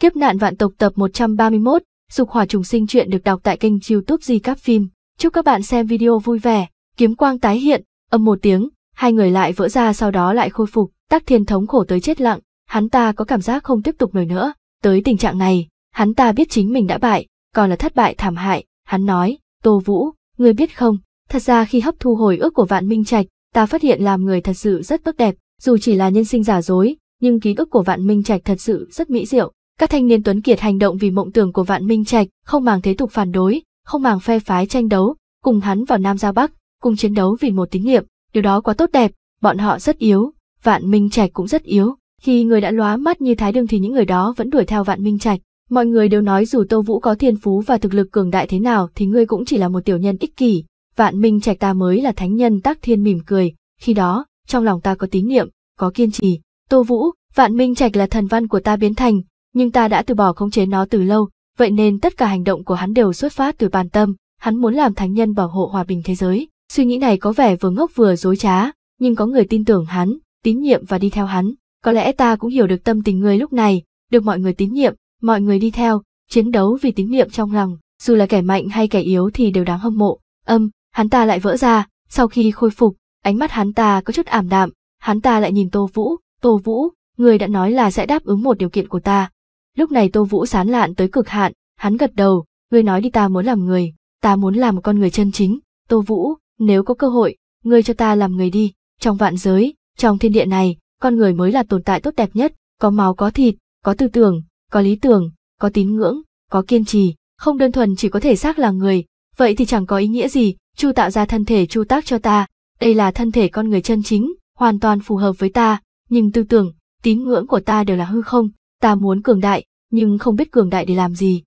Kiếp nạn vạn tộc tập 131, Dục hỏa trùng sinh chuyện được đọc tại kênh youtube Di Cáp Phim. Chúc các bạn xem video vui vẻ, kiếm quang tái hiện, âm một tiếng, hai người lại vỡ ra sau đó lại khôi phục, tắc thiên thống khổ tới chết lặng, hắn ta có cảm giác không tiếp tục nổi nữa. Tới tình trạng này, hắn ta biết chính mình đã bại, còn là thất bại thảm hại, hắn nói, Tô Vũ, ngươi biết không, thật ra khi hấp thu hồi ức của vạn minh trạch, ta phát hiện làm người thật sự rất tốt đẹp, dù chỉ là nhân sinh giả dối, nhưng ký ức của vạn minh trạch thật sự rất mỹ diệu các thanh niên tuấn kiệt hành động vì mộng tưởng của Vạn Minh Trạch, không màng thế tục phản đối, không màng phe phái tranh đấu, cùng hắn vào Nam Giao Bắc, cùng chiến đấu vì một tín niệm, điều đó quá tốt đẹp, bọn họ rất yếu, Vạn Minh Trạch cũng rất yếu. Khi người đã lóa mắt như Thái Đương thì những người đó vẫn đuổi theo Vạn Minh Trạch. Mọi người đều nói dù Tô Vũ có thiên phú và thực lực cường đại thế nào thì ngươi cũng chỉ là một tiểu nhân ích kỷ, Vạn Minh Trạch ta mới là thánh nhân Tác Thiên mỉm cười, khi đó, trong lòng ta có tín niệm, có kiên trì, Tô Vũ, Vạn Minh Trạch là thần văn của ta biến thành, nhưng ta đã từ bỏ khống chế nó từ lâu, vậy nên tất cả hành động của hắn đều xuất phát từ bàn tâm, hắn muốn làm thánh nhân bảo hộ hòa bình thế giới. Suy nghĩ này có vẻ vừa ngốc vừa dối trá, nhưng có người tin tưởng hắn, tín nhiệm và đi theo hắn. Có lẽ ta cũng hiểu được tâm tình người lúc này, được mọi người tín nhiệm, mọi người đi theo, chiến đấu vì tín nhiệm trong lòng, dù là kẻ mạnh hay kẻ yếu thì đều đáng hâm mộ. Âm, hắn ta lại vỡ ra, sau khi khôi phục, ánh mắt hắn ta có chút ảm đạm, hắn ta lại nhìn Tô Vũ, Tô Vũ, người đã nói là sẽ đáp ứng một điều kiện của ta, Lúc này Tô Vũ sán lạn tới cực hạn, hắn gật đầu, ngươi nói đi ta muốn làm người, ta muốn làm một con người chân chính. Tô Vũ, nếu có cơ hội, ngươi cho ta làm người đi, trong vạn giới, trong thiên địa này, con người mới là tồn tại tốt đẹp nhất, có máu có thịt, có tư tưởng, có lý tưởng, có tín ngưỡng, có kiên trì, không đơn thuần chỉ có thể xác là người, vậy thì chẳng có ý nghĩa gì, chu tạo ra thân thể chu tác cho ta, đây là thân thể con người chân chính, hoàn toàn phù hợp với ta, nhưng tư tưởng, tín ngưỡng của ta đều là hư không, ta muốn cường đại, nhưng không biết cường đại để làm gì.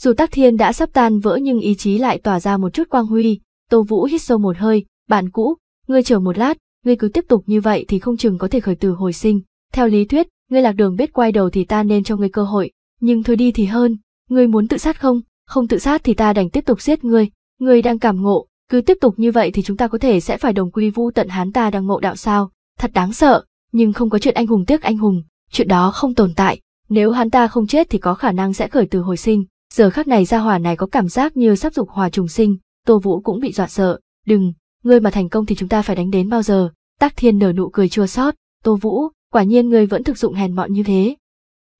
Dù Tắc Thiên đã sắp tan vỡ nhưng ý chí lại tỏa ra một chút quang huy, Tô Vũ hít sâu một hơi, bạn cũ, ngươi chờ một lát, ngươi cứ tiếp tục như vậy thì không chừng có thể khởi tử hồi sinh. Theo lý thuyết, ngươi lạc đường biết quay đầu thì ta nên cho ngươi cơ hội, nhưng thôi đi thì hơn, ngươi muốn tự sát không, không tự sát thì ta đành tiếp tục giết ngươi, ngươi đang cảm ngộ, cứ tiếp tục như vậy thì chúng ta có thể sẽ phải đồng quy vu tận hán ta đang ngộ đạo sao, thật đáng sợ, nhưng không có chuyện anh hùng tiếc anh hùng, chuyện đó không tồn tại, nếu hắn ta không chết thì có khả năng sẽ khởi từ hồi sinh, giờ khắc này gia hỏa này có cảm giác như sắp dục hòa trùng sinh, Tô Vũ cũng bị dọa sợ, đừng, ngươi mà thành công thì chúng ta phải đánh đến bao giờ, Tác Thiên nở nụ cười chua sót Tô Vũ, quả nhiên ngươi vẫn thực dụng hèn mọn như thế.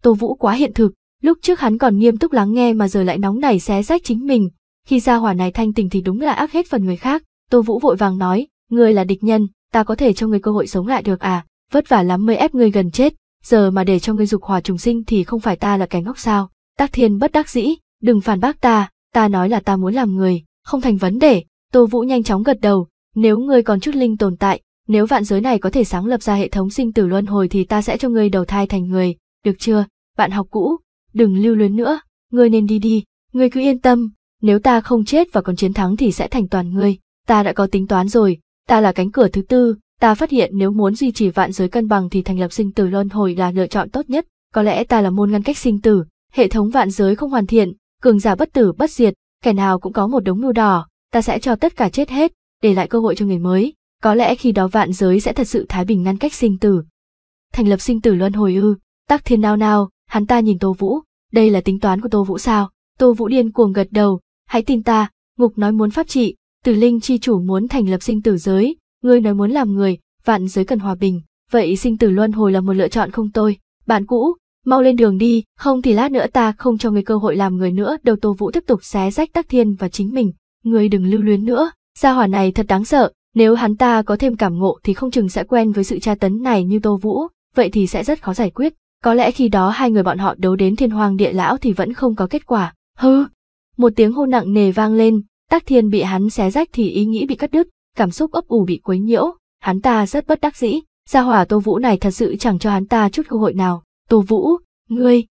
Tô Vũ quá hiện thực, lúc trước hắn còn nghiêm túc lắng nghe mà giờ lại nóng nảy xé rách chính mình, khi gia hỏa này thanh tình thì đúng là ác hết phần người khác, Tô Vũ vội vàng nói, ngươi là địch nhân, ta có thể cho ngươi cơ hội sống lại được à, vất vả lắm mới ép ngươi gần chết, giờ mà để trong gây dục hòa trùng sinh thì không phải ta là cái ngốc sao. Tác thiên bất đắc dĩ, đừng phản bác ta, ta nói là ta muốn làm người, không thành vấn đề. Tô Vũ nhanh chóng gật đầu, nếu ngươi còn chút linh tồn tại, nếu vạn giới này có thể sáng lập ra hệ thống sinh tử luân hồi thì ta sẽ cho ngươi đầu thai thành người, được chưa? Bạn học cũ, đừng lưu luyến nữa, ngươi nên đi đi, ngươi cứ yên tâm, nếu ta không chết và còn chiến thắng thì sẽ thành toàn ngươi, ta đã có tính toán rồi, ta là cánh cửa thứ tư, Ta phát hiện nếu muốn duy trì vạn giới cân bằng thì thành lập sinh tử luân hồi là lựa chọn tốt nhất, có lẽ ta là môn ngăn cách sinh tử, hệ thống vạn giới không hoàn thiện, cường giả bất tử bất diệt, kẻ nào cũng có một đống nưu đỏ, ta sẽ cho tất cả chết hết, để lại cơ hội cho người mới, có lẽ khi đó vạn giới sẽ thật sự thái bình ngăn cách sinh tử. Thành lập sinh tử luân hồi ư, tắc thiên nao nao, hắn ta nhìn Tô Vũ, đây là tính toán của Tô Vũ sao, Tô Vũ điên cuồng gật đầu, hãy tin ta, ngục nói muốn pháp trị, tử linh chi chủ muốn thành lập sinh tử giới, ngươi nói muốn làm người, vạn giới cần hòa bình, vậy sinh tử luân hồi là một lựa chọn không tôi, bạn cũ, mau lên đường đi, không thì lát nữa ta không cho ngươi cơ hội làm người nữa, đầu Tô Vũ tiếp tục xé rách Tắc Thiên và chính mình, ngươi đừng lưu luyến nữa, gia hỏa này thật đáng sợ, nếu hắn ta có thêm cảm ngộ thì không chừng sẽ quen với sự tra tấn này như Tô Vũ, vậy thì sẽ rất khó giải quyết, có lẽ khi đó hai người bọn họ đấu đến thiên hoàng địa lão thì vẫn không có kết quả, Hừ, Một tiếng hô nặng nề vang lên, Tắc Thiên bị hắn xé rách thì ý nghĩ bị cắt đứt, cảm xúc ấp ủ bị quấy nhiễu, hắn ta rất bất đắc dĩ, gia hỏa Tô Vũ này thật sự chẳng cho hắn ta chút cơ hội nào. Tô Vũ, ngươi!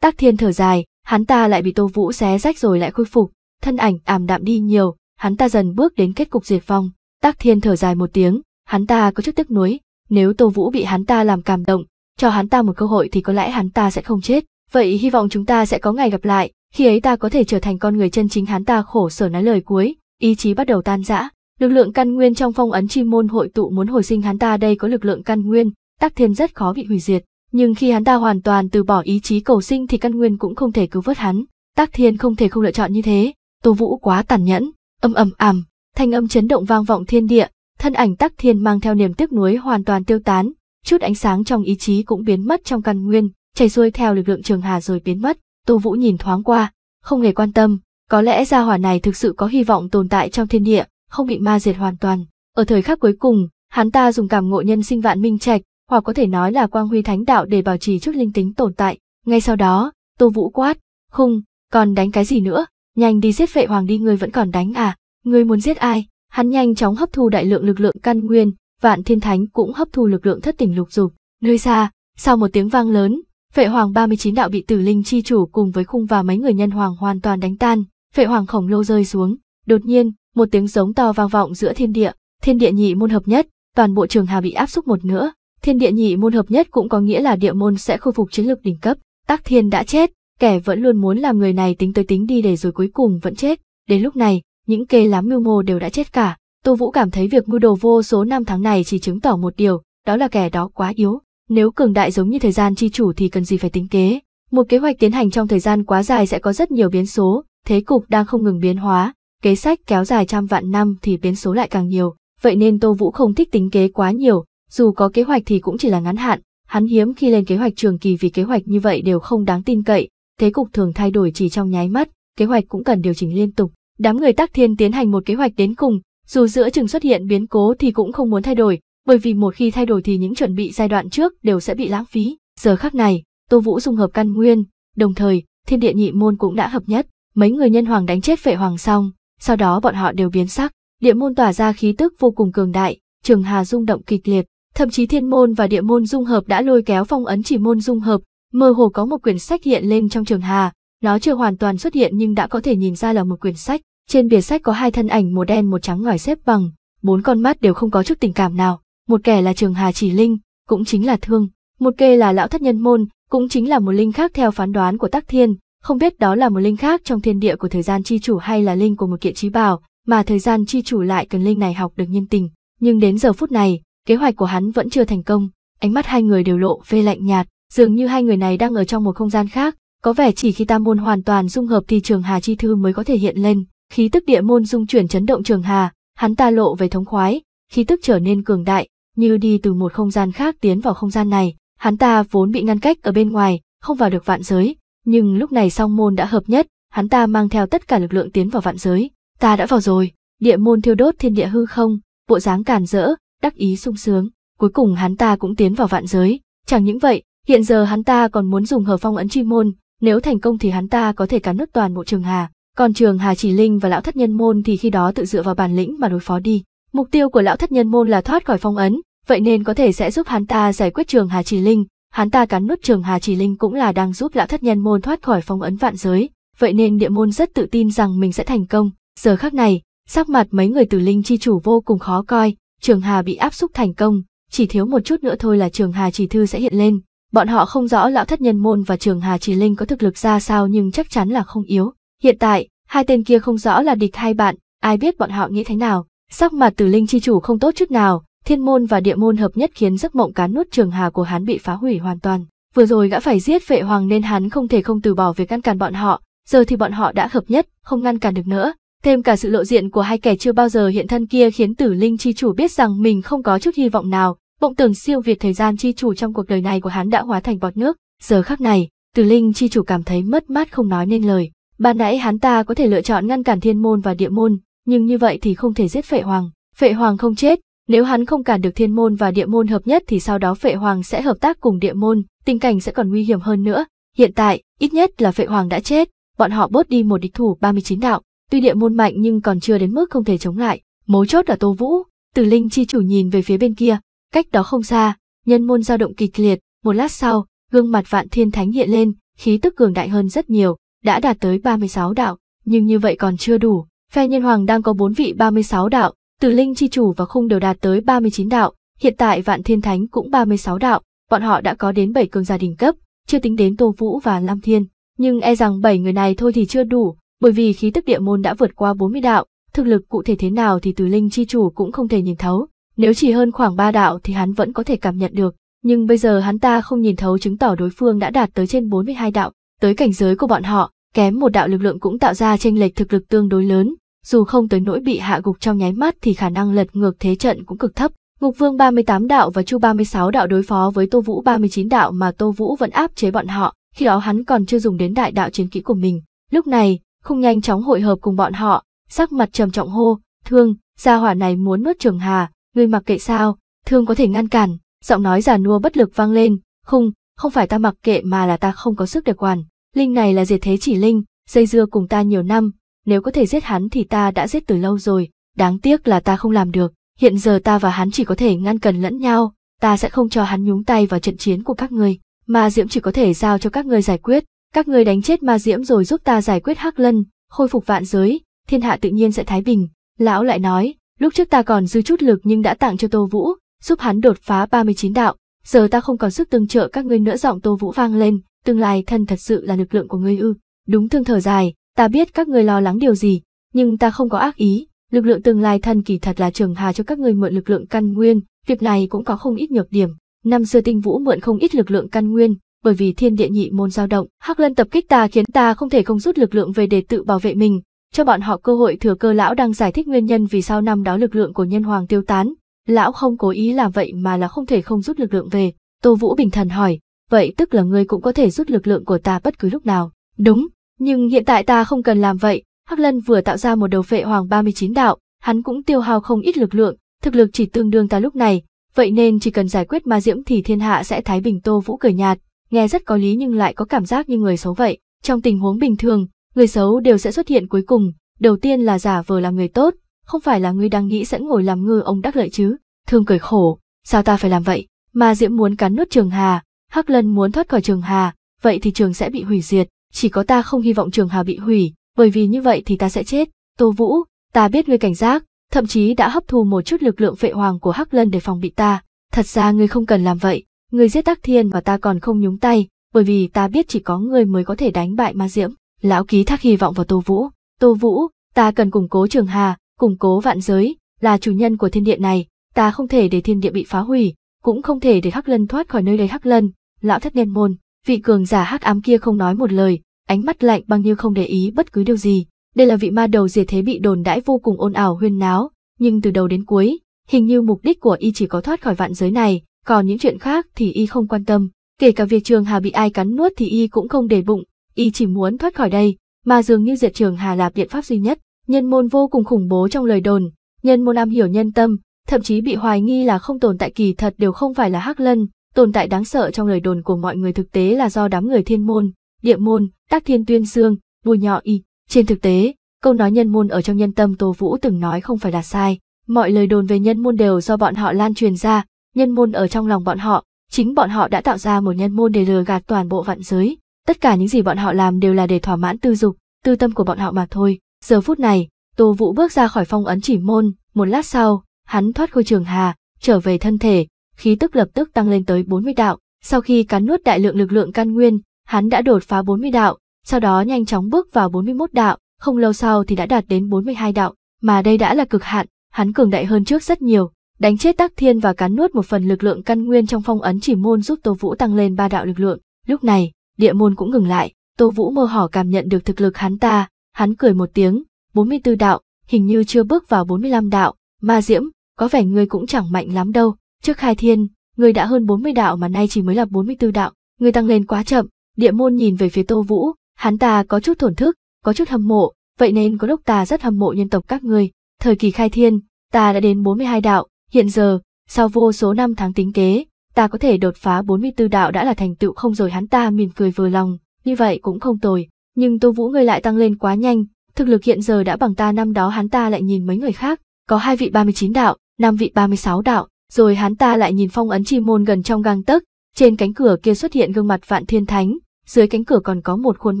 Tác thiên thở dài, hắn ta lại bị Tô Vũ xé rách rồi lại khôi phục, thân ảnh ảm đạm đi nhiều, hắn ta dần bước đến kết cục diệt vong. Tác thiên thở dài một tiếng, hắn ta có chút tức nuối, nếu Tô Vũ bị hắn ta làm cảm động, cho hắn ta một cơ hội thì có lẽ hắn ta sẽ không chết. Vậy hy vọng chúng ta sẽ có ngày gặp lại, khi ấy ta có thể trở thành con người chân chính hắn ta khổ sở nói lời cuối, ý chí bắt đầu tan rã, Lực lượng căn nguyên trong phong ấn chi môn hội tụ muốn hồi sinh hắn ta đây có lực lượng căn nguyên, Tắc Thiên rất khó bị hủy diệt, nhưng khi hắn ta hoàn toàn từ bỏ ý chí cầu sinh thì căn nguyên cũng không thể cứu vớt hắn, Tắc Thiên không thể không lựa chọn như thế. Tô Vũ quá tàn nhẫn, âm ầm ầm, thanh âm chấn động vang vọng thiên địa, thân ảnh Tắc Thiên mang theo niềm tiếc nuối hoàn toàn tiêu tán, chút ánh sáng trong ý chí cũng biến mất trong căn nguyên, chảy xuôi theo lực lượng trường hà rồi biến mất. Tô Vũ nhìn thoáng qua, không hề quan tâm, có lẽ gia hỏa này thực sự có hy vọng tồn tại trong thiên địa, không bị ma diệt hoàn toàn. Ở thời khắc cuối cùng, hắn ta dùng cảm ngộ nhân sinh vạn minh trạch, hoặc có thể nói là quang huy thánh đạo để bảo trì chút linh tính tồn tại. Ngay sau đó, Tô Vũ quát, khung, còn đánh cái gì nữa, nhanh đi giết vệ hoàng đi ngươi vẫn còn đánh à, ngươi muốn giết ai? Hắn nhanh chóng hấp thu đại lượng lực lượng căn nguyên, vạn thiên thánh cũng hấp thu lực lượng thất tình lục dục. Nơi xa, sau một tiếng vang lớn, vệ hoàng 39 đạo bị tử linh chi chủ cùng với khung và mấy người nhân hoàng hoàn toàn đánh tan, vệ hoàng khổng lồ rơi xuống, đột nhiên, một tiếng giống to vang vọng giữa thiên địa, thiên địa nhị môn hợp nhất, toàn bộ trường hà bị áp xúc một nữa. Thiên địa nhị môn hợp nhất cũng có nghĩa là địa môn sẽ khôi phục chiến lược đỉnh cấp. tắc thiên đã chết, kẻ vẫn luôn muốn làm người này tính tới tính đi để rồi cuối cùng vẫn chết. Đến lúc này, những kê lám mưu mô đều đã chết cả. Tô Vũ cảm thấy việc mưu đồ vô số năm tháng này chỉ chứng tỏ một điều, đó là kẻ đó quá yếu. Nếu cường đại giống như thời gian chi chủ thì cần gì phải tính kế. Một kế hoạch tiến hành trong thời gian quá dài sẽ có rất nhiều biến số, thế cục đang không ngừng biến hóa, kế sách kéo dài trăm vạn năm thì biến số lại càng nhiều, vậy nên Tô Vũ không thích tính kế quá nhiều, dù có kế hoạch thì cũng chỉ là ngắn hạn, hắn hiếm khi lên kế hoạch trường kỳ vì kế hoạch như vậy đều không đáng tin cậy, thế cục thường thay đổi chỉ trong nháy mắt, kế hoạch cũng cần điều chỉnh liên tục. Đám người tắc thiên tiến hành một kế hoạch đến cùng, dù giữa chừng xuất hiện biến cố thì cũng không muốn thay đổi, bởi vì một khi thay đổi thì những chuẩn bị giai đoạn trước đều sẽ bị lãng phí. Giờ khắc này, Tô Vũ dung hợp căn nguyên, đồng thời, thiên địa nhị môn cũng đã hợp nhất, mấy người nhân hoàng đánh chết vệ hoàng xong, sau đó bọn họ đều biến sắc, địa môn tỏa ra khí tức vô cùng cường đại, trường hà rung động kịch liệt, thậm chí thiên môn và địa môn dung hợp đã lôi kéo phong ấn chỉ môn dung hợp, mơ hồ có một quyển sách hiện lên trong trường hà, nó chưa hoàn toàn xuất hiện nhưng đã có thể nhìn ra là một quyển sách, trên bìa sách có hai thân ảnh một đen một trắng ngòi xếp bằng, bốn con mắt đều không có chút tình cảm nào, một kẻ là trường hà chỉ linh, cũng chính là thương, một kê là lão thất nhân môn, cũng chính là một linh khác theo phán đoán của Tắc Thiên, không biết đó là một linh khác trong thiên địa của thời gian chi chủ hay là linh của một kiện trí bảo, mà thời gian chi chủ lại cần linh này học được nhân tình. Nhưng đến giờ phút này, kế hoạch của hắn vẫn chưa thành công, ánh mắt hai người đều lộ vê lạnh nhạt, dường như hai người này đang ở trong một không gian khác, có vẻ chỉ khi tam môn hoàn toàn dung hợp thì trường hà chi thư mới có thể hiện lên, khí tức địa môn dung chuyển chấn động trường hà, hắn ta lộ về thống khoái, khí tức trở nên cường đại, như đi từ một không gian khác tiến vào không gian này, hắn ta vốn bị ngăn cách ở bên ngoài, không vào được vạn giới, nhưng lúc này song môn đã hợp nhất, hắn ta mang theo tất cả lực lượng tiến vào vạn giới. Ta đã vào rồi, địa môn thiêu đốt thiên địa hư không, bộ dáng càn rỡ, đắc ý sung sướng, cuối cùng hắn ta cũng tiến vào vạn giới. Chẳng những vậy, hiện giờ hắn ta còn muốn dùng hờ phong ấn chi môn, nếu thành công thì hắn ta có thể cắn nứt toàn bộ trường hà, còn trường hà chỉ linh và lão thất nhân môn thì khi đó tự dựa vào bản lĩnh mà đối phó đi. Mục tiêu của lão thất nhân môn là thoát khỏi phong ấn, vậy nên có thể sẽ giúp hắn ta giải quyết trường hà chỉ linh, hắn ta cắn nuốt trường Hà Chỉ Linh cũng là đang giúp lão thất nhân môn thoát khỏi phong ấn vạn giới, vậy nên địa môn rất tự tin rằng mình sẽ thành công. Giờ khắc này, sắc mặt mấy người tử linh chi chủ vô cùng khó coi, trường Hà bị áp xúc thành công, chỉ thiếu một chút nữa thôi là trường Hà Chỉ Thư sẽ hiện lên. Bọn họ không rõ lão thất nhân môn và trường Hà Chỉ Linh có thực lực ra sao nhưng chắc chắn là không yếu. Hiện tại, hai tên kia không rõ là địch hay bạn, ai biết bọn họ nghĩ thế nào. Sắc mặt tử linh chi chủ không tốt chút nào, thiên môn và địa môn hợp nhất khiến giấc mộng cán nuốt trường hà của hắn bị phá hủy hoàn toàn. Vừa rồi gã phải giết vệ hoàng nên hắn không thể không từ bỏ việc ngăn cản bọn họ, giờ thì bọn họ đã hợp nhất, không ngăn cản được nữa. Thêm cả sự lộ diện của hai kẻ chưa bao giờ hiện thân kia khiến tử linh chi chủ biết rằng mình không có chút hy vọng nào, vọng tưởng siêu việt thời gian chi chủ trong cuộc đời này của hắn đã hóa thành bọt nước. Giờ khắc này, tử linh chi chủ cảm thấy mất mát không nói nên lời. Ban nãy hắn ta có thể lựa chọn ngăn cản thiên môn và địa môn, nhưng như vậy thì không thể giết vệ hoàng. vệ hoàng không chết, nếu hắn không cản được thiên môn và địa môn hợp nhất thì sau đó phệ hoàng sẽ hợp tác cùng địa môn, tình cảnh sẽ còn nguy hiểm hơn nữa. Hiện tại, ít nhất là phệ hoàng đã chết, bọn họ bớt đi một địch thủ 39 đạo, tuy địa môn mạnh nhưng còn chưa đến mức không thể chống lại. Mấu chốt là Tô Vũ, Tử Linh chi chủ nhìn về phía bên kia, cách đó không xa, nhân môn dao động kịch liệt, một lát sau, gương mặt Vạn Thiên Thánh hiện lên, khí tức cường đại hơn rất nhiều, đã đạt tới 36 đạo, nhưng như vậy còn chưa đủ, phe nhân hoàng đang có 4 vị 36 đạo, từ linh chi chủ và khung đều đạt tới 39 đạo, hiện tại vạn thiên thánh cũng 36 đạo, bọn họ đã có đến 7 cường gia đình cấp, chưa tính đến Tô Vũ và Lam Thiên. Nhưng e rằng 7 người này thôi thì chưa đủ, bởi vì khí tức địa môn đã vượt qua 40 đạo, thực lực cụ thể thế nào thì từ linh chi chủ cũng không thể nhìn thấu. Nếu chỉ hơn khoảng 3 đạo thì hắn vẫn có thể cảm nhận được, nhưng bây giờ hắn ta không nhìn thấu chứng tỏ đối phương đã đạt tới trên 42 đạo, tới cảnh giới của bọn họ, kém một đạo lực lượng cũng tạo ra chênh lệch thực lực tương đối lớn, dù không tới nỗi bị hạ gục trong nháy mắt thì khả năng lật ngược thế trận cũng cực thấp. Ngục Vương 38 đạo và Chu 36 đạo đối phó với Tô Vũ 39 đạo mà Tô Vũ vẫn áp chế bọn họ, khi đó hắn còn chưa dùng đến đại đạo chiến kỹ của mình. Lúc này, không nhanh chóng hội hợp cùng bọn họ, sắc mặt trầm trọng hô, "Thương, gia hỏa này muốn nuốt Trường Hà, ngươi mặc kệ sao? Thương có thể ngăn cản." Giọng nói già nua bất lực vang lên, "Không, không phải ta mặc kệ mà là ta không có sức để quản. Linh này là diệt thế chỉ linh, dây dưa cùng ta nhiều năm, nếu có thể giết hắn thì ta đã giết từ lâu rồi, đáng tiếc là ta không làm được, hiện giờ ta và hắn chỉ có thể ngăn cần lẫn nhau, ta sẽ không cho hắn nhúng tay vào trận chiến của các ngươi, ma diễm chỉ có thể giao cho các ngươi giải quyết, các ngươi đánh chết ma diễm rồi giúp ta giải quyết hắc lân, khôi phục vạn giới, thiên hạ tự nhiên sẽ thái bình. Lão lại nói, lúc trước ta còn dư chút lực nhưng đã tặng cho Tô Vũ, giúp hắn đột phá 39 đạo, giờ ta không còn sức tương trợ các ngươi nữa giọng Tô Vũ vang lên, tương lai thân thật sự là lực lượng của ngươi ư. Đúng thương thở dài, ta biết các người lo lắng điều gì, nhưng ta không có ác ý, lực lượng tương lai thần kỳ thật là trường hà cho các người mượn lực lượng căn nguyên, việc này cũng có không ít nhược điểm. Năm xưa tinh vũ mượn không ít lực lượng căn nguyên, bởi vì thiên địa nhị môn dao động, Hắc Lân tập kích ta khiến ta không thể không rút lực lượng về để tự bảo vệ mình, cho bọn họ cơ hội thừa cơ lão đang giải thích nguyên nhân vì sao năm đó lực lượng của nhân hoàng tiêu tán, lão không cố ý làm vậy mà là không thể không rút lực lượng về. Tô Vũ bình thần hỏi, vậy tức là ngươi cũng có thể rút lực lượng của ta bất cứ lúc nào. Đúng, nhưng hiện tại ta không cần làm vậy, Hắc Lân vừa tạo ra một đầu vệ hoàng 39 đạo, hắn cũng tiêu hao không ít lực lượng, thực lực chỉ tương đương ta lúc này, vậy nên chỉ cần giải quyết ma diễm thì thiên hạ sẽ thái bình tô vũ cười nhạt, nghe rất có lý nhưng lại có cảm giác như người xấu vậy. Trong tình huống bình thường, người xấu đều sẽ xuất hiện cuối cùng, đầu tiên là giả vờ là người tốt, không phải là người đang nghĩ sẽ ngồi làm ngư ông đắc lợi chứ, thương cười khổ, sao ta phải làm vậy, ma diễm muốn cắn nuốt trường hà, Hắc Lân muốn thoát khỏi trường hà, vậy thì trường sẽ bị hủy diệt, chỉ có ta không hy vọng trường hà bị hủy, bởi vì như vậy thì ta sẽ chết. Tô Vũ, ta biết ngươi cảnh giác, thậm chí đã hấp thu một chút lực lượng vệ hoàng của Hắc Lân để phòng bị ta. Thật ra ngươi không cần làm vậy, ngươi giết Đắc Thiên và ta còn không nhúng tay, bởi vì ta biết chỉ có ngươi mới có thể đánh bại Ma Diễm. Lão ký thác hy vọng vào Tô Vũ. Tô Vũ, ta cần củng cố Trường Hà, củng cố vạn giới, là chủ nhân của thiên địa này, ta không thể để thiên địa bị phá hủy, cũng không thể để Hắc Lân thoát khỏi nơi đây Hắc Lân. Lão thất niên môn, vị cường giả hắc ám kia không nói một lời, ánh mắt lạnh băng như không để ý bất cứ điều gì. Đây là vị ma đầu diệt thế bị đồn đãi vô cùng ồn ào huyên náo, nhưng từ đầu đến cuối, hình như mục đích của y chỉ có thoát khỏi vạn giới này, còn những chuyện khác thì y không quan tâm, kể cả việc Trường Hà bị ai cắn nuốt thì y cũng không để bụng, y chỉ muốn thoát khỏi đây, mà dường như diệt Trường Hà là biện pháp duy nhất. Nhân môn vô cùng khủng bố trong lời đồn, nhân môn am hiểu nhân tâm, thậm chí bị hoài nghi là không tồn tại kỳ thật đều không phải là Hắc Lân, tồn tại đáng sợ trong lời đồn của mọi người thực tế là do đám người thiên môn, địa môn, tác thiên tuyên xương, bùi nhọ y. Trên thực tế, câu nói nhân môn ở trong nhân tâm Tô Vũ từng nói không phải là sai, mọi lời đồn về nhân môn đều do bọn họ lan truyền ra, nhân môn ở trong lòng bọn họ, chính bọn họ đã tạo ra một nhân môn để lừa gạt toàn bộ vạn giới, tất cả những gì bọn họ làm đều là để thỏa mãn tư dục, tư tâm của bọn họ mà thôi. Giờ phút này, Tô Vũ bước ra khỏi phong ấn chỉ môn, một lát sau, hắn thoát khôi trường hà, trở về thân thể, khí tức lập tức tăng lên tới 40 đạo. Sau khi cắn nuốt đại lượng lực lượng căn nguyên, hắn đã đột phá 40 đạo, sau đó nhanh chóng bước vào 41 đạo, không lâu sau thì đã đạt đến 42 đạo, mà đây đã là cực hạn, hắn cường đại hơn trước rất nhiều. Đánh chết Tắc Thiên và cắn nuốt một phần lực lượng căn nguyên trong phong ấn chỉ môn giúp Tô Vũ tăng lên ba đạo lực lượng. Lúc này, địa môn cũng ngừng lại, Tô Vũ mơ hỏ cảm nhận được thực lực hắn ta, hắn cười một tiếng, 44 đạo, hình như chưa bước vào 45 đạo, ma diễm, có vẻ ngươi cũng chẳng mạnh lắm đâu, Trước khai thiên, người đã hơn 40 đạo mà nay chỉ mới là 44 đạo, người tăng lên quá chậm, địa môn nhìn về phía Tô Vũ, hắn ta có chút thổn thức, có chút hâm mộ, vậy nên có lúc ta rất hâm mộ nhân tộc các người. Thời kỳ khai thiên, ta đã đến 42 đạo, hiện giờ, sau vô số năm tháng tính kế, ta có thể đột phá 44 đạo đã là thành tựu không rồi hắn ta mỉm cười vừa lòng, như vậy cũng không tồi, nhưng Tô Vũ ngươi lại tăng lên quá nhanh, thực lực hiện giờ đã bằng ta năm đó hắn ta lại nhìn mấy người khác, có hai vị 39 đạo, năm vị 36 đạo, rồi hắn ta lại nhìn phong ấn chi môn gần trong gang tấc, trên cánh cửa kia xuất hiện gương mặt vạn thiên thánh, dưới cánh cửa còn có một khuôn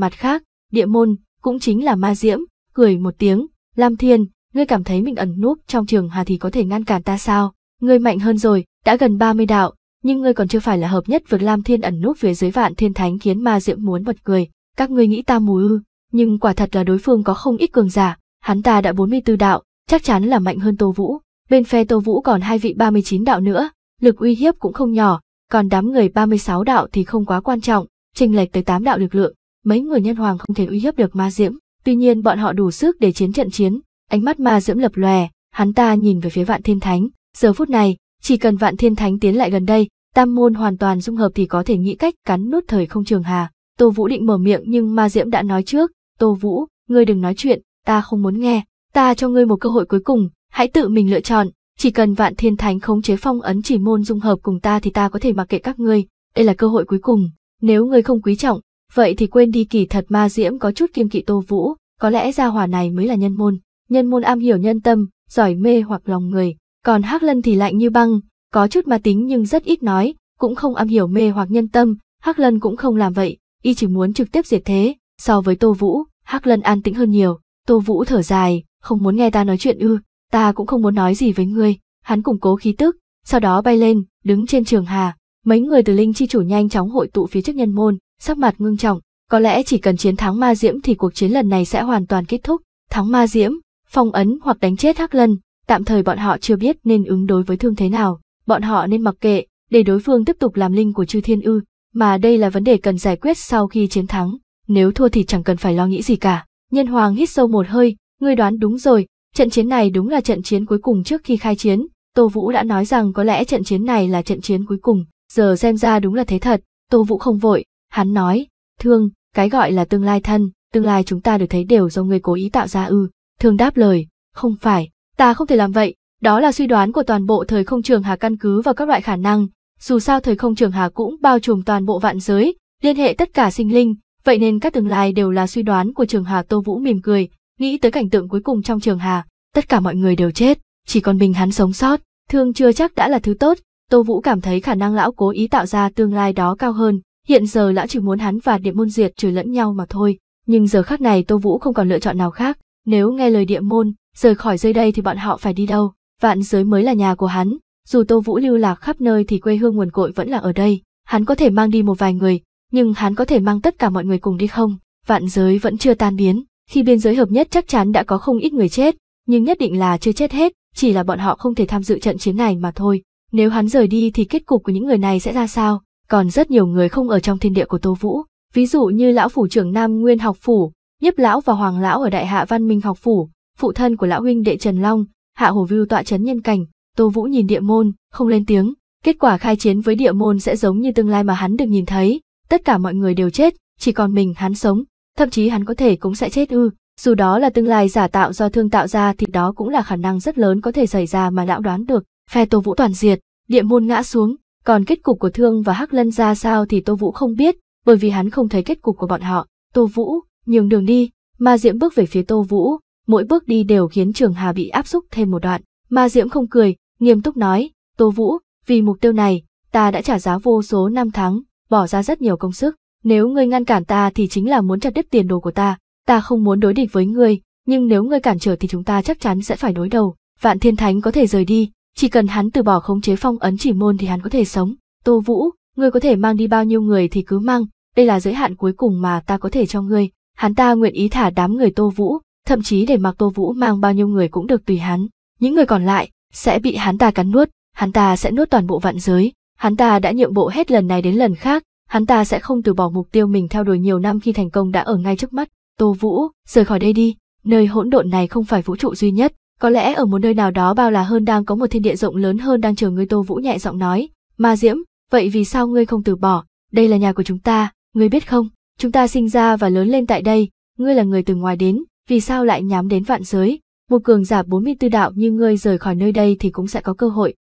mặt khác, địa môn, cũng chính là ma diễm, cười một tiếng, Lam Thiên, ngươi cảm thấy mình ẩn núp trong trường hà thì có thể ngăn cản ta sao? Ngươi mạnh hơn rồi, đã gần 30 đạo, nhưng ngươi còn chưa phải là hợp nhất việc Lam Thiên ẩn núp phía dưới vạn thiên thánh khiến ma diễm muốn bật cười, các ngươi nghĩ ta mù ư, nhưng quả thật là đối phương có không ít cường giả, hắn ta đã 44 đạo, chắc chắn là mạnh hơn Tô Vũ. Bên phe Tô Vũ còn hai vị 39 đạo nữa, lực uy hiếp cũng không nhỏ, còn đám người 36 đạo thì không quá quan trọng, trình lệch tới 8 đạo lực lượng, mấy người nhân hoàng không thể uy hiếp được ma diễm, tuy nhiên bọn họ đủ sức để chiến trận chiến, ánh mắt ma diễm lập lòe, hắn ta nhìn về phía vạn thiên thánh, giờ phút này, chỉ cần vạn thiên thánh tiến lại gần đây, tam môn hoàn toàn dung hợp thì có thể nghĩ cách cắn nút thời không trường hà. Tô Vũ định mở miệng nhưng ma diễm đã nói trước, Tô Vũ, ngươi đừng nói chuyện, ta không muốn nghe, ta cho ngươi một cơ hội cuối cùng, hãy tự mình lựa chọn, chỉ cần vạn thiên thánh khống chế phong ấn chỉ môn dung hợp cùng ta thì ta có thể mặc kệ các ngươi, đây là cơ hội cuối cùng, nếu ngươi không quý trọng, vậy thì quên đi kỳ thật ma diễm có chút kiêm kỵ tô vũ, có lẽ gia hỏa này mới là nhân môn, nhân môn am hiểu nhân tâm, giỏi mê hoặc lòng người, còn hắc lân thì lạnh như băng, có chút ma tính nhưng rất ít nói, cũng không am hiểu mê hoặc nhân tâm, hắc lân cũng không làm vậy, y chỉ muốn trực tiếp diệt thế, so với tô vũ, hắc lân an tĩnh hơn nhiều, tô vũ thở dài, không muốn nghe ta nói chuyện ư ta cũng không muốn nói gì với ngươi, hắn củng cố khí tức, sau đó bay lên, đứng trên trường hà, mấy người từ linh chi chủ nhanh chóng hội tụ phía trước nhân môn, sắc mặt ngưng trọng, có lẽ chỉ cần chiến thắng ma diễm thì cuộc chiến lần này sẽ hoàn toàn kết thúc, thắng ma diễm, phong ấn hoặc đánh chết hắc lân, tạm thời bọn họ chưa biết nên ứng đối với thương thế nào, bọn họ nên mặc kệ, để đối phương tiếp tục làm linh của chư thiên ư, mà đây là vấn đề cần giải quyết sau khi chiến thắng, nếu thua thì chẳng cần phải lo nghĩ gì cả. Nhân hoàng hít sâu một hơi, ngươi đoán đúng rồi, Trận chiến này đúng là trận chiến cuối cùng trước khi khai chiến, Tô Vũ đã nói rằng có lẽ trận chiến này là trận chiến cuối cùng, giờ xem ra đúng là thế thật, Tô Vũ không vội, hắn nói, thương, cái gọi là tương lai thân, tương lai chúng ta được thấy đều do người cố ý tạo ra ư, thương đáp lời, không phải, ta không thể làm vậy, đó là suy đoán của toàn bộ thời không trường hà căn cứ vào các loại khả năng, dù sao thời không trường hà cũng bao trùm toàn bộ vạn giới, liên hệ tất cả sinh linh, vậy nên các tương lai đều là suy đoán của trường hà Tô Vũ mỉm cười, Nghĩ tới cảnh tượng cuối cùng trong trường hà, tất cả mọi người đều chết, chỉ còn mình hắn sống sót, thương chưa chắc đã là thứ tốt, Tô Vũ cảm thấy khả năng lão cố ý tạo ra tương lai đó cao hơn, hiện giờ lão chỉ muốn hắn và Địa Môn Diệt trừ lẫn nhau mà thôi, nhưng giờ khác này Tô Vũ không còn lựa chọn nào khác, nếu nghe lời Địa Môn, rời khỏi rơi đây thì bọn họ phải đi đâu, vạn giới mới là nhà của hắn, dù Tô Vũ lưu lạc khắp nơi thì quê hương nguồn cội vẫn là ở đây, hắn có thể mang đi một vài người, nhưng hắn có thể mang tất cả mọi người cùng đi không, vạn giới vẫn chưa tan biến. Khi biên giới hợp nhất chắc chắn đã có không ít người chết, nhưng nhất định là chưa chết hết, chỉ là bọn họ không thể tham dự trận chiến này mà thôi. Nếu hắn rời đi thì kết cục của những người này sẽ ra sao? Còn rất nhiều người không ở trong thiên địa của Tô Vũ, ví dụ như lão phủ trưởng Nam Nguyên học phủ, Nhiếp lão và Hoàng lão ở Đại Hạ Văn Minh học phủ, phụ thân của lão huynh đệ Trần Long, Hạ Hồ Vưu tọa trấn nhân cảnh, Tô Vũ nhìn địa môn, không lên tiếng. Kết quả khai chiến với địa môn sẽ giống như tương lai mà hắn được nhìn thấy, tất cả mọi người đều chết, chỉ còn mình hắn sống thậm chí hắn có thể cũng sẽ chết ư, dù đó là tương lai giả tạo do thương tạo ra thì đó cũng là khả năng rất lớn có thể xảy ra mà lão đoán được, phe Tô Vũ toàn diệt, địa môn ngã xuống, còn kết cục của Thương và Hắc Lân ra sao thì Tô Vũ không biết, bởi vì hắn không thấy kết cục của bọn họ. Tô Vũ, nhường đường đi, Ma Diễm bước về phía Tô Vũ, mỗi bước đi đều khiến Trường Hà bị áp xúc thêm một đoạn. Ma Diễm không cười, nghiêm túc nói, Tô Vũ, vì mục tiêu này, ta đã trả giá vô số năm tháng, bỏ ra rất nhiều công sức. Nếu ngươi ngăn cản ta thì chính là muốn chặt đứt tiền đồ của ta, ta không muốn đối địch với ngươi, nhưng nếu ngươi cản trở thì chúng ta chắc chắn sẽ phải đối đầu. Vạn Thiên Thánh có thể rời đi, chỉ cần hắn từ bỏ khống chế phong ấn chỉ môn thì hắn có thể sống. Tô Vũ, ngươi có thể mang đi bao nhiêu người thì cứ mang, đây là giới hạn cuối cùng mà ta có thể cho ngươi. Hắn ta nguyện ý thả đám người Tô Vũ, thậm chí để mặc Tô Vũ mang bao nhiêu người cũng được tùy hắn. Những người còn lại sẽ bị hắn ta cắn nuốt, hắn ta sẽ nuốt toàn bộ vạn giới. Hắn ta đã nhượng bộ hết lần này đến lần khác, hắn ta sẽ không từ bỏ mục tiêu mình theo đuổi nhiều năm khi thành công đã ở ngay trước mắt. Tô Vũ, rời khỏi đây đi, nơi hỗn độn này không phải vũ trụ duy nhất, có lẽ ở một nơi nào đó bao là hơn đang có một thiên địa rộng lớn hơn đang chờ ngươi Tô Vũ nhẹ giọng nói. Ma Diễm, vậy vì sao ngươi không từ bỏ, đây là nhà của chúng ta, ngươi biết không, chúng ta sinh ra và lớn lên tại đây, ngươi là người từ ngoài đến, vì sao lại nhắm đến vạn giới, một cường giả 44 đạo như ngươi rời khỏi nơi đây thì cũng sẽ có cơ hội.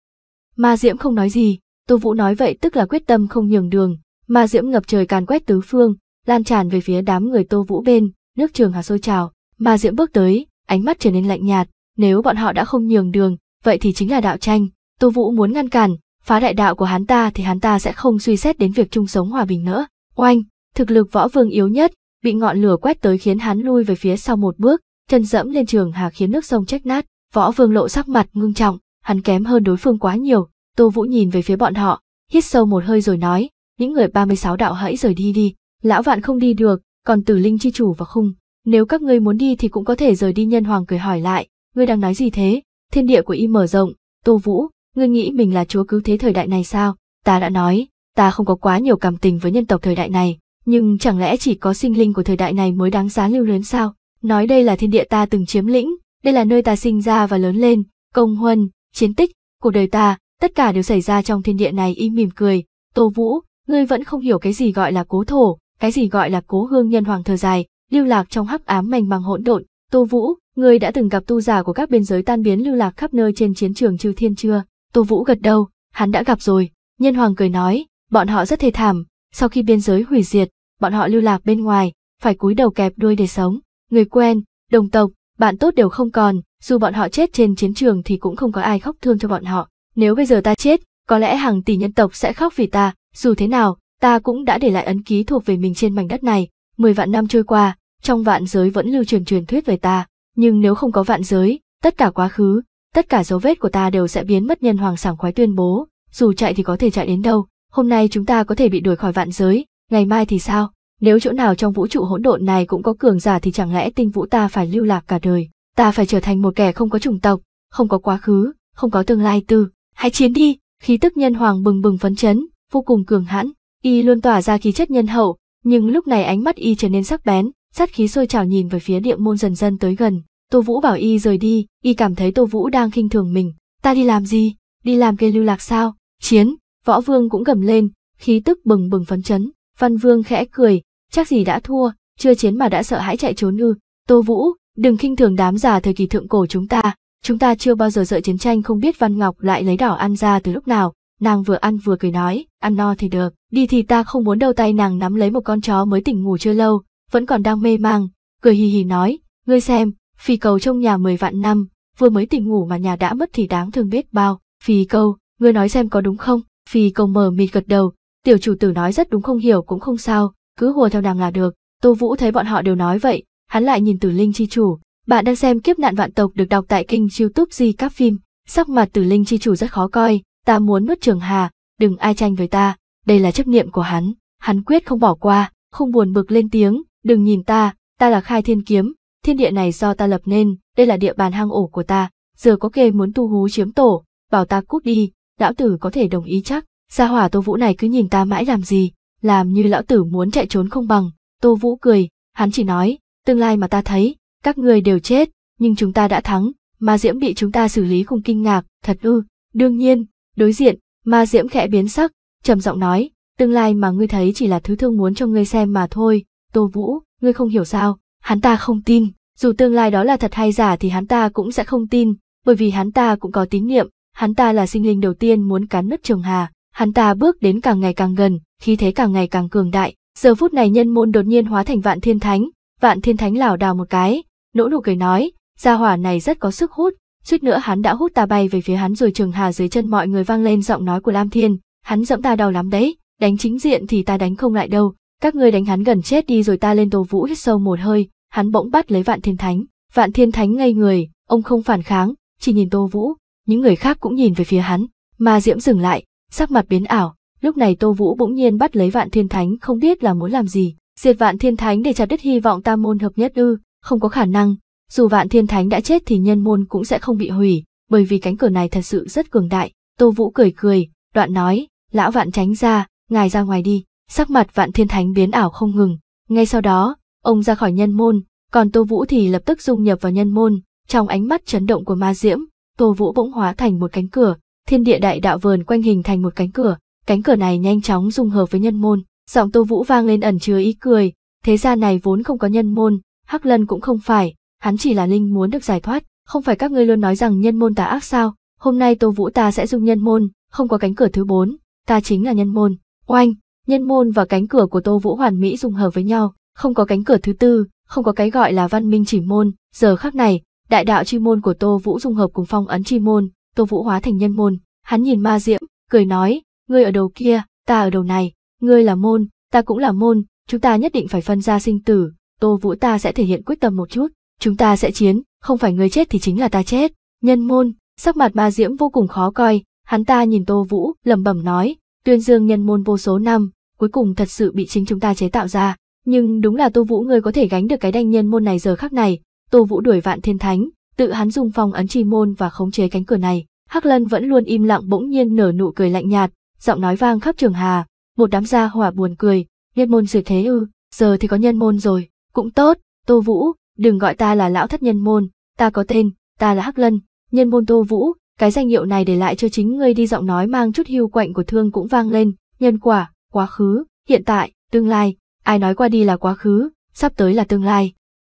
Ma Diễm không nói gì, Tô Vũ nói vậy tức là quyết tâm không nhường đường, Ma diễm ngập trời càn quét tứ phương, lan tràn về phía đám người Tô Vũ bên, nước trường hà sôi trào, Ma diễm bước tới, ánh mắt trở nên lạnh nhạt, nếu bọn họ đã không nhường đường, vậy thì chính là đạo tranh, Tô Vũ muốn ngăn cản, phá đại đạo của hắn ta thì hắn ta sẽ không suy xét đến việc chung sống hòa bình nữa. Oanh, thực lực võ vương yếu nhất, bị ngọn lửa quét tới khiến hắn lui về phía sau một bước, chân dẫm lên trường hà khiến nước sông trách nát, võ vương lộ sắc mặt ngưng trọng, hắn kém hơn đối phương quá nhiều, Tô Vũ nhìn về phía bọn họ, hít sâu một hơi rồi nói, những người 36 đạo hãy rời đi đi, lão vạn không đi được, còn tử linh chi chủ và khung, nếu các ngươi muốn đi thì cũng có thể rời đi nhân hoàng cười hỏi lại, ngươi đang nói gì thế, thiên địa của y mở rộng, tô vũ, ngươi nghĩ mình là chúa cứu thế thời đại này sao, ta đã nói, ta không có quá nhiều cảm tình với nhân tộc thời đại này, nhưng chẳng lẽ chỉ có sinh linh của thời đại này mới đáng giá lưu luyến sao, nói đây là thiên địa ta từng chiếm lĩnh, đây là nơi ta sinh ra và lớn lên, công huân, chiến tích, cuộc đời ta, tất cả đều xảy ra trong thiên địa này y mỉm cười, tô vũ, ngươi vẫn không hiểu cái gì gọi là cố thổ, cái gì gọi là cố hương nhân hoàng thờ dài, lưu lạc trong hắc ám mảnh bằng hỗn độn, Tô Vũ, ngươi đã từng gặp tu giả của các biên giới tan biến lưu lạc khắp nơi trên chiến trường chư thiên chưa? Tô Vũ gật đầu, hắn đã gặp rồi, nhân hoàng cười nói, bọn họ rất thê thảm, sau khi biên giới hủy diệt, bọn họ lưu lạc bên ngoài, phải cúi đầu kẹp đuôi để sống, người quen, đồng tộc, bạn tốt đều không còn, dù bọn họ chết trên chiến trường thì cũng không có ai khóc thương cho bọn họ, nếu bây giờ ta chết, có lẽ hàng tỷ nhân tộc sẽ khóc vì ta, dù thế nào, ta cũng đã để lại ấn ký thuộc về mình trên mảnh đất này, mười vạn năm trôi qua, trong vạn giới vẫn lưu truyền truyền thuyết về ta, nhưng nếu không có vạn giới, tất cả quá khứ, tất cả dấu vết của ta đều sẽ biến mất nhân hoàng sảng khoái tuyên bố, dù chạy thì có thể chạy đến đâu, hôm nay chúng ta có thể bị đuổi khỏi vạn giới, ngày mai thì sao? Nếu chỗ nào trong vũ trụ hỗn độn này cũng có cường giả thì chẳng lẽ tinh vũ ta phải lưu lạc cả đời, ta phải trở thành một kẻ không có chủng tộc, không có quá khứ, không có tương lai tư, hãy chiến đi, khí tức nhân hoàng bừng bừng phấn chấn, vô cùng cường hãn, y luôn tỏa ra khí chất nhân hậu, nhưng lúc này ánh mắt y trở nên sắc bén, sát khí sôi trào nhìn về phía địa môn dần dần tới gần. Tô Vũ bảo y rời đi, y cảm thấy Tô Vũ đang khinh thường mình, ta đi làm gì, đi làm kê lưu lạc sao, chiến, võ vương cũng gầm lên, khí tức bừng bừng phấn chấn, văn vương khẽ cười, chắc gì đã thua, chưa chiến mà đã sợ hãi chạy trốn ư, Tô Vũ, đừng khinh thường đám già thời kỳ thượng cổ chúng ta, chúng ta chưa bao giờ sợ chiến tranh không biết Văn Ngọc lại lấy đỏ ăn ra từ lúc nào, Nàng vừa ăn vừa cười nói, ăn no thì được, đi thì ta không muốn đâu tay nàng nắm lấy một con chó mới tỉnh ngủ chưa lâu, vẫn còn đang mê mang, cười hì hì nói, ngươi xem, phi cầu trong nhà mười vạn năm, vừa mới tỉnh ngủ mà nhà đã mất thì đáng thương biết bao, phi câu ngươi nói xem có đúng không, phi câu mờ mịt gật đầu, tiểu chủ tử nói rất đúng không hiểu cũng không sao, cứ hùa theo nàng là được, tô vũ thấy bọn họ đều nói vậy, hắn lại nhìn tử linh chi chủ, bạn đang xem kiếp nạn vạn tộc được đọc tại kênh youtube di các phim, sắc mặt tử linh chi chủ rất khó coi, ta muốn mất trường hà, đừng ai tranh với ta, đây là chấp niệm của hắn, hắn quyết không bỏ qua, không buồn bực lên tiếng, đừng nhìn ta, ta là khai thiên kiếm, thiên địa này do ta lập nên, đây là địa bàn hang ổ của ta, giờ có kê muốn tu hú chiếm tổ, bảo ta cút đi, lão tử có thể đồng ý chắc, gia hỏa tô vũ này cứ nhìn ta mãi làm gì, làm như lão tử muốn chạy trốn không bằng, tô vũ cười, hắn chỉ nói, tương lai mà ta thấy, các người đều chết, nhưng chúng ta đã thắng, mà diễm bị chúng ta xử lý không kinh ngạc, thật ư, đương nhiên, Đối diện, ma diễm khẽ biến sắc, trầm giọng nói, tương lai mà ngươi thấy chỉ là thứ thương muốn cho ngươi xem mà thôi, Tô Vũ, ngươi không hiểu sao, hắn ta không tin, dù tương lai đó là thật hay giả thì hắn ta cũng sẽ không tin, bởi vì hắn ta cũng có tín niệm, hắn ta là sinh linh đầu tiên muốn cắn nứt trường hà, hắn ta bước đến càng ngày càng gần, khí thế càng ngày càng cường đại, giờ phút này nhân môn đột nhiên hóa thành vạn thiên thánh, vạn thiên thánh lảo đảo một cái, nỗ lực cười nói, gia hỏa này rất có sức hút, suýt nữa hắn đã hút ta bay về phía hắn rồi trường hà dưới chân mọi người vang lên giọng nói của Lam Thiên, hắn dẫm ta đau lắm đấy, đánh chính diện thì ta đánh không lại đâu, các ngươi đánh hắn gần chết đi rồi ta lên Tô Vũ hít sâu một hơi, hắn bỗng bắt lấy Vạn Thiên Thánh, Vạn Thiên Thánh ngây người, ông không phản kháng, chỉ nhìn Tô Vũ, những người khác cũng nhìn về phía hắn, Ma Diễm dừng lại, sắc mặt biến ảo, lúc này Tô Vũ bỗng nhiên bắt lấy Vạn Thiên Thánh không biết là muốn làm gì, diệt Vạn Thiên Thánh để chặt đứt hy vọng tam môn hợp nhất ư, không có khả năng, dù vạn thiên thánh đã chết thì nhân môn cũng sẽ không bị hủy, bởi vì cánh cửa này thật sự rất cường đại. Tô Vũ cười cười, đoạn nói, lão vạn tránh ra, ngài ra ngoài đi, sắc mặt vạn thiên thánh biến ảo không ngừng. Ngay sau đó, ông ra khỏi nhân môn, còn Tô Vũ thì lập tức dung nhập vào nhân môn, trong ánh mắt chấn động của ma diễm, Tô Vũ bỗng hóa thành một cánh cửa, thiên địa đại đạo vờn quanh hình thành một cánh cửa, cánh cửa này nhanh chóng dung hợp với nhân môn, giọng Tô Vũ vang lên ẩn chứa ý cười, thế gian này vốn không có nhân môn, Hắc Lân cũng không phải, hắn chỉ là linh muốn được giải thoát, không phải các ngươi luôn nói rằng nhân môn tà ác sao, hôm nay Tô Vũ ta sẽ dùng nhân môn, không có cánh cửa thứ bốn, ta chính là nhân môn. Oanh, nhân môn và cánh cửa của Tô Vũ hoàn mỹ dùng hợp với nhau, không có cánh cửa thứ tư, không có cái gọi là văn minh chỉ môn, giờ khắc này, đại đạo chi môn của Tô Vũ dung hợp cùng phong ấn chi môn, Tô Vũ hóa thành nhân môn, hắn nhìn ma diễm, cười nói, ngươi ở đầu kia, ta ở đầu này, ngươi là môn, ta cũng là môn, chúng ta nhất định phải phân ra sinh tử, Tô Vũ ta sẽ thể hiện quyết tâm một chút, chúng ta sẽ chiến, không phải ngươi chết thì chính là ta chết. Nhân môn, sắc mặt ma diễm vô cùng khó coi, hắn ta nhìn Tô Vũ, lẩm bẩm nói, tuyên dương nhân môn vô số năm, cuối cùng thật sự bị chính chúng ta chế tạo ra, nhưng đúng là Tô Vũ người có thể gánh được cái đanh nhân môn này giờ khắc này, Tô Vũ đuổi vạn thiên thánh, tự hắn dùng phong ấn chi môn và khống chế cánh cửa này. Hắc Lân vẫn luôn im lặng bỗng nhiên nở nụ cười lạnh nhạt, giọng nói vang khắp trường hà, một đám gia hỏa buồn cười, nhân môn dược thế ư, giờ thì có nhân môn rồi, cũng tốt, Tô Vũ, đừng gọi ta là lão thất nhân môn, ta có tên, ta là Hắc Lân, nhân môn Tô Vũ, cái danh hiệu này để lại cho chính ngươi đi giọng nói mang chút hưu quạnh của thương cũng vang lên, nhân quả, quá khứ, hiện tại, tương lai, ai nói qua đi là quá khứ, sắp tới là tương lai.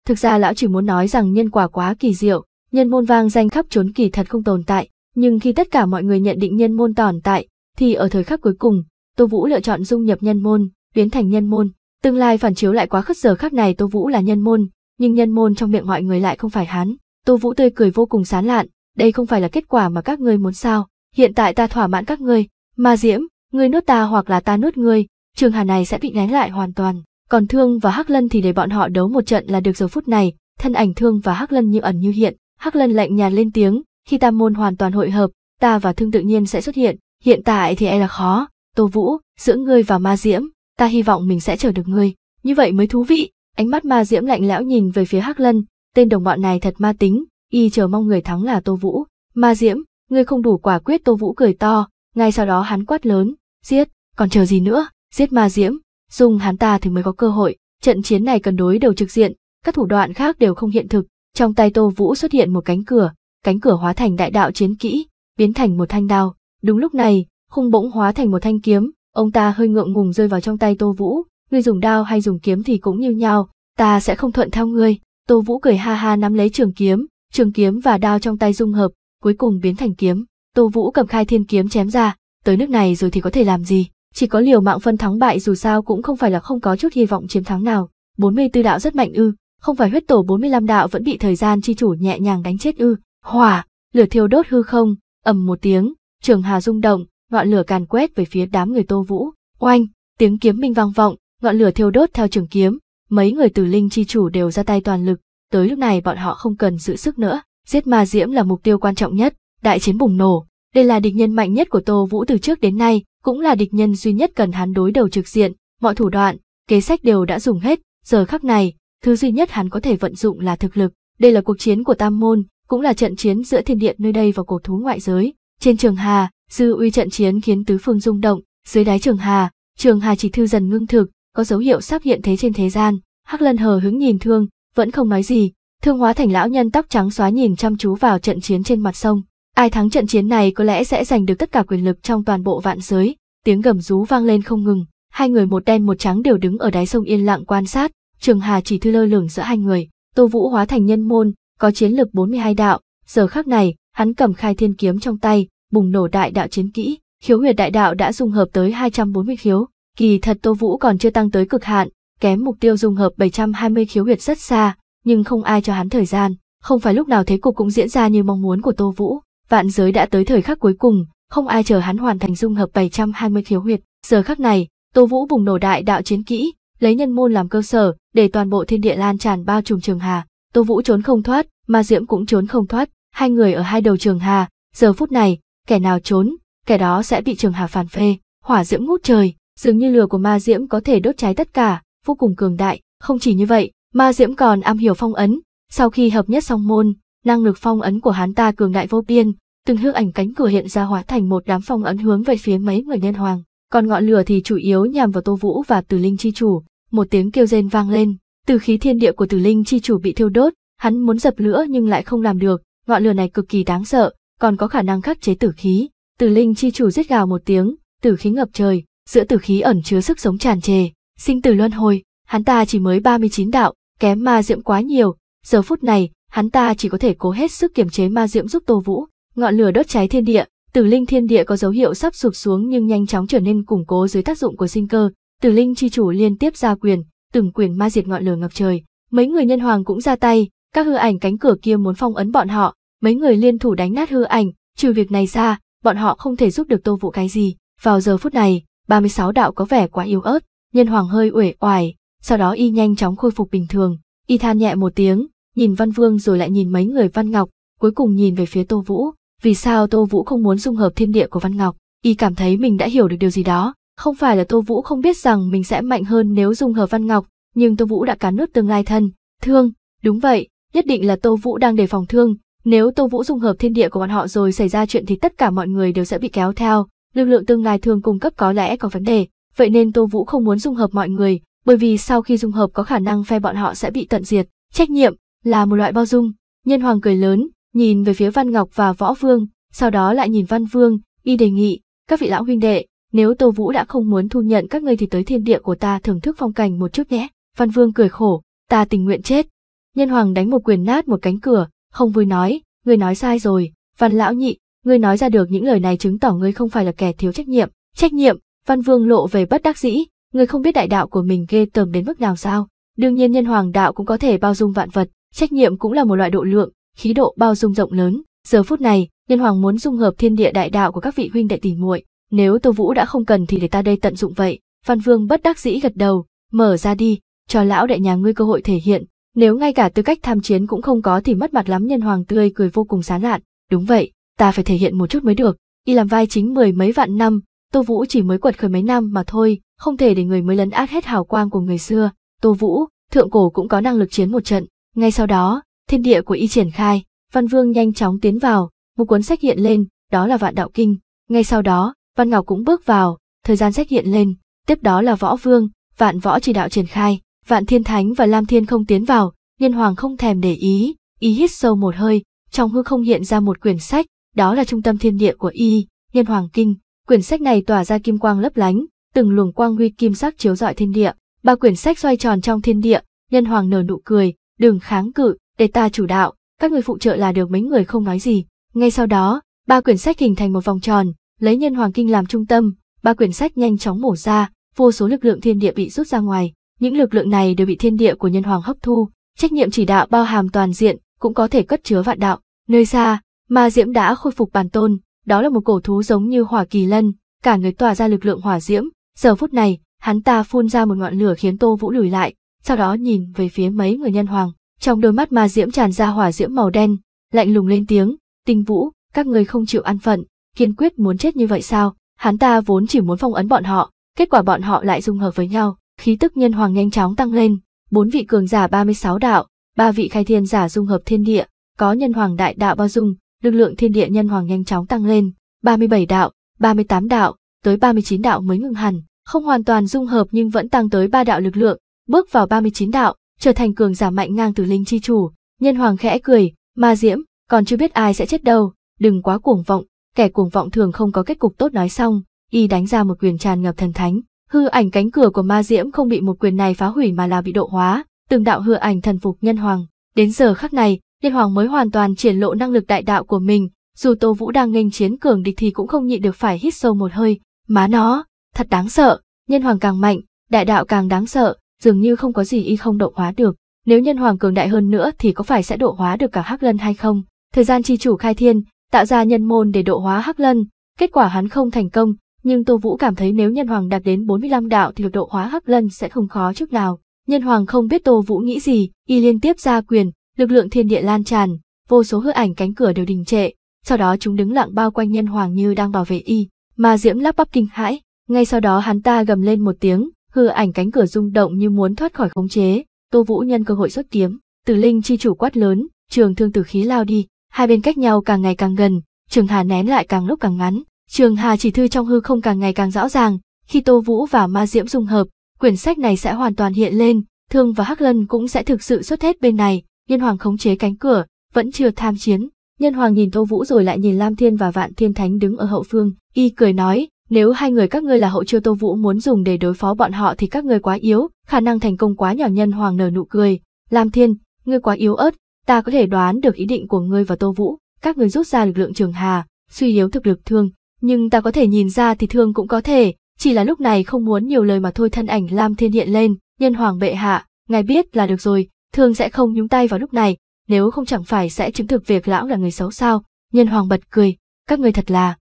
Thực ra lão chỉ muốn nói rằng nhân quả quá kỳ diệu, nhân môn vang danh khắp trốn kỳ thật không tồn tại, nhưng khi tất cả mọi người nhận định nhân môn tồn tại, thì ở thời khắc cuối cùng, Tô Vũ lựa chọn dung nhập nhân môn, biến thành nhân môn. Tương lai phản chiếu lại quá khứ giờ khắc này Tô Vũ là nhân môn, nhưng nhân môn trong miệng mọi người lại không phải hắn. Tô Vũ tươi cười vô cùng sán lạn, đây không phải là kết quả mà các ngươi muốn sao, hiện tại ta thỏa mãn các ngươi, ma diễm, ngươi nuốt ta hoặc là ta nuốt ngươi, trường hà này sẽ bị nén lại hoàn toàn. Còn Thương và Hắc Lân thì để bọn họ đấu một trận là được giờ phút này, thân ảnh Thương và Hắc Lân như ẩn như hiện, Hắc Lân lạnh nhạt lên tiếng, khi ta môn hoàn toàn hội hợp, ta và Thương tự nhiên sẽ xuất hiện, hiện tại thì e là khó, Tô Vũ, giữa ngươi và Ma Diễm, ta hy vọng mình sẽ chờ được ngươi, như vậy mới thú vị, Ánh mắt ma diễm lạnh lẽo nhìn về phía Hắc Lân, tên đồng bọn này thật ma tính, y chờ mong người thắng là Tô Vũ. Ma diễm, ngươi không đủ quả quyết Tô Vũ cười to, ngay sau đó hắn quát lớn, giết, còn chờ gì nữa, giết ma diễm, dùng hắn ta thì mới có cơ hội, trận chiến này cần đối đầu trực diện, các thủ đoạn khác đều không hiện thực, trong tay Tô Vũ xuất hiện một cánh cửa, cánh cửa hóa thành đại đạo chiến kỹ, biến thành một thanh đao, đúng lúc này, khung bỗng hóa thành một thanh kiếm, ông ta hơi ngượng ngùng rơi vào trong tay Tô Vũ, ngươi dùng đao hay dùng kiếm thì cũng như nhau, ta sẽ không thuận theo ngươi. Tô Vũ cười ha ha nắm lấy trường kiếm, trường kiếm và đao trong tay dung hợp, cuối cùng biến thành kiếm. Tô Vũ cầm khai thiên kiếm chém ra, tới nước này rồi thì có thể làm gì, chỉ có liều mạng phân thắng bại dù sao cũng không phải là không có chút hy vọng chiến thắng nào. 44 đạo rất mạnh ư, không phải huyết tổ 45 đạo vẫn bị thời gian chi chủ nhẹ nhàng đánh chết ư. Hỏa, lửa thiêu đốt hư không, ầm một tiếng, trường hà rung động, ngọn lửa càn quét về phía đám người Tô Vũ. Oanh, tiếng kiếm minh vang vọng, ngọn lửa thiêu đốt theo trường kiếm, mấy người từ linh chi chủ đều ra tay toàn lực, tới lúc này bọn họ không cần giữ sức nữa, giết ma diễm là mục tiêu quan trọng nhất, đại chiến bùng nổ, đây là địch nhân mạnh nhất của Tô Vũ từ trước đến nay, cũng là địch nhân duy nhất cần hắn đối đầu trực diện, mọi thủ đoạn, kế sách đều đã dùng hết, giờ khắc này, thứ duy nhất hắn có thể vận dụng là thực lực, đây là cuộc chiến của Tam Môn, cũng là trận chiến giữa thiên điện nơi đây và cổ thú ngoại giới. Trên trường hà, dư uy trận chiến khiến tứ phương rung động, dưới đáy trường hà, trường hà chỉ thư dần ngưng thực, có dấu hiệu sắp hiện thế trên thế gian. Hắc Lân hờ hứng nhìn Thương, vẫn không nói gì. Thương hóa thành lão nhân tóc trắng xóa nhìn chăm chú vào trận chiến trên mặt sông. Ai thắng trận chiến này có lẽ sẽ giành được tất cả quyền lực trong toàn bộ vạn giới. Tiếng gầm rú vang lên không ngừng. Hai người một đen một trắng đều đứng ở đáy sông yên lặng quan sát. Trường Hà chỉ thư lơ lửng giữa hai người. Tô Vũ hóa thành nhân môn, có chiến lực 42 đạo. Giờ khắc này, hắn cầm khai thiên kiếm trong tay, bùng nổ đại đạo chiến kỹ. Khiếu huyệt đại đạo đã dung hợp tới 240 khiếu, Kỳ thật Tô Vũ còn chưa tăng tới cực hạn, kém mục tiêu dung hợp 720 khiếu huyệt rất xa, nhưng không ai cho hắn thời gian, không phải lúc nào thế cục cũng diễn ra như mong muốn của Tô Vũ, vạn giới đã tới thời khắc cuối cùng, không ai chờ hắn hoàn thành dung hợp 720 khiếu huyệt, giờ khắc này, Tô Vũ bùng nổ đại đạo chiến kỹ, lấy nhân môn làm cơ sở, để toàn bộ thiên địa lan tràn bao trùm trường hà, Tô Vũ trốn không thoát, Ma Diễm cũng trốn không thoát, hai người ở hai đầu trường hà, giờ phút này, kẻ nào trốn, kẻ đó sẽ bị trường hà phản phê, hỏa diễm ngút trời, dường như lửa của ma diễm có thể đốt cháy tất cả, vô cùng cường đại. Không chỉ như vậy, ma diễm còn am hiểu phong ấn. Sau khi hợp nhất song môn, năng lực phong ấn của hắn ta cường đại vô biên, từng hư ảnh cánh cửa hiện ra hóa thành một đám phong ấn hướng về phía mấy người nhân hoàng. Còn ngọn lửa thì chủ yếu nhằm vào Tô Vũ và Tử Linh Chi Chủ. Một tiếng kêu rên vang lên, từ khí thiên địa của Tử Linh Chi Chủ bị thiêu đốt, hắn muốn dập lửa nhưng lại không làm được. Ngọn lửa này cực kỳ đáng sợ, còn có khả năng khắc chế tử khí. Tử Linh Chi Chủ giết gào một tiếng, tử khí ngập trời, giữa tử khí ẩn chứa sức sống tràn trề, sinh tử luân hồi, hắn ta chỉ mới 39 đạo, kém ma diễm quá nhiều, giờ phút này, hắn ta chỉ có thể cố hết sức kiềm chế ma diễm giúp Tô Vũ, ngọn lửa đốt cháy thiên địa, tử linh thiên địa có dấu hiệu sắp sụp xuống nhưng nhanh chóng trở nên củng cố dưới tác dụng của sinh cơ, tử linh chi chủ liên tiếp ra quyền, từng quyền ma diệt ngọn lửa ngập trời, mấy người nhân hoàng cũng ra tay, các hư ảnh cánh cửa kia muốn phong ấn bọn họ, mấy người liên thủ đánh nát hư ảnh, trừ việc này ra, bọn họ không thể giúp được Tô Vũ cái gì. Vào giờ phút này, 36 đạo có vẻ quá yếu ớt, nhân hoàng hơi uể oải, sau đó y nhanh chóng khôi phục bình thường, y than nhẹ một tiếng, nhìn Văn Vương rồi lại nhìn mấy người Văn Ngọc, cuối cùng nhìn về phía Tô Vũ, vì sao Tô Vũ không muốn dung hợp thiên địa của Văn Ngọc, y cảm thấy mình đã hiểu được điều gì đó, không phải là Tô Vũ không biết rằng mình sẽ mạnh hơn nếu dung hợp Văn Ngọc, nhưng Tô Vũ đã cán nốt tương lai thân, thương, đúng vậy, nhất định là Tô Vũ đang đề phòng thương, nếu Tô Vũ dung hợp thiên địa của bọn họ rồi xảy ra chuyện thì tất cả mọi người đều sẽ bị kéo theo, lực lượng tương lai thường cung cấp có lẽ có vấn đề, vậy nên Tô Vũ không muốn dung hợp mọi người, bởi vì sau khi dung hợp có khả năng phe bọn họ sẽ bị tận diệt, trách nhiệm là một loại bao dung. Nhân Hoàng cười lớn, nhìn về phía Văn Ngọc và Võ Vương, sau đó lại nhìn Văn Vương, y đề nghị, các vị lão huynh đệ, nếu Tô Vũ đã không muốn thu nhận các ngươi thì tới thiên địa của ta thưởng thức phong cảnh một chút nhé. Văn Vương cười khổ, ta tình nguyện chết. Nhân Hoàng đánh một quyền nát một cánh cửa, không vui nói, người nói sai rồi, Văn lão nhị, ngươi nói ra được những lời này chứng tỏ ngươi không phải là kẻ thiếu trách nhiệm. Trách nhiệm, Văn Vương lộ về bất đắc dĩ, ngươi không biết đại đạo của mình ghê tởm đến mức nào sao? Đương nhiên nhân hoàng đạo cũng có thể bao dung vạn vật, trách nhiệm cũng là một loại độ lượng, khí độ bao dung rộng lớn. Giờ phút này, nhân hoàng muốn dung hợp thiên địa đại đạo của các vị huynh đệ tỷ muội, nếu Tô Vũ đã không cần thì để ta đây tận dụng vậy. Văn Vương bất đắc dĩ gật đầu, mở ra đi, cho lão đại nhà ngươi cơ hội thể hiện, nếu ngay cả tư cách tham chiến cũng không có thì mất mặt lắm nhân hoàng tươi cười vô cùng sán lạn, đúng vậy, ta phải thể hiện một chút mới được, y làm vai chính mười mấy vạn năm, Tô Vũ chỉ mới quật khởi mấy năm mà thôi, không thể để người mới lấn át hết hào quang của người xưa. Tô Vũ, thượng cổ cũng có năng lực chiến một trận, ngay sau đó, thiên địa của y triển khai, Văn Vương nhanh chóng tiến vào, một cuốn sách hiện lên, đó là Vạn Đạo Kinh, ngay sau đó, Văn Ngọc cũng bước vào, thời gian sách hiện lên, tiếp đó là Võ Vương, Vạn Võ chỉ đạo triển khai, Vạn Thiên Thánh và Lam Thiên không tiến vào, Nhân Hoàng không thèm để ý, y hít sâu một hơi, trong hư không hiện ra một quyển sách, đó là trung tâm thiên địa của y, Nhân Hoàng Kinh. Quyển sách này tỏa ra kim quang lấp lánh, từng luồng quang huy kim sắc chiếu rọi thiên địa. Ba quyển sách xoay tròn trong thiên địa, Nhân Hoàng nở nụ cười, đừng kháng cự, để ta chủ đạo, các người phụ trợ là được mấy người không nói gì. Ngay sau đó, ba quyển sách hình thành một vòng tròn, lấy Nhân Hoàng Kinh làm trung tâm, ba quyển sách nhanh chóng mổ ra, vô số lực lượng thiên địa bị rút ra ngoài, những lực lượng này đều bị thiên địa của Nhân Hoàng hấp thu, trách nhiệm chỉ đạo bao hàm toàn diện, cũng có thể cất chứa vạn đạo. Nơi xa, Ma diễm đã khôi phục bản tôn, đó là một cổ thú giống như hỏa kỳ lân, cả người tỏa ra lực lượng hỏa diễm, giờ phút này, hắn ta phun ra một ngọn lửa khiến Tô Vũ lùi lại, sau đó nhìn về phía mấy người nhân hoàng, trong đôi mắt ma diễm tràn ra hỏa diễm màu đen, lạnh lùng lên tiếng, "Tinh Vũ, các người không chịu ăn phận, kiên quyết muốn chết như vậy sao?" Hắn ta vốn chỉ muốn phong ấn bọn họ, kết quả bọn họ lại dung hợp với nhau, khí tức nhân hoàng nhanh chóng tăng lên, bốn vị cường giả 36 đạo, ba vị khai thiên giả dung hợp thiên địa, có nhân hoàng đại đạo bao dung, lực lượng thiên địa nhân hoàng nhanh chóng tăng lên, 37 đạo, 38 đạo, tới 39 đạo mới ngừng hẳn, không hoàn toàn dung hợp nhưng vẫn tăng tới 3 đạo lực lượng, bước vào 39 đạo, trở thành cường giả mạnh ngang từ linh chi chủ. Nhân hoàng khẽ cười, ma diễm, còn chưa biết ai sẽ chết đâu, đừng quá cuồng vọng, kẻ cuồng vọng thường không có kết cục tốt nói xong, y đánh ra một quyền tràn ngập thần thánh, hư ảnh cánh cửa của ma diễm không bị một quyền này phá hủy mà là bị độ hóa, từng đạo hư ảnh thần phục nhân hoàng. Đến giờ khắc này, Liên Hoàng mới hoàn toàn triển lộ năng lực đại đạo của mình, dù Tô Vũ đang nghênh chiến cường địch thì cũng không nhịn được phải hít sâu một hơi, má nó, thật đáng sợ, nhân hoàng càng mạnh, đại đạo càng đáng sợ, dường như không có gì y không độ hóa được, nếu nhân hoàng cường đại hơn nữa thì có phải sẽ độ hóa được cả Hắc Lân hay không? Thời gian chi chủ khai thiên, tạo ra nhân môn để độ hóa Hắc Lân, kết quả hắn không thành công, nhưng Tô Vũ cảm thấy nếu nhân hoàng đạt đến 45 đạo thì độ hóa Hắc Lân sẽ không khó chút nào. Nhân hoàng không biết Tô Vũ nghĩ gì, y liên tiếp ra quyền, lực lượng thiên địa lan tràn, vô số hư ảnh cánh cửa đều đình trệ, sau đó chúng đứng lặng bao quanh nhân hoàng như đang bảo vệ y, mà Diễm lắp bắp kinh hãi, ngay sau đó hắn ta gầm lên một tiếng, hư ảnh cánh cửa rung động như muốn thoát khỏi khống chế, Tô Vũ nhân cơ hội xuất kiếm, Tử Linh chi chủ quát lớn, trường thương tử khí lao đi, hai bên cách nhau càng ngày càng gần, Trường Hà nén lại càng lúc càng ngắn, Trường Hà chỉ thư trong hư không càng ngày càng rõ ràng, khi Tô Vũ và Ma Diễm dung hợp, quyển sách này sẽ hoàn toàn hiện lên, Thương và Hắc Lân cũng sẽ thực sự xuất hết bên này, nhân hoàng khống chế cánh cửa, vẫn chưa tham chiến. Nhân hoàng nhìn Tô Vũ rồi lại nhìn Lam Thiên và Vạn Thiên Thánh đứng ở hậu phương, y cười nói, nếu hai người các ngươi là hậu chiêu Tô Vũ muốn dùng để đối phó bọn họ thì các ngươi quá yếu, khả năng thành công quá nhỏ nhân hoàng nở nụ cười. Lam Thiên, ngươi quá yếu ớt, ta có thể đoán được ý định của ngươi và Tô Vũ, các ngươi rút ra lực lượng trường hà, suy yếu thực lực thương, nhưng ta có thể nhìn ra thì thương cũng có thể, chỉ là lúc này không muốn nhiều lời mà thôi thân ảnh Lam Thiên hiện lên, nhân hoàng bệ hạ, ngài biết là được rồi, thường sẽ không nhúng tay vào lúc này, nếu không chẳng phải sẽ chứng thực việc lão là người xấu sao. Nhân hoàng bật cười, các người thật là.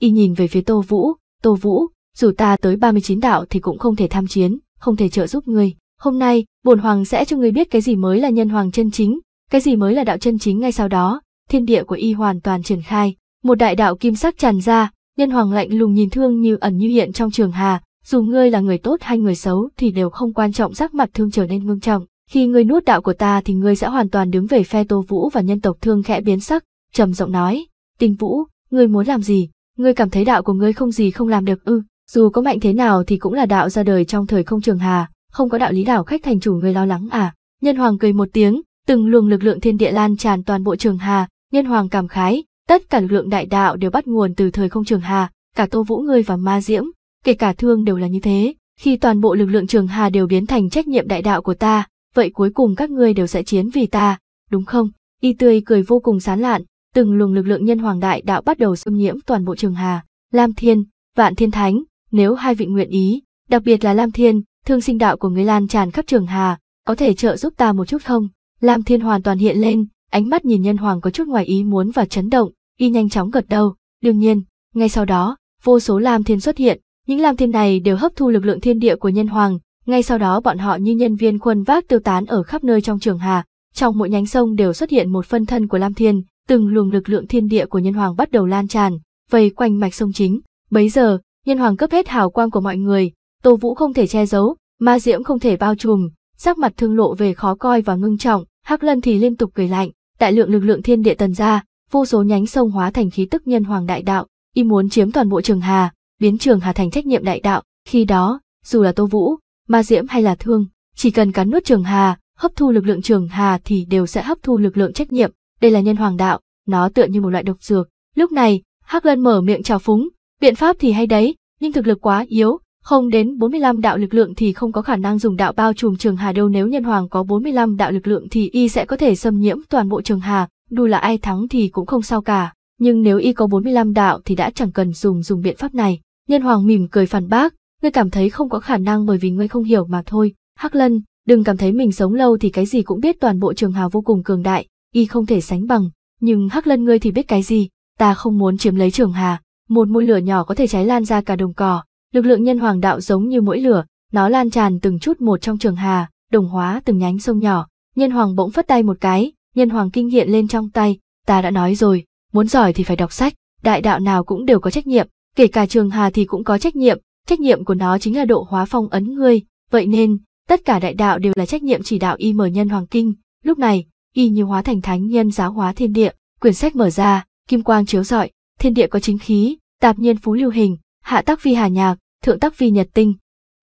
Y nhìn về phía Tô Vũ, Tô Vũ, dù ta tới 39 đạo thì cũng không thể tham chiến, không thể trợ giúp người Hôm nay, bổn hoàng sẽ cho ngươi biết cái gì mới là nhân hoàng chân chính, cái gì mới là đạo chân chính ngay sau đó. Thiên địa của y hoàn toàn triển khai, một đại đạo kim sắc tràn ra, nhân hoàng lạnh lùng nhìn thương như ẩn như hiện trong trường hà, dù ngươi là người tốt hay người xấu thì đều không quan trọng sắc mặt thương trở nên ngưng trọng. Khi ngươi nuốt đạo của ta thì ngươi sẽ hoàn toàn đứng về phe Tô Vũ và nhân tộc thương khẽ biến sắc, trầm giọng nói, "Tình Vũ, ngươi muốn làm gì? Ngươi cảm thấy đạo của ngươi không gì không làm được ư? dù có mạnh thế nào thì cũng là đạo ra đời trong thời không trường hà, không có đạo lý đảo khách thành chủ ngươi lo lắng à?" Nhân Hoàng cười một tiếng, từng luồng lực lượng thiên địa lan tràn toàn bộ trường hà, Nhân Hoàng cảm khái, tất cả lực lượng đại đạo đều bắt nguồn từ thời không trường hà, cả Tô Vũ ngươi và Ma Diễm, kể cả Thương đều là như thế. Khi toàn bộ lực lượng trường hà đều biến thành trách nhiệm đại đạo của ta, vậy cuối cùng các ngươi đều sẽ chiến vì ta, đúng không? Y tươi cười vô cùng sán lạn, từng luồng lực lượng nhân hoàng đại đạo bắt đầu xâm nhiễm toàn bộ trường hà, Lam Thiên, Vạn Thiên Thánh, nếu hai vị nguyện ý, đặc biệt là Lam Thiên, thương sinh đạo của người lan tràn khắp trường hà, có thể trợ giúp ta một chút không? Lam Thiên hoàn toàn hiện lên, ánh mắt nhìn nhân hoàng có chút ngoài ý muốn và chấn động, y nhanh chóng gật đầu, đương nhiên, ngay sau đó, vô số Lam Thiên xuất hiện, những Lam Thiên này đều hấp thu lực lượng thiên địa của nhân hoàng, ngay sau đó bọn họ như nhân viên khuân vác tiêu tán ở khắp nơi trong trường hà, trong mỗi nhánh sông đều xuất hiện một phân thân của Lam Thiên, từng luồng lực lượng thiên địa của nhân hoàng bắt đầu lan tràn, vây quanh mạch sông chính. Bấy giờ, nhân hoàng cấp hết hào quang của mọi người, Tô Vũ không thể che giấu, Ma Diễm không thể bao trùm, sắc mặt thương lộ về khó coi và ngưng trọng, Hắc Lân thì liên tục cười lạnh, đại lượng lực lượng thiên địa tần ra, vô số nhánh sông hóa thành khí tức nhân hoàng đại đạo, y muốn chiếm toàn bộ Trường Hà, biến Trường Hà thành trách nhiệm đại đạo, khi đó, dù là Tô Vũ, ma diễm hay là thương, chỉ cần cắn nuốt trường hà, hấp thu lực lượng trường hà thì đều sẽ hấp thu lực lượng trách nhiệm, đây là nhân hoàng đạo, nó tựa như một loại độc dược. Lúc này, Hắc Lân mở miệng chào phúng, biện pháp thì hay đấy, nhưng thực lực quá yếu, không đến 45 đạo lực lượng thì không có khả năng dùng đạo bao trùm trường hà đâu nếu nhân hoàng có 45 đạo lực lượng thì y sẽ có thể xâm nhiễm toàn bộ trường hà, dù là ai thắng thì cũng không sao cả, nhưng nếu y có 45 đạo thì đã chẳng cần dùng dùng biện pháp này. Nhân hoàng mỉm cười phản bác, ngươi cảm thấy không có khả năng bởi vì ngươi không hiểu mà thôi. Hắc Lân, đừng cảm thấy mình sống lâu thì cái gì cũng biết toàn bộ trường hào vô cùng cường đại, y không thể sánh bằng, nhưng Hắc Lân ngươi thì biết cái gì, ta không muốn chiếm lấy trường hà, một mũi lửa nhỏ có thể cháy lan ra cả đồng cỏ, lực lượng nhân hoàng đạo giống như mũi lửa, nó lan tràn từng chút một trong trường hà, đồng hóa từng nhánh sông nhỏ, nhân hoàng bỗng phất tay một cái, nhân hoàng kinh hiện lên trong tay, ta đã nói rồi, muốn giỏi thì phải đọc sách, đại đạo nào cũng đều có trách nhiệm, kể cả trường hà thì cũng có trách nhiệm, Trách nhiệm của nó chính là độ hóa phong ấn ngươi, vậy nên, tất cả đại đạo đều là trách nhiệm chỉ đạo y mở nhân hoàng kinh. Lúc này, y như hóa thành thánh nhân giáo hóa thiên địa, quyển sách mở ra, kim quang chiếu rọi, thiên địa có chính khí, tạp nhiên phú lưu hình, hạ tác vi hà nhạc, thượng tác vi nhật tinh.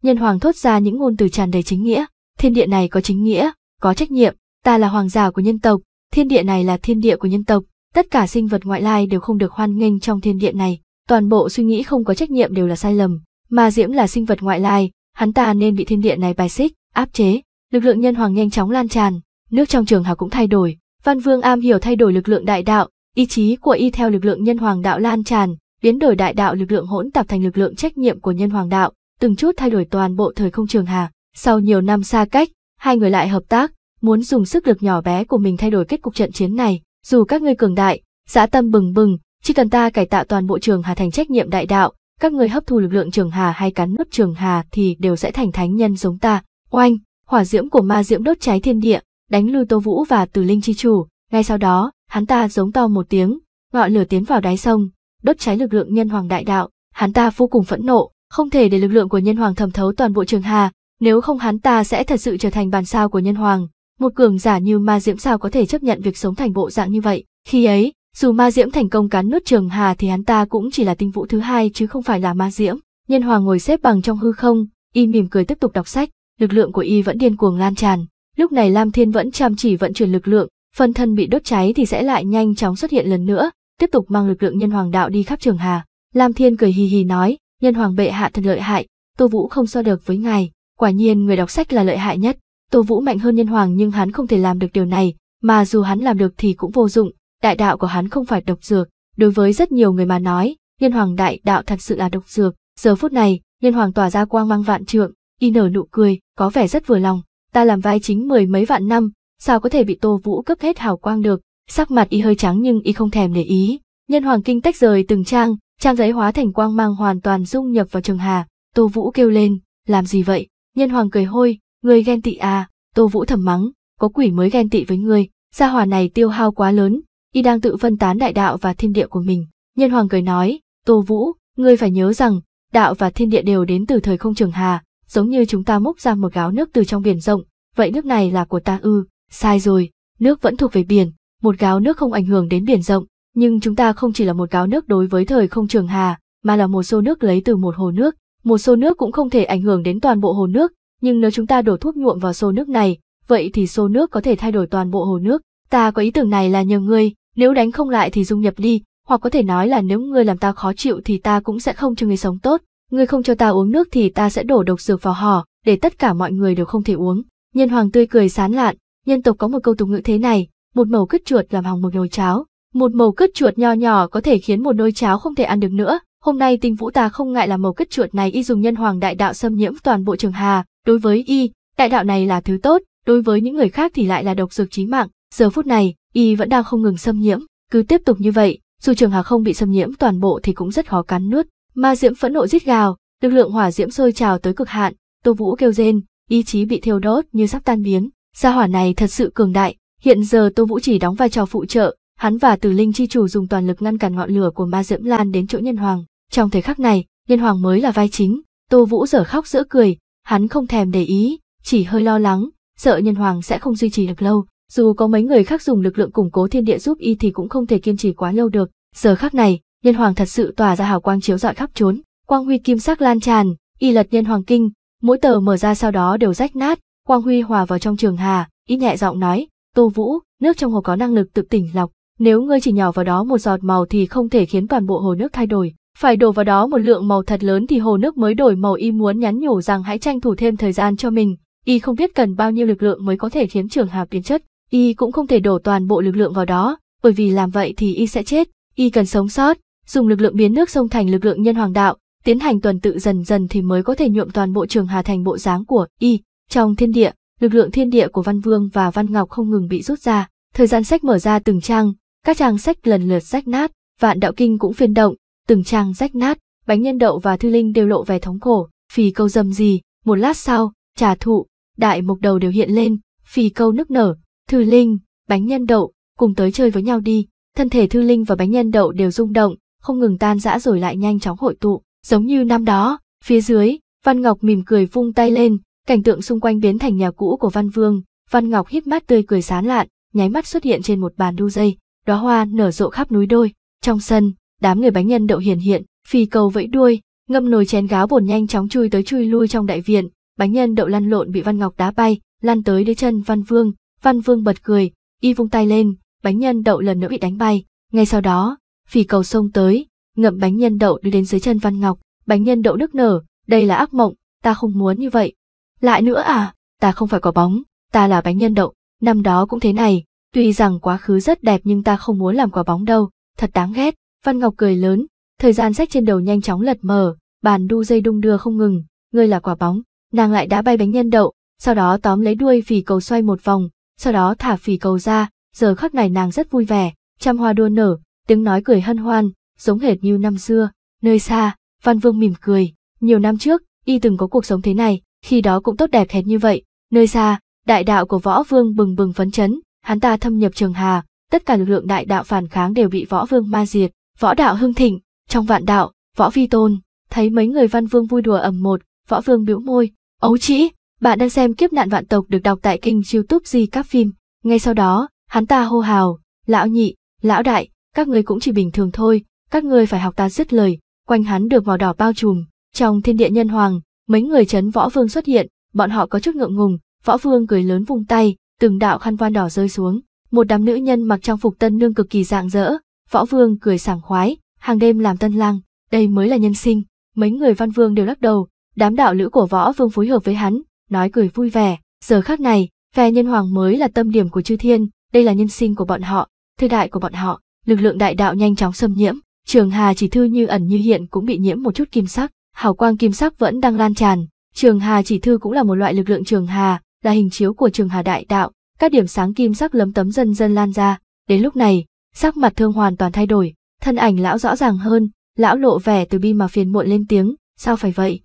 Nhân hoàng thốt ra những ngôn từ tràn đầy chính nghĩa, thiên địa này có chính nghĩa, có trách nhiệm, ta là hoàng giả của nhân tộc, thiên địa này là thiên địa của nhân tộc, tất cả sinh vật ngoại lai đều không được hoan nghênh trong thiên địa này, toàn bộ suy nghĩ không có trách nhiệm đều là sai lầm, mà diễm là sinh vật ngoại lai hắn ta nên bị thiên địa này bài xích áp chế lực lượng nhân hoàng nhanh chóng lan tràn nước trong trường học cũng thay đổi văn vương am hiểu thay đổi lực lượng đại đạo ý chí của y theo lực lượng nhân hoàng đạo lan tràn biến đổi đại đạo lực lượng hỗn tạp thành lực lượng trách nhiệm của nhân hoàng đạo từng chút thay đổi toàn bộ thời không trường hà sau nhiều năm xa cách hai người lại hợp tác muốn dùng sức lực nhỏ bé của mình thay đổi kết cục trận chiến này dù các ngươi cường đại dã tâm bừng bừng chỉ cần ta cải tạo toàn bộ trường hà thành trách nhiệm đại đạo các người hấp thu lực lượng trường hà hay cắn nuốt trường hà thì đều sẽ thành thánh nhân giống ta. Oanh, hỏa diễm của ma diễm đốt cháy thiên địa, đánh lui Tô Vũ và Từ Linh chi chủ, ngay sau đó, hắn ta giống to một tiếng, ngọn lửa tiến vào đáy sông, đốt cháy lực lượng nhân hoàng đại đạo, hắn ta vô cùng phẫn nộ, không thể để lực lượng của nhân hoàng thẩm thấu toàn bộ trường hà, nếu không hắn ta sẽ thật sự trở thành bàn sao của nhân hoàng, một cường giả như ma diễm sao có thể chấp nhận việc sống thành bộ dạng như vậy, khi ấy, dù ma diễm thành công cắn nuốt trường hà thì hắn ta cũng chỉ là tinh vũ thứ hai chứ không phải là ma diễm. Nhân hoàng ngồi xếp bằng trong hư không, y mỉm cười tiếp tục đọc sách, lực lượng của y vẫn điên cuồng lan tràn. Lúc này Lam Thiên vẫn chăm chỉ vận chuyển lực lượng, phần thân bị đốt cháy thì sẽ lại nhanh chóng xuất hiện lần nữa, tiếp tục mang lực lượng nhân hoàng đạo đi khắp trường hà. Lam Thiên cười hì hì nói, nhân hoàng bệ hạ thật lợi hại, Tô Vũ không so được với ngài, quả nhiên người đọc sách là lợi hại nhất. Tô Vũ mạnh hơn nhân hoàng nhưng hắn không thể làm được điều này, mà dù hắn làm được thì cũng vô dụng, đại đạo của hắn không phải độc dược, đối với rất nhiều người mà nói, nhân hoàng đại đạo thật sự là độc dược. Giờ phút này, nhân hoàng tỏa ra quang mang vạn trượng, y nở nụ cười, có vẻ rất vừa lòng, ta làm vai chính mười mấy vạn năm, sao có thể bị Tô Vũ cướp hết hào quang được, sắc mặt y hơi trắng nhưng y không thèm để ý. Nhân hoàng kinh tách rời từng trang, trang giấy hóa thành quang mang hoàn toàn dung nhập vào trường hà, Tô Vũ kêu lên, làm gì vậy? Nhân hoàng cười hôi, người ghen tị à, Tô Vũ thầm mắng, có quỷ mới ghen tị với ngươi. gia hỏa này tiêu hao quá lớn, y đang tự phân tán đại đạo và thiên địa của mình. Nhân hoàng cười nói, Tô Vũ, ngươi phải nhớ rằng, đạo và thiên địa đều đến từ thời không trường hà, giống như chúng ta múc ra một gáo nước từ trong biển rộng, vậy nước này là của ta ư, sai rồi, nước vẫn thuộc về biển, một gáo nước không ảnh hưởng đến biển rộng, nhưng chúng ta không chỉ là một gáo nước đối với thời không trường hà, mà là một xô nước lấy từ một hồ nước, một xô nước cũng không thể ảnh hưởng đến toàn bộ hồ nước, nhưng nếu chúng ta đổ thuốc nhuộm vào xô nước này, vậy thì xô nước có thể thay đổi toàn bộ hồ nước. Ta có ý tưởng này là nhờ ngươi, nếu đánh không lại thì dung nhập đi, hoặc có thể nói là nếu ngươi làm ta khó chịu thì ta cũng sẽ không cho ngươi sống tốt, ngươi không cho ta uống nước thì ta sẽ đổ độc dược vào hò, để tất cả mọi người đều không thể uống. Nhân hoàng tươi cười sán lạn, nhân tộc có một câu tục ngữ thế này, một mẩu cất chuột làm hỏng một nồi cháo, một mẩu cất chuột nho nhỏ có thể khiến một nồi cháo không thể ăn được nữa. Hôm nay Tinh Vũ ta không ngại là mẩu cất chuột này y dùng nhân hoàng đại đạo xâm nhiễm toàn bộ Trường Hà, đối với y, đại đạo này là thứ tốt, đối với những người khác thì lại là độc dược chí mạng. Giờ phút này, y vẫn đang không ngừng xâm nhiễm, cứ tiếp tục như vậy, dù trường hà không bị xâm nhiễm toàn bộ thì cũng rất khó cắn nuốt. Ma diễm phẫn nộ rít gào, lực lượng hỏa diễm sôi trào tới cực hạn, Tô Vũ kêu rên, ý chí bị thiêu đốt như sắp tan biến, gia hỏa này thật sự cường đại, hiện giờ Tô Vũ chỉ đóng vai trò phụ trợ, hắn và Từ Linh chi chủ dùng toàn lực ngăn cản ngọn lửa của ma diễm lan đến chỗ Nhân Hoàng. Trong thời khắc này, Nhân Hoàng mới là vai chính, Tô Vũ giở khóc giữa cười, hắn không thèm để ý, chỉ hơi lo lắng, sợ Nhân Hoàng sẽ không duy trì được lâu, dù có mấy người khác dùng lực lượng củng cố thiên địa giúp y thì cũng không thể kiên trì quá lâu được. Giờ khắc này, nhân hoàng thật sự tỏa ra hào quang chiếu rọi khắp trốn, quang huy kim sắc lan tràn, y lật nhân hoàng kinh, mỗi tờ mở ra sau đó đều rách nát, quang huy hòa vào trong trường hà, y nhẹ giọng nói, "Tô Vũ, nước trong hồ có năng lực tự tỉnh lọc, nếu ngươi chỉ nhỏ vào đó một giọt màu thì không thể khiến toàn bộ hồ nước thay đổi." Phải đổ vào đó một lượng màu thật lớn thì hồ nước mới đổi màu y muốn nhắn nhủ rằng hãy tranh thủ thêm thời gian cho mình, y không biết cần bao nhiêu lực lượng mới có thể khiến trường hà biến chất y cũng không thể đổ toàn bộ lực lượng vào đó, bởi vì làm vậy thì y sẽ chết, y cần sống sót, dùng lực lượng biến nước sông thành lực lượng nhân hoàng đạo, tiến hành tuần tự dần dần thì mới có thể nhuộm toàn bộ trường hà thành bộ dáng của y. Trong thiên địa, lực lượng thiên địa của Văn Vương và Văn Ngọc không ngừng bị rút ra, thời gian sách mở ra từng trang, các trang sách lần lượt rách nát, vạn đạo kinh cũng phiên động, từng trang rách nát, bánh nhân đậu và thư linh đều lộ vẻ thống khổ, phì câu dâm gì, một lát sau, trà thụ, đại mục đầu đều hiện lên, phì câu nức nở, Thư Linh, bánh nhân đậu, cùng tới chơi với nhau đi. Thân thể Thư Linh và bánh nhân đậu đều rung động, không ngừng tan rã rồi lại nhanh chóng hội tụ, giống như năm đó, phía dưới, Văn Ngọc mỉm cười vung tay lên, cảnh tượng xung quanh biến thành nhà cũ của Văn Vương, Văn Ngọc hít mắt tươi cười sán lạn, nháy mắt xuất hiện trên một bàn đu dây, đóa hoa nở rộ khắp núi đôi, trong sân, đám người bánh nhân đậu hiền hiện, phi cầu vẫy đuôi, ngâm nồi chén gáo bồn nhanh chóng chui tới chui lui trong đại viện, bánh nhân đậu lăn lộn bị Văn Ngọc đá bay, lăn tới đế chân Văn Vương, Văn Vương bật cười, y vung tay lên, bánh nhân đậu lần nữa bị đánh bay. Ngay sau đó, phỉ cầu sông tới, ngậm bánh nhân đậu đi đến dưới chân Văn Ngọc. Bánh nhân đậu nức nở, đây là ác mộng, ta không muốn như vậy. Lại nữa à, ta không phải quả bóng, ta là bánh nhân đậu, năm đó cũng thế này. Tuy rằng quá khứ rất đẹp nhưng ta không muốn làm quả bóng đâu, thật đáng ghét. Văn Ngọc cười lớn, thời gian sách trên đầu nhanh chóng lật mở, bàn đu dây đung đưa không ngừng, ngươi là quả bóng, nàng lại đã bay bánh nhân đậu, sau đó tóm lấy đuôi vì cầu xoay một vòng, sau đó thả phì cầu ra, giờ khắc này nàng rất vui vẻ, trăm hoa đua nở, tiếng nói cười hân hoan, giống hệt như năm xưa, nơi xa, Văn Vương mỉm cười, nhiều năm trước, y từng có cuộc sống thế này, khi đó cũng tốt đẹp hệt như vậy, nơi xa, đại đạo của Võ Vương bừng bừng phấn chấn, hắn ta thâm nhập Trường Hà, tất cả lực lượng đại đạo phản kháng đều bị Võ Vương ma diệt, võ đạo hưng thịnh, trong vạn đạo, Võ Vi Tôn, thấy mấy người Văn Vương vui đùa ầm một, Võ Vương bĩu môi, ấu trĩ, bạn đang xem kiếp nạn vạn tộc được đọc tại kênh youtube Di Các Phim. Ngay sau đó, hắn ta hô hào, lão nhị, lão đại, các người cũng chỉ bình thường thôi, các người phải học ta dứt lời, quanh hắn được màu đỏ bao trùm. Trong thiên địa nhân hoàng, mấy người chấn võ vương xuất hiện, bọn họ có chút ngượng ngùng, võ vương cười lớn vung tay, từng đạo khăn quan đỏ rơi xuống. Một đám nữ nhân mặc trang phục tân nương cực kỳ dạng dỡ, võ vương cười sảng khoái, hàng đêm làm tân lang, đây mới là nhân sinh. Mấy người văn vương đều lắc đầu, đám đạo lữ của võ vương phối hợp với hắn, nói cười vui vẻ, giờ khác này, phe nhân hoàng mới là tâm điểm của chư thiên, đây là nhân sinh của bọn họ, thời đại của bọn họ, lực lượng đại đạo nhanh chóng xâm nhiễm, trường hà chỉ thư như ẩn như hiện cũng bị nhiễm một chút kim sắc, hào quang kim sắc vẫn đang lan tràn, trường hà chỉ thư cũng là một loại lực lượng trường hà, là hình chiếu của trường hà đại đạo, các điểm sáng kim sắc lấm tấm dần dần lan ra, đến lúc này, sắc mặt thương hoàn toàn thay đổi, thân ảnh lão rõ ràng hơn, lão lộ vẻ từ bi mà phiền muộn lên tiếng, sao phải vậy?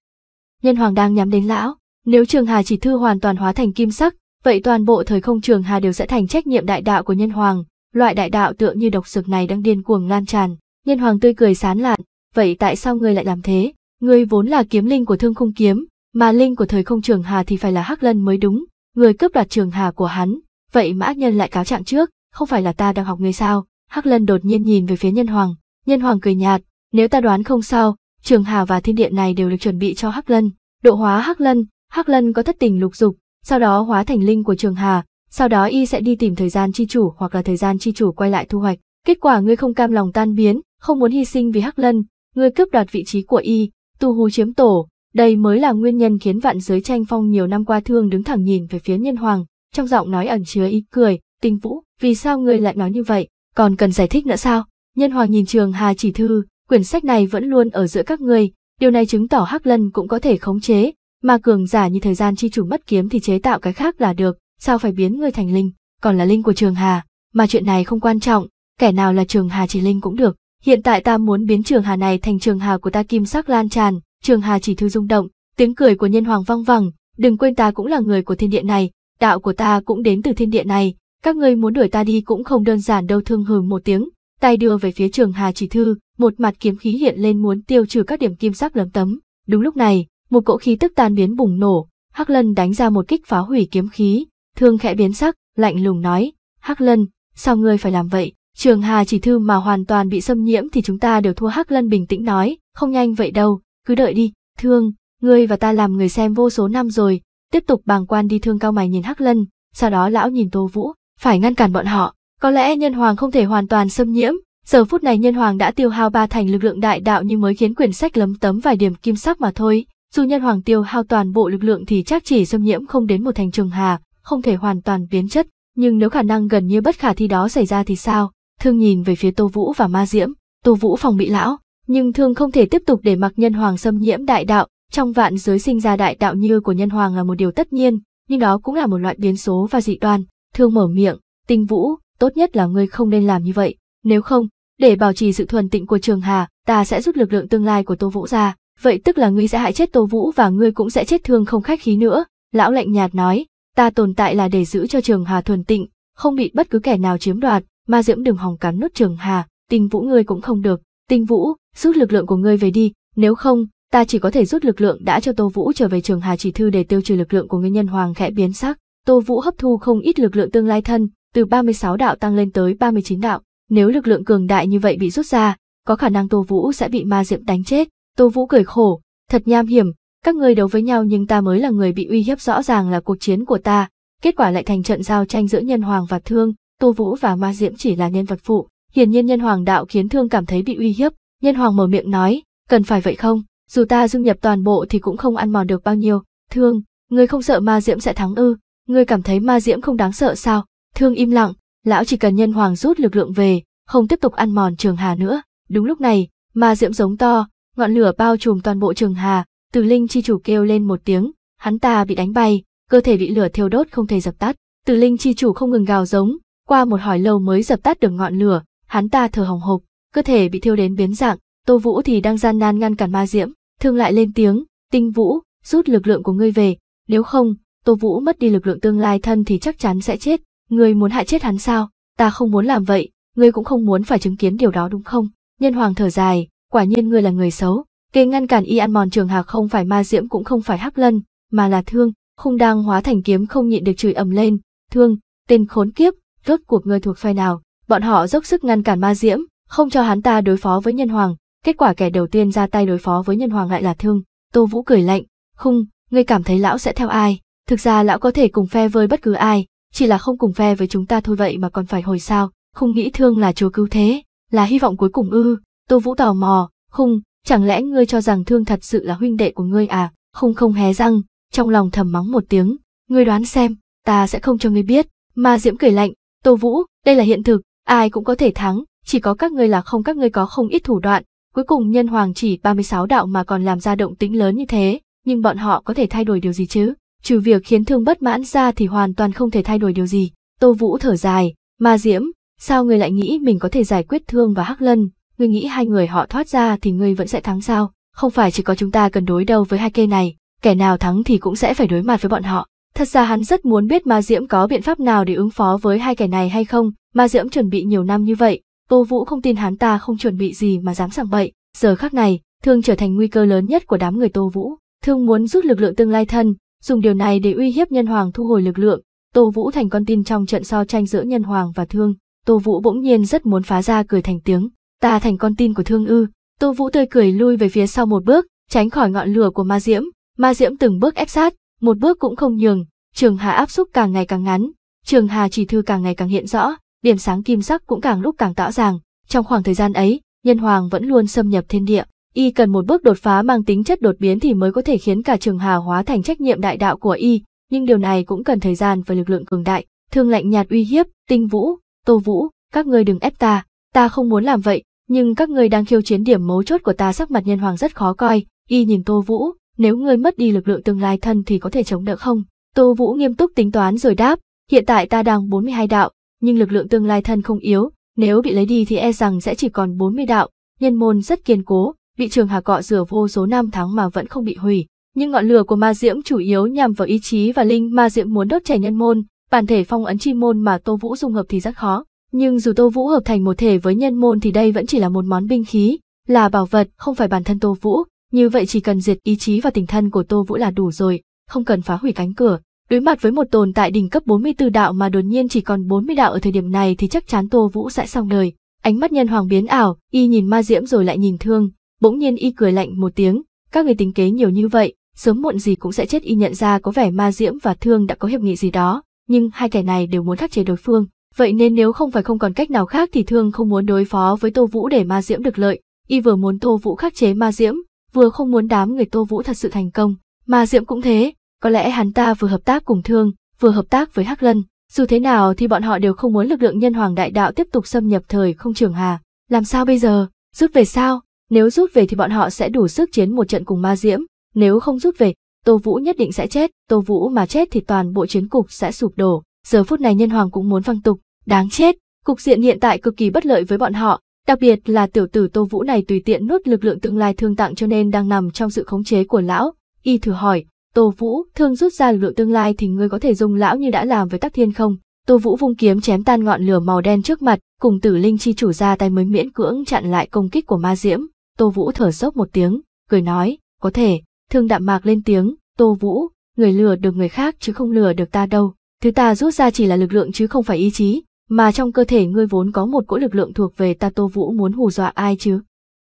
Nhân hoàng đang nhắm đến lão, nếu trường hà chỉ thư hoàn toàn hóa thành kim sắc, vậy toàn bộ thời không trường hà đều sẽ thành trách nhiệm đại đạo của nhân hoàng, loại đại đạo tựa như độc dược này đang điên cuồng lan tràn. Nhân hoàng tươi cười sán lạn, vậy tại sao ngươi lại làm thế? Ngươi vốn là kiếm linh của thương khung kiếm, mà linh của thời không trường hà thì phải là hắc lân mới đúng, người cướp đoạt trường hà của hắn, vậy mã nhân lại cáo trạng trước, không phải là ta đang học ngươi sao? Hắc lân đột nhiên nhìn về phía nhân hoàng, nhân hoàng cười nhạt, nếu ta đoán không sao, trường hà và thiên địa này đều được chuẩn bị cho hắc lân, độ hóa hắc lân Hắc Lân có thất tình lục dục, sau đó hóa thành linh của Trường Hà, sau đó y sẽ đi tìm thời gian chi chủ hoặc là thời gian chi chủ quay lại thu hoạch. Kết quả ngươi không cam lòng tan biến, không muốn hy sinh vì Hắc Lân, ngươi cướp đoạt vị trí của y, tu hú chiếm tổ, đây mới là nguyên nhân khiến vạn giới tranh phong nhiều năm qua thương đứng thẳng nhìn về phía nhân hoàng, trong giọng nói ẩn chứa ý cười, tình vũ, vì sao ngươi lại nói như vậy, còn cần giải thích nữa sao? Nhân hoàng nhìn trường Hà chỉ thư, quyển sách này vẫn luôn ở giữa các ngươi, điều này chứng tỏ Hắc Lân cũng có thể khống chế, mà cường giả như thời gian chi chủ mất kiếm thì chế tạo cái khác là được, sao phải biến người thành linh, còn là linh của Trường Hà, mà chuyện này không quan trọng, kẻ nào là Trường Hà chỉ linh cũng được. Hiện tại ta muốn biến Trường Hà này thành Trường Hà của ta kim sắc lan tràn, Trường Hà chỉ thư rung động, tiếng cười của nhân hoàng vang vẳng, đừng quên ta cũng là người của thiên địa này, đạo của ta cũng đến từ thiên địa này, các ngươi muốn đuổi ta đi cũng không đơn giản đâu thương hừ một tiếng, tay đưa về phía Trường Hà chỉ thư, một mặt kiếm khí hiện lên muốn tiêu trừ các điểm kim sắc lấm tấm. Đúng lúc này, một cỗ khí tức tan biến bùng nổ, Hắc Lân đánh ra một kích phá hủy kiếm khí, thương khẽ biến sắc, lạnh lùng nói, Hắc Lân, sao ngươi phải làm vậy? Trường Hà chỉ thư mà hoàn toàn bị xâm nhiễm thì chúng ta đều thua Hắc Lân bình tĩnh nói, không nhanh vậy đâu, cứ đợi đi, thương, ngươi và ta làm người xem vô số năm rồi, tiếp tục bàng quan đi thương cao mày nhìn Hắc Lân, sau đó lão nhìn Tô Vũ, phải ngăn cản bọn họ, có lẽ nhân hoàng không thể hoàn toàn xâm nhiễm, giờ phút này nhân hoàng đã tiêu hao ba thành lực lượng đại đạo như mới khiến quyển sách lấm tấm vài điểm kim sắc mà thôi, dù nhân hoàng tiêu hao toàn bộ lực lượng thì chắc chỉ xâm nhiễm không đến một thành trường hà, không thể hoàn toàn biến chất, nhưng nếu khả năng gần như bất khả thi đó xảy ra thì sao? Thương nhìn về phía Tô Vũ và Ma Diễm, Tô Vũ phòng bị lão, nhưng thương không thể tiếp tục để mặc nhân hoàng xâm nhiễm đại đạo, trong vạn giới sinh ra đại đạo như của nhân hoàng là một điều tất nhiên, nhưng đó cũng là một loại biến số và dị đoan. Thương mở miệng, tinh vũ, tốt nhất là ngươi không nên làm như vậy, nếu không, để bảo trì sự thuần tịnh của trường hà, ta sẽ rút lực lượng tương lai của Tô Vũ ra vậy tức là ngươi sẽ hại chết Tô Vũ và ngươi cũng sẽ chết thương không khách khí nữa, lão lạnh nhạt nói, ta tồn tại là để giữ cho Trường Hà thuần tịnh, không bị bất cứ kẻ nào chiếm đoạt, ma diễm đừng hòng cắn nốt Trường Hà, tinh vũ ngươi cũng không được, tinh vũ, rút lực lượng của ngươi về đi, nếu không, ta chỉ có thể rút lực lượng đã cho Tô Vũ trở về Trường Hà chỉ thư để tiêu trừ lực lượng của ngươi nhân hoàng khẽ biến sắc, Tô Vũ hấp thu không ít lực lượng tương lai thân, từ 36 đạo tăng lên tới 39 đạo, nếu lực lượng cường đại như vậy bị rút ra, có khả năng Tô Vũ sẽ bị ma diễm đánh chết, Tô Vũ cười khổ, thật nham hiểm, các ngươi đấu với nhau nhưng ta mới là người bị uy hiếp rõ ràng là cuộc chiến của ta, kết quả lại thành trận giao tranh giữa nhân hoàng và thương, Tô Vũ và Ma Diễm chỉ là nhân vật phụ, hiển nhiên nhân hoàng đạo khiến thương cảm thấy bị uy hiếp, nhân hoàng mở miệng nói, cần phải vậy không, dù ta dung nhập toàn bộ thì cũng không ăn mòn được bao nhiêu, thương, người không sợ Ma Diễm sẽ thắng ư, Người cảm thấy Ma Diễm không đáng sợ sao, thương im lặng, lão chỉ cần nhân hoàng rút lực lượng về, không tiếp tục ăn mòn trường hà nữa, đúng lúc này, Ma Diễm giống to, ngọn lửa bao trùm toàn bộ trường hà, từ linh chi chủ kêu lên một tiếng, hắn ta bị đánh bay, cơ thể bị lửa thiêu đốt không thể dập tắt. Từ linh chi chủ không ngừng gào giống, qua một hỏi lâu mới dập tắt được ngọn lửa, hắn ta thở hồng hộc, cơ thể bị thiêu đến biến dạng, Tô Vũ thì đang gian nan ngăn cản ma diễm, thương lại lên tiếng, "Tinh Vũ, rút lực lượng của ngươi về, nếu không, Tô Vũ mất đi lực lượng tương lai thân thì chắc chắn sẽ chết, ngươi muốn hại chết hắn sao? Ta không muốn làm vậy, ngươi cũng không muốn phải chứng kiến điều đó đúng không?" Nhân Hoàng thở dài, quả nhiên ngươi là người xấu. Kế ngăn cản y ăn mòn trường hạc không phải ma diễm cũng không phải hắc lân, mà là thương, khung đang hóa thành kiếm không nhịn được chửi ầm lên, thương, tên khốn kiếp, rốt cuộc ngươi thuộc phe nào, bọn họ dốc sức ngăn cản ma diễm, không cho hắn ta đối phó với nhân hoàng, kết quả kẻ đầu tiên ra tay đối phó với nhân hoàng lại là thương, tô vũ cười lạnh, khung, ngươi cảm thấy lão sẽ theo ai, thực ra lão có thể cùng phe với bất cứ ai, chỉ là không cùng phe với chúng ta thôi vậy mà còn phải hồi sao, không nghĩ thương là chúa cứu thế, là hy vọng cuối cùng ư, Tô Vũ tò mò, khung, chẳng lẽ ngươi cho rằng thương thật sự là huynh đệ của ngươi à? Khung không hé răng, trong lòng thầm mắng một tiếng, ngươi đoán xem, ta sẽ không cho ngươi biết. Ma Diễm cười lạnh, Tô Vũ, đây là hiện thực, ai cũng có thể thắng, chỉ có các ngươi là không các ngươi có không ít thủ đoạn. Cuối cùng nhân hoàng chỉ 36 đạo mà còn làm ra động tĩnh lớn như thế, nhưng bọn họ có thể thay đổi điều gì chứ? Trừ việc khiến thương bất mãn ra thì hoàn toàn không thể thay đổi điều gì. Tô Vũ thở dài, Ma Diễm, sao người lại nghĩ mình có thể giải quyết thương và Hắc Lân? ngươi nghĩ hai người họ thoát ra thì ngươi vẫn sẽ thắng sao? Không phải chỉ có chúng ta cần đối đầu với hai cây này, kẻ nào thắng thì cũng sẽ phải đối mặt với bọn họ. Thật ra hắn rất muốn biết Ma Diễm có biện pháp nào để ứng phó với hai kẻ này hay không, Ma Diễm chuẩn bị nhiều năm như vậy, Tô Vũ không tin hắn ta không chuẩn bị gì mà dám sảng bậy, giờ khắc này, thương trở thành nguy cơ lớn nhất của đám người Tô Vũ. Thương muốn rút lực lượng tương lai thân, dùng điều này để uy hiếp nhân hoàng thu hồi lực lượng, Tô Vũ thành con tin trong trận so tranh giữa nhân hoàng và thương. Tô Vũ bỗng nhiên rất muốn phá ra cười thành tiếng, ta thành con tin của thương ư tô vũ tươi cười lui về phía sau một bước tránh khỏi ngọn lửa của ma diễm ma diễm từng bước ép sát một bước cũng không nhường trường hà áp xúc càng ngày càng ngắn trường hà chỉ thư càng ngày càng hiện rõ điểm sáng kim sắc cũng càng lúc càng rõ ràng trong khoảng thời gian ấy nhân hoàng vẫn luôn xâm nhập thiên địa y cần một bước đột phá mang tính chất đột biến thì mới có thể khiến cả trường hà hóa thành trách nhiệm đại đạo của y nhưng điều này cũng cần thời gian và lực lượng cường đại thương lạnh nhạt uy hiếp tinh vũ tô vũ các ngươi đừng ép ta ta không muốn làm vậy nhưng các ngươi đang khiêu chiến điểm mấu chốt của ta sắc mặt nhân hoàng rất khó coi, y nhìn Tô Vũ, nếu ngươi mất đi lực lượng tương lai thân thì có thể chống đỡ không? Tô Vũ nghiêm túc tính toán rồi đáp, hiện tại ta đang 42 đạo, nhưng lực lượng tương lai thân không yếu, nếu bị lấy đi thì e rằng sẽ chỉ còn 40 đạo, nhân môn rất kiên cố, bị trường hà cọ rửa vô số năm tháng mà vẫn không bị hủy. Nhưng ngọn lửa của ma diễm chủ yếu nhằm vào ý chí và linh ma diễm muốn đốt trẻ nhân môn, bản thể phong ấn chi môn mà Tô Vũ dung hợp thì rất khó. Nhưng dù Tô Vũ hợp thành một thể với nhân môn thì đây vẫn chỉ là một món binh khí, là bảo vật, không phải bản thân Tô Vũ, như vậy chỉ cần diệt ý chí và tình thân của Tô Vũ là đủ rồi, không cần phá hủy cánh cửa. Đối mặt với một tồn tại đỉnh cấp 44 đạo mà đột nhiên chỉ còn 40 đạo ở thời điểm này thì chắc chắn Tô Vũ sẽ xong đời. Ánh mắt nhân hoàng biến ảo, y nhìn ma diễm rồi lại nhìn thương, bỗng nhiên y cười lạnh một tiếng, các người tính kế nhiều như vậy, sớm muộn gì cũng sẽ chết y nhận ra có vẻ ma diễm và thương đã có hiệp nghị gì đó, nhưng hai kẻ này đều muốn khắc chế đối phương, Vậy nên nếu không phải không còn cách nào khác thì Thương không muốn đối phó với Tô Vũ để ma diễm được lợi, y vừa muốn Tô Vũ khắc chế ma diễm, vừa không muốn đám người Tô Vũ thật sự thành công. Ma diễm cũng thế, có lẽ hắn ta vừa hợp tác cùng Thương, vừa hợp tác với Hắc Lân, dù thế nào thì bọn họ đều không muốn lực lượng nhân hoàng đại đạo tiếp tục xâm nhập thời không trường hà. Làm sao bây giờ? Rút về sao? Nếu rút về thì bọn họ sẽ đủ sức chiến một trận cùng ma diễm, nếu không rút về, Tô Vũ nhất định sẽ chết, Tô Vũ mà chết thì toàn bộ chiến cục sẽ sụp đổ giờ phút này nhân hoàng cũng muốn văng tục, đáng chết, cục diện hiện tại cực kỳ bất lợi với bọn họ, đặc biệt là tiểu tử Tô Vũ này tùy tiện nuốt lực lượng tương lai thương tặng cho nên đang nằm trong sự khống chế của lão. Y thử hỏi, Tô Vũ, thương rút ra lực lượng tương lai thì ngươi có thể dùng lão như đã làm với Tắc Thiên không? Tô Vũ vung kiếm chém tan ngọn lửa màu đen trước mặt, cùng Tử Linh chi chủ ra tay mới miễn cưỡng chặn lại công kích của Ma Diễm. Tô Vũ thở dốc một tiếng, cười nói, "Có thể." Thương Đạm Mạc lên tiếng, "Tô Vũ, người lừa được người khác chứ không lừa được ta đâu." Thứ ta rút ra chỉ là lực lượng chứ không phải ý chí, mà trong cơ thể ngươi vốn có một cỗ lực lượng thuộc về ta Tô Vũ muốn hù dọa ai chứ?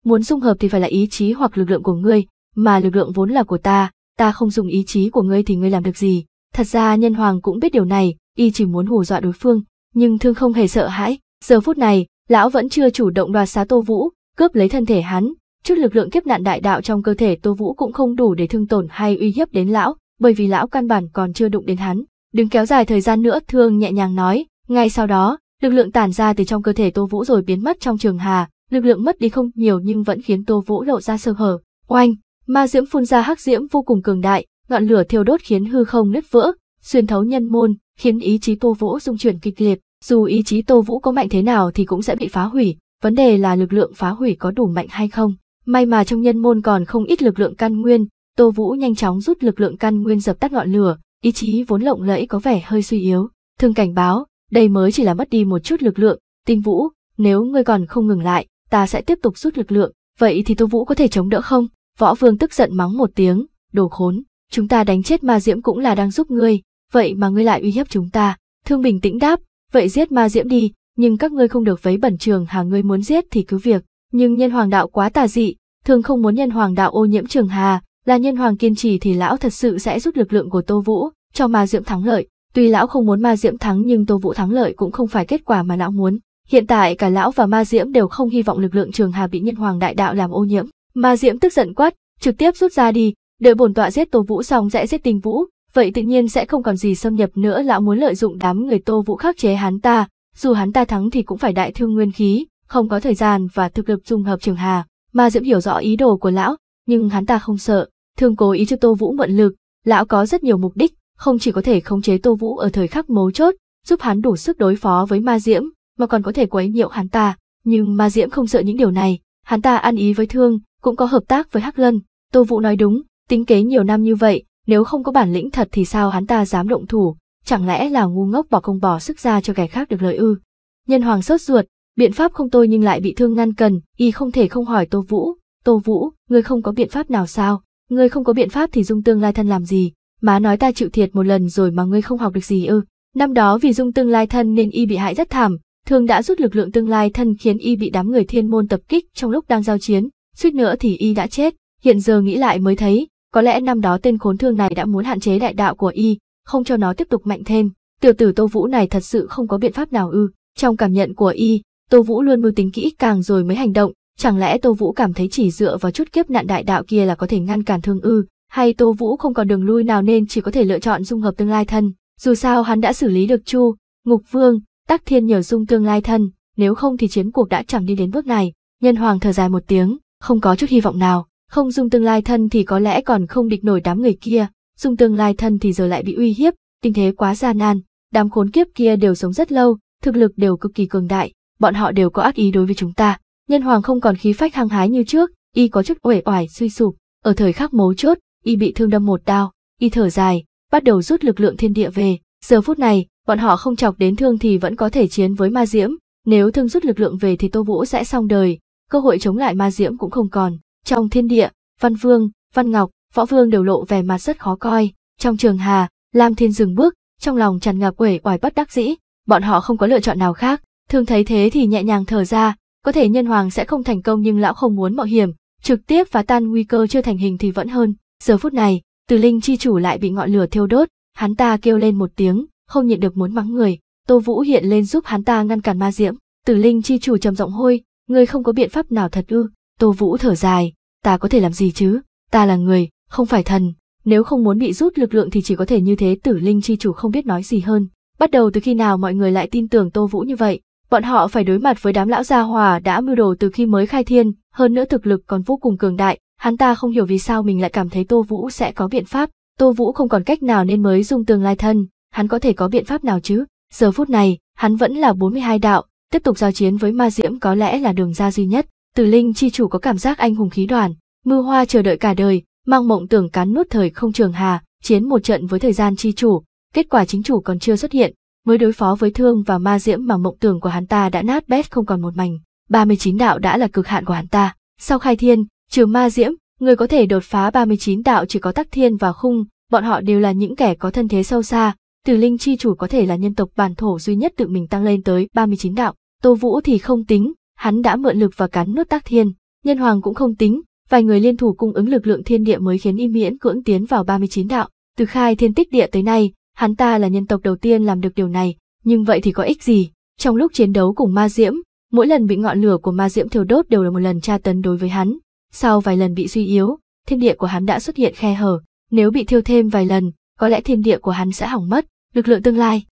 Muốn dung hợp thì phải là ý chí hoặc lực lượng của ngươi, mà lực lượng vốn là của ta, ta không dùng ý chí của ngươi thì ngươi làm được gì? Thật ra nhân hoàng cũng biết điều này, y chỉ muốn hù dọa đối phương, nhưng thương không hề sợ hãi. Giờ phút này, lão vẫn chưa chủ động đoạt xá Tô Vũ, cướp lấy thân thể hắn, chút lực lượng kiếp nạn đại đạo trong cơ thể Tô Vũ cũng không đủ để thương tổn hay uy hiếp đến lão, bởi vì lão căn bản còn chưa đụng đến hắn. Đừng kéo dài thời gian nữa, Thương nhẹ nhàng nói, ngay sau đó, lực lượng tản ra từ trong cơ thể Tô Vũ rồi biến mất trong trường hà, lực lượng mất đi không nhiều nhưng vẫn khiến Tô Vũ lộ ra sơ hở. Oanh, ma diễm phun ra hắc diễm vô cùng cường đại, ngọn lửa thiêu đốt khiến hư không nứt vỡ, xuyên thấu nhân môn, khiến ý chí Tô Vũ rung chuyển kịch liệt, dù ý chí Tô Vũ có mạnh thế nào thì cũng sẽ bị phá hủy, vấn đề là lực lượng phá hủy có đủ mạnh hay không. May mà trong nhân môn còn không ít lực lượng căn nguyên, Tô Vũ nhanh chóng rút lực lượng căn nguyên dập tắt ngọn lửa, ý chí vốn lộng lẫy có vẻ hơi suy yếu, thương cảnh báo, đây mới chỉ là mất đi một chút lực lượng, tinh vũ, nếu ngươi còn không ngừng lại, ta sẽ tiếp tục rút lực lượng, vậy thì Tô Vũ có thể chống đỡ không? Võ Vương tức giận mắng một tiếng, đồ khốn, chúng ta đánh chết ma diễm cũng là đang giúp ngươi, vậy mà ngươi lại uy hiếp chúng ta. Thương bình tĩnh đáp, vậy giết ma diễm đi, nhưng các ngươi không được vấy bẩn trường hà ngươi muốn giết thì cứ việc, nhưng nhân hoàng đạo quá tà dị, thường không muốn nhân hoàng đạo ô nhiễm trường hà, là nhân hoàng kiên trì thì lão thật sự sẽ giúp lực lượng của Tô Vũ, cho Ma Diễm thắng lợi. Tuy lão không muốn Ma Diễm thắng nhưng Tô Vũ thắng lợi cũng không phải kết quả mà lão muốn. Hiện tại cả lão và Ma Diễm đều không hy vọng lực lượng Trường Hà bị nhân hoàng đại đạo làm ô nhiễm. Ma Diễm tức giận quát, trực tiếp rút ra đi, đợi bổn tọa giết Tô Vũ xong sẽ giết Tình Vũ, vậy tự nhiên sẽ không còn gì xâm nhập nữa, lão muốn lợi dụng đám người Tô Vũ khắc chế hắn ta, dù hắn ta thắng thì cũng phải đại thương nguyên khí, không có thời gian và thực lực dung hợp Trường Hà. Ma Diễm hiểu rõ ý đồ của lão, nhưng hắn ta không sợ, Thương cố ý cho Tô Vũ mượn lực, lão có rất nhiều mục đích, không chỉ có thể khống chế Tô Vũ ở thời khắc mấu chốt, giúp hắn đủ sức đối phó với ma diễm, mà còn có thể quấy nhiễu hắn ta, nhưng ma diễm không sợ những điều này, hắn ta ăn ý với Thương, cũng có hợp tác với Hắc Lân. Tô Vũ nói đúng, tính kế nhiều năm như vậy, nếu không có bản lĩnh thật thì sao hắn ta dám động thủ, chẳng lẽ là ngu ngốc bỏ công bỏ sức ra cho kẻ khác được lợi ư? Nhân hoàng sốt ruột, biện pháp không tôi nhưng lại bị thương ngăn cần, y không thể không hỏi Tô Vũ, Tô Vũ, ngươi không có biện pháp nào sao? ngươi không có biện pháp thì dung tương lai thân làm gì, má nói ta chịu thiệt một lần rồi mà ngươi không học được gì ư. Năm đó vì dung tương lai thân nên y bị hại rất thảm, thường đã rút lực lượng tương lai thân khiến y bị đám người thiên môn tập kích trong lúc đang giao chiến, suýt nữa thì y đã chết, hiện giờ nghĩ lại mới thấy, có lẽ năm đó tên khốn thương này đã muốn hạn chế đại đạo của y, không cho nó tiếp tục mạnh thêm. Tiểu tử Tô Vũ này thật sự không có biện pháp nào ư, trong cảm nhận của y, Tô Vũ luôn mưu tính kỹ càng rồi mới hành động, Chẳng lẽ Tô Vũ cảm thấy chỉ dựa vào chút kiếp nạn đại đạo kia là có thể ngăn cản thương ư, hay Tô Vũ không còn đường lui nào nên chỉ có thể lựa chọn dung hợp tương lai thân. Dù sao hắn đã xử lý được Chu, Ngục Vương, Tắc Thiên nhờ dung tương lai thân, nếu không thì chiến cuộc đã chẳng đi đến bước này. Nhân Hoàng thở dài một tiếng, không có chút hy vọng nào, không dung tương lai thân thì có lẽ còn không địch nổi đám người kia, dung tương lai thân thì giờ lại bị uy hiếp, tình thế quá gian nan, đám khốn kiếp kia đều sống rất lâu, thực lực đều cực kỳ cường đại, bọn họ đều có ác ý đối với chúng ta, Nhân hoàng không còn khí phách hăng hái như trước, y có chút uể oải suy sụp, ở thời khắc mấu chốt, y bị thương đâm một đao, y thở dài, bắt đầu rút lực lượng thiên địa về, giờ phút này, bọn họ không chọc đến thương thì vẫn có thể chiến với ma diễm, nếu thương rút lực lượng về thì Tô Vũ sẽ xong đời, cơ hội chống lại ma diễm cũng không còn. Trong thiên địa, Văn Vương, Văn Ngọc, Võ Vương đều lộ vẻ mặt rất khó coi, trong trường hà, Lam Thiên dừng bước, trong lòng tràn ngập uể oải bất đắc dĩ, bọn họ không có lựa chọn nào khác, thương thấy thế thì nhẹ nhàng thở ra, có thể nhân hoàng sẽ không thành công nhưng lão không muốn mạo hiểm, trực tiếp phá tan nguy cơ chưa thành hình thì vẫn hơn. Giờ phút này, Từ Linh chi chủ lại bị ngọn lửa thiêu đốt, hắn ta kêu lên một tiếng, không nhịn được muốn mắng người. Tô Vũ hiện lên giúp hắn ta ngăn cản ma diễm, Từ Linh chi chủ trầm giọng hôi, người không có biện pháp nào thật ư? Tô Vũ thở dài, ta có thể làm gì chứ? Ta là người, không phải thần, nếu không muốn bị rút lực lượng thì chỉ có thể như thế Tử Linh chi chủ không biết nói gì hơn. Bắt đầu từ khi nào mọi người lại tin tưởng Tô Vũ như vậy, bọn họ phải đối mặt với đám lão gia hòa đã mưu đồ từ khi mới khai thiên, hơn nữa thực lực còn vô cùng cường đại, hắn ta không hiểu vì sao mình lại cảm thấy Tô Vũ sẽ có biện pháp, Tô Vũ không còn cách nào nên mới dùng tương lai thân, hắn có thể có biện pháp nào chứ? Giờ phút này, hắn vẫn là 42 đạo, tiếp tục giao chiến với ma diễm có lẽ là đường ra duy nhất. Từ Linh chi chủ có cảm giác anh hùng khí đoàn, mưu hoa chờ đợi cả đời, mang mộng tưởng cắn nuốt thời không trường hà, chiến một trận với thời gian chi chủ, kết quả chính chủ còn chưa xuất hiện, mới đối phó với thương và ma diễm mà mộng tưởng của hắn ta đã nát bét không còn một mảnh. 39 đạo đã là cực hạn của hắn ta. Sau khai thiên, trừ ma diễm, người có thể đột phá 39 đạo chỉ có tắc thiên và khung, bọn họ đều là những kẻ có thân thế sâu xa, từ linh chi chủ có thể là nhân tộc bản thổ duy nhất tự mình tăng lên tới 39 đạo. Tô Vũ thì không tính, hắn đã mượn lực và cắn nuốt tắc thiên, nhân hoàng cũng không tính, vài người liên thủ cung ứng lực lượng thiên địa mới khiến y miễn cưỡng tiến vào 39 đạo. Từ khai thiên tích địa tới nay, hắn ta là nhân tộc đầu tiên làm được điều này, nhưng vậy thì có ích gì? Trong lúc chiến đấu cùng ma diễm, mỗi lần bị ngọn lửa của ma diễm thiêu đốt đều là một lần tra tấn đối với hắn. Sau vài lần bị suy yếu, thiên địa của hắn đã xuất hiện khe hở, nếu bị thiêu thêm vài lần, có lẽ thiên địa của hắn sẽ hỏng mất, lực lượng tương lai.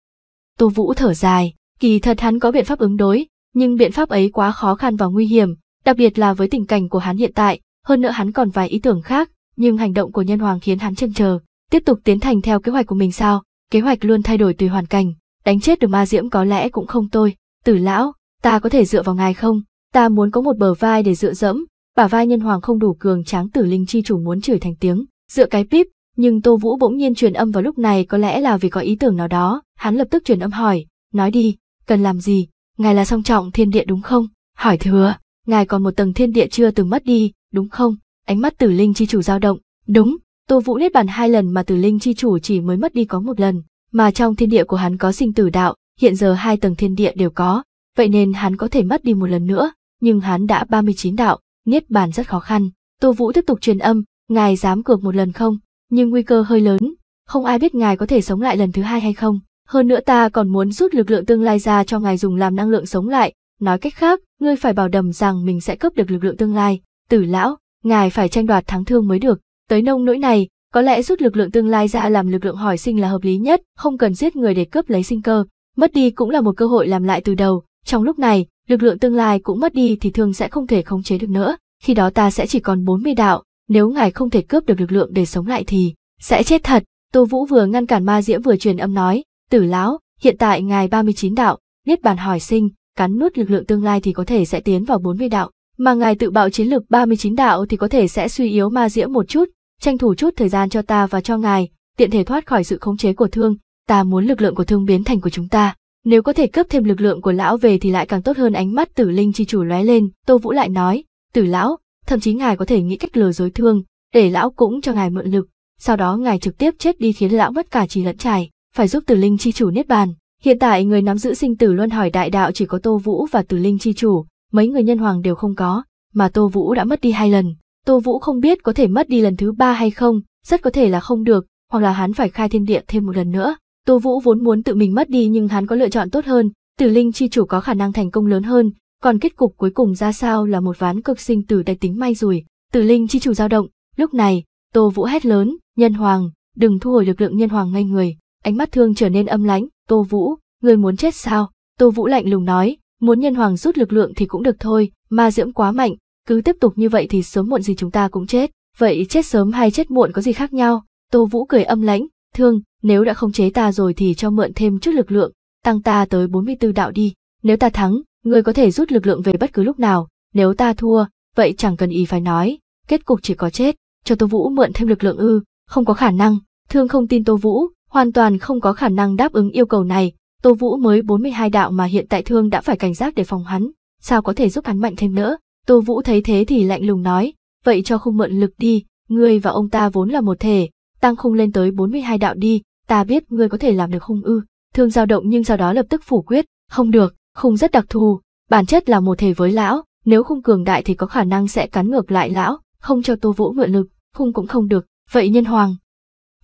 Tô Vũ thở dài, kỳ thật hắn có biện pháp ứng đối, nhưng biện pháp ấy quá khó khăn và nguy hiểm, đặc biệt là với tình cảnh của hắn hiện tại, hơn nữa hắn còn vài ý tưởng khác, nhưng hành động của nhân hoàng khiến hắn chần chờ, tiếp tục tiến thành theo kế hoạch của mình sao? kế hoạch luôn thay đổi tùy hoàn cảnh, đánh chết được ma diễm có lẽ cũng không tôi, tử lão, ta có thể dựa vào ngài không, ta muốn có một bờ vai để dựa dẫm, bả vai nhân hoàng không đủ cường tráng tử linh chi chủ muốn chửi thành tiếng, dựa cái pip. nhưng Tô Vũ bỗng nhiên truyền âm vào lúc này có lẽ là vì có ý tưởng nào đó, hắn lập tức truyền âm hỏi, nói đi, cần làm gì, ngài là song trọng thiên địa đúng không, hỏi thừa, ngài còn một tầng thiên địa chưa từng mất đi, đúng không, ánh mắt tử linh chi chủ dao động, đúng, Tô Vũ niết bàn hai lần mà Tử Linh chi chủ chỉ mới mất đi có một lần, mà trong thiên địa của hắn có sinh tử đạo, hiện giờ hai tầng thiên địa đều có, vậy nên hắn có thể mất đi một lần nữa, nhưng hắn đã 39 đạo, niết bàn rất khó khăn. Tô Vũ tiếp tục truyền âm, ngài dám cược một lần không? Nhưng nguy cơ hơi lớn, không ai biết ngài có thể sống lại lần thứ hai hay không. Hơn nữa ta còn muốn rút lực lượng tương lai ra cho ngài dùng làm năng lượng sống lại, nói cách khác, ngươi phải bảo đảm rằng mình sẽ cướp được lực lượng tương lai. Tử lão, ngài phải tranh đoạt thắng thương mới được. Tới nông nỗi này, có lẽ rút lực lượng tương lai ra làm lực lượng hỏi sinh là hợp lý nhất, không cần giết người để cướp lấy sinh cơ, mất đi cũng là một cơ hội làm lại từ đầu. Trong lúc này, lực lượng tương lai cũng mất đi thì thương sẽ không thể khống chế được nữa, khi đó ta sẽ chỉ còn 40 đạo, nếu ngài không thể cướp được lực lượng để sống lại thì sẽ chết thật. Tô Vũ vừa ngăn cản ma diễm vừa truyền âm nói, "Tử lão, hiện tại ngài 39 đạo, niết bàn hỏi sinh, cắn nuốt lực lượng tương lai thì có thể sẽ tiến vào 40 đạo, mà ngài tự bạo chiến lực 39 đạo thì có thể sẽ suy yếu ma diễm một chút, tranh thủ chút thời gian cho ta và cho ngài, tiện thể thoát khỏi sự khống chế của thương, ta muốn lực lượng của thương biến thành của chúng ta. Nếu có thể cướp thêm lực lượng của lão về thì lại càng tốt hơn ánh mắt tử linh chi chủ lóe lên, Tô Vũ lại nói, tử lão, thậm chí ngài có thể nghĩ cách lừa dối thương, để lão cũng cho ngài mượn lực, sau đó ngài trực tiếp chết đi khiến lão mất cả trí lẫn trải, phải giúp tử linh chi chủ niết bàn. Hiện tại người nắm giữ sinh tử luân hỏi đại đạo chỉ có Tô Vũ và tử linh chi chủ, mấy người nhân hoàng đều không có, mà Tô Vũ đã mất đi hai lần, Tô Vũ không biết có thể mất đi lần thứ ba hay không, rất có thể là không được, hoặc là hắn phải khai thiên địa thêm một lần nữa. Tô Vũ vốn muốn tự mình mất đi nhưng hắn có lựa chọn tốt hơn, tử linh chi chủ có khả năng thành công lớn hơn, còn kết cục cuối cùng ra sao là một ván cực sinh tử đầy tính may rủi. Tử linh chi chủ dao động, lúc này, Tô Vũ hét lớn, nhân hoàng, đừng thu hồi lực lượng nhân hoàng ngay người. Ánh mắt thương trở nên âm lãnh. Tô Vũ, người muốn chết sao? Tô Vũ lạnh lùng nói, muốn nhân hoàng rút lực lượng thì cũng được thôi, ma diễm quá mạnh, cứ tiếp tục như vậy thì sớm muộn gì chúng ta cũng chết, vậy chết sớm hay chết muộn có gì khác nhau? Tô Vũ cười âm lãnh, thương, nếu đã không chế ta rồi thì cho mượn thêm chút lực lượng, tăng ta tới 44 đạo đi, nếu ta thắng, ngươi có thể rút lực lượng về bất cứ lúc nào, nếu ta thua, vậy chẳng cần ý phải nói, kết cục chỉ có chết, cho Tô Vũ mượn thêm lực lượng ư, không có khả năng, thương không tin Tô Vũ, hoàn toàn không có khả năng đáp ứng yêu cầu này, Tô Vũ mới 42 đạo mà hiện tại thương đã phải cảnh giác để phòng hắn, sao có thể giúp hắn mạnh thêm nữa, Tô Vũ thấy thế thì lạnh lùng nói, vậy cho Khung mượn lực đi, ngươi và ông ta vốn là một thể, tăng Khung lên tới 42 đạo đi, ta biết ngươi có thể làm được Khung ư. Thương dao động nhưng sau đó lập tức phủ quyết, không được, Khung rất đặc thù, bản chất là một thể với lão, nếu Khung cường đại thì có khả năng sẽ cắn ngược lại lão, không cho Tô Vũ mượn lực, Khung cũng không được, vậy nhân hoàng.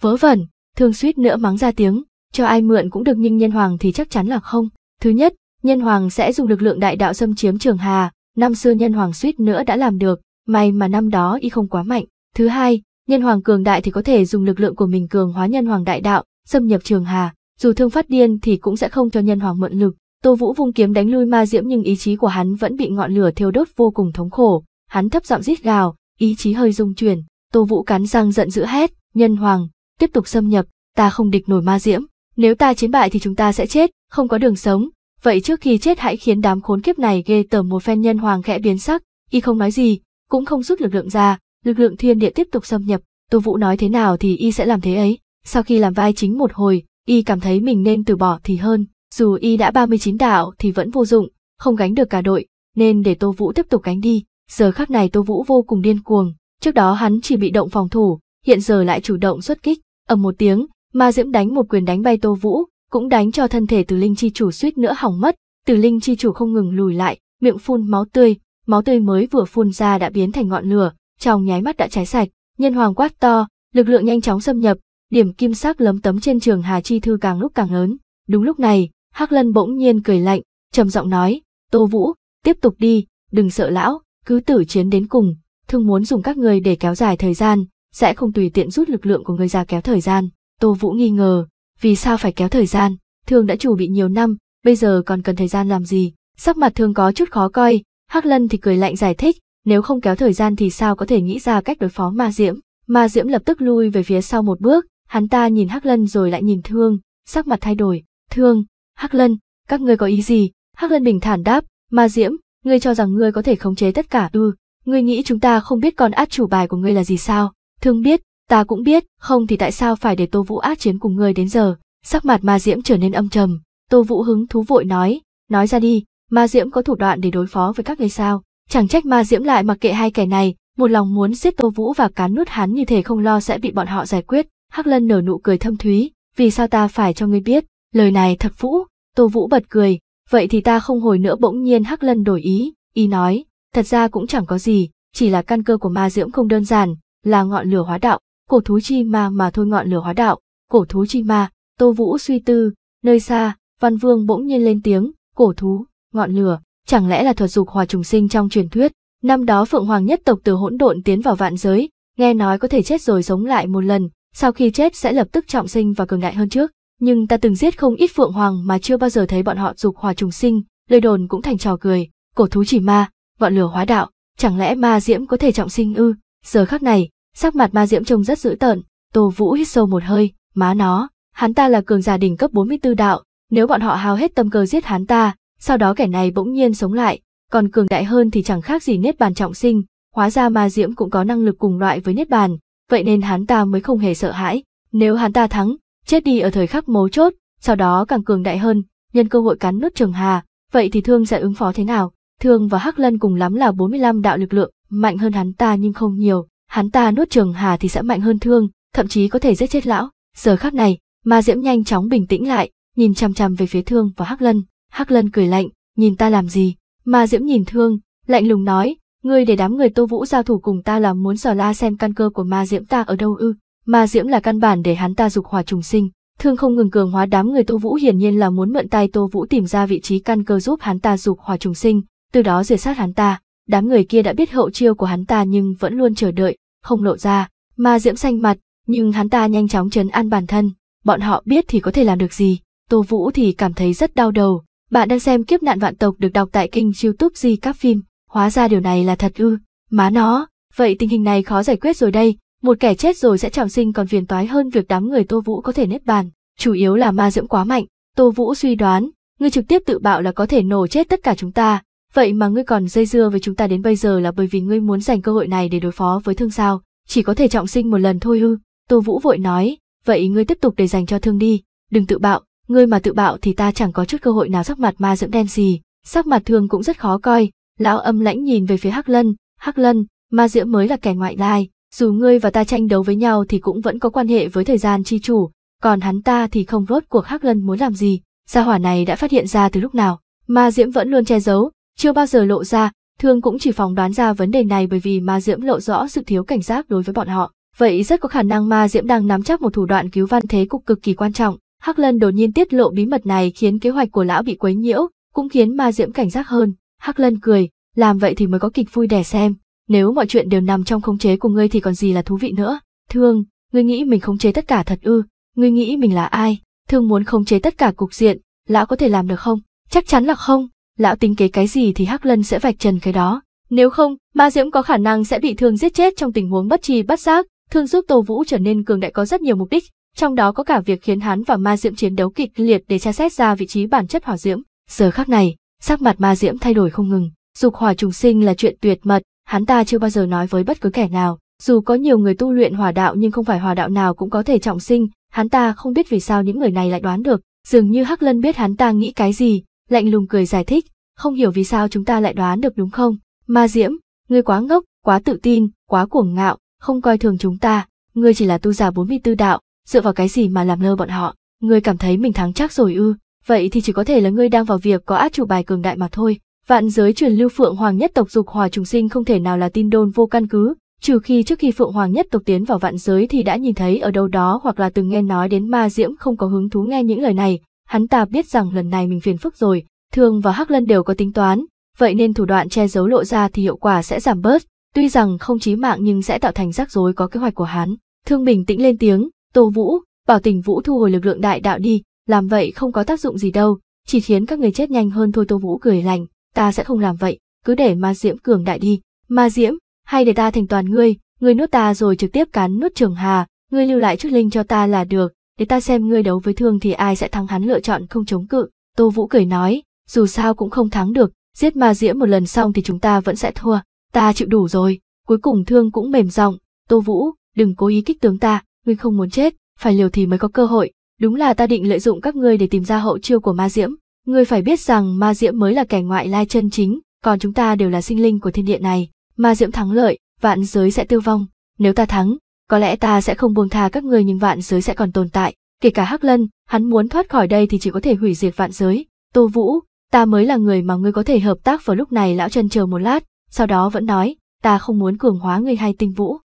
Vớ vẩn, thương suýt nữa mắng ra tiếng, cho ai mượn cũng được nhưng nhân hoàng thì chắc chắn là không. Thứ nhất, nhân hoàng sẽ dùng lực lượng đại đạo xâm chiếm trường hà, năm xưa nhân hoàng suýt nữa đã làm được, may mà năm đó y không quá mạnh. Thứ hai, nhân hoàng cường đại thì có thể dùng lực lượng của mình cường hóa nhân hoàng đại đạo, xâm nhập trường hà, dù thương phát điên thì cũng sẽ không cho nhân hoàng mượn lực. Tô Vũ vung kiếm đánh lui ma diễm nhưng ý chí của hắn vẫn bị ngọn lửa thiêu đốt vô cùng thống khổ, hắn thấp giọng rít gào, ý chí hơi rung chuyển, Tô Vũ cắn răng giận dữ hét, "Nhân hoàng, tiếp tục xâm nhập, ta không địch nổi ma diễm, nếu ta chiến bại thì chúng ta sẽ chết, không có đường sống." vậy trước khi chết hãy khiến đám khốn kiếp này ghê tởm một phen nhân hoàng khẽ biến sắc, y không nói gì, cũng không rút lực lượng ra, lực lượng thiên địa tiếp tục xâm nhập, Tô Vũ nói thế nào thì y sẽ làm thế ấy. Sau khi làm vai chính một hồi, y cảm thấy mình nên từ bỏ thì hơn, dù y đã 39 đạo thì vẫn vô dụng, không gánh được cả đội, nên để Tô Vũ tiếp tục gánh đi. Giờ khắc này Tô Vũ vô cùng điên cuồng, trước đó hắn chỉ bị động phòng thủ, hiện giờ lại chủ động xuất kích. Ầm một tiếng, Ma Diễm đánh một quyền đánh bay Tô Vũ, cũng đánh cho thân thể tử Linh chi chủ suýt nữa hỏng mất, tử Linh chi chủ không ngừng lùi lại, miệng phun máu tươi, máu tươi mới vừa phun ra đã biến thành ngọn lửa, trong nháy mắt đã cháy sạch, nhân hoàng quát to, lực lượng nhanh chóng xâm nhập, điểm kim sắc lấm tấm trên trường Hà Chi thư càng lúc càng lớn. Đúng lúc này, Hắc Lân bỗng nhiên cười lạnh, trầm giọng nói, "Tô Vũ, tiếp tục đi, đừng sợ lão, cứ tử chiến đến cùng, thương muốn dùng các người để kéo dài thời gian, sẽ không tùy tiện rút lực lượng của người ra kéo thời gian." Tô Vũ nghi ngờ, vì sao phải kéo thời gian, thương đã chủ bị nhiều năm, bây giờ còn cần thời gian làm gì, sắc mặt thương có chút khó coi, Hắc Lân thì cười lạnh giải thích, nếu không kéo thời gian thì sao có thể nghĩ ra cách đối phó ma diễm, ma diễm lập tức lui về phía sau một bước, hắn ta nhìn Hắc Lân rồi lại nhìn thương, sắc mặt thay đổi, thương, Hắc Lân, các ngươi có ý gì, Hắc Lân bình thản đáp, ma diễm, ngươi cho rằng ngươi có thể khống chế tất cả ư, ngươi nghĩ chúng ta không biết con át chủ bài của ngươi là gì sao, thương biết, Ta cũng biết, không thì tại sao phải để Tô Vũ ác chiến cùng ngươi đến giờ, sắc mặt ma diễm trở nên âm trầm, Tô Vũ hứng thú vội nói, nói ra đi, ma diễm có thủ đoạn để đối phó với các ngươi sao, chẳng trách ma diễm lại mặc kệ hai kẻ này, một lòng muốn giết Tô Vũ và cán nuốt hắn như thể không lo sẽ bị bọn họ giải quyết, Hắc Lân nở nụ cười thâm thúy, vì sao ta phải cho ngươi biết, lời này thật vũ, Tô Vũ bật cười, vậy thì ta không hồi nữa bỗng nhiên Hắc Lân đổi ý, y nói, thật ra cũng chẳng có gì, chỉ là căn cơ của ma diễm không đơn giản, là ngọn lửa hóa đạo, cổ thú chi ma mà thôi ngọn lửa hóa đạo, cổ thú chi ma, Tô Vũ suy tư, nơi xa, Văn Vương bỗng nhiên lên tiếng, cổ thú, ngọn lửa, chẳng lẽ là thuật dục hòa trùng sinh trong truyền thuyết, năm đó Phượng Hoàng nhất tộc từ hỗn độn tiến vào vạn giới, nghe nói có thể chết rồi sống lại một lần, sau khi chết sẽ lập tức trọng sinh và cường đại hơn trước, nhưng ta từng giết không ít Phượng Hoàng mà chưa bao giờ thấy bọn họ dục hòa trùng sinh, lời đồn cũng thành trò cười, cổ thú chỉ ma, ngọn lửa hóa đạo, chẳng lẽ ma diễm có thể trọng sinh ư, giờ khắc này, sắc mặt ma diễm trông rất dữ tợn, Tô Vũ hít sâu một hơi, má nó, hắn ta là cường giả đỉnh cấp 44 đạo, nếu bọn họ hao hết tâm cơ giết hắn ta, sau đó kẻ này bỗng nhiên sống lại, còn cường đại hơn thì chẳng khác gì niết bàn trọng sinh, hóa ra ma diễm cũng có năng lực cùng loại với niết bàn, vậy nên hắn ta mới không hề sợ hãi, nếu hắn ta thắng, chết đi ở thời khắc mấu chốt, sau đó càng cường đại hơn, nhân cơ hội cắn nuốt Trường Hà, vậy thì Thương sẽ ứng phó thế nào? Thương và Hắc Lân cùng lắm là 45 đạo lực lượng, mạnh hơn hắn ta nhưng không nhiều, hắn ta nuốt trường hà thì sẽ mạnh hơn thương, thậm chí có thể giết chết lão. Giờ khắc này, Ma Diễm nhanh chóng bình tĩnh lại, nhìn chằm chằm về phía Thương và Hắc Lân. Hắc Lân cười lạnh, nhìn ta làm gì? Ma Diễm nhìn Thương, lạnh lùng nói, ngươi để đám người Tô Vũ giao thủ cùng ta là muốn dò la xem căn cơ của Ma Diễm ta ở đâu ư? Ma Diễm là căn bản để hắn ta dục hòa trùng sinh. Thương không ngừng cường hóa đám người Tô Vũ hiển nhiên là muốn mượn tay Tô Vũ tìm ra vị trí căn cơ giúp hắn ta dục hòa trùng sinh, từ đó diệt sát hắn ta. Đám người kia đã biết hậu chiêu của hắn ta nhưng vẫn luôn chờ đợi, không lộ ra, mà Diễm xanh mặt, nhưng hắn ta nhanh chóng chấn an bản thân, bọn họ biết thì có thể làm được gì, Tô Vũ thì cảm thấy rất đau đầu. Bạn đang xem kiếp nạn vạn tộc được đọc tại kênh youtube Di các phim, hóa ra điều này là thật ư, má nó, vậy tình hình này khó giải quyết rồi đây, một kẻ chết rồi sẽ trọng sinh còn phiền toái hơn việc đám người Tô Vũ có thể nếp bàn, chủ yếu là ma diễm quá mạnh, Tô Vũ suy đoán, người trực tiếp tự bạo là có thể nổ chết tất cả chúng ta, Vậy mà ngươi còn dây dưa với chúng ta đến bây giờ là bởi vì ngươi muốn dành cơ hội này để đối phó với thương sao, chỉ có thể trọng sinh một lần thôi ư. Tô Vũ vội nói, vậy ngươi tiếp tục để dành cho thương đi, đừng tự bạo, ngươi mà tự bạo thì ta chẳng có chút cơ hội nào sắc mặt ma dưỡng đen gì, sắc mặt thương cũng rất khó coi. Lão âm lãnh nhìn về phía Hắc Lân, Hắc Lân, ma diễm mới là kẻ ngoại lai, dù ngươi và ta tranh đấu với nhau thì cũng vẫn có quan hệ với thời gian chi chủ, còn hắn ta thì không rốt cuộc Hắc Lân muốn làm gì, gia hỏa này đã phát hiện ra từ lúc nào. Ma Diễm vẫn luôn che giấu, chưa bao giờ lộ ra, Thương cũng chỉ phỏng đoán ra vấn đề này bởi vì Ma Diễm lộ rõ sự thiếu cảnh giác đối với bọn họ. Vậy rất có khả năng Ma Diễm đang nắm chắc một thủ đoạn cứu văn thế cục cực kỳ quan trọng. Hắc Lân đột nhiên tiết lộ bí mật này khiến kế hoạch của lão bị quấy nhiễu, cũng khiến Ma Diễm cảnh giác hơn. Hắc Lân cười, làm vậy thì mới có kịch vui đẻ xem. Nếu mọi chuyện đều nằm trong khống chế của ngươi thì còn gì là thú vị nữa. Thương, ngươi nghĩ mình khống chế tất cả thật ư? Ngươi nghĩ mình là ai? Thương muốn khống chế tất cả cục diện, lão có thể làm được không? Chắc chắn là không lão tính kế cái gì thì Hắc Lân sẽ vạch trần cái đó. Nếu không, Ma Diễm có khả năng sẽ bị thương giết chết trong tình huống bất tri bất giác, thương giúp Tô Vũ trở nên cường đại có rất nhiều mục đích, trong đó có cả việc khiến hắn và Ma Diễm chiến đấu kịch liệt để tra xét ra vị trí bản chất hỏa diễm. Giờ khắc này, sắc mặt Ma Diễm thay đổi không ngừng, dục hỏa trùng sinh là chuyện tuyệt mật, hắn ta chưa bao giờ nói với bất cứ kẻ nào, dù có nhiều người tu luyện hỏa đạo nhưng không phải hỏa đạo nào cũng có thể trọng sinh, hắn ta không biết vì sao những người này lại đoán được, dường như Hắc Lân biết hắn ta nghĩ cái gì, lạnh lùng cười giải thích, không hiểu vì sao chúng ta lại đoán được đúng không? Ma Diễm, ngươi quá ngốc, quá tự tin, quá cuồng ngạo, không coi thường chúng ta, ngươi chỉ là tu giả 44 đạo, dựa vào cái gì mà làm lơ bọn họ, ngươi cảm thấy mình thắng chắc rồi ư? Vậy thì chỉ có thể là ngươi đang vào việc có át chủ bài cường đại mà thôi. Vạn giới truyền lưu Phượng Hoàng nhất tộc dục hòa trùng sinh không thể nào là tin đồn vô căn cứ, trừ khi trước khi Phượng Hoàng nhất tộc tiến vào vạn giới thì đã nhìn thấy ở đâu đó hoặc là từng nghe nói đến ma diễm không có hứng thú nghe những lời này, hắn ta biết rằng lần này mình phiền phức rồi, Thương và Hắc Lân đều có tính toán, vậy nên thủ đoạn che giấu lộ ra thì hiệu quả sẽ giảm bớt, tuy rằng không chí mạng nhưng sẽ tạo thành rắc rối có kế hoạch của hắn. Thương bình tĩnh lên tiếng, Tô Vũ, bảo tình Vũ thu hồi lực lượng đại đạo đi, làm vậy không có tác dụng gì đâu, chỉ khiến các người chết nhanh hơn thôi Tô Vũ cười lành, ta sẽ không làm vậy, cứ để ma diễm cường đại đi. Ma diễm, hay để ta thành toàn ngươi, ngươi nuốt ta rồi trực tiếp cắn nuốt trường hà, ngươi lưu lại chút linh cho ta là được, để ta xem ngươi đấu với thương thì ai sẽ thắng hắn lựa chọn không chống cự. Tô Vũ cười nói, dù sao cũng không thắng được, giết ma diễm một lần xong thì chúng ta vẫn sẽ thua, ta chịu đủ rồi. Cuối cùng thương cũng mềm giọng, Tô Vũ, đừng cố ý kích tướng ta, ngươi không muốn chết, phải liều thì mới có cơ hội. Đúng là ta định lợi dụng các ngươi để tìm ra hậu chiêu của ma diễm. Ngươi phải biết rằng ma diễm mới là kẻ ngoại lai chân chính, còn chúng ta đều là sinh linh của thiên địa này. Ma diễm thắng lợi, vạn giới sẽ tiêu vong. Nếu ta thắng, có lẽ ta sẽ không buông tha các ngươi nhưng vạn giới sẽ còn tồn tại, kể cả Hắc Lân, hắn muốn thoát khỏi đây thì chỉ có thể hủy diệt vạn giới. Tô Vũ, ta mới là người mà ngươi có thể hợp tác vào lúc này lão chân chờ một lát, sau đó vẫn nói, ta không muốn cường hóa ngươi hay tinh vũ.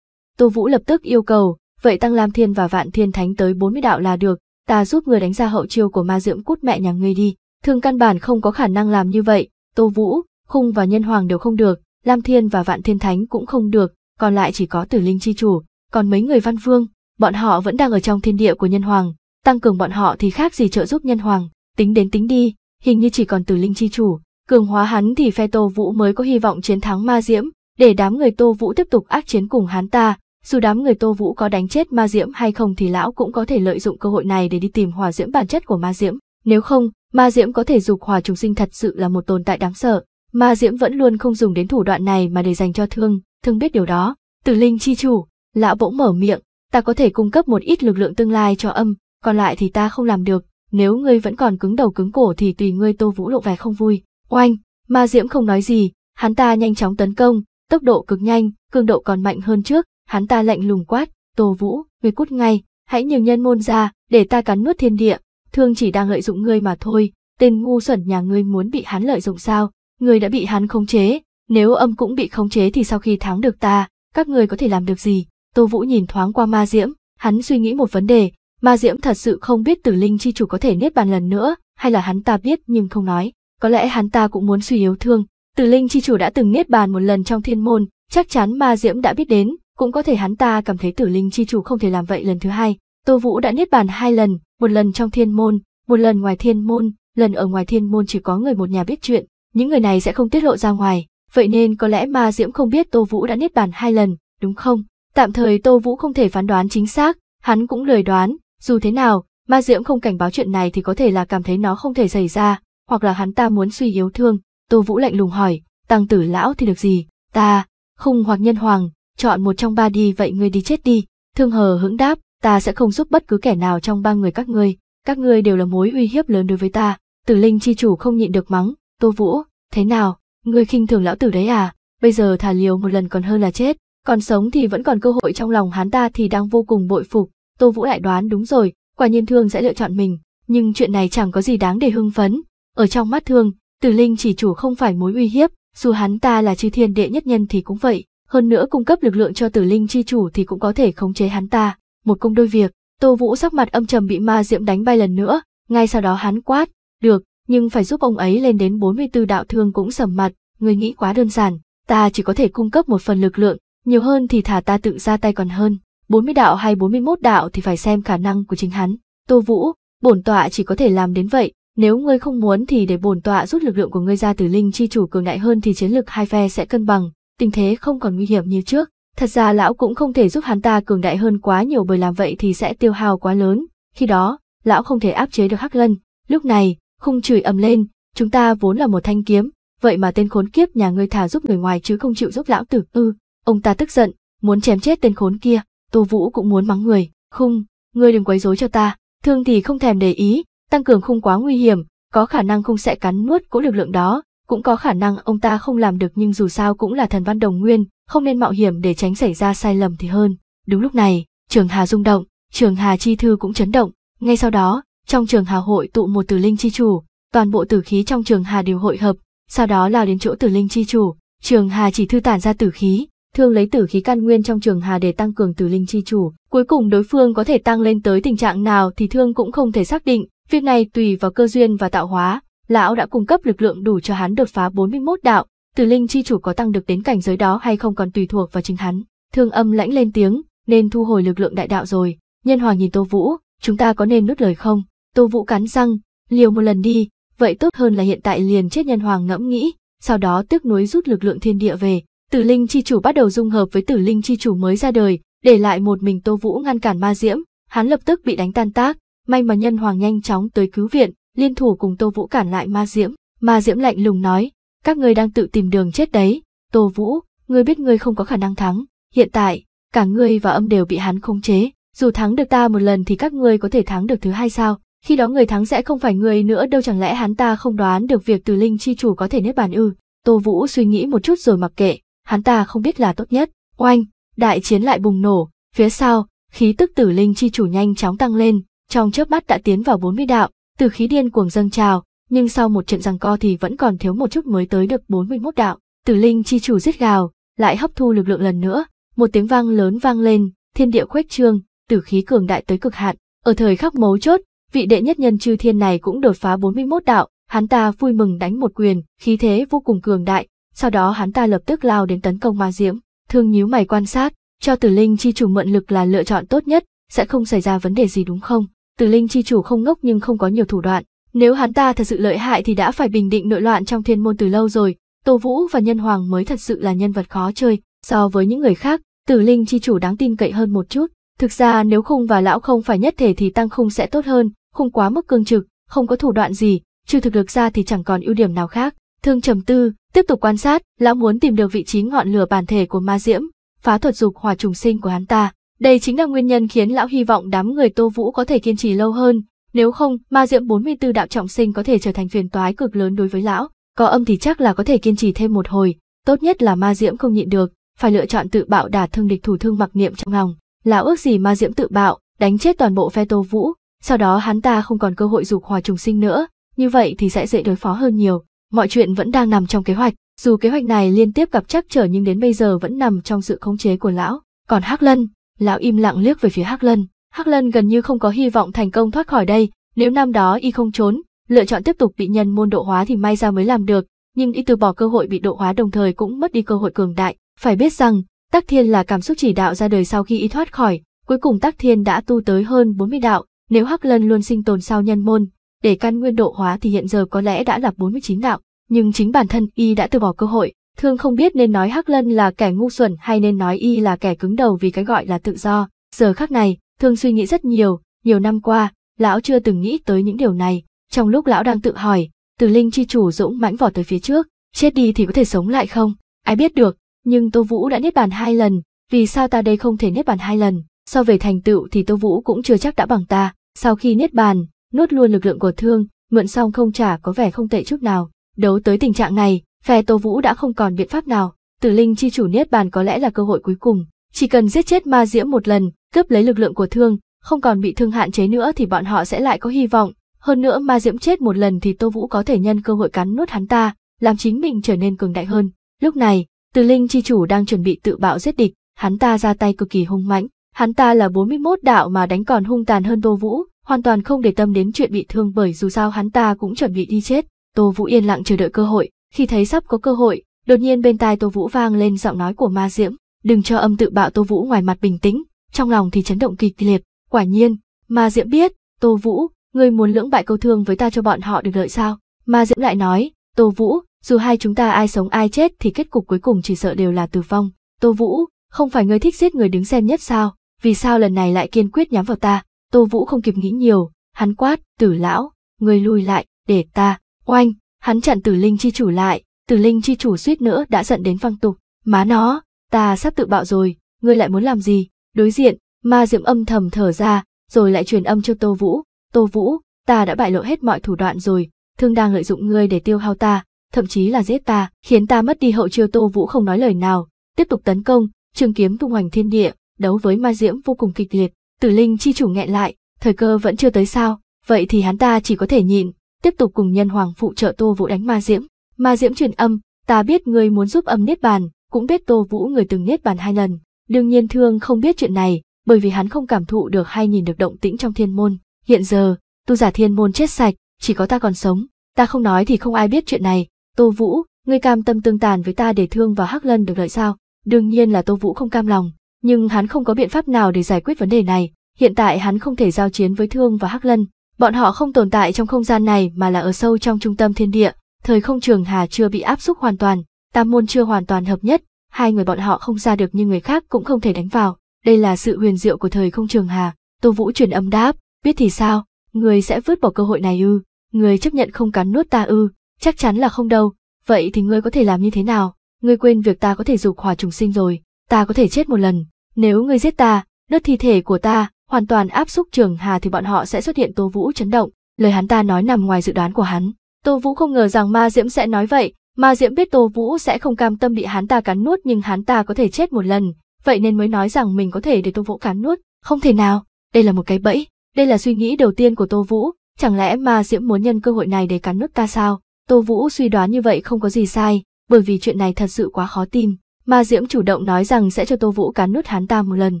Tô Vũ lập tức yêu cầu, vậy tăng Lam Thiên và Vạn Thiên Thánh tới 40 đạo là được, ta giúp người đánh ra hậu chiêu của ma dưỡng cút mẹ nhà ngươi đi. Thương căn bản không có khả năng làm như vậy, Tô Vũ, Khung và Nhân Hoàng đều không được, Lam Thiên và Vạn Thiên Thánh cũng không được, còn lại chỉ có Tử Linh Chi Chủ, còn mấy người văn vương, bọn họ vẫn đang ở trong thiên địa của nhân hoàng, tăng cường bọn họ thì khác gì trợ giúp nhân hoàng, tính đến tính đi, hình như chỉ còn tử linh chi chủ, cường hóa hắn thì phe Tô Vũ mới có hy vọng chiến thắng ma diễm, để đám người Tô Vũ tiếp tục ác chiến cùng hắn ta, dù đám người Tô Vũ có đánh chết ma diễm hay không thì lão cũng có thể lợi dụng cơ hội này để đi tìm hòa diễm bản chất của ma diễm, nếu không, ma diễm có thể dục hòa chúng sinh thật sự là một tồn tại đáng sợ. Ma Diễm vẫn luôn không dùng đến thủ đoạn này mà để dành cho Thương, Thương biết điều đó. Tử Linh chi chủ, lão bỗng mở miệng, ta có thể cung cấp một ít lực lượng tương lai cho âm, còn lại thì ta không làm được, nếu ngươi vẫn còn cứng đầu cứng cổ thì tùy ngươi tô vũ lộ vẻ không vui. Oanh, ma diễm không nói gì, hắn ta nhanh chóng tấn công, tốc độ cực nhanh, cường độ còn mạnh hơn trước, hắn ta lạnh lùng quát, tô vũ, ngươi cút ngay, hãy nhường nhân môn ra, để ta cắn nuốt thiên địa, thương chỉ đang lợi dụng ngươi mà thôi, tên ngu xuẩn nhà ngươi muốn bị hắn lợi dụng sao, ngươi đã bị hắn khống chế, nếu âm cũng bị khống chế thì sau khi thắng được ta, các ngươi có thể làm được gì? Tô Vũ nhìn thoáng qua Ma Diễm, hắn suy nghĩ một vấn đề, Ma Diễm thật sự không biết Tử Linh chi chủ có thể niết bàn lần nữa, hay là hắn ta biết nhưng không nói, có lẽ hắn ta cũng muốn suy yếu thương. Tử Linh chi chủ đã từng niết bàn một lần trong thiên môn, chắc chắn Ma Diễm đã biết đến, cũng có thể hắn ta cảm thấy Tử Linh chi chủ không thể làm vậy lần thứ hai. Tô Vũ đã niết bàn hai lần, một lần trong thiên môn, một lần ngoài thiên môn, lần ở ngoài thiên môn chỉ có người một nhà biết chuyện, những người này sẽ không tiết lộ ra ngoài, vậy nên có lẽ Ma Diễm không biết Tô Vũ đã niết bàn hai lần, đúng không? Tạm thời Tô Vũ không thể phán đoán chính xác, hắn cũng lười đoán, dù thế nào, ma diễm không cảnh báo chuyện này thì có thể là cảm thấy nó không thể xảy ra, hoặc là hắn ta muốn suy yếu thương. Tô Vũ lạnh lùng hỏi, tăng tử lão thì được gì, ta, khung hoặc nhân hoàng, chọn một trong ba đi vậy ngươi đi chết đi. Thương hờ hững đáp, ta sẽ không giúp bất cứ kẻ nào trong ba người các ngươi, các ngươi đều là mối uy hiếp lớn đối với ta. Tử linh chi chủ không nhịn được mắng, Tô Vũ, thế nào, ngươi khinh thường lão tử đấy à, bây giờ thả liều một lần còn hơn là chết còn sống thì vẫn còn cơ hội trong lòng hắn ta thì đang vô cùng bội phục, Tô Vũ lại đoán đúng rồi, quả nhiên Thương sẽ lựa chọn mình, nhưng chuyện này chẳng có gì đáng để hưng phấn, ở trong mắt Thương, Tử Linh chỉ chủ không phải mối uy hiếp, dù hắn ta là chư thiên đệ nhất nhân thì cũng vậy, hơn nữa cung cấp lực lượng cho Tử Linh chi chủ thì cũng có thể khống chế hắn ta, một công đôi việc, Tô Vũ sắc mặt âm trầm bị ma diễm đánh bay lần nữa, ngay sau đó hắn quát, "Được, nhưng phải giúp ông ấy lên đến 44 đạo thương cũng sầm mặt, người nghĩ quá đơn giản, ta chỉ có thể cung cấp một phần lực lượng, nhiều hơn thì thả ta tự ra tay còn hơn. 40 đạo hay 41 đạo thì phải xem khả năng của chính hắn. Tô Vũ, bổn tọa chỉ có thể làm đến vậy, nếu ngươi không muốn thì để bổn tọa rút lực lượng của ngươi ra từ linh chi chủ cường đại hơn thì chiến lực hai phe sẽ cân bằng, tình thế không còn nguy hiểm như trước. Thật ra lão cũng không thể giúp hắn ta cường đại hơn quá nhiều bởi làm vậy thì sẽ tiêu hao quá lớn, khi đó, lão không thể áp chế được Hắc Lân. Lúc này, khung chửi ầm lên, chúng ta vốn là một thanh kiếm, vậy mà tên khốn kiếp nhà ngươi thả giúp người ngoài chứ không chịu giúp lão tử. Ừ, Ông ta tức giận, muốn chém chết tên khốn kia, Tô Vũ cũng muốn mắng người, khung, ngươi đừng quấy rối cho ta, thương thì không thèm để ý, tăng cường khung quá nguy hiểm, có khả năng khung sẽ cắn nuốt cỗ lực lượng đó, cũng có khả năng ông ta không làm được nhưng dù sao cũng là thần văn đồng nguyên, không nên mạo hiểm để tránh xảy ra sai lầm thì hơn. Đúng lúc này, trường Hà rung động, trường Hà chi thư cũng chấn động, ngay sau đó, trong trường Hà hội tụ một tử linh chi chủ, toàn bộ tử khí trong trường Hà đều hội hợp, sau đó lao đến chỗ tử linh chi chủ, trường Hà chỉ thư tản ra tử khí, thương lấy tử khí căn nguyên trong trường hà để tăng cường tử linh chi chủ. Cuối cùng đối phương có thể tăng lên tới tình trạng nào thì thương cũng không thể xác định, việc này tùy vào cơ duyên và tạo hóa. Lão đã cung cấp lực lượng đủ cho hắn đột phá 41 đạo, tử linh chi chủ có tăng được đến cảnh giới đó hay không còn tùy thuộc vào chính hắn. Thương âm lãnh lên tiếng, nên thu hồi lực lượng đại đạo rồi. Nhân Hoàng nhìn Tô Vũ, chúng ta có nên nuốt lời không? Tô Vũ cắn răng, liều một lần đi, vậy tốt hơn là hiện tại liền chết nhân hoàng ngẫm nghĩ, sau đó tức núi rút lực lượng thiên địa về, Tử linh chi chủ bắt đầu dung hợp với tử linh chi chủ mới ra đời, để lại một mình Tô Vũ ngăn cản ma diễm, hắn lập tức bị đánh tan tác, may mà nhân hoàng nhanh chóng tới cứu viện, liên thủ cùng Tô Vũ cản lại ma diễm. Ma diễm lạnh lùng nói, các ngươi đang tự tìm đường chết đấy, Tô Vũ, người biết người không có khả năng thắng, hiện tại, cả ngươi và âm đều bị hắn khống chế, dù thắng được ta một lần thì các ngươi có thể thắng được thứ hai sao? Khi đó người thắng sẽ không phải người nữa đâu chẳng lẽ hắn ta không đoán được việc Tử linh chi chủ có thể nếp bàn ư? Tô Vũ suy nghĩ một chút rồi mặc kệ, hắn ta không biết là tốt nhất. Oanh, đại chiến lại bùng nổ, phía sau, khí tức tử linh chi chủ nhanh chóng tăng lên, trong chớp mắt đã tiến vào 40 đạo, từ khí điên cuồng dâng trào, nhưng sau một trận giằng co thì vẫn còn thiếu một chút mới tới được 41 đạo. Tử linh chi chủ giết gào, lại hấp thu lực lượng lần nữa, một tiếng vang lớn vang lên, thiên địa khuếch trương, tử khí cường đại tới cực hạn. Ở thời khắc mấu chốt, vị đệ nhất nhân chư thiên này cũng đột phá 41 đạo, hắn ta vui mừng đánh một quyền, khí thế vô cùng cường đại, sau đó hắn ta lập tức lao đến tấn công ma diễm thương nhíu mày quan sát cho tử linh chi chủ mượn lực là lựa chọn tốt nhất sẽ không xảy ra vấn đề gì đúng không tử linh chi chủ không ngốc nhưng không có nhiều thủ đoạn nếu hắn ta thật sự lợi hại thì đã phải bình định nội loạn trong thiên môn từ lâu rồi tô vũ và nhân hoàng mới thật sự là nhân vật khó chơi so với những người khác tử linh chi chủ đáng tin cậy hơn một chút thực ra nếu khung và lão không phải nhất thể thì tăng khung sẽ tốt hơn khung quá mức cương trực không có thủ đoạn gì trừ thực lực ra thì chẳng còn ưu điểm nào khác Thương trầm tư, tiếp tục quan sát, lão muốn tìm được vị trí ngọn lửa bản thể của ma diễm, phá thuật dục hòa trùng sinh của hắn ta. Đây chính là nguyên nhân khiến lão hy vọng đám người Tô Vũ có thể kiên trì lâu hơn, nếu không, ma diễm 44 đạo trọng sinh có thể trở thành phiền toái cực lớn đối với lão, có âm thì chắc là có thể kiên trì thêm một hồi, tốt nhất là ma diễm không nhịn được, phải lựa chọn tự bạo đả thương địch thủ thương mặc niệm trong lòng. Lão ước gì ma diễm tự bạo, đánh chết toàn bộ phe Tô Vũ, sau đó hắn ta không còn cơ hội dục hòa trùng sinh nữa, như vậy thì sẽ dễ đối phó hơn nhiều mọi chuyện vẫn đang nằm trong kế hoạch, dù kế hoạch này liên tiếp gặp trắc trở nhưng đến bây giờ vẫn nằm trong sự khống chế của lão. Còn Hắc Lân, lão im lặng liếc về phía Hắc Lân, Hắc Lân gần như không có hy vọng thành công thoát khỏi đây, nếu năm đó y không trốn, lựa chọn tiếp tục bị nhân môn độ hóa thì may ra mới làm được, nhưng y từ bỏ cơ hội bị độ hóa đồng thời cũng mất đi cơ hội cường đại, phải biết rằng, Tắc Thiên là cảm xúc chỉ đạo ra đời sau khi y thoát khỏi, cuối cùng Tắc Thiên đã tu tới hơn 40 đạo, nếu Hắc Lân luôn sinh tồn sau nhân môn, để căn nguyên độ hóa thì hiện giờ có lẽ đã là 49 đạo, nhưng chính bản thân y đã từ bỏ cơ hội, thương không biết nên nói Hắc Lân là kẻ ngu xuẩn hay nên nói y là kẻ cứng đầu vì cái gọi là tự do. Giờ khắc này, thương suy nghĩ rất nhiều, nhiều năm qua, lão chưa từng nghĩ tới những điều này, trong lúc lão đang tự hỏi, từ linh chi chủ dũng mãnh vỏ tới phía trước, chết đi thì có thể sống lại không, ai biết được, nhưng Tô Vũ đã niết bàn hai lần, vì sao ta đây không thể niết bàn hai lần, so về thành tựu thì Tô Vũ cũng chưa chắc đã bằng ta, sau khi niết bàn, nuốt luôn lực lượng của thương, mượn xong không trả có vẻ không tệ chút nào. Đấu tới tình trạng này, phe Tô Vũ đã không còn biện pháp nào, Tử Linh chi chủ niết bàn có lẽ là cơ hội cuối cùng, chỉ cần giết chết ma diễm một lần, cướp lấy lực lượng của thương, không còn bị thương hạn chế nữa thì bọn họ sẽ lại có hy vọng, hơn nữa ma diễm chết một lần thì Tô Vũ có thể nhân cơ hội cắn nuốt hắn ta, làm chính mình trở nên cường đại hơn. Lúc này, Tử Linh chi chủ đang chuẩn bị tự bạo giết địch, hắn ta ra tay cực kỳ hung mãnh, hắn ta là 41 đạo mà đánh còn hung tàn hơn Tô Vũ, hoàn toàn không để tâm đến chuyện bị thương bởi dù sao hắn ta cũng chuẩn bị đi chết. Tô Vũ yên lặng chờ đợi cơ hội, khi thấy sắp có cơ hội, đột nhiên bên tai Tô Vũ vang lên giọng nói của Ma Diễm, đừng cho âm tự bạo Tô Vũ ngoài mặt bình tĩnh, trong lòng thì chấn động kịch liệt, quả nhiên, Ma Diễm biết, Tô Vũ, ngươi muốn lưỡng bại câu thương với ta cho bọn họ được lợi sao? Ma Diễm lại nói, Tô Vũ, dù hai chúng ta ai sống ai chết thì kết cục cuối cùng chỉ sợ đều là tử vong. Tô Vũ, không phải ngươi thích giết người đứng xem nhất sao? Vì sao lần này lại kiên quyết nhắm vào ta? Tô Vũ không kịp nghĩ nhiều, hắn quát, tử lão, người lui lại, để ta, oanh, hắn chặn tử linh chi chủ lại, tử linh chi chủ suýt nữa đã giận đến phăng tục, má nó, ta sắp tự bạo rồi, ngươi lại muốn làm gì, đối diện, ma diệm âm thầm thở ra, rồi lại truyền âm cho Tô Vũ, Tô Vũ, ta đã bại lộ hết mọi thủ đoạn rồi, thương đang lợi dụng ngươi để tiêu hao ta, thậm chí là giết ta, khiến ta mất đi hậu chiêu Tô Vũ không nói lời nào, tiếp tục tấn công, trường kiếm tung hoành thiên địa, đấu với ma diễm vô cùng kịch liệt, Tử linh chi chủ nghẹn lại, thời cơ vẫn chưa tới sao, vậy thì hắn ta chỉ có thể nhịn, tiếp tục cùng nhân hoàng phụ trợ Tô Vũ đánh ma diễm. Ma diễm truyền âm, ta biết ngươi muốn giúp âm niết bàn, cũng biết Tô Vũ người từng niết bàn hai lần. Đương nhiên thương không biết chuyện này, bởi vì hắn không cảm thụ được hay nhìn được động tĩnh trong thiên môn. Hiện giờ, tu giả thiên môn chết sạch, chỉ có ta còn sống, ta không nói thì không ai biết chuyện này. Tô Vũ, ngươi cam tâm tương tàn với ta để thương vào Hắc Lân được lợi sao? Đương nhiên là Tô Vũ không cam lòng, nhưng hắn không có biện pháp nào để giải quyết vấn đề này. Hiện tại hắn không thể giao chiến với Thương và Hắc Lân, bọn họ không tồn tại trong không gian này mà là ở sâu trong trung tâm thiên địa, thời không trường hà chưa bị áp xúc hoàn toàn, tam môn chưa hoàn toàn hợp nhất, hai người bọn họ không ra được nhưng người khác cũng không thể đánh vào. Đây là sự huyền diệu của thời không trường hà. Tô Vũ truyền âm đáp, biết thì sao, người sẽ vứt bỏ cơ hội này ư, người chấp nhận không cắn nuốt ta ư, chắc chắn là không đâu, vậy thì ngươi có thể làm như thế nào, ngươi quên việc ta có thể dục hòa trùng sinh rồi ta có thể chết một lần, nếu ngươi giết ta, đốt thi thể của ta, hoàn toàn áp xúc trường hà thì bọn họ sẽ xuất hiện Tô Vũ chấn động, lời hắn ta nói nằm ngoài dự đoán của hắn. Tô Vũ không ngờ rằng Ma Diễm sẽ nói vậy, Ma Diễm biết Tô Vũ sẽ không cam tâm bị hắn ta cắn nuốt nhưng hắn ta có thể chết một lần, vậy nên mới nói rằng mình có thể để Tô Vũ cắn nuốt, không thể nào, đây là một cái bẫy, đây là suy nghĩ đầu tiên của Tô Vũ, chẳng lẽ Ma Diễm muốn nhân cơ hội này để cắn nuốt ta sao? Tô Vũ suy đoán như vậy không có gì sai, bởi vì chuyện này thật sự quá khó tin. Ma Diễm chủ động nói rằng sẽ cho Tô Vũ cắn nuốt hắn ta một lần.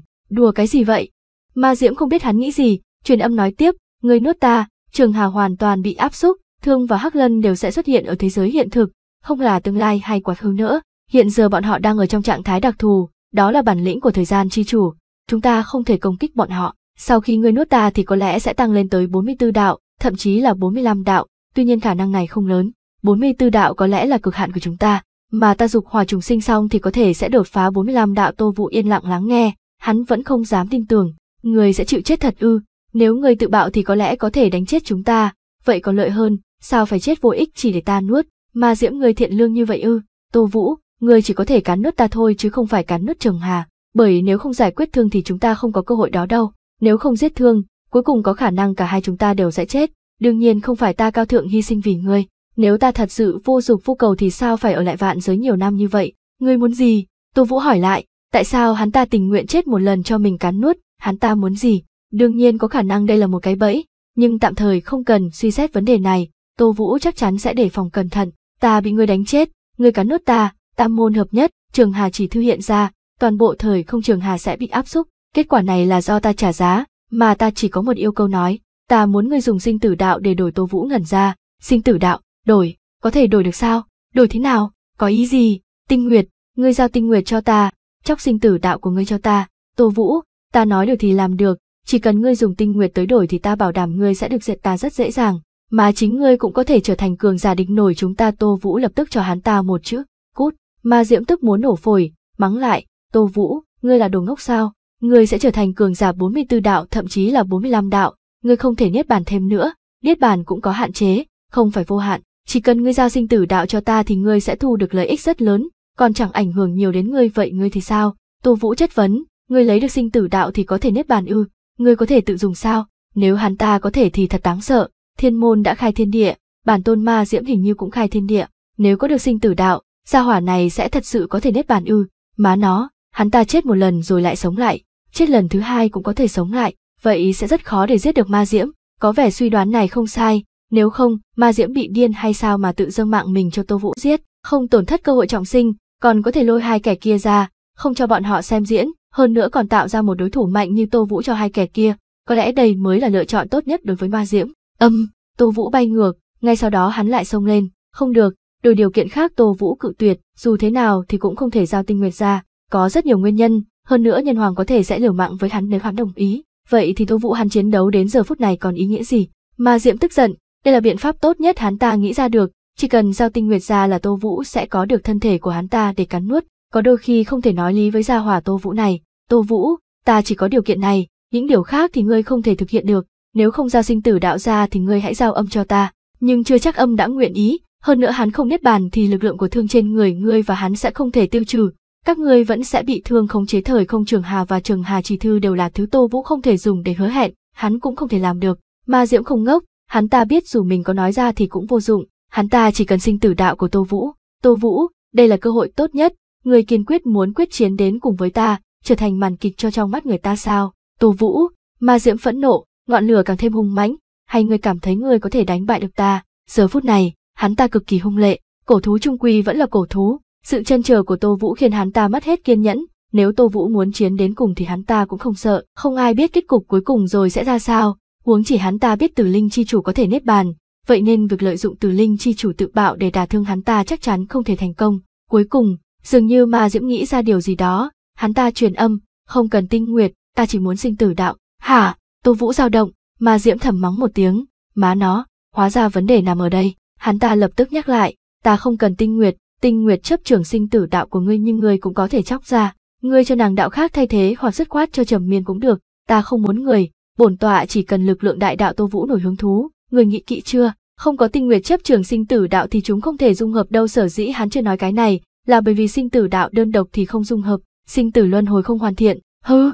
Đùa cái gì vậy? Ma Diễm không biết hắn nghĩ gì, truyền âm nói tiếp, người nuốt ta, Trường Hà hoàn toàn bị áp xúc, Thương và Hắc Lân đều sẽ xuất hiện ở thế giới hiện thực, không là tương lai hay quá khứ nữa. Hiện giờ bọn họ đang ở trong trạng thái đặc thù, đó là bản lĩnh của thời gian chi chủ. Chúng ta không thể công kích bọn họ. Sau khi ngươi nuốt ta thì có lẽ sẽ tăng lên tới 44 đạo, thậm chí là 45 đạo, tuy nhiên khả năng này không lớn. 44 đạo có lẽ là cực hạn của chúng ta, mà ta dục hòa trùng sinh xong thì có thể sẽ đột phá 45 đạo Tô Vũ yên lặng lắng nghe, hắn vẫn không dám tin tưởng, người sẽ chịu chết thật ư, nếu người tự bạo thì có lẽ có thể đánh chết chúng ta, vậy có lợi hơn, sao phải chết vô ích chỉ để ta nuốt, mà diễm người thiện lương như vậy ư, Tô Vũ, người chỉ có thể cắn nuốt ta thôi chứ không phải cắn nuốt Trường Hà, bởi nếu không giải quyết thương thì chúng ta không có cơ hội đó đâu, nếu không giết thương, cuối cùng có khả năng cả hai chúng ta đều sẽ chết, đương nhiên không phải ta cao thượng hy sinh vì ngươi, nếu ta thật sự vô dục vô cầu thì sao phải ở lại vạn giới nhiều năm như vậy? Ngươi muốn gì? Tô Vũ hỏi lại, tại sao hắn ta tình nguyện chết một lần cho mình cắn nuốt, hắn ta muốn gì? Đương nhiên có khả năng đây là một cái bẫy, nhưng tạm thời không cần suy xét vấn đề này, Tô Vũ chắc chắn sẽ đề phòng cẩn thận. Ta bị ngươi đánh chết, ngươi cắn nuốt ta, tam môn hợp nhất, Trường Hà chỉ thư hiện ra, toàn bộ thời không Trường Hà sẽ bị áp xúc, kết quả này là do ta trả giá, mà ta chỉ có một yêu cầu nói, ta muốn ngươi dùng sinh tử đạo để đổi Tô Vũ ngẩn ra, sinh tử đạo, đổi, có thể đổi được sao, đổi thế nào, có ý gì, tinh nguyệt, ngươi giao tinh nguyệt cho ta, chóc sinh tử đạo của ngươi cho ta, tô vũ, ta nói được thì làm được, chỉ cần ngươi dùng tinh nguyệt tới đổi thì ta bảo đảm ngươi sẽ được diệt ta rất dễ dàng, mà chính ngươi cũng có thể trở thành cường giả địch nổi chúng ta tô vũ lập tức cho hắn ta một chữ, cút, mà diễm tức muốn nổ phổi, mắng lại, tô vũ, ngươi là đồ ngốc sao, ngươi sẽ trở thành cường giả 44 đạo thậm chí là 45 đạo, ngươi không thể niết bàn thêm nữa, niết bàn cũng có hạn chế, không phải vô hạn. Chỉ cần ngươi giao sinh tử đạo cho ta thì ngươi sẽ thu được lợi ích rất lớn, còn chẳng ảnh hưởng nhiều đến ngươi vậy ngươi thì sao? Tô Vũ chất vấn, ngươi lấy được sinh tử đạo thì có thể nếp bàn ư, ngươi có thể tự dùng sao? Nếu hắn ta có thể thì thật đáng sợ, thiên môn đã khai thiên địa, bản tôn ma diễm hình như cũng khai thiên địa, nếu có được sinh tử đạo, gia hỏa này sẽ thật sự có thể nếp bàn ư, má nó, hắn ta chết một lần rồi lại sống lại, chết lần thứ hai cũng có thể sống lại, vậy sẽ rất khó để giết được ma diễm, có vẻ suy đoán này không sai, nếu không, ma diễm bị điên hay sao mà tự dâng mạng mình cho Tô Vũ giết, không tổn thất cơ hội trọng sinh, còn có thể lôi hai kẻ kia ra, không cho bọn họ xem diễn, hơn nữa còn tạo ra một đối thủ mạnh như Tô Vũ cho hai kẻ kia, có lẽ đây mới là lựa chọn tốt nhất đối với ma diễm. Âm, Tô Vũ bay ngược, ngay sau đó hắn lại xông lên, không được, đổi điều kiện khác Tô Vũ cự tuyệt, dù thế nào thì cũng không thể giao tinh nguyệt ra, có rất nhiều nguyên nhân, hơn nữa nhân hoàng có thể sẽ liều mạng với hắn nếu hắn đồng ý, vậy thì Tô Vũ hắn chiến đấu đến giờ phút này còn ý nghĩa gì? Ma Diễm tức giận, đây là biện pháp tốt nhất hắn ta nghĩ ra được, chỉ cần giao tinh nguyệt ra là Tô Vũ sẽ có được thân thể của hắn ta để cắn nuốt, có đôi khi không thể nói lý với gia hỏa Tô Vũ này. Tô Vũ, ta chỉ có điều kiện này, những điều khác thì ngươi không thể thực hiện được, nếu không giao sinh tử đạo ra thì ngươi hãy giao âm cho ta. Nhưng chưa chắc âm đã nguyện ý, hơn nữa hắn không nhất bàn thì lực lượng của thương trên người ngươi và hắn sẽ không thể tiêu trừ, các ngươi vẫn sẽ bị thương khống chế thời không trường hà và trường hà chỉ thư đều là thứ tô vũ không thể dùng để hứa hẹn hắn cũng không thể làm được ma diễm không ngốc hắn ta biết dù mình có nói ra thì cũng vô dụng, hắn ta chỉ cần sinh tử đạo của Tô Vũ. Tô Vũ, đây là cơ hội tốt nhất, người kiên quyết muốn quyết chiến đến cùng với ta, trở thành màn kịch cho trong mắt người ta sao. Tô Vũ, ma diễm phẫn nộ, ngọn lửa càng thêm hung mãnh, hay người cảm thấy người có thể đánh bại được ta. Giờ phút này, hắn ta cực kỳ hung lệ, cổ thú trung quy vẫn là cổ thú. Sự chân chờ của Tô Vũ khiến hắn ta mất hết kiên nhẫn, nếu Tô Vũ muốn chiến đến cùng thì hắn ta cũng không sợ, không ai biết kết cục cuối cùng rồi sẽ ra sao, huống chỉ hắn ta biết tử linh chi chủ có thể nếp bàn, vậy nên việc lợi dụng tử linh chi chủ tự bạo để đả thương hắn ta chắc chắn không thể thành công. Cuối cùng, dường như ma diễm nghĩ ra điều gì đó, hắn ta truyền âm, không cần tinh nguyệt, ta chỉ muốn sinh tử đạo. Hả, tô vũ dao động, ma diễm thầm mắng một tiếng, má nó, hóa ra vấn đề nằm ở đây. Hắn ta lập tức nhắc lại, ta không cần tinh nguyệt, tinh nguyệt chấp trường sinh tử đạo của ngươi nhưng ngươi cũng có thể chóc ra. Ngươi cho nàng đạo khác thay thế hoặc dứt khoát cho trầm miên cũng được, ta không muốn người, bổn tọa chỉ cần lực lượng đại đạo Tô Vũ nổi hứng thú, người nghĩ kỹ chưa? Không có tinh nguyệt chấp trường sinh tử đạo thì chúng không thể dung hợp đâu sở dĩ hắn chưa nói cái này, là bởi vì sinh tử đạo đơn độc thì không dung hợp, sinh tử luân hồi không hoàn thiện, hư.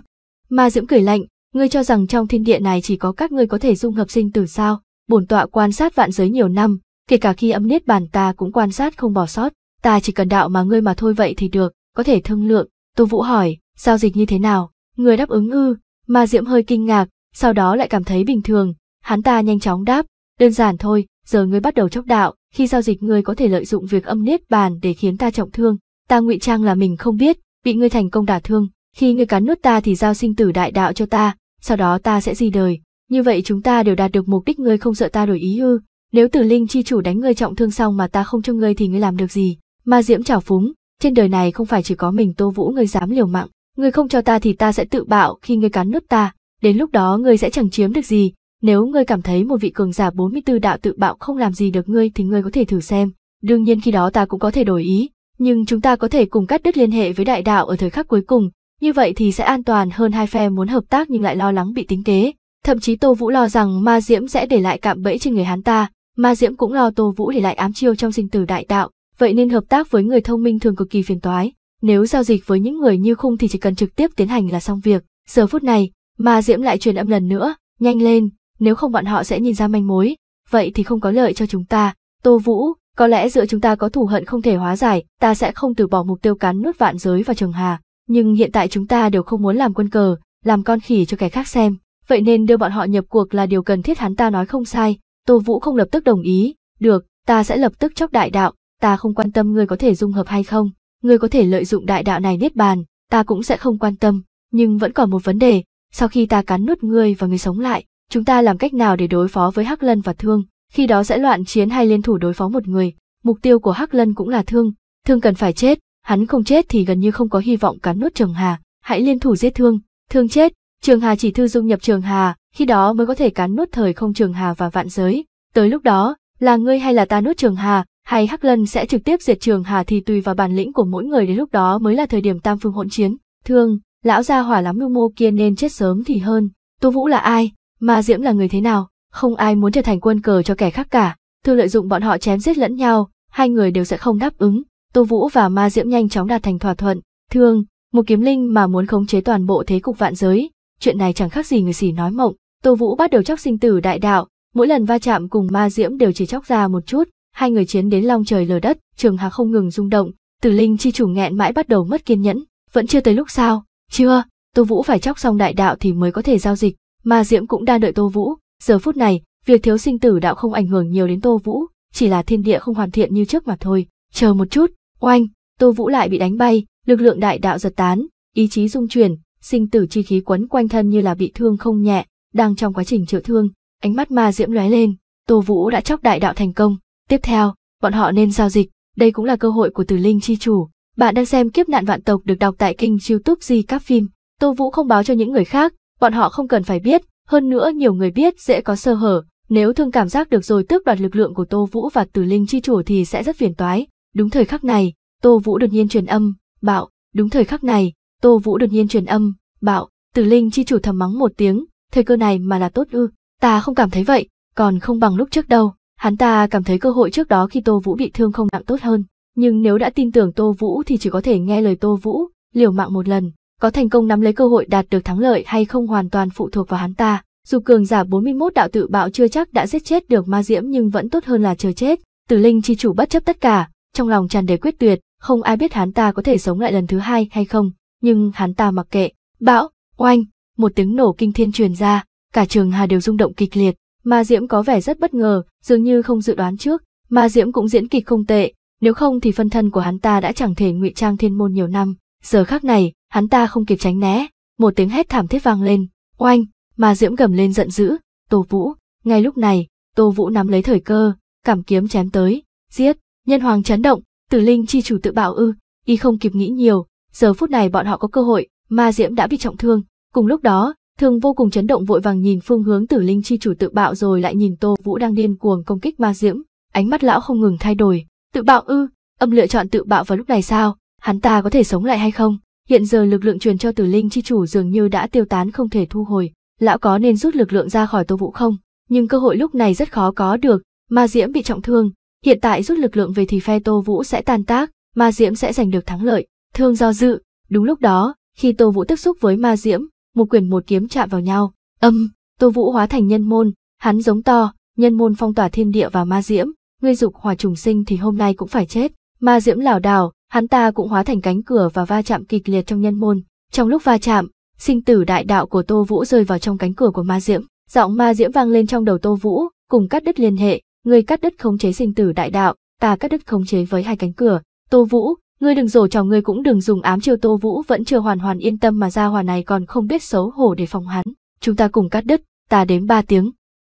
Ma Diễm cười lạnh, ngươi cho rằng trong thiên địa này chỉ có các ngươi có thể dung hợp sinh tử sao? Bổn tọa quan sát vạn giới nhiều năm, kể cả khi âm niết bàn ta cũng quan sát không bỏ sót, ta chỉ cần đạo mà ngươi mà thôi vậy thì được, có thể thương lượng. Tô Vũ hỏi, giao dịch như thế nào? Người đáp ứng ư? Ma Diễm hơi kinh ngạc, sau đó lại cảm thấy bình thường, hắn ta nhanh chóng đáp, đơn giản thôi, giờ ngươi bắt đầu chốc đạo, khi giao dịch ngươi có thể lợi dụng việc âm niết bàn để khiến ta trọng thương, ta ngụy trang là mình không biết, bị ngươi thành công đả thương, khi ngươi cắn nuốt ta thì giao sinh tử đại đạo cho ta, sau đó ta sẽ di đời, như vậy chúng ta đều đạt được mục đích ngươi không sợ ta đổi ý ư? Nếu Tử Linh chi chủ đánh ngươi trọng thương xong mà ta không cho ngươi thì ngươi làm được gì? Ma Diễm chảo phúng, trên đời này không phải chỉ có mình Tô Vũ ngươi dám liều mạng, ngươi không cho ta thì ta sẽ tự bạo khi ngươi cắn nuốt ta, đến lúc đó ngươi sẽ chẳng chiếm được gì, nếu ngươi cảm thấy một vị cường giả 44 đạo tự bạo không làm gì được ngươi thì ngươi có thể thử xem, đương nhiên khi đó ta cũng có thể đổi ý, nhưng chúng ta có thể cùng cắt đứt liên hệ với đại đạo ở thời khắc cuối cùng, như vậy thì sẽ an toàn hơn hai phe muốn hợp tác nhưng lại lo lắng bị tính kế. Thậm chí Tô Vũ lo rằng Ma Diễm sẽ để lại cạm bẫy trên người hắn ta, Ma Diễm cũng lo Tô Vũ để lại ám chiêu trong sinh tử đại đạo, vậy nên hợp tác với người thông minh thường cực kỳ phiền toái. Nếu giao dịch với những người như khung thì chỉ cần trực tiếp tiến hành là xong việc. Giờ phút này, Ma Diễm lại truyền âm lần nữa, nhanh lên, nếu không bọn họ sẽ nhìn ra manh mối, vậy thì không có lợi cho chúng ta. Tô Vũ, có lẽ giữa chúng ta có thù hận không thể hóa giải, ta sẽ không từ bỏ mục tiêu cắn nuốt vạn giới và trường hà, nhưng hiện tại chúng ta đều không muốn làm quân cờ, làm con khỉ cho kẻ khác xem, vậy nên đưa bọn họ nhập cuộc là điều cần thiết hắn ta nói không sai, Tô Vũ không lập tức đồng ý, được, ta sẽ lập tức chóc đại đạo, ta không quan tâm người có thể dung hợp hay không, người có thể lợi dụng đại đạo này niết bàn, ta cũng sẽ không quan tâm, nhưng vẫn còn một vấn đề, sau khi ta cắn nuốt ngươi và ngươi sống lại, chúng ta làm cách nào để đối phó với Hắc Lân và Thương, khi đó sẽ loạn chiến hay liên thủ đối phó một người, mục tiêu của Hắc Lân cũng là Thương, Thương cần phải chết, hắn không chết thì gần như không có hy vọng cắn nuốt Trường Hà, hãy liên thủ giết Thương, Thương chết, Trường Hà chỉ thư dung nhập Trường Hà, khi đó mới có thể cắn nuốt thời không Trường Hà và vạn giới, tới lúc đó, là ngươi hay là ta nuốt Trường Hà, hay Hắc Lân sẽ trực tiếp diệt Trường Hà thì tùy vào bản lĩnh của mỗi người đến lúc đó mới là thời điểm tam phương hỗn chiến, Thương, lão gia hỏa lắm mưu mô kia nên chết sớm thì hơn. Tu Vũ là ai, mà Diễm là người thế nào, không ai muốn trở thành quân cờ cho kẻ khác cả, thường lợi dụng bọn họ chém giết lẫn nhau, hai người đều sẽ không đáp ứng. Tô Vũ và Ma Diễm nhanh chóng đạt thành thỏa thuận, thương, một kiếm linh mà muốn khống chế toàn bộ thế cục vạn giới, chuyện này chẳng khác gì người xỉ nói mộng. Tô Vũ bắt đầu chóc sinh tử đại đạo, mỗi lần va chạm cùng Ma Diễm đều chỉ chóc ra một chút, hai người chiến đến long trời lở đất, Trường Hà không ngừng rung động, Tử Linh chi chủ nghẹn mãi bắt đầu mất kiên nhẫn, vẫn chưa tới lúc sao? Chưa, Tô Vũ phải chóc xong đại đạo thì mới có thể giao dịch, mà Diễm cũng đang đợi Tô Vũ. Giờ phút này, việc thiếu sinh tử đạo không ảnh hưởng nhiều đến Tô Vũ, chỉ là thiên địa không hoàn thiện như trước mà thôi. Chờ một chút, oanh, Tô Vũ lại bị đánh bay, lực lượng đại đạo giật tán, ý chí dung chuyển, sinh tử chi khí quấn quanh thân như là bị thương không nhẹ, đang trong quá trình chữa thương, ánh mắt ma diễm lóe lên, Tô Vũ đã chóc đại đạo thành công, tiếp theo, bọn họ nên giao dịch, đây cũng là cơ hội của tử Linh chi chủ, bạn đang xem Kiếp nạn vạn tộc được đọc tại kênh youtube Di Các Phim. Tô Vũ không báo cho những người khác, bọn họ không cần phải biết, hơn nữa nhiều người biết dễ có sơ hở. Nếu thương cảm giác được rồi tước đoạt lực lượng của Tô Vũ và Tử Linh chi chủ thì sẽ rất phiền toái. Đúng thời khắc này, Tô Vũ đột nhiên truyền âm, bảo, đúng thời khắc này, Tô Vũ đột nhiên truyền âm, bảo, Tử Linh chi chủ thầm mắng một tiếng, thời cơ này mà là tốt ư? Ta không cảm thấy vậy, còn không bằng lúc trước đâu. Hắn ta cảm thấy cơ hội trước đó khi Tô Vũ bị thương không nặng tốt hơn nhưng nếu đã tin tưởng Tô Vũ thì chỉ có thể nghe lời Tô Vũ, liều mạng một lần, có thành công nắm lấy cơ hội đạt được thắng lợi hay không hoàn toàn phụ thuộc vào hắn ta. Dù cường giả 41 đạo tự bạo chưa chắc đã giết chết được ma diễm nhưng vẫn tốt hơn là chờ chết. Tử Linh chi chủ bất chấp tất cả, trong lòng tràn đầy quyết tuyệt, không ai biết hắn ta có thể sống lại lần thứ hai hay không, nhưng hắn ta mặc kệ. Bão, oanh, một tiếng nổ kinh thiên truyền ra, cả trường hà đều rung động kịch liệt. Ma Diễm có vẻ rất bất ngờ, dường như không dự đoán trước. Ma Diễm cũng diễn kịch không tệ, nếu không thì phân thân của hắn ta đã chẳng thể ngụy trang thiên môn nhiều năm giờ khác này hắn ta không kịp tránh né một tiếng hét thảm thiết vang lên oanh mà diễm gầm lên giận dữ tô vũ ngay lúc này tô vũ nắm lấy thời cơ cảm kiếm chém tới giết nhân hoàng chấn động tử linh chi chủ tự bạo ư y không kịp nghĩ nhiều giờ phút này bọn họ có cơ hội ma diễm đã bị trọng thương cùng lúc đó thường vô cùng chấn động vội vàng nhìn phương hướng tử linh chi chủ tự bạo rồi lại nhìn tô vũ đang điên cuồng công kích ma diễm ánh mắt lão không ngừng thay đổi Tự bạo ư, âm lựa chọn tự bạo vào lúc này sao, hắn ta có thể sống lại hay không? Hiện giờ lực lượng truyền cho tử linh chi chủ dường như đã tiêu tán không thể thu hồi, lão có nên rút lực lượng ra khỏi tô vũ không? Nhưng cơ hội lúc này rất khó có được, ma diễm bị trọng thương, hiện tại rút lực lượng về thì phe tô vũ sẽ tan tác, ma diễm sẽ giành được thắng lợi, thương do dự. Đúng lúc đó, khi tô vũ tiếp xúc với ma diễm, một quyền một kiếm chạm vào nhau, âm, tô vũ hóa thành nhân môn, hắn giống to, nhân môn phong tỏa thiên địa và ma diễm, ngươi dục hòa trùng sinh thì hôm nay cũng phải chết. Ma diễm lảo đảo, hắn ta cũng hóa thành cánh cửa và va chạm kịch liệt trong nhân môn. Trong lúc va chạm, sinh tử đại đạo của Tô Vũ rơi vào trong cánh cửa của ma diễm. Giọng ma diễm vang lên trong đầu Tô Vũ, cùng cắt đứt liên hệ, ngươi cắt đứt khống chế sinh tử đại đạo, ta cắt đứt khống chế với hai cánh cửa. Tô Vũ, ngươi đừng rổ trò ngươi cũng đừng dùng ám chiêu Tô Vũ vẫn chưa hoàn hoàn yên tâm mà ra hòa này còn không biết xấu hổ để phòng hắn. Chúng ta cùng cắt đứt, ta đếm ba tiếng.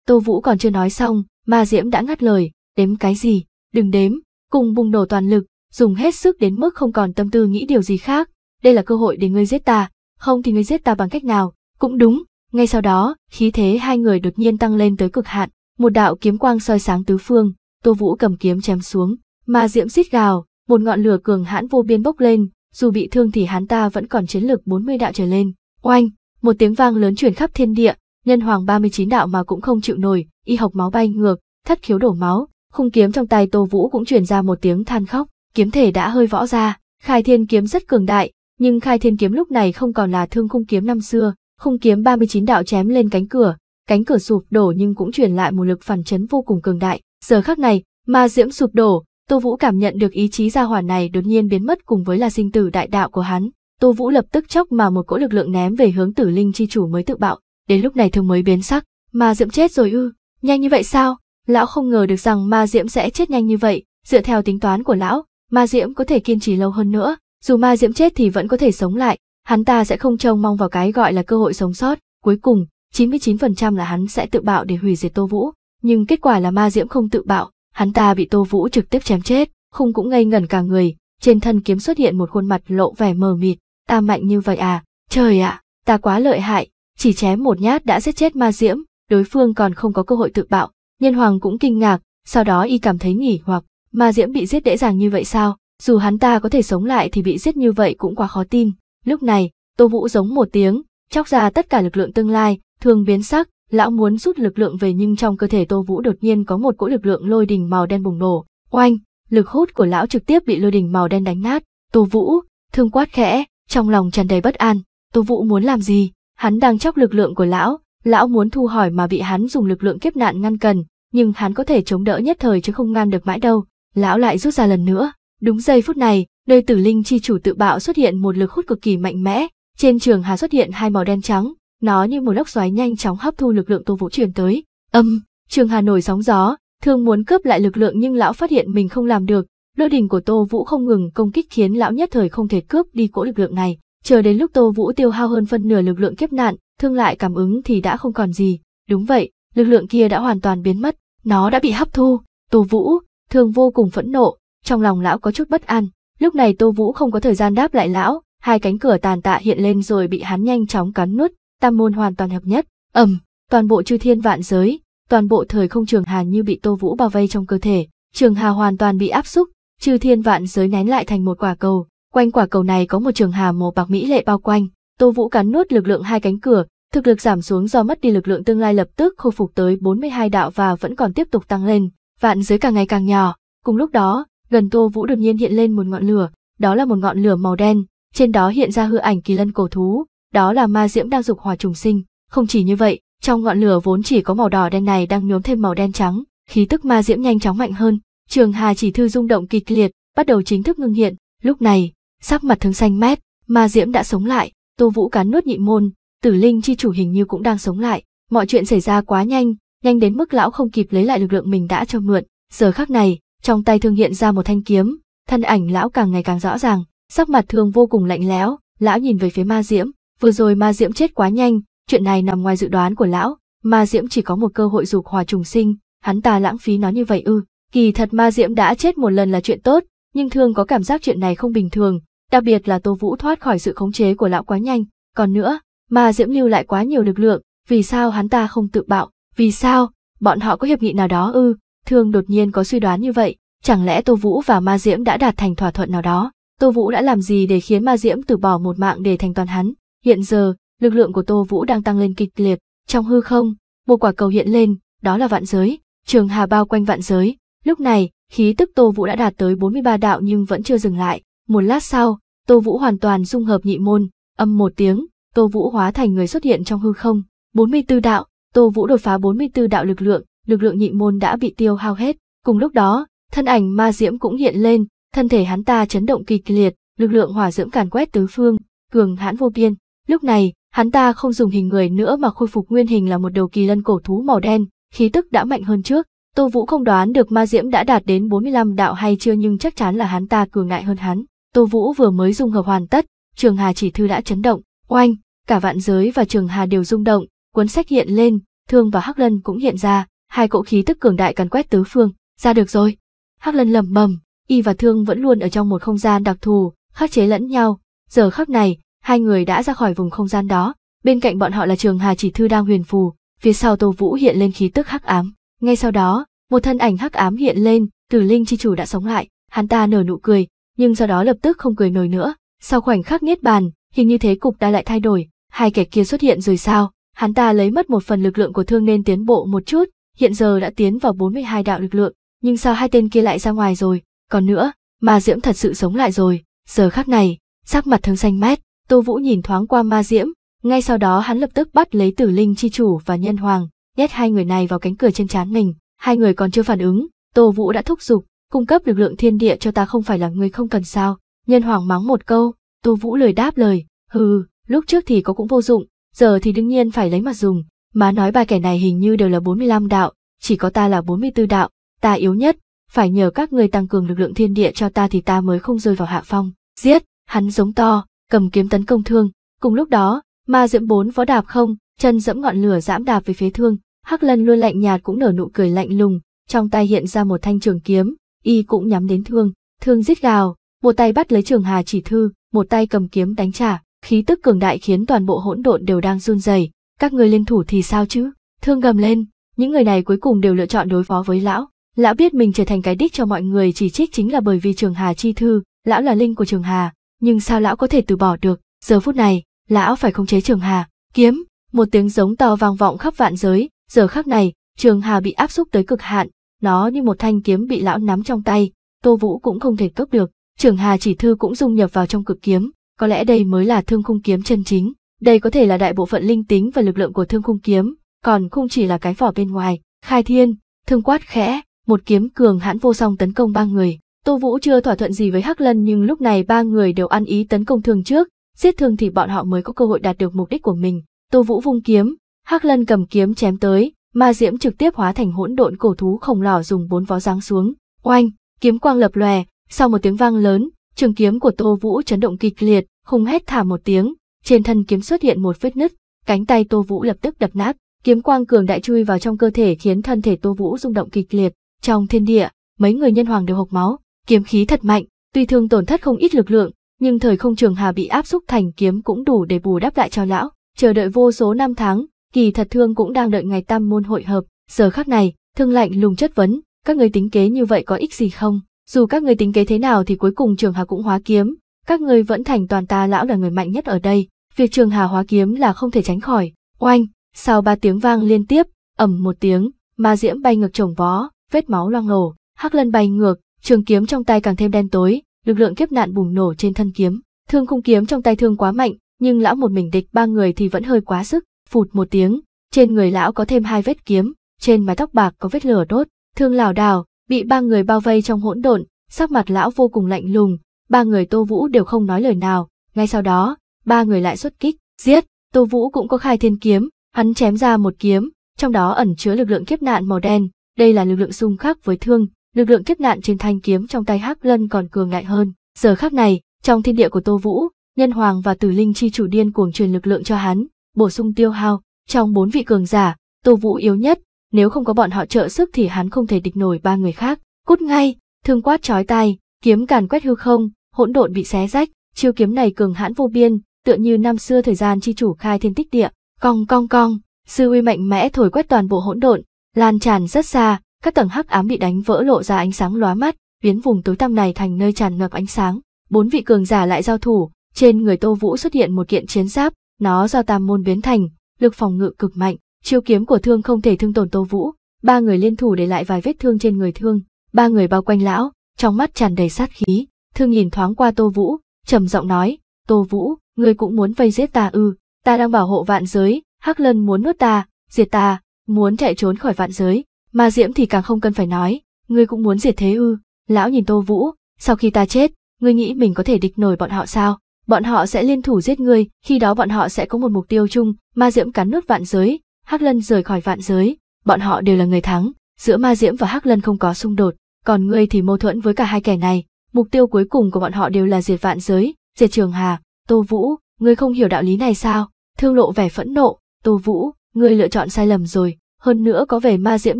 Tô Vũ còn chưa nói xong, ma diễm đã ngắt lời, đếm cái gì, đừng đếm, cùng bùng nổ toàn lực, dùng hết sức đến mức không còn tâm tư nghĩ điều gì khác, đây là cơ hội để ngươi giết ta, không thì ngươi giết ta bằng cách nào, cũng đúng, ngay sau đó, khí thế hai người đột nhiên tăng lên tới cực hạn, một đạo kiếm quang soi sáng tứ phương, Tô Vũ cầm kiếm chém xuống, mà Diễm xít gào, một ngọn lửa cường hãn vô biên bốc lên, dù bị thương thì hắn ta vẫn còn chiến lực 40 đạo trở lên. Oanh, một tiếng vang lớn truyền khắp thiên địa, nhân hoàng 39 đạo mà cũng không chịu nổi, y học máu bay ngược, thất khiếu đổ máu, Khung kiếm trong tay Tô Vũ cũng truyền ra một tiếng than khóc, kiếm thể đã hơi võ ra, khai thiên kiếm rất cường đại, nhưng khai thiên kiếm lúc này không còn là thương khung kiếm năm xưa, khung kiếm 39 đạo chém lên cánh cửa, cánh cửa sụp đổ nhưng cũng truyền lại một lực phản chấn vô cùng cường đại. Giờ khắc này, ma diễm sụp đổ, Tô Vũ cảm nhận được ý chí gia hỏa này đột nhiên biến mất cùng với là sinh tử đại đạo của hắn. Tô Vũ lập tức chốc mà một cỗ lực lượng ném về hướng Tử Linh chi chủ mới tự bạo, đến lúc này thương mới biến sắc, ma diễm chết rồi ư? Nhanh như vậy sao? Lão không ngờ được rằng ma diễm sẽ chết nhanh như vậy, dựa theo tính toán của lão, ma diễm có thể kiên trì lâu hơn nữa, dù ma diễm chết thì vẫn có thể sống lại, hắn ta sẽ không trông mong vào cái gọi là cơ hội sống sót, cuối cùng, 99% là hắn sẽ tự bạo để hủy diệt Tô Vũ, nhưng kết quả là ma diễm không tự bạo, hắn ta bị Tô Vũ trực tiếp chém chết, khung cũng ngây ngẩn cả người, trên thân kiếm xuất hiện một khuôn mặt lộ vẻ mờ mịt, ta mạnh như vậy à, trời ạ, à, ta quá lợi hại, chỉ chém một nhát đã giết chết ma diễm, đối phương còn không có cơ hội tự bạo, Nhân hoàng cũng kinh ngạc, sau đó y cảm thấy nghỉ hoặc, mà Diễm bị giết dễ dàng như vậy sao, dù hắn ta có thể sống lại thì bị giết như vậy cũng quá khó tin. Lúc này, Tô Vũ giống một tiếng, chóc ra tất cả lực lượng tương lai, thường biến sắc, lão muốn rút lực lượng về nhưng trong cơ thể Tô Vũ đột nhiên có một cỗ lực lượng lôi đình màu đen bùng nổ, oanh, lực hút của lão trực tiếp bị lôi đình màu đen đánh nát. Tô Vũ, thương quát khẽ, trong lòng tràn đầy bất an, Tô Vũ muốn làm gì? Hắn đang chóc lực lượng của lão, Lão muốn thu hỏi mà bị hắn dùng lực lượng kiếp nạn ngăn cần, nhưng hắn có thể chống đỡ nhất thời chứ không ngăn được mãi đâu. Lão lại rút ra lần nữa. Đúng giây phút này, nơi tử linh chi chủ tự bạo xuất hiện một lực hút cực kỳ mạnh mẽ, trên trường hà xuất hiện hai màu đen trắng, nó như một lốc xoáy nhanh chóng hấp thu lực lượng Tô Vũ truyền tới. Âm, trường hà nổi sóng gió, thường muốn cướp lại lực lượng nhưng lão phát hiện mình không làm được, lôi đình của Tô Vũ không ngừng công kích khiến lão nhất thời không thể cướp đi cỗ lực lượng này. Chờ đến lúc Tô Vũ tiêu hao hơn phân nửa lực lượng kiếp nạn, thương lại cảm ứng thì đã không còn gì. Đúng vậy, lực lượng kia đã hoàn toàn biến mất, nó đã bị hấp thu. Tô Vũ, thương vô cùng phẫn nộ, trong lòng lão có chút bất an. Lúc này Tô Vũ không có thời gian đáp lại lão, hai cánh cửa tàn tạ hiện lên rồi bị hắn nhanh chóng cắn nuốt, tam môn hoàn toàn hợp nhất. Ầm, toàn bộ chư thiên vạn giới, toàn bộ thời không trường hà như bị Tô Vũ bao vây trong cơ thể, trường hà hoàn toàn bị áp xúc, chư thiên vạn giới nén lại thành một quả cầu, Quanh quả cầu này có một trường hà màu bạc mỹ lệ bao quanh, Tô Vũ cắn nuốt lực lượng hai cánh cửa, thực lực giảm xuống do mất đi lực lượng tương lai lập tức khôi phục tới 42 đạo và vẫn còn tiếp tục tăng lên, vạn giới càng ngày càng nhỏ. Cùng lúc đó, gần Tô Vũ đột nhiên hiện lên một ngọn lửa, đó là một ngọn lửa màu đen, trên đó hiện ra hư ảnh kỳ lân cổ thú, đó là ma diễm đang dục hòa trùng sinh. Không chỉ như vậy, trong ngọn lửa vốn chỉ có màu đỏ đen này đang nhuốm thêm màu đen trắng, khí tức ma diễm nhanh chóng mạnh hơn, trường hà chỉ thư rung động kịch liệt, bắt đầu chính thức ngưng hiện, lúc này, sắc mặt thương xanh mét, ma Diễm đã sống lại, Tô Vũ cắn nuốt nhị môn, Tử Linh chi chủ hình như cũng đang sống lại, mọi chuyện xảy ra quá nhanh, nhanh đến mức lão không kịp lấy lại lực lượng mình đã cho mượn, giờ khắc này, trong tay thương hiện ra một thanh kiếm, thân ảnh lão càng ngày càng rõ ràng, sắc mặt thương vô cùng lạnh lẽo, lão nhìn về phía Ma Diễm, vừa rồi Ma Diễm chết quá nhanh, chuyện này nằm ngoài dự đoán của lão, Ma Diễm chỉ có một cơ hội dục hòa trùng sinh, hắn ta lãng phí nó như vậy ư? kỳ thật Ma Diễm đã chết một lần là chuyện tốt, nhưng thương có cảm giác chuyện này không bình thường, đặc biệt là Tô Vũ thoát khỏi sự khống chế của lão quá nhanh, còn nữa, mà Diễm lưu lại quá nhiều lực lượng, vì sao hắn ta không tự bạo, vì sao, bọn họ có hiệp nghị nào đó ư, thường đột nhiên có suy đoán như vậy, chẳng lẽ Tô Vũ và Ma Diễm đã đạt thành thỏa thuận nào đó, Tô Vũ đã làm gì để khiến Ma Diễm từ bỏ một mạng để thành toàn hắn, hiện giờ, lực lượng của Tô Vũ đang tăng lên kịch liệt, trong hư không, một quả cầu hiện lên, đó là vạn giới, trường hà bao quanh vạn giới, lúc này, khí tức Tô Vũ đã đạt tới 43 đạo nhưng vẫn chưa dừng lại, một lát sau, Tô Vũ hoàn toàn dung hợp nhị môn, âm một tiếng, Tô Vũ hóa thành người xuất hiện trong hư không, 44 đạo, Tô Vũ đột phá 44 đạo lực lượng, lực lượng nhị môn đã bị tiêu hao hết. Cùng lúc đó, thân ảnh ma diễm cũng hiện lên, thân thể hắn ta chấn động kỳ liệt, lực lượng hỏa diễm càn quét tứ phương, cường hãn vô biên. Lúc này, hắn ta không dùng hình người nữa mà khôi phục nguyên hình là một đầu kỳ lân cổ thú màu đen, khí tức đã mạnh hơn trước. Tô Vũ không đoán được ma diễm đã đạt đến 45 đạo hay chưa nhưng chắc chắn là hắn ta cường ngại hơn hắn. Tô Vũ vừa mới dung hợp hoàn tất, Trường Hà chỉ thư đã chấn động, oanh, cả vạn giới và Trường Hà đều rung động, cuốn sách hiện lên, Thương và Hắc Lân cũng hiện ra, hai cỗ khí tức cường đại càn quét tứ phương, ra được rồi. Hắc Lân lẩm bẩm. y và Thương vẫn luôn ở trong một không gian đặc thù, khắc chế lẫn nhau, giờ khắc này, hai người đã ra khỏi vùng không gian đó, bên cạnh bọn họ là Trường Hà chỉ thư đang huyền phù, phía sau Tô Vũ hiện lên khí tức hắc ám, ngay sau đó, một thân ảnh hắc ám hiện lên, Tử Linh chi chủ đã sống lại, hắn ta nở nụ cười, nhưng sau đó lập tức không cười nổi nữa. Sau khoảnh khắc niết bàn, hình như thế cục đã lại thay đổi, hai kẻ kia xuất hiện rồi sao? Hắn ta lấy mất một phần lực lượng của thương nên tiến bộ một chút, hiện giờ đã tiến vào 42 đạo lực lượng, nhưng sao hai tên kia lại ra ngoài rồi? Còn nữa, ma diễm thật sự sống lại rồi, giờ khắc này, sắc mặt thương xanh mét, Tô Vũ nhìn thoáng qua ma diễm, ngay sau đó hắn lập tức bắt lấy tử linh chi chủ và nhân hoàng, nhét hai người này vào cánh cửa trên trán mình, hai người còn chưa phản ứng, Tô Vũ đã thúc giục, cung cấp lực lượng thiên địa cho ta không phải là người không cần sao, nhân hoàng mắng một câu, tô vũ lời đáp lời, hừ, lúc trước thì có cũng vô dụng, giờ thì đương nhiên phải lấy mặt dùng, má nói ba kẻ này hình như đều là 45 đạo, chỉ có ta là 44 đạo, ta yếu nhất, phải nhờ các người tăng cường lực lượng thiên địa cho ta thì ta mới không rơi vào hạ phong, giết, hắn giống to, cầm kiếm tấn công thương, cùng lúc đó, ma diễm bốn võ đạp không, chân dẫm ngọn lửa dãm đạp về phía thương, hắc lân luôn lạnh nhạt cũng nở nụ cười lạnh lùng, trong tay hiện ra một thanh trường kiếm, y cũng nhắm đến thương, thương rít gào, một tay bắt lấy trường hà chỉ thư, một tay cầm kiếm đánh trả, khí tức cường đại khiến toàn bộ hỗn độn đều đang run rẩy. các người liên thủ thì sao chứ? Thương gầm lên, những người này cuối cùng đều lựa chọn đối phó với lão. Lão biết mình trở thành cái đích cho mọi người chỉ trích chính là bởi vì Trường Hà chi thư, lão là linh của Trường Hà, nhưng sao lão có thể từ bỏ được, giờ phút này, lão phải khống chế Trường Hà, kiếm, một tiếng giống to vang vọng khắp vạn giới, giờ khắc này, Trường Hà bị áp xúc tới cực hạn, nó như một thanh kiếm bị lão nắm trong tay, Tô Vũ cũng không thể cướp được, trưởng Hà chỉ thư cũng dung nhập vào trong cực kiếm, có lẽ đây mới là thương khung kiếm chân chính, đây có thể là đại bộ phận linh tính và lực lượng của thương khung kiếm, còn không chỉ là cái vỏ bên ngoài, khai thiên, thương quát khẽ, một kiếm cường hãn vô song tấn công ba người. Tô Vũ chưa thỏa thuận gì với Hắc Lân nhưng lúc này ba người đều ăn ý tấn công thương trước, giết thương thì bọn họ mới có cơ hội đạt được mục đích của mình. Tô Vũ vung kiếm, Hắc Lân cầm kiếm chém tới, ma diễm trực tiếp hóa thành hỗn độn cổ thú khổng lồ dùng bốn vó giáng xuống, oanh, kiếm quang lập lòe, sau một tiếng vang lớn, trường kiếm của Tô Vũ chấn động kịch liệt, hùng hét thả một tiếng, trên thân kiếm xuất hiện một vết nứt, cánh tay Tô Vũ lập tức đập nát, kiếm quang cường đại chui vào trong cơ thể khiến thân thể Tô Vũ rung động kịch liệt, trong thiên địa, mấy người nhân hoàng đều hộc máu, kiếm khí thật mạnh, tuy thương tổn thất không ít lực lượng, nhưng thời không trường hà bị áp xúc thành kiếm cũng đủ để bù đắp lại cho lão, chờ đợi vô số năm tháng, kỳ thật thương cũng đang đợi ngày tam môn hội hợp, giờ khắc này, thương lạnh lùng chất vấn, các người tính kế như vậy có ích gì không? Dù các người tính kế thế nào thì cuối cùng trường hà cũng hóa kiếm, các người vẫn thành toàn ta lão là người mạnh nhất ở đây, việc trường hà hóa kiếm là không thể tránh khỏi. Oanh, sau ba tiếng vang liên tiếp, ầm một tiếng, ma diễm bay ngược chồng vó, vết máu loang lổ, hắc lân bay ngược, trường kiếm trong tay càng thêm đen tối, lực lượng kiếp nạn bùng nổ trên thân kiếm. Thương khung kiếm trong tay thương quá mạnh, nhưng lão một mình địch ba người thì vẫn hơi quá sức, phụt một tiếng, trên người lão có thêm hai vết kiếm, trên mái tóc bạc có vết lửa đốt, thương lảo đảo, bị ba người bao vây trong hỗn độn, sắc mặt lão vô cùng lạnh lùng, ba người Tô Vũ đều không nói lời nào, ngay sau đó, ba người lại xuất kích, giết, Tô Vũ cũng có khai thiên kiếm, hắn chém ra một kiếm, trong đó ẩn chứa lực lượng kiếp nạn màu đen, đây là lực lượng xung khắc với thương, lực lượng kiếp nạn trên thanh kiếm trong tay Hắc Lân còn cường ngạnh hơn. Giờ khắc này, trong thiên địa của Tô Vũ, Nhân Hoàng và Tử Linh chi chủ điên cuồng truyền lực lượng cho hắn, bổ sung tiêu hao, trong bốn vị cường giả, Tô Vũ yếu nhất, nếu không có bọn họ trợ sức thì hắn không thể địch nổi ba người khác. Cút ngay, thương quát chói tai, kiếm càn quét hư không, hỗn độn bị xé rách, chiêu kiếm này cường hãn vô biên, tựa như năm xưa thời gian chi chủ khai thiên tích địa, cong cong cong, sư uy mạnh mẽ thổi quét toàn bộ hỗn độn, lan tràn rất xa, các tầng hắc ám bị đánh vỡ lộ ra ánh sáng lóa mắt, biến vùng tối tăm này thành nơi tràn ngập ánh sáng. Bốn vị cường giả lại giao thủ, trên người Tô Vũ xuất hiện một kiện chiến giáp, nó do tam môn biến thành, lực phòng ngự cực mạnh, chiêu kiếm của thương không thể thương tổn Tô Vũ, ba người liên thủ để lại vài vết thương trên người thương, ba người bao quanh lão, trong mắt tràn đầy sát khí, thương nhìn thoáng qua Tô Vũ, trầm giọng nói, Tô Vũ, người cũng muốn vây giết ta ư, ta đang bảo hộ vạn giới, Hắc Lân muốn nuốt ta, diệt ta, muốn chạy trốn khỏi vạn giới, mà Diễm thì càng không cần phải nói, ngươi cũng muốn diệt thế ư, lão nhìn Tô Vũ, sau khi ta chết, ngươi nghĩ mình có thể địch nổi bọn họ sao, bọn họ sẽ liên thủ giết ngươi, khi đó bọn họ sẽ có một mục tiêu chung, ma diễm cắn nuốt vạn giới, Hắc Lân rời khỏi vạn giới, bọn họ đều là người thắng, giữa ma diễm và Hắc Lân không có xung đột, còn ngươi thì mâu thuẫn với cả hai kẻ này, mục tiêu cuối cùng của bọn họ đều là diệt vạn giới, diệt Trường Hà, Tô Vũ, ngươi không hiểu đạo lý này sao? Thương lộ vẻ phẫn nộ, Tô Vũ, ngươi lựa chọn sai lầm rồi, hơn nữa có vẻ ma diễm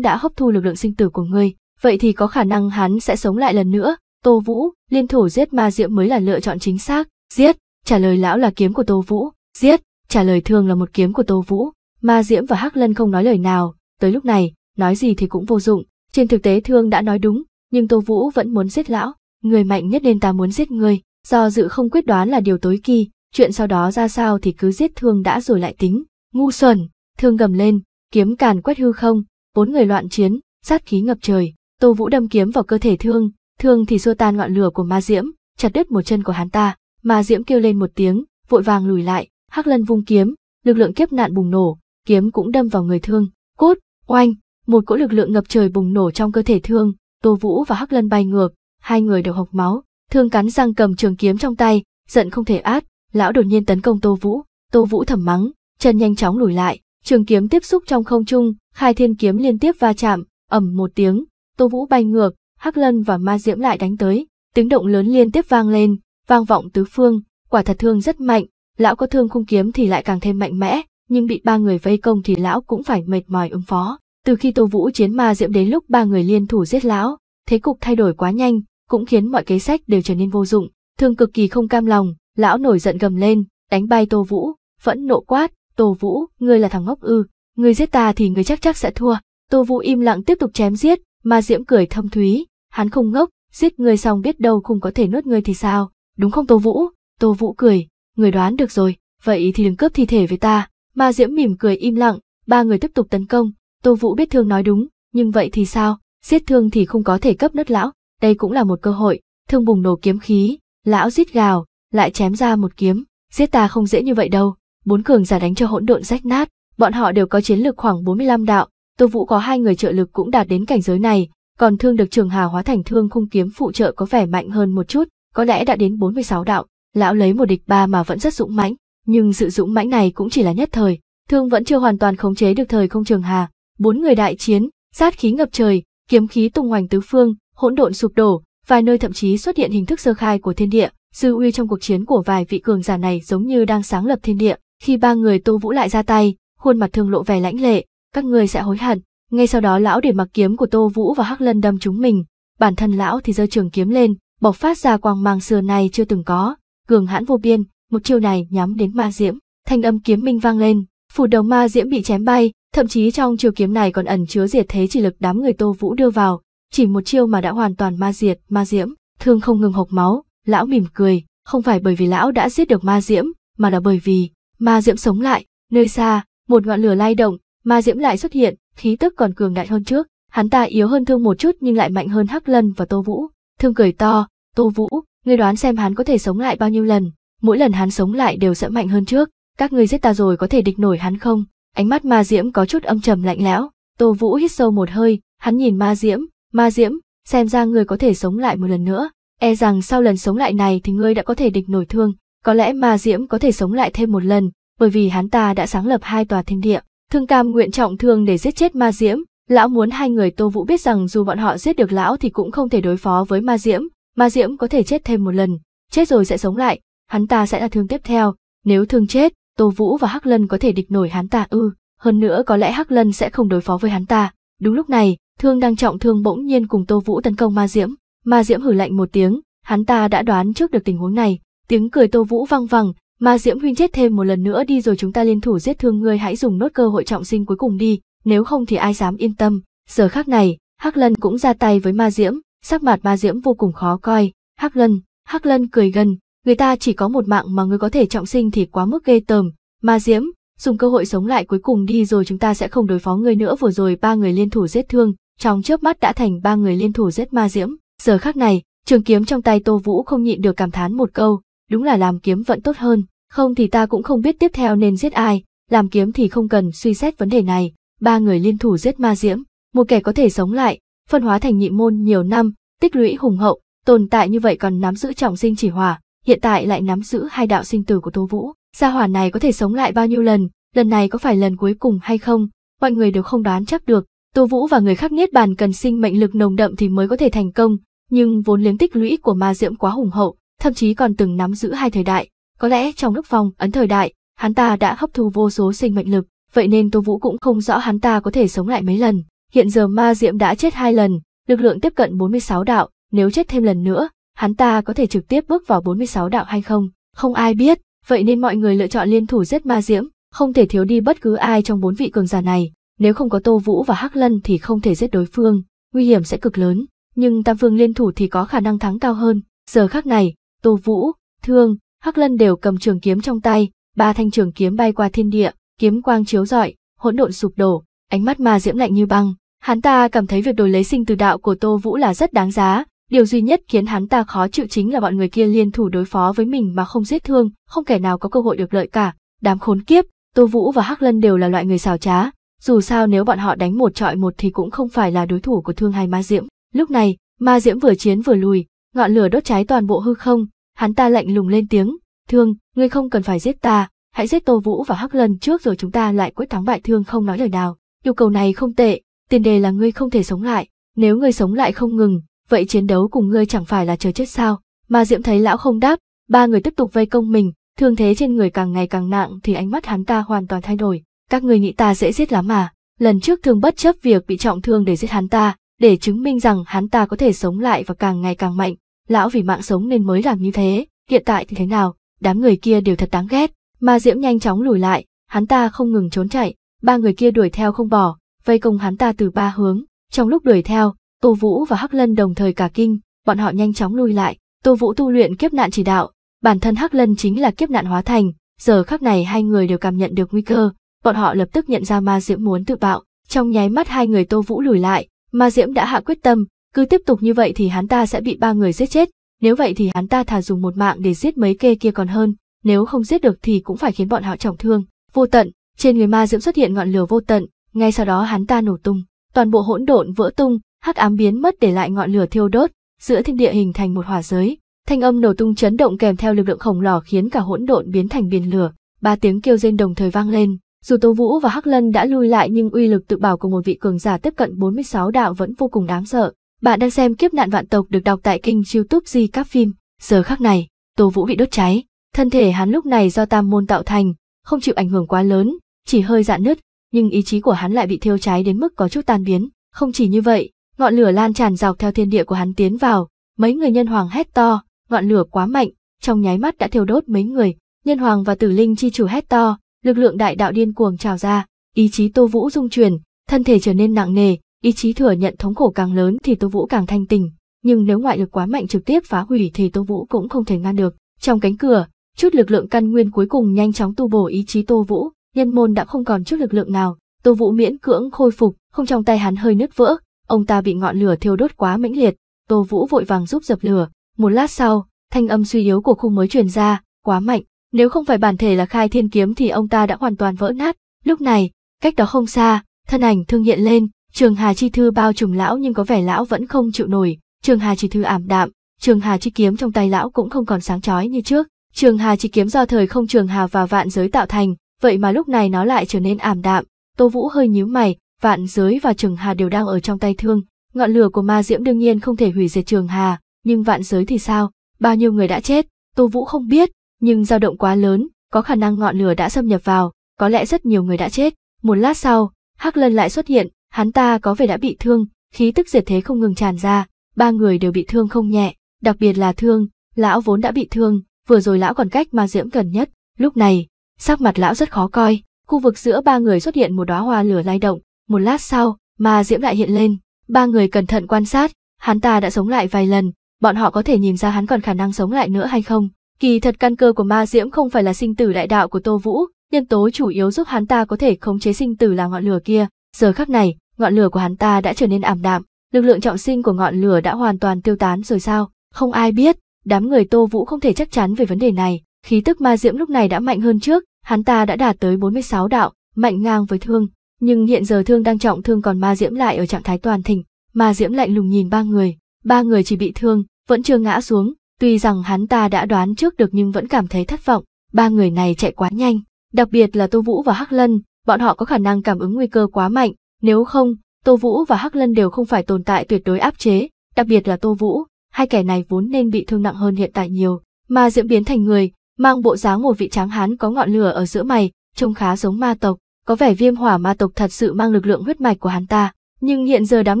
đã hấp thu lực lượng sinh tử của ngươi, vậy thì có khả năng hắn sẽ sống lại lần nữa, Tô Vũ, liên thủ giết ma diễm mới là lựa chọn chính xác, giết, trả lời lão là kiếm của Tô Vũ, giết, trả lời thường là một kiếm của Tô Vũ, ma diễm và Hắc Lân không nói lời nào, tới lúc này, nói gì thì cũng vô dụng, trên thực tế thương đã nói đúng, nhưng Tô Vũ vẫn muốn giết lão, người mạnh nhất nên ta muốn giết người, do dự không quyết đoán là điều tối kỳ, chuyện sau đó ra sao thì cứ giết thương đã rồi lại tính, ngu xuẩn, thương gầm lên, kiếm càn quét hư không, bốn người loạn chiến, sát khí ngập trời, Tô Vũ đâm kiếm vào cơ thể thương, thương thì xua tan ngọn lửa của ma diễm, chặt đứt một chân của hắn ta, Ma diễm kêu lên một tiếng vội vàng lùi lại hắc lân vung kiếm lực lượng kiếp nạn bùng nổ kiếm cũng đâm vào người thương cốt oanh một cỗ lực lượng ngập trời bùng nổ trong cơ thể thương tô vũ và hắc lân bay ngược hai người đều hộc máu thương cắn răng cầm trường kiếm trong tay giận không thể át lão đột nhiên tấn công tô vũ tô vũ thầm mắng chân nhanh chóng lùi lại trường kiếm tiếp xúc trong không trung khai thiên kiếm liên tiếp va chạm ầm một tiếng tô vũ bay ngược hắc lân và ma diễm lại đánh tới tiếng động lớn liên tiếp vang lên vang vọng tứ phương, quả thật thương rất mạnh, lão có thương khung kiếm thì lại càng thêm mạnh mẽ, nhưng bị ba người vây công thì lão cũng phải mệt mỏi ứng phó. Từ khi Tô Vũ chiến ma diễm đến lúc ba người liên thủ giết lão, thế cục thay đổi quá nhanh, cũng khiến mọi kế sách đều trở nên vô dụng. Thương cực kỳ không cam lòng, lão nổi giận gầm lên, đánh bay Tô Vũ, phẫn nộ quát, Tô Vũ, ngươi là thằng ngốc ư, ngươi giết ta thì ngươi chắc chắc sẽ thua. Tô Vũ im lặng tiếp tục chém giết, ma diễm cười thâm thúy, hắn không ngốc, giết ngươi xong biết đâu không có thể nuốt ngươi thì sao, đúng không Tô Vũ? Tô Vũ cười, người đoán được rồi, vậy thì đừng cướp thi thể với ta. Ma Diễm mỉm cười im lặng, ba người tiếp tục tấn công, Tô Vũ biết thương nói đúng, nhưng vậy thì sao, giết thương thì không có thể cấp nứt lão, đây cũng là một cơ hội, thương bùng nổ kiếm khí, lão rít gào, lại chém ra một kiếm, giết ta không dễ như vậy đâu, bốn cường giả đánh cho hỗn độn rách nát, bọn họ đều có chiến lược khoảng 45 đạo, Tô Vũ có hai người trợ lực cũng đạt đến cảnh giới này, còn thương được Trường Hà hóa thành thương khung kiếm phụ trợ có vẻ mạnh hơn một chút, có lẽ đã đến 46 đạo, lão lấy một địch ba mà vẫn rất dũng mãnh, nhưng sự dũng mãnh này cũng chỉ là nhất thời, thương vẫn chưa hoàn toàn khống chế được thời không trường hà, bốn người đại chiến, sát khí ngập trời, kiếm khí tung hoành tứ phương, hỗn độn sụp đổ, vài nơi thậm chí xuất hiện hình thức sơ khai của thiên địa, dư uy trong cuộc chiến của vài vị cường giả này giống như đang sáng lập thiên địa, khi ba người Tô Vũ lại ra tay, khuôn mặt thương lộ vẻ lãnh lệ, các người sẽ hối hận. Ngay sau đó lão để mặc kiếm của Tô Vũ và Hắc Lân đâm chúng mình, bản thân lão thì giơ trường kiếm lên, bộc phát ra quang mang xưa nay chưa từng có, cường hãn vô biên, một chiêu này nhắm đến ma diễm, thanh âm kiếm minh vang lên, phủ đầu ma diễm bị chém bay, thậm chí trong chiêu kiếm này còn ẩn chứa diệt thế chỉ lực đám người Tô Vũ đưa vào, chỉ một chiêu mà đã hoàn toàn ma diệt, ma diễm, thương không ngừng hộc máu, lão mỉm cười, không phải bởi vì lão đã giết được ma diễm, mà là bởi vì ma diễm sống lại, nơi xa, một ngọn lửa lay động, ma diễm lại xuất hiện, khí tức còn cường đại hơn trước, hắn ta yếu hơn thương một chút nhưng lại mạnh hơn Hắc Lân và Tô Vũ. Thương cười to, Tô Vũ, ngươi đoán xem hắn có thể sống lại bao nhiêu lần, mỗi lần hắn sống lại đều sẽ mạnh hơn trước, các ngươi giết ta rồi có thể địch nổi hắn không? Ánh mắt Ma Diễm có chút âm trầm lạnh lẽo, Tô Vũ hít sâu một hơi, hắn nhìn Ma Diễm, "Ma Diễm, xem ra ngươi có thể sống lại một lần nữa, e rằng sau lần sống lại này thì ngươi đã có thể địch nổi thương, có lẽ Ma Diễm có thể sống lại thêm một lần, bởi vì hắn ta đã sáng lập hai tòa thiên địa." Thương Cam nguyện trọng thương để giết chết Ma Diễm, Lão muốn hai người Tô Vũ biết rằng dù bọn họ giết được lão thì cũng không thể đối phó với ma diễm, ma diễm có thể chết thêm một lần, chết rồi sẽ sống lại, hắn ta sẽ là thương tiếp theo, nếu thương chết, Tô Vũ và Hắc Lân có thể địch nổi hắn ta ư, ừ, hơn nữa có lẽ Hắc Lân sẽ không đối phó với hắn ta. Đúng lúc này, Thương đang trọng thương bỗng nhiên cùng Tô Vũ tấn công ma diễm, ma diễm hử lạnh một tiếng, hắn ta đã đoán trước được tình huống này, tiếng cười Tô Vũ vang vang, ma diễm huynh chết thêm một lần nữa đi rồi chúng ta liên thủ giết thương ngươi hãy dùng nốt cơ hội trọng sinh cuối cùng đi, nếu không thì ai dám yên tâm. Giờ khác này, Hắc Lân cũng ra tay với Ma Diễm, sắc mặt Ma Diễm vô cùng khó coi. Hắc Lân, Hắc Lân cười gần, người ta chỉ có một mạng mà người có thể trọng sinh thì quá mức ghê tởm. Ma Diễm, dùng cơ hội sống lại cuối cùng đi rồi chúng ta sẽ không đối phó người nữa vừa rồi ba người liên thủ giết thương, trong chớp mắt đã thành ba người liên thủ giết Ma Diễm. Giờ khác này, trường kiếm trong tay Tô Vũ không nhịn được cảm thán một câu, đúng là làm kiếm vẫn tốt hơn, không thì ta cũng không biết tiếp theo nên giết ai, làm kiếm thì không cần suy xét vấn đề này ba người liên thủ giết ma diễm, một kẻ có thể sống lại, phân hóa thành nhị môn nhiều năm, tích lũy hùng hậu, tồn tại như vậy còn nắm giữ trọng sinh chỉ hòa, hiện tại lại nắm giữ hai đạo sinh tử của Tô Vũ. Gia hỏa này có thể sống lại bao nhiêu lần, lần này có phải lần cuối cùng hay không, mọi người đều không đoán chắc được. Tô Vũ và người khác niết bàn cần sinh mệnh lực nồng đậm thì mới có thể thành công, nhưng vốn liếng tích lũy của ma diễm quá hùng hậu, thậm chí còn từng nắm giữ hai thời đại. Có lẽ trong lúc phong ấn thời đại, hắn ta đã hấp thu vô số sinh mệnh lực, vậy nên Tô Vũ cũng không rõ hắn ta có thể sống lại mấy lần. Hiện giờ ma diệm đã chết hai lần, lực lượng tiếp cận 46 đạo, nếu chết thêm lần nữa, hắn ta có thể trực tiếp bước vào 46 đạo hay không, không ai biết, vậy nên mọi người lựa chọn liên thủ giết ma diễm, không thể thiếu đi bất cứ ai trong bốn vị cường giả này, nếu không có Tô Vũ và Hắc Lân thì không thể giết đối phương, nguy hiểm sẽ cực lớn, nhưng tam vương liên thủ thì có khả năng thắng cao hơn. Giờ khắc này, Tô Vũ, Thương, Hắc Lân đều cầm trường kiếm trong tay, ba thanh trường kiếm bay qua thiên địa, kiếm quang chiếu rọi, hỗn độn sụp đổ, ánh mắt ma diễm lạnh như băng. Hắn ta cảm thấy việc đổi lấy sinh từ đạo của Tô Vũ là rất đáng giá, điều duy nhất khiến hắn ta khó chịu chính là bọn người kia liên thủ đối phó với mình mà không giết thương, không kẻ nào có cơ hội được lợi cả. Đám khốn kiếp, Tô Vũ và Hắc Lân đều là loại người xào trá, dù sao nếu bọn họ đánh một trọi một thì cũng không phải là đối thủ của thương hay ma diễm. Lúc này, ma diễm vừa chiến vừa lùi, ngọn lửa đốt cháy toàn bộ hư không, hắn ta lạnh lùng lên tiếng, thương, ngươi không cần phải giết ta, hãy giết Tô Vũ và Hắc Lân trước rồi chúng ta lại quyết thắng bại thương không nói lời nào. Yêu cầu này không tệ, tiền đề là ngươi không thể sống lại, nếu ngươi sống lại không ngừng, vậy chiến đấu cùng ngươi chẳng phải là chờ chết sao? Mà Diễm thấy lão không đáp, ba người tiếp tục vây công mình, thương thế trên người càng ngày càng nặng thì ánh mắt hắn ta hoàn toàn thay đổi, các ngươi nghĩ ta dễ giết lắm mà. Lần trước thương bất chấp việc bị trọng thương để giết hắn ta, để chứng minh rằng hắn ta có thể sống lại và càng ngày càng mạnh, lão vì mạng sống nên mới làm như thế, hiện tại thì thế nào, đám người kia đều thật đáng ghét. Ma Diễm nhanh chóng lùi lại, hắn ta không ngừng trốn chạy, ba người kia đuổi theo không bỏ, vây công hắn ta từ ba hướng. Trong lúc đuổi theo, Tô Vũ và Hắc Lân đồng thời cả kinh, bọn họ nhanh chóng lùi lại. Tô Vũ tu luyện kiếp nạn chỉ đạo, bản thân Hắc Lân chính là kiếp nạn hóa thành, giờ khắc này hai người đều cảm nhận được nguy cơ, bọn họ lập tức nhận ra Ma Diễm muốn tự bạo. Trong nháy mắt hai người Tô Vũ lùi lại, Ma Diễm đã hạ quyết tâm, cứ tiếp tục như vậy thì hắn ta sẽ bị ba người giết chết, nếu vậy thì hắn ta thà dùng một mạng để giết mấy kê kia còn hơn, nếu không giết được thì cũng phải khiến bọn họ trọng thương. Vô tận, trên người ma diễm xuất hiện ngọn lửa vô tận, ngay sau đó hắn ta nổ tung, toàn bộ hỗn độn vỡ tung, hắc ám biến mất để lại ngọn lửa thiêu đốt, giữa thiên địa hình thành một hỏa giới. Thanh âm nổ tung chấn động kèm theo lực lượng khổng lồ khiến cả hỗn độn biến thành biển lửa, ba tiếng kêu rên đồng thời vang lên. Dù Tô Vũ và Hắc Lân đã lui lại nhưng uy lực tự bảo của một vị cường giả tiếp cận 46 đạo vẫn vô cùng đáng sợ. Bạn đang xem kiếp nạn vạn tộc được đọc tại kênh YouTube Di Các Phim. Giờ khắc này, Tô Vũ bị đốt cháy, Thân thể hắn lúc này do tam môn tạo thành, không chịu ảnh hưởng quá lớn, chỉ hơi dạn nứt, nhưng ý chí của hắn lại bị thiêu cháy đến mức có chút tan biến. Không chỉ như vậy, ngọn lửa lan tràn dọc theo thiên địa của hắn tiến vào, mấy người nhân hoàng hét to, ngọn lửa quá mạnh, trong nháy mắt đã thiêu đốt mấy người, nhân hoàng và tử linh chi chủ hét to, lực lượng đại đạo điên cuồng trào ra, ý chí Tô Vũ dung chuyển, thân thể trở nên nặng nề, ý chí thừa nhận thống khổ càng lớn thì Tô Vũ càng thanh tình, nhưng nếu ngoại lực quá mạnh trực tiếp phá hủy thì Tô Vũ cũng không thể ngăn được. Trong cánh cửa, Chút lực lượng căn nguyên cuối cùng nhanh chóng tu bổ ý chí Tô Vũ, nhân môn đã không còn chút lực lượng nào, Tô Vũ miễn cưỡng khôi phục, không trong tay hắn hơi nứt vỡ, ông ta bị ngọn lửa thiêu đốt quá mãnh liệt, Tô Vũ vội vàng giúp dập lửa, một lát sau, thanh âm suy yếu của khung mới truyền ra, quá mạnh, nếu không phải bản thể là khai thiên kiếm thì ông ta đã hoàn toàn vỡ nát, lúc này, cách đó không xa, thân ảnh thương hiện lên, Trường Hà chi thư bao trùm lão nhưng có vẻ lão vẫn không chịu nổi, Trường Hà chi thư ảm đạm, Trường Hà chi kiếm trong tay lão cũng không còn sáng chói như trước, Trường Hà chỉ kiếm do thời không Trường Hà và vạn giới tạo thành, vậy mà lúc này nó lại trở nên ảm đạm. Tô Vũ hơi nhíu mày, vạn giới và Trường Hà đều đang ở trong tay thương. Ngọn lửa của ma diễm đương nhiên không thể hủy diệt Trường Hà, nhưng vạn giới thì sao? Bao nhiêu người đã chết? Tô Vũ không biết, nhưng dao động quá lớn, có khả năng ngọn lửa đã xâm nhập vào, có lẽ rất nhiều người đã chết. Một lát sau, Hắc Lân lại xuất hiện, hắn ta có vẻ đã bị thương, khí tức diệt thế không ngừng tràn ra, ba người đều bị thương không nhẹ, đặc biệt là thương, lão vốn đã bị thương, vừa rồi lão còn cách ma diễm gần nhất, lúc này, sắc mặt lão rất khó coi, khu vực giữa ba người xuất hiện một đóa hoa lửa lay động, một lát sau, ma diễm lại hiện lên, ba người cẩn thận quan sát, hắn ta đã sống lại vài lần, bọn họ có thể nhìn ra hắn còn khả năng sống lại nữa hay không. Kỳ thật căn cơ của ma diễm không phải là sinh tử đại đạo của Tô Vũ, nhân tố chủ yếu giúp hắn ta có thể khống chế sinh tử là ngọn lửa kia, giờ khắc này, ngọn lửa của hắn ta đã trở nên ảm đạm, lực lượng trọng sinh của ngọn lửa đã hoàn toàn tiêu tán rồi sao? Không ai biết, Đám người Tô Vũ không thể chắc chắn về vấn đề này, khí tức ma diễm lúc này đã mạnh hơn trước, hắn ta đã đạt tới 46 đạo, mạnh ngang với thương, nhưng hiện giờ thương đang trọng thương còn ma diễm lại ở trạng thái toàn thịnh, ma diễm lạnh lùng nhìn ba người, ba người chỉ bị thương, vẫn chưa ngã xuống, tuy rằng hắn ta đã đoán trước được nhưng vẫn cảm thấy thất vọng, ba người này chạy quá nhanh, đặc biệt là Tô Vũ và Hắc Lân, bọn họ có khả năng cảm ứng nguy cơ quá mạnh, nếu không, Tô Vũ và Hắc Lân đều không phải tồn tại tuyệt đối áp chế, đặc biệt là Tô Vũ, hai kẻ này vốn nên bị thương nặng hơn hiện tại nhiều, mà diễn biến thành người, mang bộ dáng một vị tráng hán có ngọn lửa ở giữa mày, trông khá giống ma tộc, có vẻ viêm hỏa ma tộc thật sự mang lực lượng huyết mạch của hắn ta. Nhưng hiện giờ đám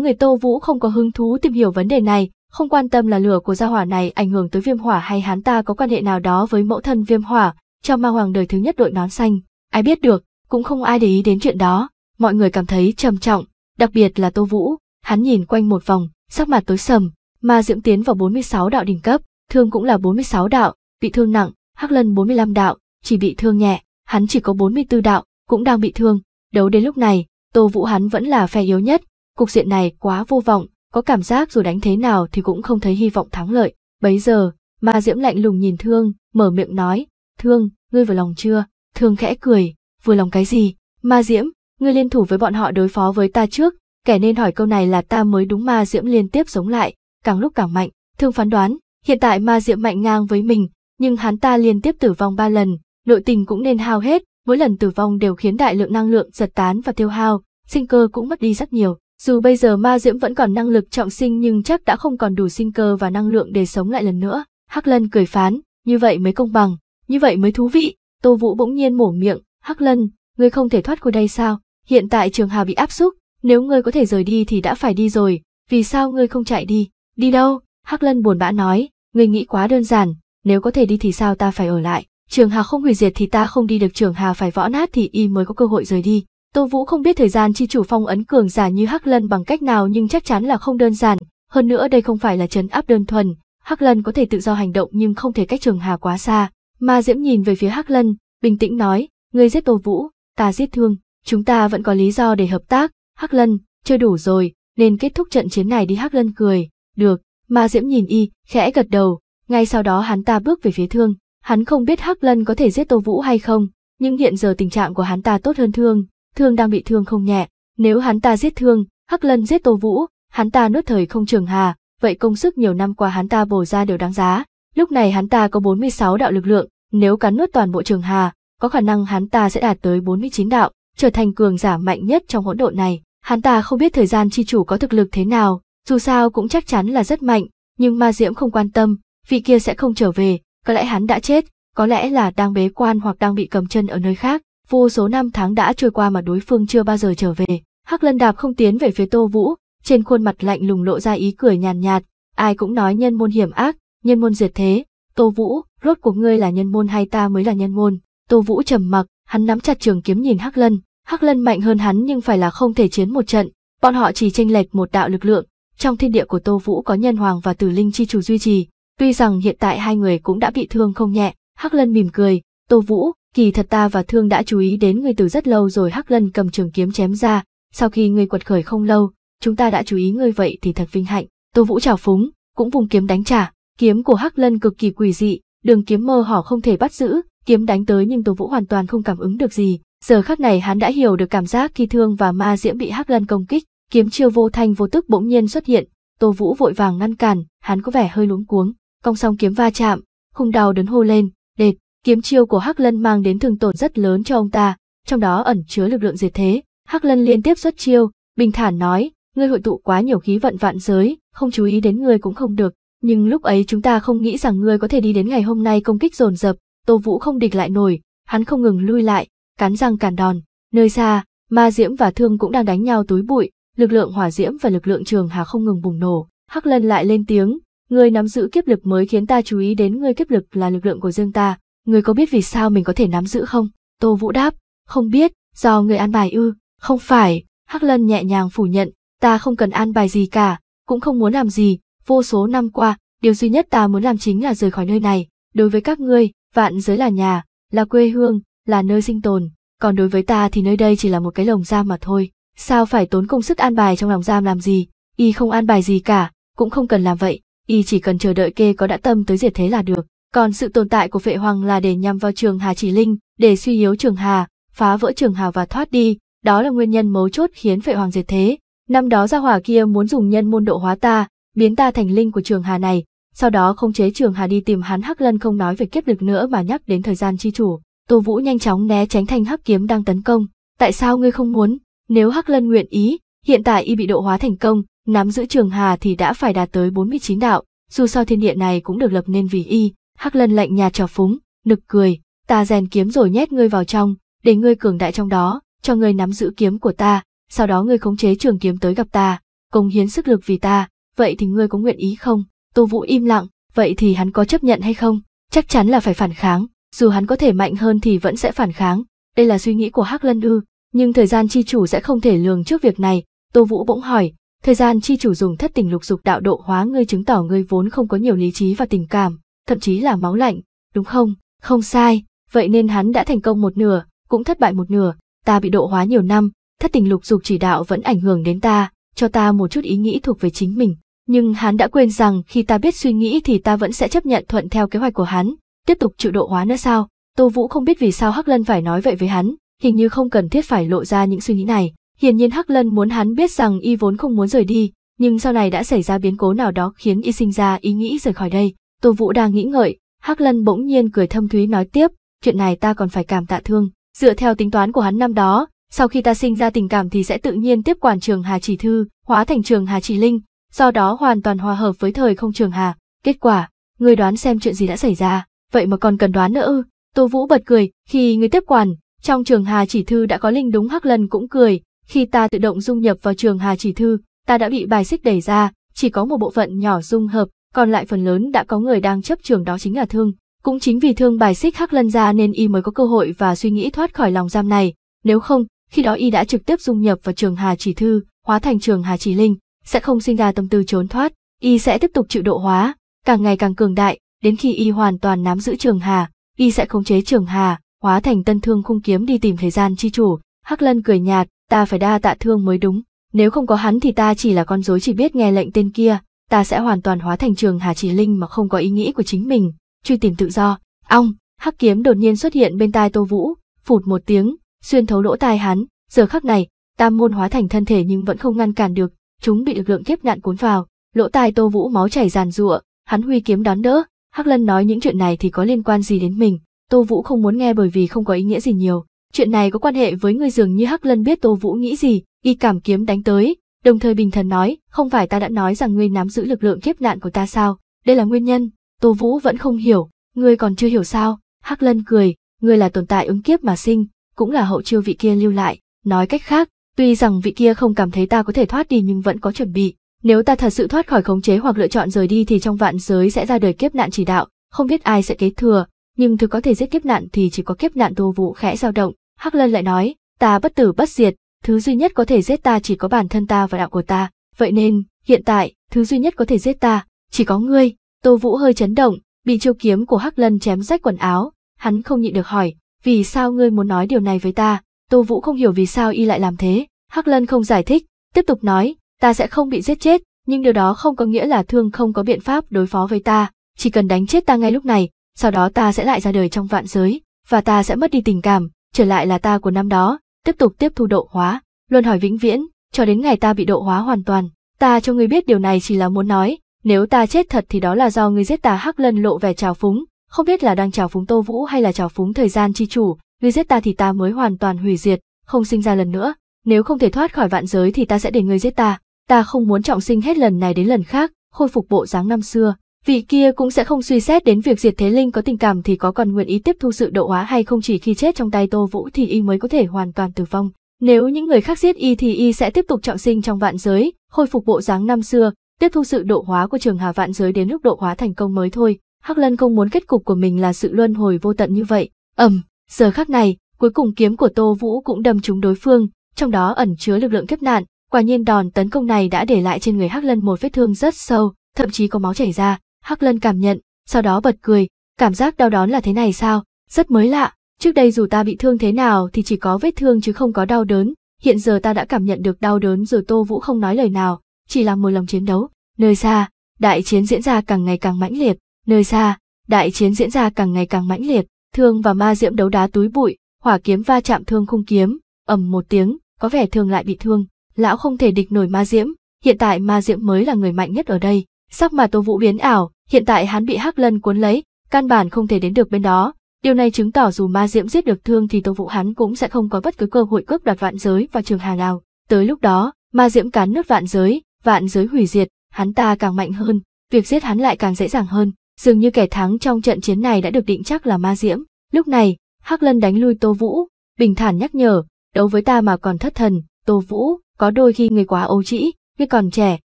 người Tô Vũ không có hứng thú tìm hiểu vấn đề này, không quan tâm là lửa của gia hỏa này ảnh hưởng tới viêm hỏa hay hắn ta có quan hệ nào đó với mẫu thân viêm hỏa, cho ma hoàng đời thứ nhất đội nón xanh. Ai biết được, cũng không ai để ý đến chuyện đó, mọi người cảm thấy trầm trọng, đặc biệt là Tô Vũ, hắn nhìn quanh một vòng, sắc mặt tối sầm, Ma diễm tiến vào 46 đạo đỉnh cấp, thương cũng là 46 đạo, bị thương nặng, hắc lân 45 đạo, chỉ bị thương nhẹ, hắn chỉ có 44 đạo, cũng đang bị thương, đấu đến lúc này, tô vũ hắn vẫn là phe yếu nhất, cục diện này quá vô vọng, có cảm giác dù đánh thế nào thì cũng không thấy hy vọng thắng lợi, bấy giờ, ma diễm lạnh lùng nhìn thương, mở miệng nói, thương, ngươi vừa lòng chưa, thương khẽ cười, vừa lòng cái gì, ma diễm, ngươi liên thủ với bọn họ đối phó với ta trước, kẻ nên hỏi câu này là ta mới đúng ma diễm liên tiếp giống lại, càng lúc càng mạnh. Thương phán đoán, hiện tại ma diệm mạnh ngang với mình, nhưng hắn ta liên tiếp tử vong ba lần, nội tình cũng nên hao hết, mỗi lần tử vong đều khiến đại lượng năng lượng giật tán và tiêu hao, sinh cơ cũng mất đi rất nhiều. Dù bây giờ ma diễm vẫn còn năng lực trọng sinh nhưng chắc đã không còn đủ sinh cơ và năng lượng để sống lại lần nữa. Hắc Lân cười phán, như vậy mới công bằng, như vậy mới thú vị. Tô Vũ bỗng nhiên mổ miệng, Hắc Lân, ngươi không thể thoát khỏi đây sao? Hiện tại trường hà bị áp xúc, nếu ngươi có thể rời đi thì đã phải đi rồi, vì sao ngươi không chạy đi? Đi đâu? Hắc Lân buồn bã nói, người nghĩ quá đơn giản, nếu có thể đi thì sao ta phải ở lại, trường hà không hủy diệt thì ta không đi được trường hà phải võ nát thì y mới có cơ hội rời đi. Tô Vũ không biết thời gian chi chủ phong ấn cường giả như Hắc Lân bằng cách nào nhưng chắc chắn là không đơn giản, hơn nữa đây không phải là chấn áp đơn thuần, Hắc Lân có thể tự do hành động nhưng không thể cách trường hà quá xa. Ma Diễm nhìn về phía Hắc Lân, bình tĩnh nói, ngươi giết Tô Vũ, ta giết Thương, chúng ta vẫn có lý do để hợp tác, Hắc Lân, chơi đủ rồi, nên kết thúc trận chiến này đi Hắc Lân cười, được, Ma Diễm nhìn y, khẽ gật đầu, ngay sau đó hắn ta bước về phía thương, hắn không biết Hắc Lân có thể giết Tô Vũ hay không, nhưng hiện giờ tình trạng của hắn ta tốt hơn thương, thương đang bị thương không nhẹ, nếu hắn ta giết thương, Hắc Lân giết Tô Vũ, hắn ta nuốt thời không trường hà, vậy công sức nhiều năm qua hắn ta bổ ra đều đáng giá. Lúc này hắn ta có 46 đạo lực lượng, nếu cắn nuốt toàn bộ trường hà, có khả năng hắn ta sẽ đạt tới 49 đạo, trở thành cường giả mạnh nhất trong hỗn độn này. Hắn ta không biết thời gian chi chủ có thực lực thế nào, dù sao cũng chắc chắn là rất mạnh, nhưng ma diễm không quan tâm, vị kia sẽ không trở về, có lẽ hắn đã chết, có lẽ là đang bế quan hoặc đang bị cầm chân ở nơi khác, vô số năm tháng đã trôi qua mà đối phương chưa bao giờ trở về. Hắc lân đạp không tiến về phía Tô Vũ, trên khuôn mặt lạnh lùng lộ ra ý cười nhàn nhạt, ai cũng nói nhân môn hiểm ác, nhân môn diệt thế, Tô Vũ, rốt của ngươi là nhân môn hay ta mới là nhân môn? Tô Vũ trầm mặc, hắn nắm chặt trường kiếm nhìn Hắc Lân, Hắc Lân mạnh hơn hắn nhưng phải là không thể chiến một trận, bọn họ chỉ tranh lệch một đạo lực lượng, trong thiên địa của Tô Vũ có nhân hoàng và tử linh chi chủ duy trì, tuy rằng hiện tại hai người cũng đã bị thương không nhẹ, Hắc Lân mỉm cười, Tô Vũ, kỳ thật ta và Thương đã chú ý đến ngươi từ rất lâu rồi Hắc Lân cầm trường kiếm chém ra, sau khi ngươi quật khởi không lâu, chúng ta đã chú ý ngươi vậy thì thật vinh hạnh, Tô Vũ chào phúng, cũng vùng kiếm đánh trả, kiếm của Hắc Lân cực kỳ quỷ dị, đường kiếm mơ hỏ không thể bắt giữ, kiếm đánh tới nhưng Tô Vũ hoàn toàn không cảm ứng được gì, giờ khắc này hắn đã hiểu được cảm giác khi Thương và Ma Diễm bị Hắc Lân công kích, Kiếm chiêu vô thanh vô tức bỗng nhiên xuất hiện, Tô Vũ vội vàng ngăn cản, hắn có vẻ hơi luống cuống, cong song kiếm va chạm, khung đau đớn hô lên, đệt, kiếm chiêu của Hắc Lân mang đến thương tổn rất lớn cho ông ta, trong đó ẩn chứa lực lượng diệt thế. Hắc Lân liên tiếp xuất chiêu, bình thản nói, ngươi hội tụ quá nhiều khí vận vạn giới, không chú ý đến ngươi cũng không được, nhưng lúc ấy chúng ta không nghĩ rằng ngươi có thể đi đến ngày hôm nay công kích dồn dập, Tô Vũ không địch lại nổi, hắn không ngừng lui lại, cắn răng cản đòn, nơi xa, Ma Diễm và Thương cũng đang đánh nhau túi bụi, lực lượng hỏa diễm và lực lượng trường hà không ngừng bùng nổ. Hắc Lân lại lên tiếng, người nắm giữ kiếp lực mới khiến ta chú ý đến người kiếp lực là lực lượng của riêng ta, người có biết vì sao mình có thể nắm giữ không? Tô Vũ đáp, không biết, do người an bài ư, không phải, Hắc Lân nhẹ nhàng phủ nhận, ta không cần an bài gì cả, cũng không muốn làm gì, vô số năm qua, điều duy nhất ta muốn làm chính là rời khỏi nơi này, đối với các ngươi, vạn giới là nhà, là quê hương, là nơi sinh tồn, còn đối với ta thì nơi đây chỉ là một cái lồng giam mà thôi sao phải tốn công sức an bài trong lòng giam làm gì, y không an bài gì cả, cũng không cần làm vậy, y chỉ cần chờ đợi kê có đã tâm tới diệt thế là được. Còn sự tồn tại của vệ hoàng là để nhằm vào trường hà chỉ linh, để suy yếu trường hà, phá vỡ trường hà và thoát đi, đó là nguyên nhân mấu chốt khiến vệ hoàng diệt thế. Năm đó gia hỏa kia muốn dùng nhân môn độ hóa ta, biến ta thành linh của trường hà này, sau đó không chế trường hà đi tìm hắn hắc lân không nói về kiếp lực nữa mà nhắc đến thời gian chi chủ. Tô Vũ nhanh chóng né tránh thanh hắc kiếm đang tấn công. Tại sao ngươi không muốn? Nếu Hắc Lân nguyện ý, hiện tại y bị độ hóa thành công, nắm giữ trường hà thì đã phải đạt tới 49 đạo, dù sao thiên địa này cũng được lập nên vì y, Hắc Lân lạnh nhà trò phúng, nực cười, ta rèn kiếm rồi nhét ngươi vào trong, để ngươi cường đại trong đó, cho ngươi nắm giữ kiếm của ta, sau đó ngươi khống chế trường kiếm tới gặp ta, công hiến sức lực vì ta, vậy thì ngươi có nguyện ý không? Tô Vũ im lặng, vậy thì hắn có chấp nhận hay không? Chắc chắn là phải phản kháng, dù hắn có thể mạnh hơn thì vẫn sẽ phản kháng, đây là suy nghĩ của Hắc Lân ư? nhưng thời gian chi chủ sẽ không thể lường trước việc này, Tô Vũ bỗng hỏi, thời gian chi chủ dùng thất tình lục dục đạo độ hóa ngươi chứng tỏ ngươi vốn không có nhiều lý trí và tình cảm, thậm chí là máu lạnh, đúng không? Không sai, vậy nên hắn đã thành công một nửa, cũng thất bại một nửa, ta bị độ hóa nhiều năm, thất tình lục dục chỉ đạo vẫn ảnh hưởng đến ta, cho ta một chút ý nghĩ thuộc về chính mình, nhưng hắn đã quên rằng khi ta biết suy nghĩ thì ta vẫn sẽ chấp nhận thuận theo kế hoạch của hắn, tiếp tục chịu độ hóa nữa sao? Tô Vũ không biết vì sao Hắc Lân phải nói vậy với hắn, hình như không cần thiết phải lộ ra những suy nghĩ này. Hiển nhiên Hắc Lân muốn hắn biết rằng y vốn không muốn rời đi, nhưng sau này đã xảy ra biến cố nào đó khiến y sinh ra ý nghĩ rời khỏi đây. Tô Vũ đang nghĩ ngợi, Hắc Lân bỗng nhiên cười thâm thúy nói tiếp, chuyện này ta còn phải cảm tạ thương. Dựa theo tính toán của hắn năm đó, sau khi ta sinh ra tình cảm thì sẽ tự nhiên tiếp quản trường Hà Chỉ Thư, hóa thành trường Hà Chỉ Linh, do đó hoàn toàn hòa hợp với thời không trường Hà. Kết quả, người đoán xem chuyện gì đã xảy ra, vậy mà còn cần đoán nữa ư. Tô Vũ bật cười, khi người tiếp quản, trong trường Hà Chỉ Thư đã có linh đúng Hắc Lân cũng cười, khi ta tự động dung nhập vào trường Hà Chỉ Thư, ta đã bị bài xích đẩy ra, chỉ có một bộ phận nhỏ dung hợp, còn lại phần lớn đã có người đang chấp trường đó chính là Thương. Cũng chính vì Thương bài xích Hắc Lân ra nên y mới có cơ hội và suy nghĩ thoát khỏi lòng giam này, nếu không, khi đó y đã trực tiếp dung nhập vào trường Hà Chỉ Thư, hóa thành trường Hà Chỉ Linh, sẽ không sinh ra tâm tư trốn thoát, y sẽ tiếp tục chịu độ hóa, càng ngày càng cường đại, đến khi y hoàn toàn nắm giữ trường Hà, y sẽ khống chế trường Hà, hóa thành tân thương khung kiếm đi tìm thời gian chi chủ, Hắc Lân cười nhạt, ta phải đa tạ thương mới đúng, nếu không có hắn thì ta chỉ là con rối chỉ biết nghe lệnh tên kia, ta sẽ hoàn toàn hóa thành trường Hà Chỉ Linh mà không có ý nghĩ của chính mình, truy tìm tự do. Ong, hắc kiếm đột nhiên xuất hiện bên tai Tô Vũ, phụt một tiếng, xuyên thấu lỗ tai hắn, giờ khắc này, tam môn hóa thành thân thể nhưng vẫn không ngăn cản được, chúng bị lực lượng kiếp nạn cuốn vào, lỗ tai Tô Vũ máu chảy ràn rụa, hắn huy kiếm đón đỡ, Hắc Lân nói những chuyện này thì có liên quan gì đến mình, Tô Vũ không muốn nghe bởi vì không có ý nghĩa gì nhiều. Chuyện này có quan hệ với người dường như Hắc Lân biết Tô Vũ nghĩ gì, y cảm kiếm đánh tới, đồng thời bình thần nói, không phải ta đã nói rằng ngươi nắm giữ lực lượng kiếp nạn của ta sao, đây là nguyên nhân, Tô Vũ vẫn không hiểu, ngươi còn chưa hiểu sao, Hắc Lân cười, ngươi là tồn tại ứng kiếp mà sinh, cũng là hậu chiêu vị kia lưu lại, nói cách khác, tuy rằng vị kia không cảm thấy ta có thể thoát đi nhưng vẫn có chuẩn bị, nếu ta thật sự thoát khỏi khống chế hoặc lựa chọn rời đi thì trong vạn giới sẽ ra đời kiếp nạn chỉ đạo, không biết ai sẽ kế thừa, nhưng thứ có thể giết kiếp nạn thì chỉ có kiếp nạn tô vũ khẽ dao động hắc lân lại nói ta bất tử bất diệt thứ duy nhất có thể giết ta chỉ có bản thân ta và đạo của ta vậy nên hiện tại thứ duy nhất có thể giết ta chỉ có ngươi tô vũ hơi chấn động bị chiêu kiếm của hắc lân chém rách quần áo hắn không nhịn được hỏi vì sao ngươi muốn nói điều này với ta tô vũ không hiểu vì sao y lại làm thế hắc lân không giải thích tiếp tục nói ta sẽ không bị giết chết nhưng điều đó không có nghĩa là thương không có biện pháp đối phó với ta chỉ cần đánh chết ta ngay lúc này sau đó ta sẽ lại ra đời trong vạn giới, và ta sẽ mất đi tình cảm, trở lại là ta của năm đó, tiếp tục tiếp thu độ hóa, luôn hỏi vĩnh viễn, cho đến ngày ta bị độ hóa hoàn toàn. Ta cho ngươi biết điều này chỉ là muốn nói, nếu ta chết thật thì đó là do ngươi giết ta hắc lân lộ vẻ trào phúng, không biết là đang trào phúng Tô Vũ hay là trào phúng thời gian chi chủ, ngươi giết ta thì ta mới hoàn toàn hủy diệt, không sinh ra lần nữa, nếu không thể thoát khỏi vạn giới thì ta sẽ để ngươi giết ta, ta không muốn trọng sinh hết lần này đến lần khác, khôi phục bộ dáng năm xưa, vị kia cũng sẽ không suy xét đến việc diệt thế linh có tình cảm thì có còn nguyện ý tiếp thu sự độ hóa hay không chỉ khi chết trong tay tô vũ thì y mới có thể hoàn toàn tử vong nếu những người khác giết y thì y sẽ tiếp tục trọng sinh trong vạn giới khôi phục bộ dáng năm xưa tiếp thu sự độ hóa của trường hà vạn giới đến lúc độ hóa thành công mới thôi hắc lân không muốn kết cục của mình là sự luân hồi vô tận như vậy ầm giờ khắc này cuối cùng kiếm của tô vũ cũng đâm trúng đối phương trong đó ẩn chứa lực lượng kiếp nạn quả nhiên đòn tấn công này đã để lại trên người hắc lân một vết thương rất sâu thậm chí có máu chảy ra Hắc Lân cảm nhận, sau đó bật cười, cảm giác đau đón là thế này sao, rất mới lạ, trước đây dù ta bị thương thế nào thì chỉ có vết thương chứ không có đau đớn, hiện giờ ta đã cảm nhận được đau đớn rồi Tô Vũ không nói lời nào, chỉ là một lòng chiến đấu, nơi xa, đại chiến diễn ra càng ngày càng mãnh liệt, nơi xa, đại chiến diễn ra càng ngày càng mãnh liệt, thương và ma diễm đấu đá túi bụi, hỏa kiếm va chạm thương khung kiếm, ầm một tiếng, có vẻ thương lại bị thương, lão không thể địch nổi ma diễm, hiện tại ma diễm mới là người mạnh nhất ở đây, Sắc mặt Tô Vũ biến ảo, hiện tại hắn bị Hắc Lân cuốn lấy, căn bản không thể đến được bên đó. Điều này chứng tỏ dù ma diễm giết được thương thì Tô Vũ hắn cũng sẽ không có bất cứ cơ hội cướp đoạt vạn giới và trường hà nào. Tới lúc đó, ma diễm cán nước vạn giới, vạn giới hủy diệt, hắn ta càng mạnh hơn, việc giết hắn lại càng dễ dàng hơn. Dường như kẻ thắng trong trận chiến này đã được định chắc là ma diễm. Lúc này, Hắc Lân đánh lui Tô Vũ, bình thản nhắc nhở, đấu với ta mà còn thất thần, Tô Vũ, có đôi khi người quá ấu trĩ, ngươi còn trẻ,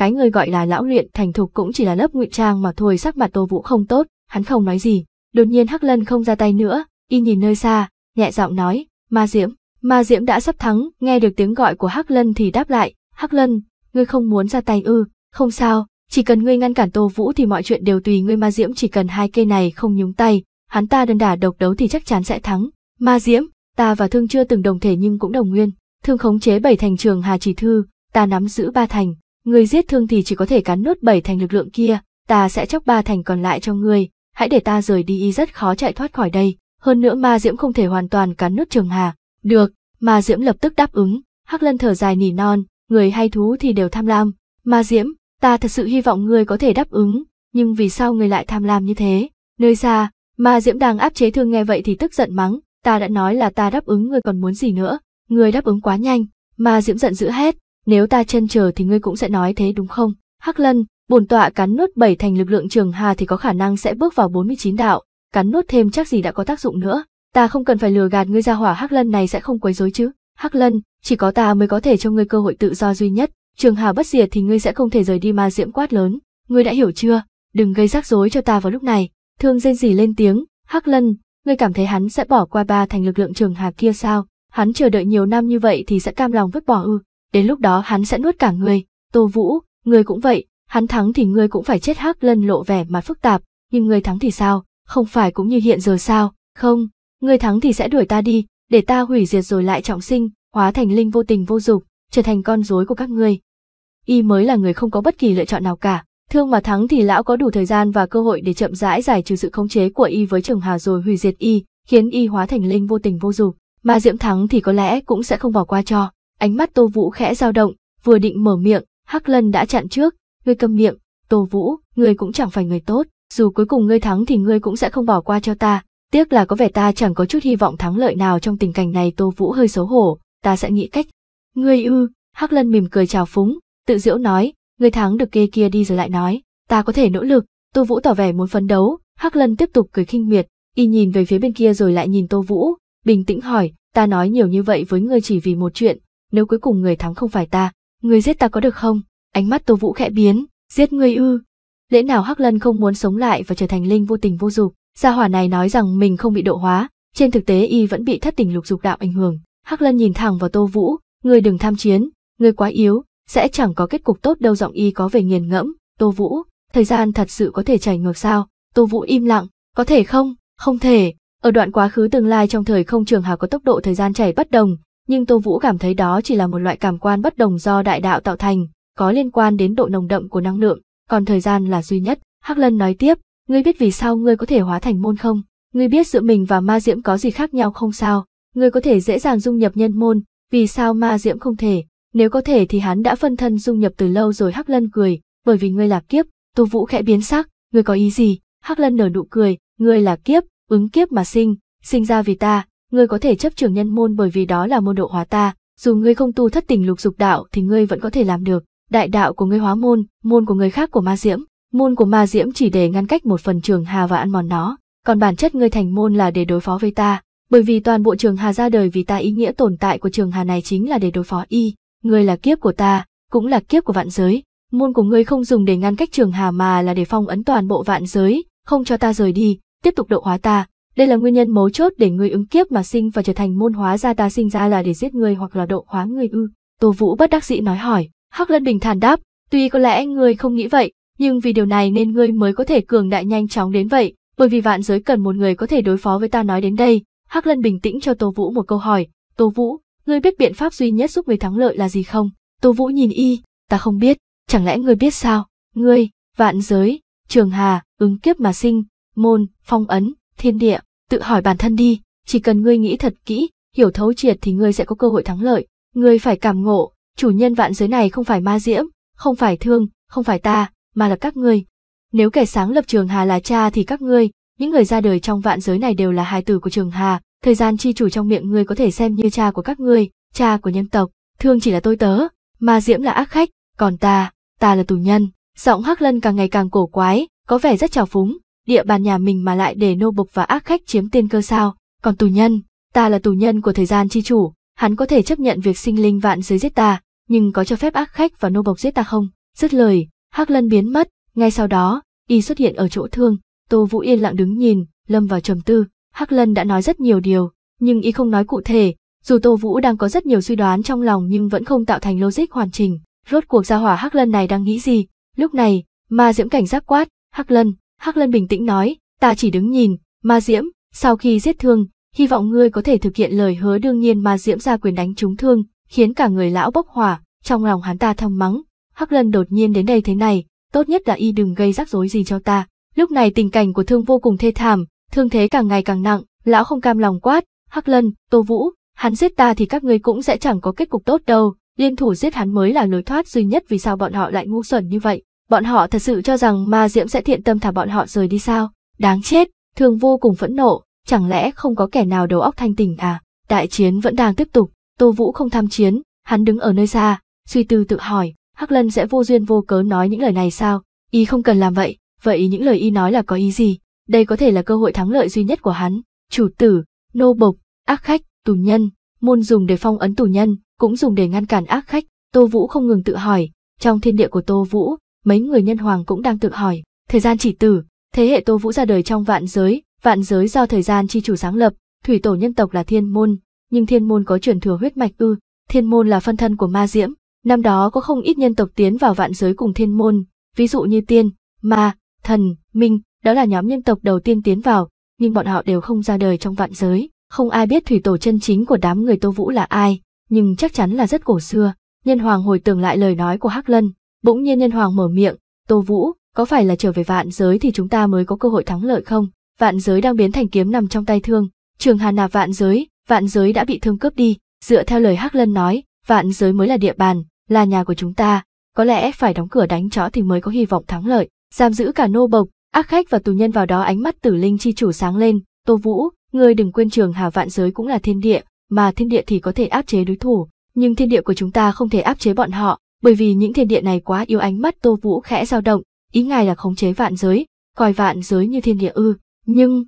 cái người gọi là lão luyện thành thục cũng chỉ là lớp ngụy trang mà thôi sắc mặt tô vũ không tốt hắn không nói gì đột nhiên hắc lân không ra tay nữa y nhìn nơi xa nhẹ giọng nói ma diễm ma diễm đã sắp thắng nghe được tiếng gọi của hắc lân thì đáp lại hắc lân ngươi không muốn ra tay ư không sao chỉ cần ngươi ngăn cản tô vũ thì mọi chuyện đều tùy ngươi ma diễm chỉ cần hai cây này không nhúng tay hắn ta đơn đả độc đấu thì chắc chắn sẽ thắng ma diễm ta và thương chưa từng đồng thể nhưng cũng đồng nguyên thương khống chế bảy thành trường hà chỉ thư ta nắm giữ ba thành Người giết thương thì chỉ có thể cắn nốt bảy thành lực lượng kia, ta sẽ chóc ba thành còn lại cho người. hãy để ta rời đi y rất khó chạy thoát khỏi đây, hơn nữa ma diễm không thể hoàn toàn cắn nốt trường hà. Được, ma diễm lập tức đáp ứng, Hắc Lân thở dài nỉ non, người hay thú thì đều tham lam, ma diễm, ta thật sự hy vọng người có thể đáp ứng, nhưng vì sao người lại tham lam như thế? Nơi xa, ma diễm đang áp chế thương nghe vậy thì tức giận mắng, ta đã nói là ta đáp ứng người còn muốn gì nữa, người đáp ứng quá nhanh, ma diễm giận dữ hết, nếu ta chân chờ thì ngươi cũng sẽ nói thế đúng không? Hắc Lân, bổn tọa cắn nuốt bảy thành lực lượng trường hà thì có khả năng sẽ bước vào 49 đạo, cắn nuốt thêm chắc gì đã có tác dụng nữa. Ta không cần phải lừa gạt ngươi ra hỏa Hắc Lân này sẽ không quấy rối chứ? Hắc Lân, chỉ có ta mới có thể cho ngươi cơ hội tự do duy nhất, trường hà bất diệt thì ngươi sẽ không thể rời đi ma diễm quát lớn, ngươi đã hiểu chưa? Đừng gây rắc rối cho ta vào lúc này. Thương rên rỉ lên tiếng, Hắc Lân, ngươi cảm thấy hắn sẽ bỏ qua ba thành lực lượng trường hà kia sao? Hắn chờ đợi nhiều năm như vậy thì sẽ cam lòng vứt bỏ ư? đến lúc đó hắn sẽ nuốt cả ngươi, Tô Vũ, ngươi cũng vậy, hắn thắng thì ngươi cũng phải chết hắc lân lộ vẻ mặt phức tạp, nhưng ngươi thắng thì sao, không phải cũng như hiện giờ sao, không, ngươi thắng thì sẽ đuổi ta đi, để ta hủy diệt rồi lại trọng sinh, hóa thành linh vô tình vô dục, trở thành con rối của các ngươi. Y mới là người không có bất kỳ lựa chọn nào cả, thương mà thắng thì lão có đủ thời gian và cơ hội để chậm rãi giải trừ sự khống chế của y với Trường Hà rồi hủy diệt y, khiến y hóa thành linh vô tình vô dục, mà Diễm thắng thì có lẽ cũng sẽ không bỏ qua cho. Ánh mắt Tô Vũ khẽ dao động, vừa định mở miệng, Hắc Lân đã chặn trước, ngươi câm miệng, Tô Vũ, ngươi cũng chẳng phải người tốt, dù cuối cùng ngươi thắng thì ngươi cũng sẽ không bỏ qua cho ta, tiếc là có vẻ ta chẳng có chút hy vọng thắng lợi nào trong tình cảnh này Tô Vũ hơi xấu hổ, ta sẽ nghĩ cách. Ngươi ư, Hắc Lân mỉm cười chào phúng, tự diễu nói, ngươi thắng được kê kia đi rồi lại nói, ta có thể nỗ lực, Tô Vũ tỏ vẻ muốn phấn đấu, Hắc Lân tiếp tục cười khinh miệt, y nhìn về phía bên kia rồi lại nhìn Tô Vũ, bình tĩnh hỏi, ta nói nhiều như vậy với ngươi chỉ vì một chuyện, nếu cuối cùng người thắng không phải ta, người giết ta có được không? Ánh mắt Tô Vũ khẽ biến, giết ngươi ư? Lẽ nào Hắc Lân không muốn sống lại và trở thành linh vô tình vô dục? Gia hỏa này nói rằng mình không bị độ hóa, trên thực tế y vẫn bị thất tình lục dục đạo ảnh hưởng. Hắc Lân nhìn thẳng vào Tô Vũ, ngươi đừng tham chiến, ngươi quá yếu, sẽ chẳng có kết cục tốt đâu giọng y có về nghiền ngẫm, Tô Vũ, thời gian thật sự có thể chảy ngược sao? Tô Vũ im lặng, có thể không? Không thể. Ở đoạn quá khứ tương lai trong thời không trường hà có tốc độ thời gian chảy bất đồng, nhưng Tô Vũ cảm thấy đó chỉ là một loại cảm quan bất đồng do đại đạo tạo thành, có liên quan đến độ nồng đậm của năng lượng, còn thời gian là duy nhất. Hắc Lân nói tiếp, ngươi biết vì sao ngươi có thể hóa thành môn không? Ngươi biết giữa mình và ma diễm có gì khác nhau không sao? Ngươi có thể dễ dàng dung nhập nhân môn, vì sao ma diễm không thể? Nếu có thể thì hắn đã phân thân dung nhập từ lâu rồi Hắc Lân cười, bởi vì ngươi là kiếp, Tô Vũ khẽ biến sắc, ngươi có ý gì? Hắc Lân nở nụ cười, ngươi là kiếp, ứng kiếp mà sinh, sinh ra vì ta, ngươi có thể chấp trường nhân môn bởi vì đó là môn độ hóa ta, dù ngươi không tu thất tình lục dục đạo thì ngươi vẫn có thể làm được, đại đạo của ngươi hóa môn, môn của người khác của ma diễm, môn của ma diễm chỉ để ngăn cách một phần trường hà và ăn mòn nó, còn bản chất ngươi thành môn là để đối phó với ta, bởi vì toàn bộ trường hà ra đời vì ta ý nghĩa tồn tại của trường hà này chính là để đối phó y, ngươi là kiếp của ta, cũng là kiếp của vạn giới, môn của ngươi không dùng để ngăn cách trường hà mà là để phong ấn toàn bộ vạn giới, không cho ta rời đi, tiếp tục độ hóa ta, đây là nguyên nhân mấu chốt để người ứng kiếp mà sinh và trở thành môn hóa gia ta sinh ra là để giết người hoặc là độ hóa người ư. Tô Vũ bất đắc dĩ nói hỏi, Hắc Lân bình thản đáp, tuy có lẽ ngươi không nghĩ vậy, nhưng vì điều này nên ngươi mới có thể cường đại nhanh chóng đến vậy, bởi vì vạn giới cần một người có thể đối phó với ta nói đến đây. Hắc Lân bình tĩnh cho Tô Vũ một câu hỏi, Tô Vũ, ngươi biết biện pháp duy nhất giúp người thắng lợi là gì không? Tô Vũ nhìn y, ta không biết, chẳng lẽ ngươi biết sao? Ngươi, vạn giới, trường hà, ứng kiếp mà sinh, môn, phong ấn, thiên địa, tự hỏi bản thân đi, chỉ cần ngươi nghĩ thật kỹ, hiểu thấu triệt thì ngươi sẽ có cơ hội thắng lợi, ngươi phải cảm ngộ, chủ nhân vạn giới này không phải ma diễm, không phải thương, không phải ta, mà là các ngươi. Nếu kẻ sáng lập Trường Hà là cha thì các ngươi, những người ra đời trong vạn giới này đều là hài tử của Trường Hà, thời gian chi chủ trong miệng ngươi có thể xem như cha của các ngươi, cha của nhân tộc, thương chỉ là tôi tớ, ma diễm là ác khách, còn ta, ta là tù nhân. Giọng Hắc Lân càng ngày càng cổ quái, có vẻ rất trào phúng, địa bàn nhà mình mà lại để nô bộc và ác khách chiếm tiên cơ sao, còn tù nhân, ta là tù nhân của thời gian chi chủ, hắn có thể chấp nhận việc sinh linh vạn giới giết ta, nhưng có cho phép ác khách và nô bộc giết ta không? Dứt lời, Hắc Lân biến mất, ngay sau đó, y xuất hiện ở chỗ thương, Tô Vũ Yên lặng đứng nhìn, lâm vào trầm tư, Hắc Lân đã nói rất nhiều điều, nhưng y không nói cụ thể, dù Tô Vũ đang có rất nhiều suy đoán trong lòng nhưng vẫn không tạo thành logic hoàn chỉnh, rốt cuộc gia hỏa Hắc Lân này đang nghĩ gì? Lúc này, Ma Diễm cảnh giác quát, "Hắc Lân, Hắc Lân bình tĩnh nói, ta chỉ đứng nhìn, Ma Diễm, sau khi giết thương, hy vọng ngươi có thể thực hiện lời hứa đương nhiên Ma Diễm ra quyền đánh trúng thương, khiến cả người lão bốc hỏa, trong lòng hắn ta thầm mắng, Hắc Lân đột nhiên đến đây thế này, tốt nhất là y đừng gây rắc rối gì cho ta. Lúc này tình cảnh của thương vô cùng thê thảm, thương thế càng ngày càng nặng, lão không cam lòng quát, Hắc Lân, Tô Vũ, hắn giết ta thì các ngươi cũng sẽ chẳng có kết cục tốt đâu, liên thủ giết hắn mới là lối thoát duy nhất vì sao bọn họ lại ngu xuẩn như vậy. Bọn họ thật sự cho rằng ma diễm sẽ thiện tâm thả bọn họ rời đi sao? Đáng chết, thường vô cùng phẫn nộ, chẳng lẽ không có kẻ nào đầu óc thanh tỉnh à? Đại chiến vẫn đang tiếp tục, Tô Vũ không tham chiến, hắn đứng ở nơi xa, suy tư tự hỏi, Hắc Lân sẽ vô duyên vô cớ nói những lời này sao? Y không cần làm vậy, vậy những lời y nói là có ý gì? Đây có thể là cơ hội thắng lợi duy nhất của hắn. Chủ tử, nô bộc, ác khách, tù nhân, môn dùng để phong ấn tù nhân, cũng dùng để ngăn cản ác khách. Tô Vũ không ngừng tự hỏi, trong thiên địa của Tô Vũ, mấy người nhân hoàng cũng đang tự hỏi, thời gian chỉ tử, thế hệ Tô Vũ ra đời trong vạn giới, vạn giới do thời gian chi chủ sáng lập, thủy tổ nhân tộc là thiên môn, nhưng thiên môn có truyền thừa huyết mạch ư, thiên môn là phân thân của ma diễm, năm đó có không ít nhân tộc tiến vào vạn giới cùng thiên môn, ví dụ như tiên, ma, thần, minh, đó là nhóm nhân tộc đầu tiên tiến vào, nhưng bọn họ đều không ra đời trong vạn giới, không ai biết thủy tổ chân chính của đám người Tô Vũ là ai, nhưng chắc chắn là rất cổ xưa. Nhân hoàng hồi tưởng lại lời nói của Hắc Lân, Bỗng nhiên nhân hoàng mở miệng, Tô Vũ, có phải là trở về vạn giới thì chúng ta mới có cơ hội thắng lợi không? Vạn giới đang biến thành kiếm nằm trong tay thương, trường hà nạp vạn giới, vạn giới đã bị thương cướp đi, dựa theo lời Hắc Lân nói, vạn giới mới là địa bàn, là nhà của chúng ta, có lẽ phải đóng cửa đánh chó thì mới có hy vọng thắng lợi, giam giữ cả nô bộc, ác khách và tù nhân vào đó ánh mắt tử linh chi chủ sáng lên, Tô Vũ, ngươi đừng quên trường hà vạn giới cũng là thiên địa, mà thiên địa thì có thể áp chế đối thủ, nhưng thiên địa của chúng ta không thể áp chế bọn họ, bởi vì những thiên địa này quá yêu ánh mắt Tô Vũ khẽ dao động, ý ngài là khống chế vạn giới, coi vạn giới như thiên địa ư, nhưng...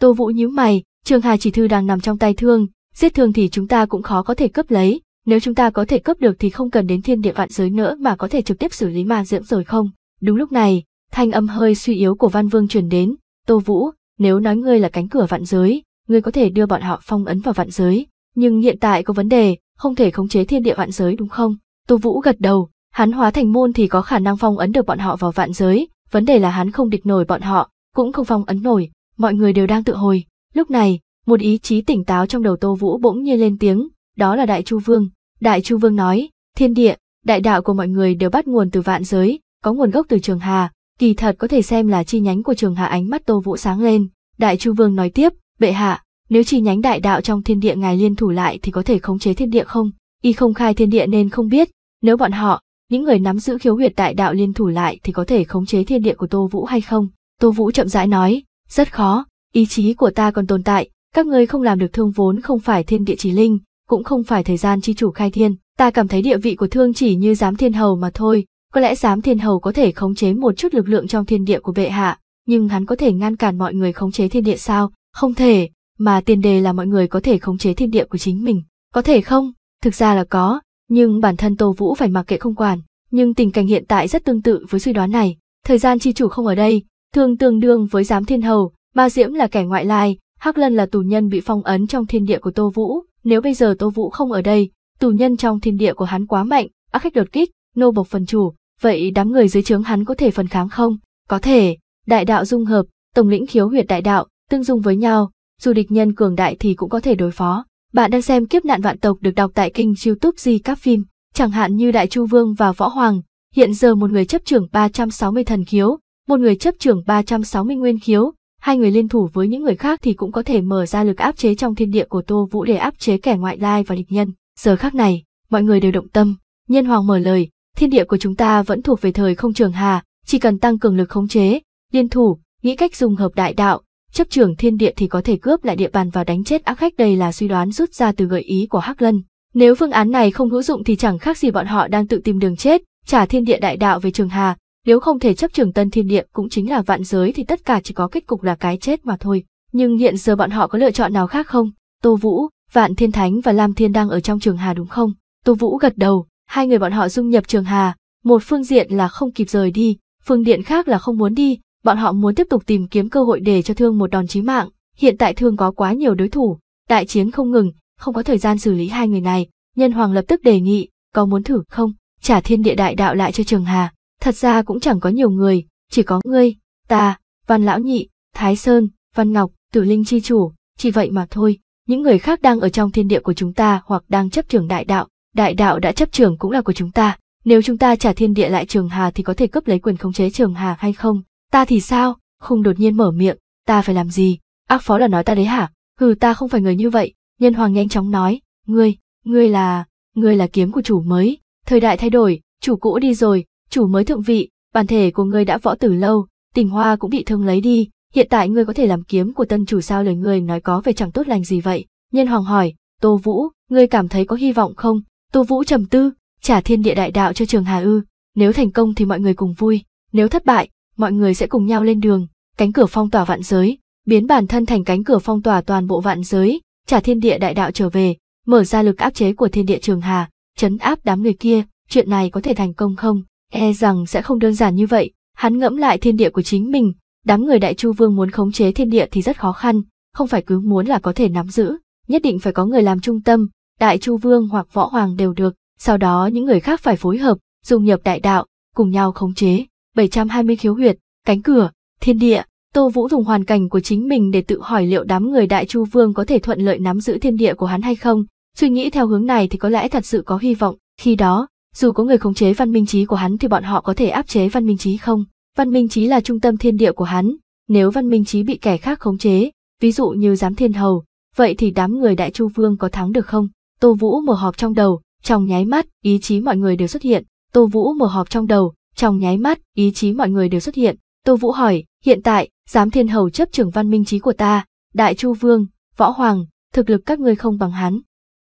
Tô Vũ nhíu mày, Trường Hà chỉ thư đang nằm trong tay thương, giết thương thì chúng ta cũng khó có thể cướp lấy, nếu chúng ta có thể cướp được thì không cần đến thiên địa vạn giới nữa mà có thể trực tiếp xử lý ma dưỡng rồi không? Đúng lúc này, thanh âm hơi suy yếu của Văn Vương truyền đến, Tô Vũ, nếu nói ngươi là cánh cửa vạn giới, ngươi có thể đưa bọn họ phong ấn vào vạn giới, nhưng hiện tại có vấn đề, không thể khống chế thiên địa vạn giới đúng không? Tô Vũ gật đầu, hắn hóa thành môn thì có khả năng phong ấn được bọn họ vào vạn giới, vấn đề là hắn không địch nổi bọn họ, cũng không phong ấn nổi, mọi người đều đang tự hồi. Lúc này, một ý chí tỉnh táo trong đầu Tô Vũ bỗng nhiên lên tiếng, đó là Đại Chu Vương. Đại Chu Vương nói, thiên địa, đại đạo của mọi người đều bắt nguồn từ vạn giới, có nguồn gốc từ Trường Hà, kỳ thật có thể xem là chi nhánh của Trường Hà ánh mắt Tô Vũ sáng lên. Đại Chu Vương nói tiếp, bệ hạ, nếu chi nhánh đại đạo trong thiên địa ngài liên thủ lại thì có thể khống chế thiên địa không? Y không khai thiên địa nên không biết, nếu bọn họ, những người nắm giữ khiếu huyệt đại đạo liên thủ lại thì có thể khống chế thiên địa của Tô Vũ hay không? Tô Vũ chậm rãi nói, rất khó, ý chí của ta còn tồn tại, các ngươi không làm được thương vốn không phải thiên địa chỉ linh, cũng không phải thời gian chi chủ khai thiên, ta cảm thấy địa vị của thương chỉ như giám thiên hầu mà thôi, có lẽ giám thiên hầu có thể khống chế một chút lực lượng trong thiên địa của vệ hạ, nhưng hắn có thể ngăn cản mọi người khống chế thiên địa sao? Không thể, mà tiền đề là mọi người có thể khống chế thiên địa của chính mình, có thể không? Thực ra là có, nhưng bản thân Tô Vũ phải mặc kệ không quản, nhưng tình cảnh hiện tại rất tương tự với suy đoán này, thời gian chi chủ không ở đây, thường tương đương với giám thiên hầu, Ma Diễm là kẻ ngoại lai, Hắc Lân là tù nhân bị phong ấn trong thiên địa của Tô Vũ, nếu bây giờ Tô Vũ không ở đây, tù nhân trong thiên địa của hắn quá mạnh, ác khách đột kích, nô bộc phần chủ, vậy đám người dưới trướng hắn có thể phần kháng không? Có thể, đại đạo dung hợp, tổng lĩnh khiếu huyệt đại đạo, tương dung với nhau, dù địch nhân cường đại thì cũng có thể đối phó, bạn đang xem kiếp nạn vạn tộc được đọc tại kênh youtube Di Các Phim, chẳng hạn như Đại Chu Vương và Võ Hoàng, hiện giờ một người chấp trưởng 360 thần khiếu, một người chấp trưởng 360 nguyên khiếu, hai người liên thủ với những người khác thì cũng có thể mở ra lực áp chế trong thiên địa của Tô Vũ để áp chế kẻ ngoại lai và địch nhân. Giờ khác này, mọi người đều động tâm, nhân hoàng mở lời, thiên địa của chúng ta vẫn thuộc về thời không trường hà, chỉ cần tăng cường lực khống chế, liên thủ, nghĩ cách dùng hợp đại đạo, chấp trưởng thiên địa thì có thể cướp lại địa bàn và đánh chết ác khách đây là suy đoán rút ra từ gợi ý của Hắc Lân. Nếu phương án này không hữu dụng thì chẳng khác gì bọn họ đang tự tìm đường chết, trả thiên địa đại đạo về Trường Hà, nếu không thể chấp trường tân thiên địa cũng chính là vạn giới thì tất cả chỉ có kết cục là cái chết mà thôi. Nhưng hiện giờ bọn họ có lựa chọn nào khác không? Tô Vũ, Vạn Thiên Thánh và Lam Thiên đang ở trong Trường Hà đúng không? Tô Vũ gật đầu, hai người bọn họ dung nhập Trường Hà, một phương diện là không kịp rời đi, phương điện khác là không muốn đi, bọn họ muốn tiếp tục tìm kiếm cơ hội để cho Thương một đòn chí mạng. Hiện tại Thương có quá nhiều đối thủ, đại chiến không ngừng, không có thời gian xử lý hai người này. Nhân Hoàng lập tức đề nghị, có muốn thử không, trả thiên địa đại đạo lại cho Trường Hà. Thật ra cũng chẳng có nhiều người, chỉ có ngươi, ta, Văn Lão Nhị, Thái Sơn, Văn Ngọc, Tử Linh Chi Chủ, chỉ vậy mà thôi. Những người khác đang ở trong thiên địa của chúng ta hoặc đang chấp trường đại đạo, đại đạo đã chấp trường cũng là của chúng ta. Nếu chúng ta trả thiên địa lại Trường Hà thì có thể cấp lấy quyền khống chế Trường Hà hay không? Ta thì sao? Khung đột nhiên mở miệng, ta phải làm gì? Ác phó là nói ta đấy hả? Hừ ta không phải người như vậy, nhân hoàng nhanh chóng nói, ngươi, ngươi là, ngươi là kiếm của chủ mới, thời đại thay đổi, chủ cũ đi rồi, chủ mới thượng vị, bản thể của ngươi đã võ tử lâu, tình hoa cũng bị thương lấy đi, hiện tại ngươi có thể làm kiếm của tân chủ sao lời ngươi nói có về chẳng tốt lành gì vậy? Nhân hoàng hỏi, Tô Vũ, ngươi cảm thấy có hy vọng không? Tô Vũ trầm tư, trả thiên địa đại đạo cho Trường Hà ư, nếu thành công thì mọi người cùng vui, nếu thất bại, mọi người sẽ cùng nhau lên đường, cánh cửa phong tỏa vạn giới, biến bản thân thành cánh cửa phong tỏa toàn bộ vạn giới, trả thiên địa đại đạo trở về, mở ra lực áp chế của thiên địa trường hà, chấn áp đám người kia, chuyện này có thể thành công không? E rằng sẽ không đơn giản như vậy, hắn ngẫm lại thiên địa của chính mình, đám người đại chu vương muốn khống chế thiên địa thì rất khó khăn, không phải cứ muốn là có thể nắm giữ, nhất định phải có người làm trung tâm, đại chu vương hoặc võ hoàng đều được, sau đó những người khác phải phối hợp, dung nhập đại đạo, cùng nhau khống chế. 720 khiếu huyệt, cánh cửa, thiên địa, Tô Vũ dùng hoàn cảnh của chính mình để tự hỏi liệu đám người Đại Chu Vương có thể thuận lợi nắm giữ thiên địa của hắn hay không, suy nghĩ theo hướng này thì có lẽ thật sự có hy vọng, khi đó, dù có người khống chế văn minh trí của hắn thì bọn họ có thể áp chế văn minh trí không? Văn minh trí là trung tâm thiên địa của hắn, nếu văn minh trí bị kẻ khác khống chế, ví dụ như giám thiên hầu, vậy thì đám người Đại Chu Vương có thắng được không? Tô Vũ mở họp trong đầu, trong nháy mắt, ý chí mọi người đều xuất hiện, Tô Vũ mở họp trong đầu, trong nháy mắt, ý chí mọi người đều xuất hiện, Tô Vũ hỏi, hiện tại, giám thiên hầu chấp trưởng văn minh trí của ta, đại chu vương, võ hoàng, thực lực các ngươi không bằng hắn.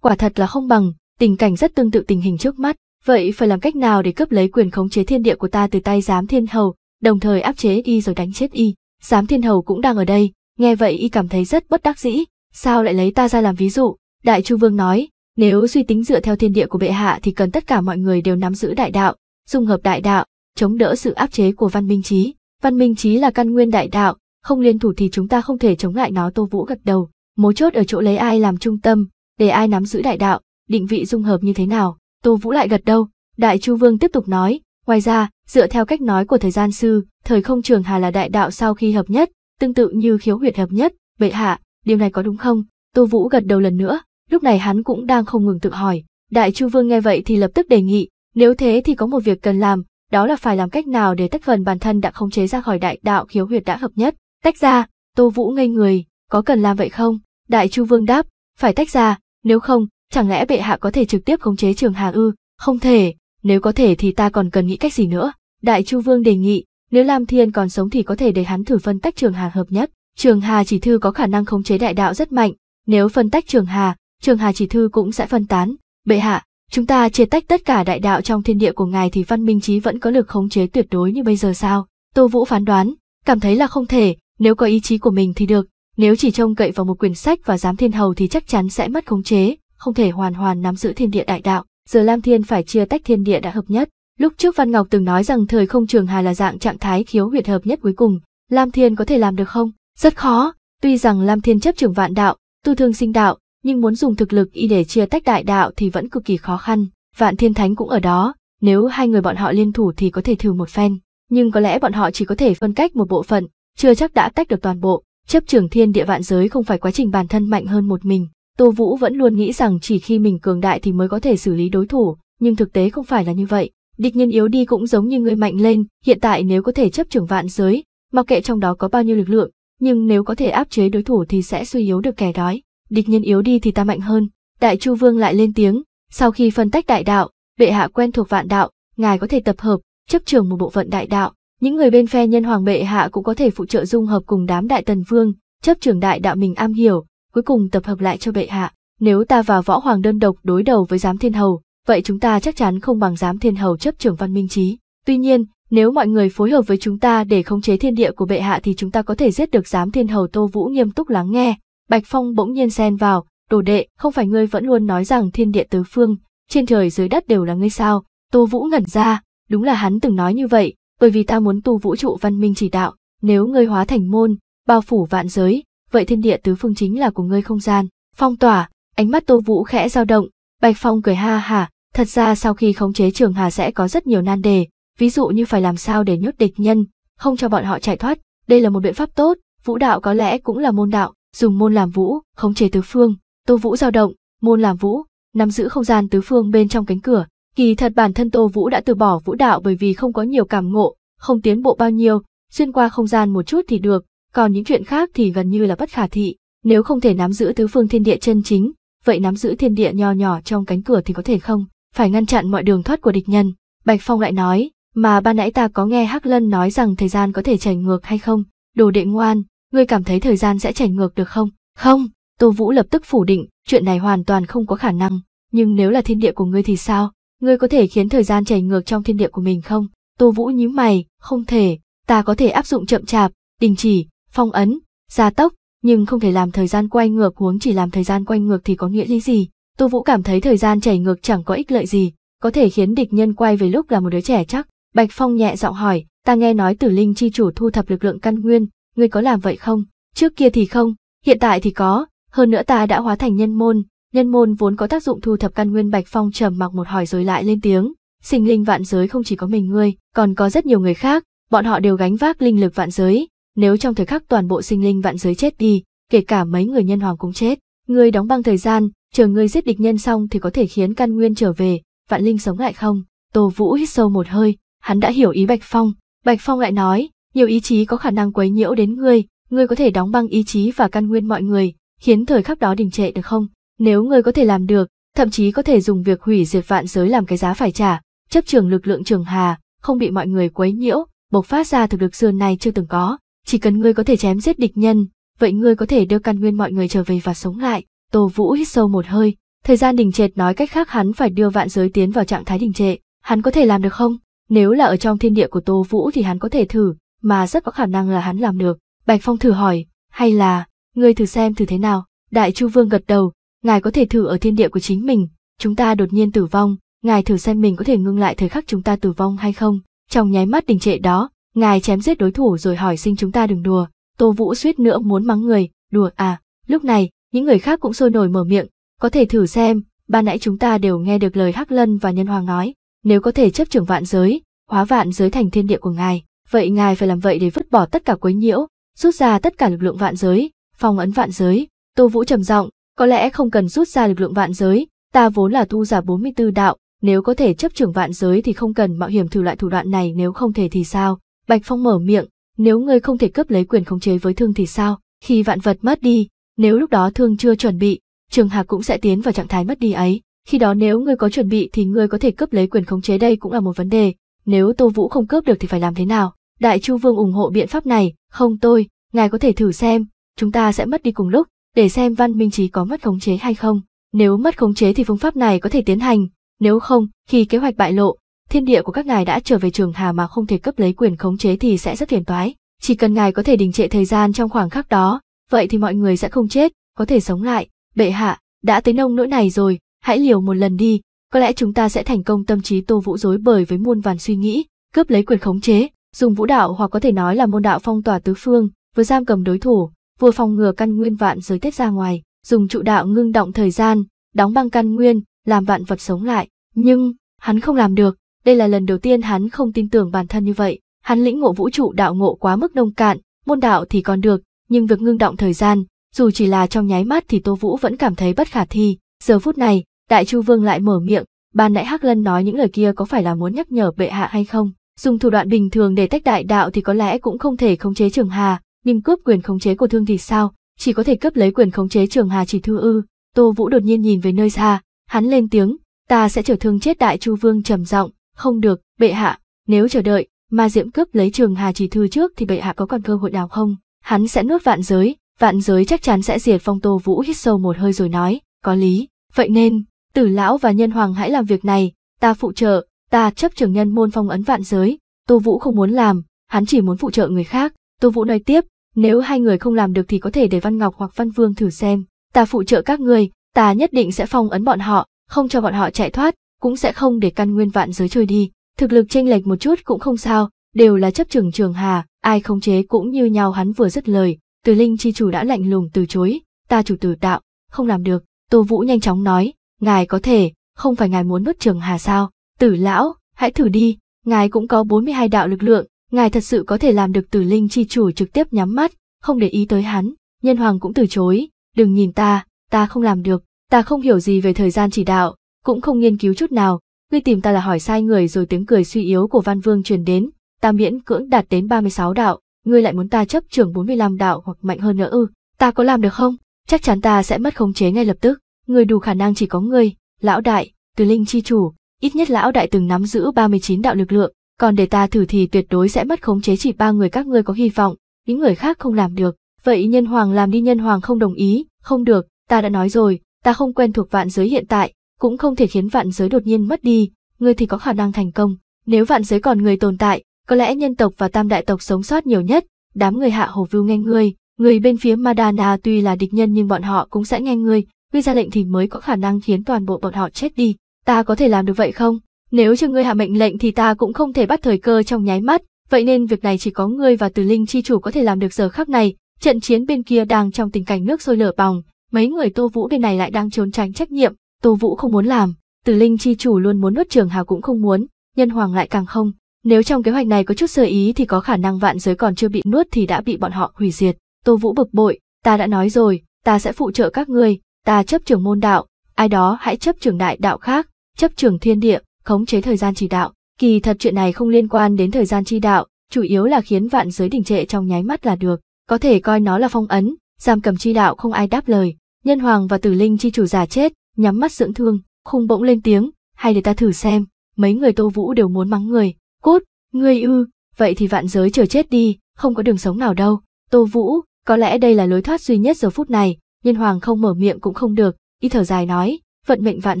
Quả thật là không bằng, tình cảnh rất tương tự tình hình trước mắt, vậy phải làm cách nào để cướp lấy quyền khống chế thiên địa của ta từ tay giám thiên hầu, đồng thời áp chế y rồi đánh chết y. Giám thiên hầu cũng đang ở đây, nghe vậy y cảm thấy rất bất đắc dĩ, sao lại lấy ta ra làm ví dụ, đại chu vương nói, nếu suy tính dựa theo thiên địa của bệ hạ thì cần tất cả mọi người đều nắm giữ đại đạo, dung hợp đại đạo, chống đỡ sự áp chế của văn minh trí. Văn minh trí là căn nguyên đại đạo, không liên thủ thì chúng ta không thể chống lại nó Tô Vũ gật đầu. mối chốt ở chỗ lấy ai làm trung tâm, để ai nắm giữ đại đạo, định vị dung hợp như thế nào. Tô Vũ lại gật đầu, Đại Chu Vương tiếp tục nói, ngoài ra, dựa theo cách nói của thời gian sư, thời không trường hà là đại đạo sau khi hợp nhất, tương tự như khiếu huyệt hợp nhất, bệ hạ, điều này có đúng không? Tô Vũ gật đầu lần nữa, lúc này hắn cũng đang không ngừng tự hỏi. Đại Chu Vương nghe vậy thì lập tức đề nghị, nếu thế thì có một việc cần làm, đó là phải làm cách nào để tách phần bản thân đã khống chế ra khỏi đại đạo khiếu huyệt đã hợp nhất. Tách ra, Tô Vũ ngây người, có cần làm vậy không? Đại Chu Vương đáp, phải tách ra, nếu không, chẳng lẽ bệ hạ có thể trực tiếp khống chế trường hà ư? Không thể, nếu có thể thì ta còn cần nghĩ cách gì nữa. Đại Chu Vương đề nghị, nếu Lam Thiên còn sống thì có thể để hắn thử phân tách trường hà hợp nhất. Trường hà chỉ thư có khả năng khống chế đại đạo rất mạnh, nếu phân tách trường hà, trường hà chỉ thư cũng sẽ phân tán. Bệ hạ, Chúng ta chia tách tất cả đại đạo trong thiên địa của ngài thì văn minh trí vẫn có lực khống chế tuyệt đối như bây giờ sao? Tô Vũ phán đoán, cảm thấy là không thể, nếu có ý chí của mình thì được, nếu chỉ trông cậy vào một quyển sách và giám thiên hầu thì chắc chắn sẽ mất khống chế, không thể hoàn hoàn nắm giữ thiên địa đại đạo. Giờ Lam Thiên phải chia tách thiên địa đã hợp nhất. Lúc trước Văn Ngọc từng nói rằng thời không trường hà là dạng trạng thái khiếu huyệt hợp nhất cuối cùng, Lam Thiên có thể làm được không? Rất khó, tuy rằng Lam Thiên chấp trường vạn đạo, tu thương sinh đạo, nhưng muốn dùng thực lực y để chia tách đại đạo thì vẫn cực kỳ khó khăn. Vạn Thiên Thánh cũng ở đó, nếu hai người bọn họ liên thủ thì có thể thử một phen, nhưng có lẽ bọn họ chỉ có thể phân cách một bộ phận, chưa chắc đã tách được toàn bộ. Chấp trưởng thiên địa vạn giới không phải quá trình bản thân mạnh hơn một mình, Tô Vũ vẫn luôn nghĩ rằng chỉ khi mình cường đại thì mới có thể xử lý đối thủ, nhưng thực tế không phải là như vậy. Địch nhân yếu đi cũng giống như người mạnh lên, hiện tại nếu có thể chấp trưởng vạn giới, mặc kệ trong đó có bao nhiêu lực lượng, nhưng nếu có thể áp chế đối thủ thì sẽ suy yếu được kẻ đói địch nhân yếu đi thì ta mạnh hơn. Đại Chu Vương lại lên tiếng, sau khi phân tách đại đạo, bệ hạ quen thuộc vạn đạo, ngài có thể tập hợp, chấp trường một bộ phận đại đạo. Những người bên phe nhân hoàng bệ hạ cũng có thể phụ trợ dung hợp cùng đám đại tần vương, chấp trường đại đạo mình am hiểu, cuối cùng tập hợp lại cho bệ hạ. Nếu ta và võ hoàng đơn độc đối đầu với giám thiên hầu, vậy chúng ta chắc chắn không bằng giám thiên hầu chấp trường văn minh trí. Tuy nhiên, nếu mọi người phối hợp với chúng ta để khống chế thiên địa của bệ hạ thì chúng ta có thể giết được giám thiên hầu Tô Vũ nghiêm túc lắng nghe, Bạch Phong bỗng nhiên xen vào, đồ đệ, không phải ngươi vẫn luôn nói rằng thiên địa tứ phương, trên trời dưới đất đều là ngươi sao, Tô Vũ ngẩn ra, đúng là hắn từng nói như vậy, bởi vì ta muốn tu vũ trụ văn minh chỉ đạo, nếu ngươi hóa thành môn, bao phủ vạn giới, vậy thiên địa tứ phương chính là của ngươi không gian, phong tỏa, ánh mắt Tô Vũ khẽ dao động, Bạch Phong cười ha hả, thật ra sau khi khống chế trường hà sẽ có rất nhiều nan đề, ví dụ như phải làm sao để nhốt địch nhân, không cho bọn họ chạy thoát, đây là một biện pháp tốt, vũ đạo có lẽ cũng là môn đạo, dùng môn làm vũ, khống chế tứ phương, Tô Vũ dao động, môn làm vũ, nắm giữ không gian tứ phương bên trong cánh cửa. Kỳ thật bản thân Tô Vũ đã từ bỏ vũ đạo bởi vì không có nhiều cảm ngộ, không tiến bộ bao nhiêu, xuyên qua không gian một chút thì được, còn những chuyện khác thì gần như là bất khả thị. Nếu không thể nắm giữ tứ phương thiên địa chân chính, vậy nắm giữ thiên địa nho nhỏ trong cánh cửa thì có thể không? Phải ngăn chặn mọi đường thoát của địch nhân. Bạch Phong lại nói, mà ba nãy ta có nghe Hắc Lân nói rằng thời gian có thể chảy ngược hay không? Đồ đệ ngoan, ngươi cảm thấy thời gian sẽ chảy ngược được không? Không, Tô Vũ lập tức phủ định, chuyện này hoàn toàn không có khả năng, nhưng nếu là thiên địa của ngươi thì sao? Ngươi có thể khiến thời gian chảy ngược trong thiên địa của mình không? Tô Vũ nhíu mày, không thể, ta có thể áp dụng chậm chạp, đình chỉ, phong ấn, gia tốc, nhưng không thể làm thời gian quay ngược huống chỉ làm thời gian quay ngược thì có nghĩa lý gì? Tô Vũ cảm thấy thời gian chảy ngược chẳng có ích lợi gì, có thể khiến địch nhân quay về lúc là một đứa trẻ chắc. Bạch Phong nhẹ giọng hỏi, ta nghe nói Tử Linh chi chủ thu thập lực lượng căn nguyên, ngươi có làm vậy không? Trước kia thì không, hiện tại thì có, hơn nữa ta đã hóa thành nhân môn, nhân môn vốn có tác dụng thu thập căn nguyên bạch phong trầm mặc một hỏi rồi lại lên tiếng, sinh linh vạn giới không chỉ có mình ngươi, còn có rất nhiều người khác, bọn họ đều gánh vác linh lực vạn giới, nếu trong thời khắc toàn bộ sinh linh vạn giới chết đi, kể cả mấy người nhân hoàng cũng chết, ngươi đóng băng thời gian, chờ ngươi giết địch nhân xong thì có thể khiến căn nguyên trở về, vạn linh sống lại không? Tô Vũ hít sâu một hơi, hắn đã hiểu ý Bạch Phong, Bạch Phong lại nói, nhiều ý chí có khả năng quấy nhiễu đến ngươi, ngươi có thể đóng băng ý chí và căn nguyên mọi người, khiến thời khắc đó đình trệ được không? Nếu ngươi có thể làm được, thậm chí có thể dùng việc hủy diệt vạn giới làm cái giá phải trả, chấp trường lực lượng trường hà, không bị mọi người quấy nhiễu, bộc phát ra thực lực xưa này chưa từng có, chỉ cần ngươi có thể chém giết địch nhân, vậy ngươi có thể đưa căn nguyên mọi người trở về và sống lại. Tô Vũ hít sâu một hơi, thời gian đình trệ nói cách khác hắn phải đưa vạn giới tiến vào trạng thái đình trệ, hắn có thể làm được không? Nếu là ở trong thiên địa của Tô Vũ thì hắn có thể thử, mà rất có khả năng là hắn làm được. Bạch Phong thử hỏi, hay là, ngươi thử xem thử thế nào? Đại Chu Vương gật đầu, ngài có thể thử ở thiên địa của chính mình, chúng ta đột nhiên tử vong, ngài thử xem mình có thể ngưng lại thời khắc chúng ta tử vong hay không. Trong nháy mắt đình trệ đó, ngài chém giết đối thủ rồi hỏi xin chúng ta đừng đùa, Tô Vũ suýt nữa muốn mắng người, đùa à, lúc này, những người khác cũng sôi nổi mở miệng, có thể thử xem, Ba nãy chúng ta đều nghe được lời Hắc Lân và Nhân Hoàng nói, nếu có thể chấp trưởng vạn giới, hóa vạn giới thành thiên địa của ngài, vậy ngài phải làm vậy để vứt bỏ tất cả quấy nhiễu, rút ra tất cả lực lượng vạn giới, phong ấn vạn giới. Tô Vũ trầm giọng, có lẽ không cần rút ra lực lượng vạn giới, ta vốn là tu giả 44 đạo, nếu có thể chấp trưởng vạn giới thì không cần mạo hiểm thử loại thủ đoạn này nếu không thể thì sao? Bạch Phong mở miệng, nếu ngươi không thể cướp lấy quyền khống chế với thương thì sao? Khi vạn vật mất đi, nếu lúc đó thương chưa chuẩn bị, Trường Hạc cũng sẽ tiến vào trạng thái mất đi ấy. Khi đó nếu ngươi có chuẩn bị thì ngươi có thể cướp lấy quyền khống chế đây cũng là một vấn đề, nếu Tô Vũ không cướp được thì phải làm thế nào? Đại Chu Vương ủng hộ biện pháp này, không tôi, ngài có thể thử xem, chúng ta sẽ mất đi cùng lúc, để xem văn minh trí có mất khống chế hay không. Nếu mất khống chế thì phương pháp này có thể tiến hành, nếu không, khi kế hoạch bại lộ, thiên địa của các ngài đã trở về trường hà mà không thể cấp lấy quyền khống chế thì sẽ rất phiền toái. Chỉ cần ngài có thể đình trệ thời gian trong khoảng khắc đó, vậy thì mọi người sẽ không chết, có thể sống lại. Bệ hạ, đã tới nông nỗi này rồi, hãy liều một lần đi, có lẽ chúng ta sẽ thành công tâm trí tô vũ rối bởi với muôn vàn suy nghĩ, cướp lấy quyền khống chế, Dùng vũ đạo hoặc có thể nói là môn đạo phong tỏa tứ phương, vừa giam cầm đối thủ, vừa phòng ngừa căn nguyên vạn giới tiết ra ngoài, dùng trụ đạo ngưng động thời gian, đóng băng căn nguyên, làm vạn vật sống lại. Nhưng, hắn không làm được, đây là lần đầu tiên hắn không tin tưởng bản thân như vậy. Hắn lĩnh ngộ vũ trụ đạo ngộ quá mức nông cạn, môn đạo thì còn được, nhưng việc ngưng động thời gian, dù chỉ là trong nháy mắt thì Tô Vũ vẫn cảm thấy bất khả thi. Giờ phút này, Đại Chu Vương lại mở miệng, ban nãy Hắc Lân nói những lời kia có phải là muốn nhắc nhở bệ hạ hay không? Dùng thủ đoạn bình thường để tách đại đạo thì có lẽ cũng không thể khống chế Trường Hà, nhưng cướp quyền khống chế của Thương thì sao, chỉ có thể cướp lấy quyền khống chế Trường Hà chỉ thư ư. Tô Vũ đột nhiên nhìn về nơi xa, hắn lên tiếng, ta sẽ trở thương chết đại chu vương trầm giọng, không được, bệ hạ, nếu chờ đợi, mà diễm cướp lấy Trường Hà chỉ thư trước thì bệ hạ có còn cơ hội nào không? Hắn sẽ nuốt vạn giới, vạn giới chắc chắn sẽ diệt phong Tô Vũ hít sâu một hơi rồi nói, có lý, vậy nên, tử lão và nhân hoàng hãy làm việc này, ta phụ trợ, ta chấp trưởng nhân môn phong ấn vạn giới, Tô Vũ không muốn làm, hắn chỉ muốn phụ trợ người khác. Tô Vũ nói tiếp, nếu hai người không làm được thì có thể để Văn Ngọc hoặc Văn Vương thử xem, ta phụ trợ các người, ta nhất định sẽ phong ấn bọn họ, không cho bọn họ chạy thoát, cũng sẽ không để căn nguyên vạn giới trôi đi. Thực lực chênh lệch một chút cũng không sao, đều là chấp trưởng trường hà, ai không chế cũng như nhau hắn vừa dứt lời, Từ Linh chi chủ đã lạnh lùng từ chối, ta chủ tử đạo, không làm được, Tô Vũ nhanh chóng nói, ngài có thể, không phải ngài muốn nuốt trường hà sao? Tử lão, hãy thử đi, ngài cũng có 42 đạo lực lượng, ngài thật sự có thể làm được tử linh chi chủ trực tiếp nhắm mắt, không để ý tới hắn. Nhân hoàng cũng từ chối, đừng nhìn ta, ta không làm được, ta không hiểu gì về thời gian chỉ đạo, cũng không nghiên cứu chút nào, ngươi tìm ta là hỏi sai người rồi tiếng cười suy yếu của Văn Vương truyền đến, ta miễn cưỡng đạt đến 36 đạo, ngươi lại muốn ta chấp trưởng 45 đạo hoặc mạnh hơn nữa ư, ta có làm được không? Chắc chắn ta sẽ mất khống chế ngay lập tức, người đủ khả năng chỉ có ngươi, lão đại, từ linh chi chủ, ít nhất lão đại từng nắm giữ 39 đạo lực lượng, còn để ta thử thì tuyệt đối sẽ mất khống chế chỉ ba người các ngươi có hy vọng, những người khác không làm được. Vậy nhân hoàng làm đi nhân hoàng không đồng ý, không được, ta đã nói rồi, ta không quen thuộc vạn giới hiện tại, cũng không thể khiến vạn giới đột nhiên mất đi, ngươi thì có khả năng thành công. Nếu vạn giới còn người tồn tại, có lẽ nhân tộc và tam đại tộc sống sót nhiều nhất, đám người hạ hồ vưu nghe ngươi, người bên phía Madana tuy là địch nhân nhưng bọn họ cũng sẽ nghe ngươi, ngươi ra lệnh thì mới có khả năng khiến toàn bộ bọn họ chết đi ta có thể làm được vậy không? Nếu chưa ngươi hạ mệnh lệnh thì ta cũng không thể bắt thời cơ trong nháy mắt, vậy nên việc này chỉ có ngươi và Từ Linh chi chủ có thể làm được giờ khắc này. Trận chiến bên kia đang trong tình cảnh nước sôi lửa bỏng, mấy người Tô Vũ bên này lại đang trốn tránh trách nhiệm, Tô Vũ không muốn làm, Từ Linh chi chủ luôn muốn nuốt Trường Hào cũng không muốn, Nhân Hoàng lại càng không. Nếu trong kế hoạch này có chút sơ ý thì có khả năng vạn giới còn chưa bị nuốt thì đã bị bọn họ hủy diệt. Tô Vũ bực bội, ta đã nói rồi, ta sẽ phụ trợ các ngươi, ta chấp trường môn đạo, ai đó hãy chấp trường đại đạo khác, chấp trường thiên địa, khống chế thời gian chỉ đạo. Kỳ thật chuyện này không liên quan đến thời gian chi đạo, chủ yếu là khiến vạn giới đình trệ trong nháy mắt là được, có thể coi nó là phong ấn, giam cầm chi đạo không ai đáp lời. Nhân hoàng và tử linh chi chủ giả chết, nhắm mắt dưỡng thương, khung bỗng lên tiếng, hay để ta thử xem, mấy người tô vũ đều muốn mắng người, cốt, ngươi ư, vậy thì vạn giới chờ chết đi, không có đường sống nào đâu. Tô vũ, có lẽ đây là lối thoát duy nhất giờ phút này, nhân hoàng không mở miệng cũng không được, y thở dài nói, vận mệnh vạn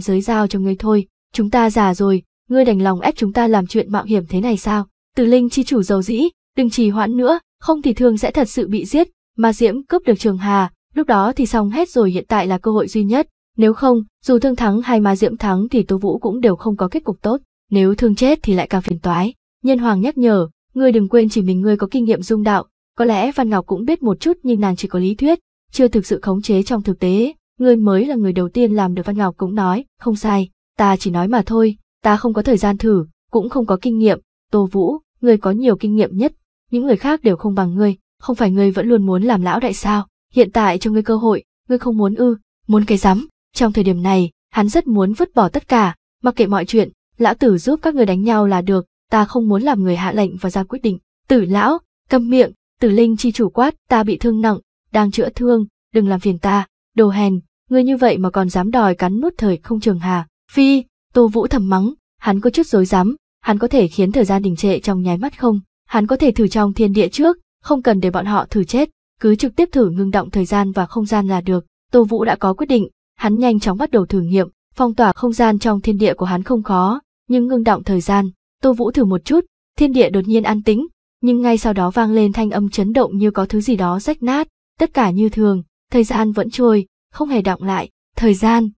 giới giao cho ngươi thôi, chúng ta già rồi, ngươi đành lòng ép chúng ta làm chuyện mạo hiểm thế này sao? Từ linh chi chủ giàu dĩ, đừng trì hoãn nữa, không thì thương sẽ thật sự bị giết, mà diễm cướp được trường hà, lúc đó thì xong hết rồi hiện tại là cơ hội duy nhất. Nếu không, dù thương thắng hay mà diễm thắng thì tố vũ cũng đều không có kết cục tốt, nếu thương chết thì lại càng phiền toái. Nhân hoàng nhắc nhở, ngươi đừng quên chỉ mình ngươi có kinh nghiệm dung đạo, có lẽ Văn Ngọc cũng biết một chút nhưng nàng chỉ có lý thuyết, chưa thực sự khống chế trong thực tế, ngươi mới là người đầu tiên làm được Văn Ngọc cũng nói, không sai, ta chỉ nói mà thôi, ta không có thời gian thử, cũng không có kinh nghiệm, Tô Vũ, người có nhiều kinh nghiệm nhất, những người khác đều không bằng ngươi, không phải ngươi vẫn luôn muốn làm lão đại sao, hiện tại cho ngươi cơ hội, ngươi không muốn ư, muốn cái rắm, trong thời điểm này, hắn rất muốn vứt bỏ tất cả, mặc kệ mọi chuyện, lão tử giúp các người đánh nhau là được, ta không muốn làm người hạ lệnh và ra quyết định, tử lão, câm miệng, tử linh chi chủ quát, ta bị thương nặng, đang chữa thương, đừng làm phiền ta, đồ hèn, ngươi như vậy mà còn dám đòi cắn nuốt thời không trường hà, Phi, Tô Vũ thầm mắng, hắn có chút dối rắm hắn có thể khiến thời gian đình trệ trong nháy mắt không? Hắn có thể thử trong thiên địa trước, không cần để bọn họ thử chết, cứ trực tiếp thử ngưng động thời gian và không gian là được. Tô Vũ đã có quyết định, hắn nhanh chóng bắt đầu thử nghiệm, phong tỏa không gian trong thiên địa của hắn không khó, nhưng ngưng động thời gian, Tô Vũ thử một chút, thiên địa đột nhiên an tĩnh, nhưng ngay sau đó vang lên thanh âm chấn động như có thứ gì đó rách nát, tất cả như thường, thời gian vẫn trôi, không hề động lại, thời gian.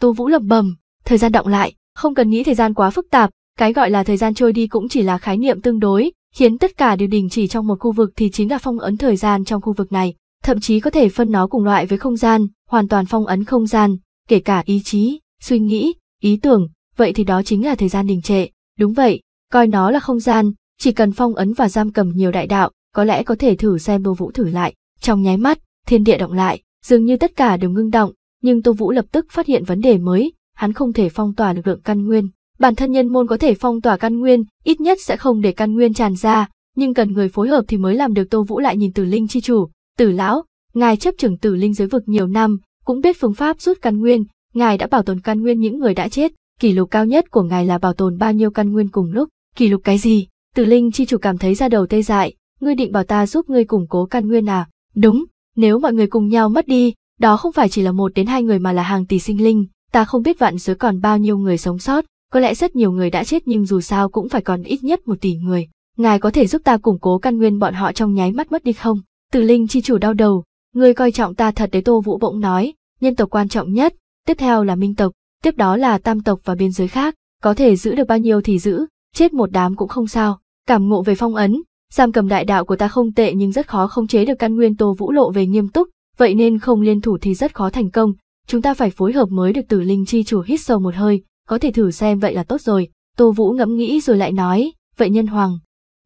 Tô Vũ lẩm bẩm, thời gian động lại, không cần nghĩ thời gian quá phức tạp, cái gọi là thời gian trôi đi cũng chỉ là khái niệm tương đối, khiến tất cả đều đình chỉ trong một khu vực thì chính là phong ấn thời gian trong khu vực này, thậm chí có thể phân nó cùng loại với không gian, hoàn toàn phong ấn không gian, kể cả ý chí, suy nghĩ, ý tưởng, vậy thì đó chính là thời gian đình trệ, đúng vậy, coi nó là không gian, chỉ cần phong ấn và giam cầm nhiều đại đạo, có lẽ có thể thử xem Tô Vũ thử lại, trong nháy mắt, thiên địa động lại, dường như tất cả đều ngưng động, nhưng Tô Vũ lập tức phát hiện vấn đề mới, hắn không thể phong tỏa lực lượng căn nguyên. Bản thân nhân môn có thể phong tỏa căn nguyên, ít nhất sẽ không để căn nguyên tràn ra, nhưng cần người phối hợp thì mới làm được Tô Vũ lại nhìn Tử Linh chi chủ, Tử lão, ngài chấp trưởng Tử Linh giới vực nhiều năm, cũng biết phương pháp rút căn nguyên, ngài đã bảo tồn căn nguyên những người đã chết, kỷ lục cao nhất của ngài là bảo tồn bao nhiêu căn nguyên cùng lúc, kỷ lục cái gì? Tử Linh chi chủ cảm thấy ra đầu tê dại, ngươi định bảo ta giúp ngươi củng cố căn nguyên à? Đúng, nếu mọi người cùng nhau mất đi, đó không phải chỉ là một đến hai người mà là hàng tỷ sinh linh, Ta không biết vạn giới còn bao nhiêu người sống sót, có lẽ rất nhiều người đã chết nhưng dù sao cũng phải còn ít nhất một tỷ người. Ngài có thể giúp ta củng cố căn nguyên bọn họ trong nháy mắt mất đi không? Tử linh chi chủ đau đầu, người coi trọng ta thật đấy Tô Vũ bỗng nói, nhân tộc quan trọng nhất, tiếp theo là minh tộc, tiếp đó là tam tộc và biên giới khác, có thể giữ được bao nhiêu thì giữ, chết một đám cũng không sao. Cảm ngộ về phong ấn, giam cầm đại đạo của ta không tệ nhưng rất khó không chế được căn nguyên Tô Vũ lộ về nghiêm túc, vậy nên không liên thủ thì rất khó thành công, chúng ta phải phối hợp mới được tử linh chi chủ hít sâu một hơi, có thể thử xem vậy là tốt rồi. Tô Vũ ngẫm nghĩ rồi lại nói, vậy nhân hoàng.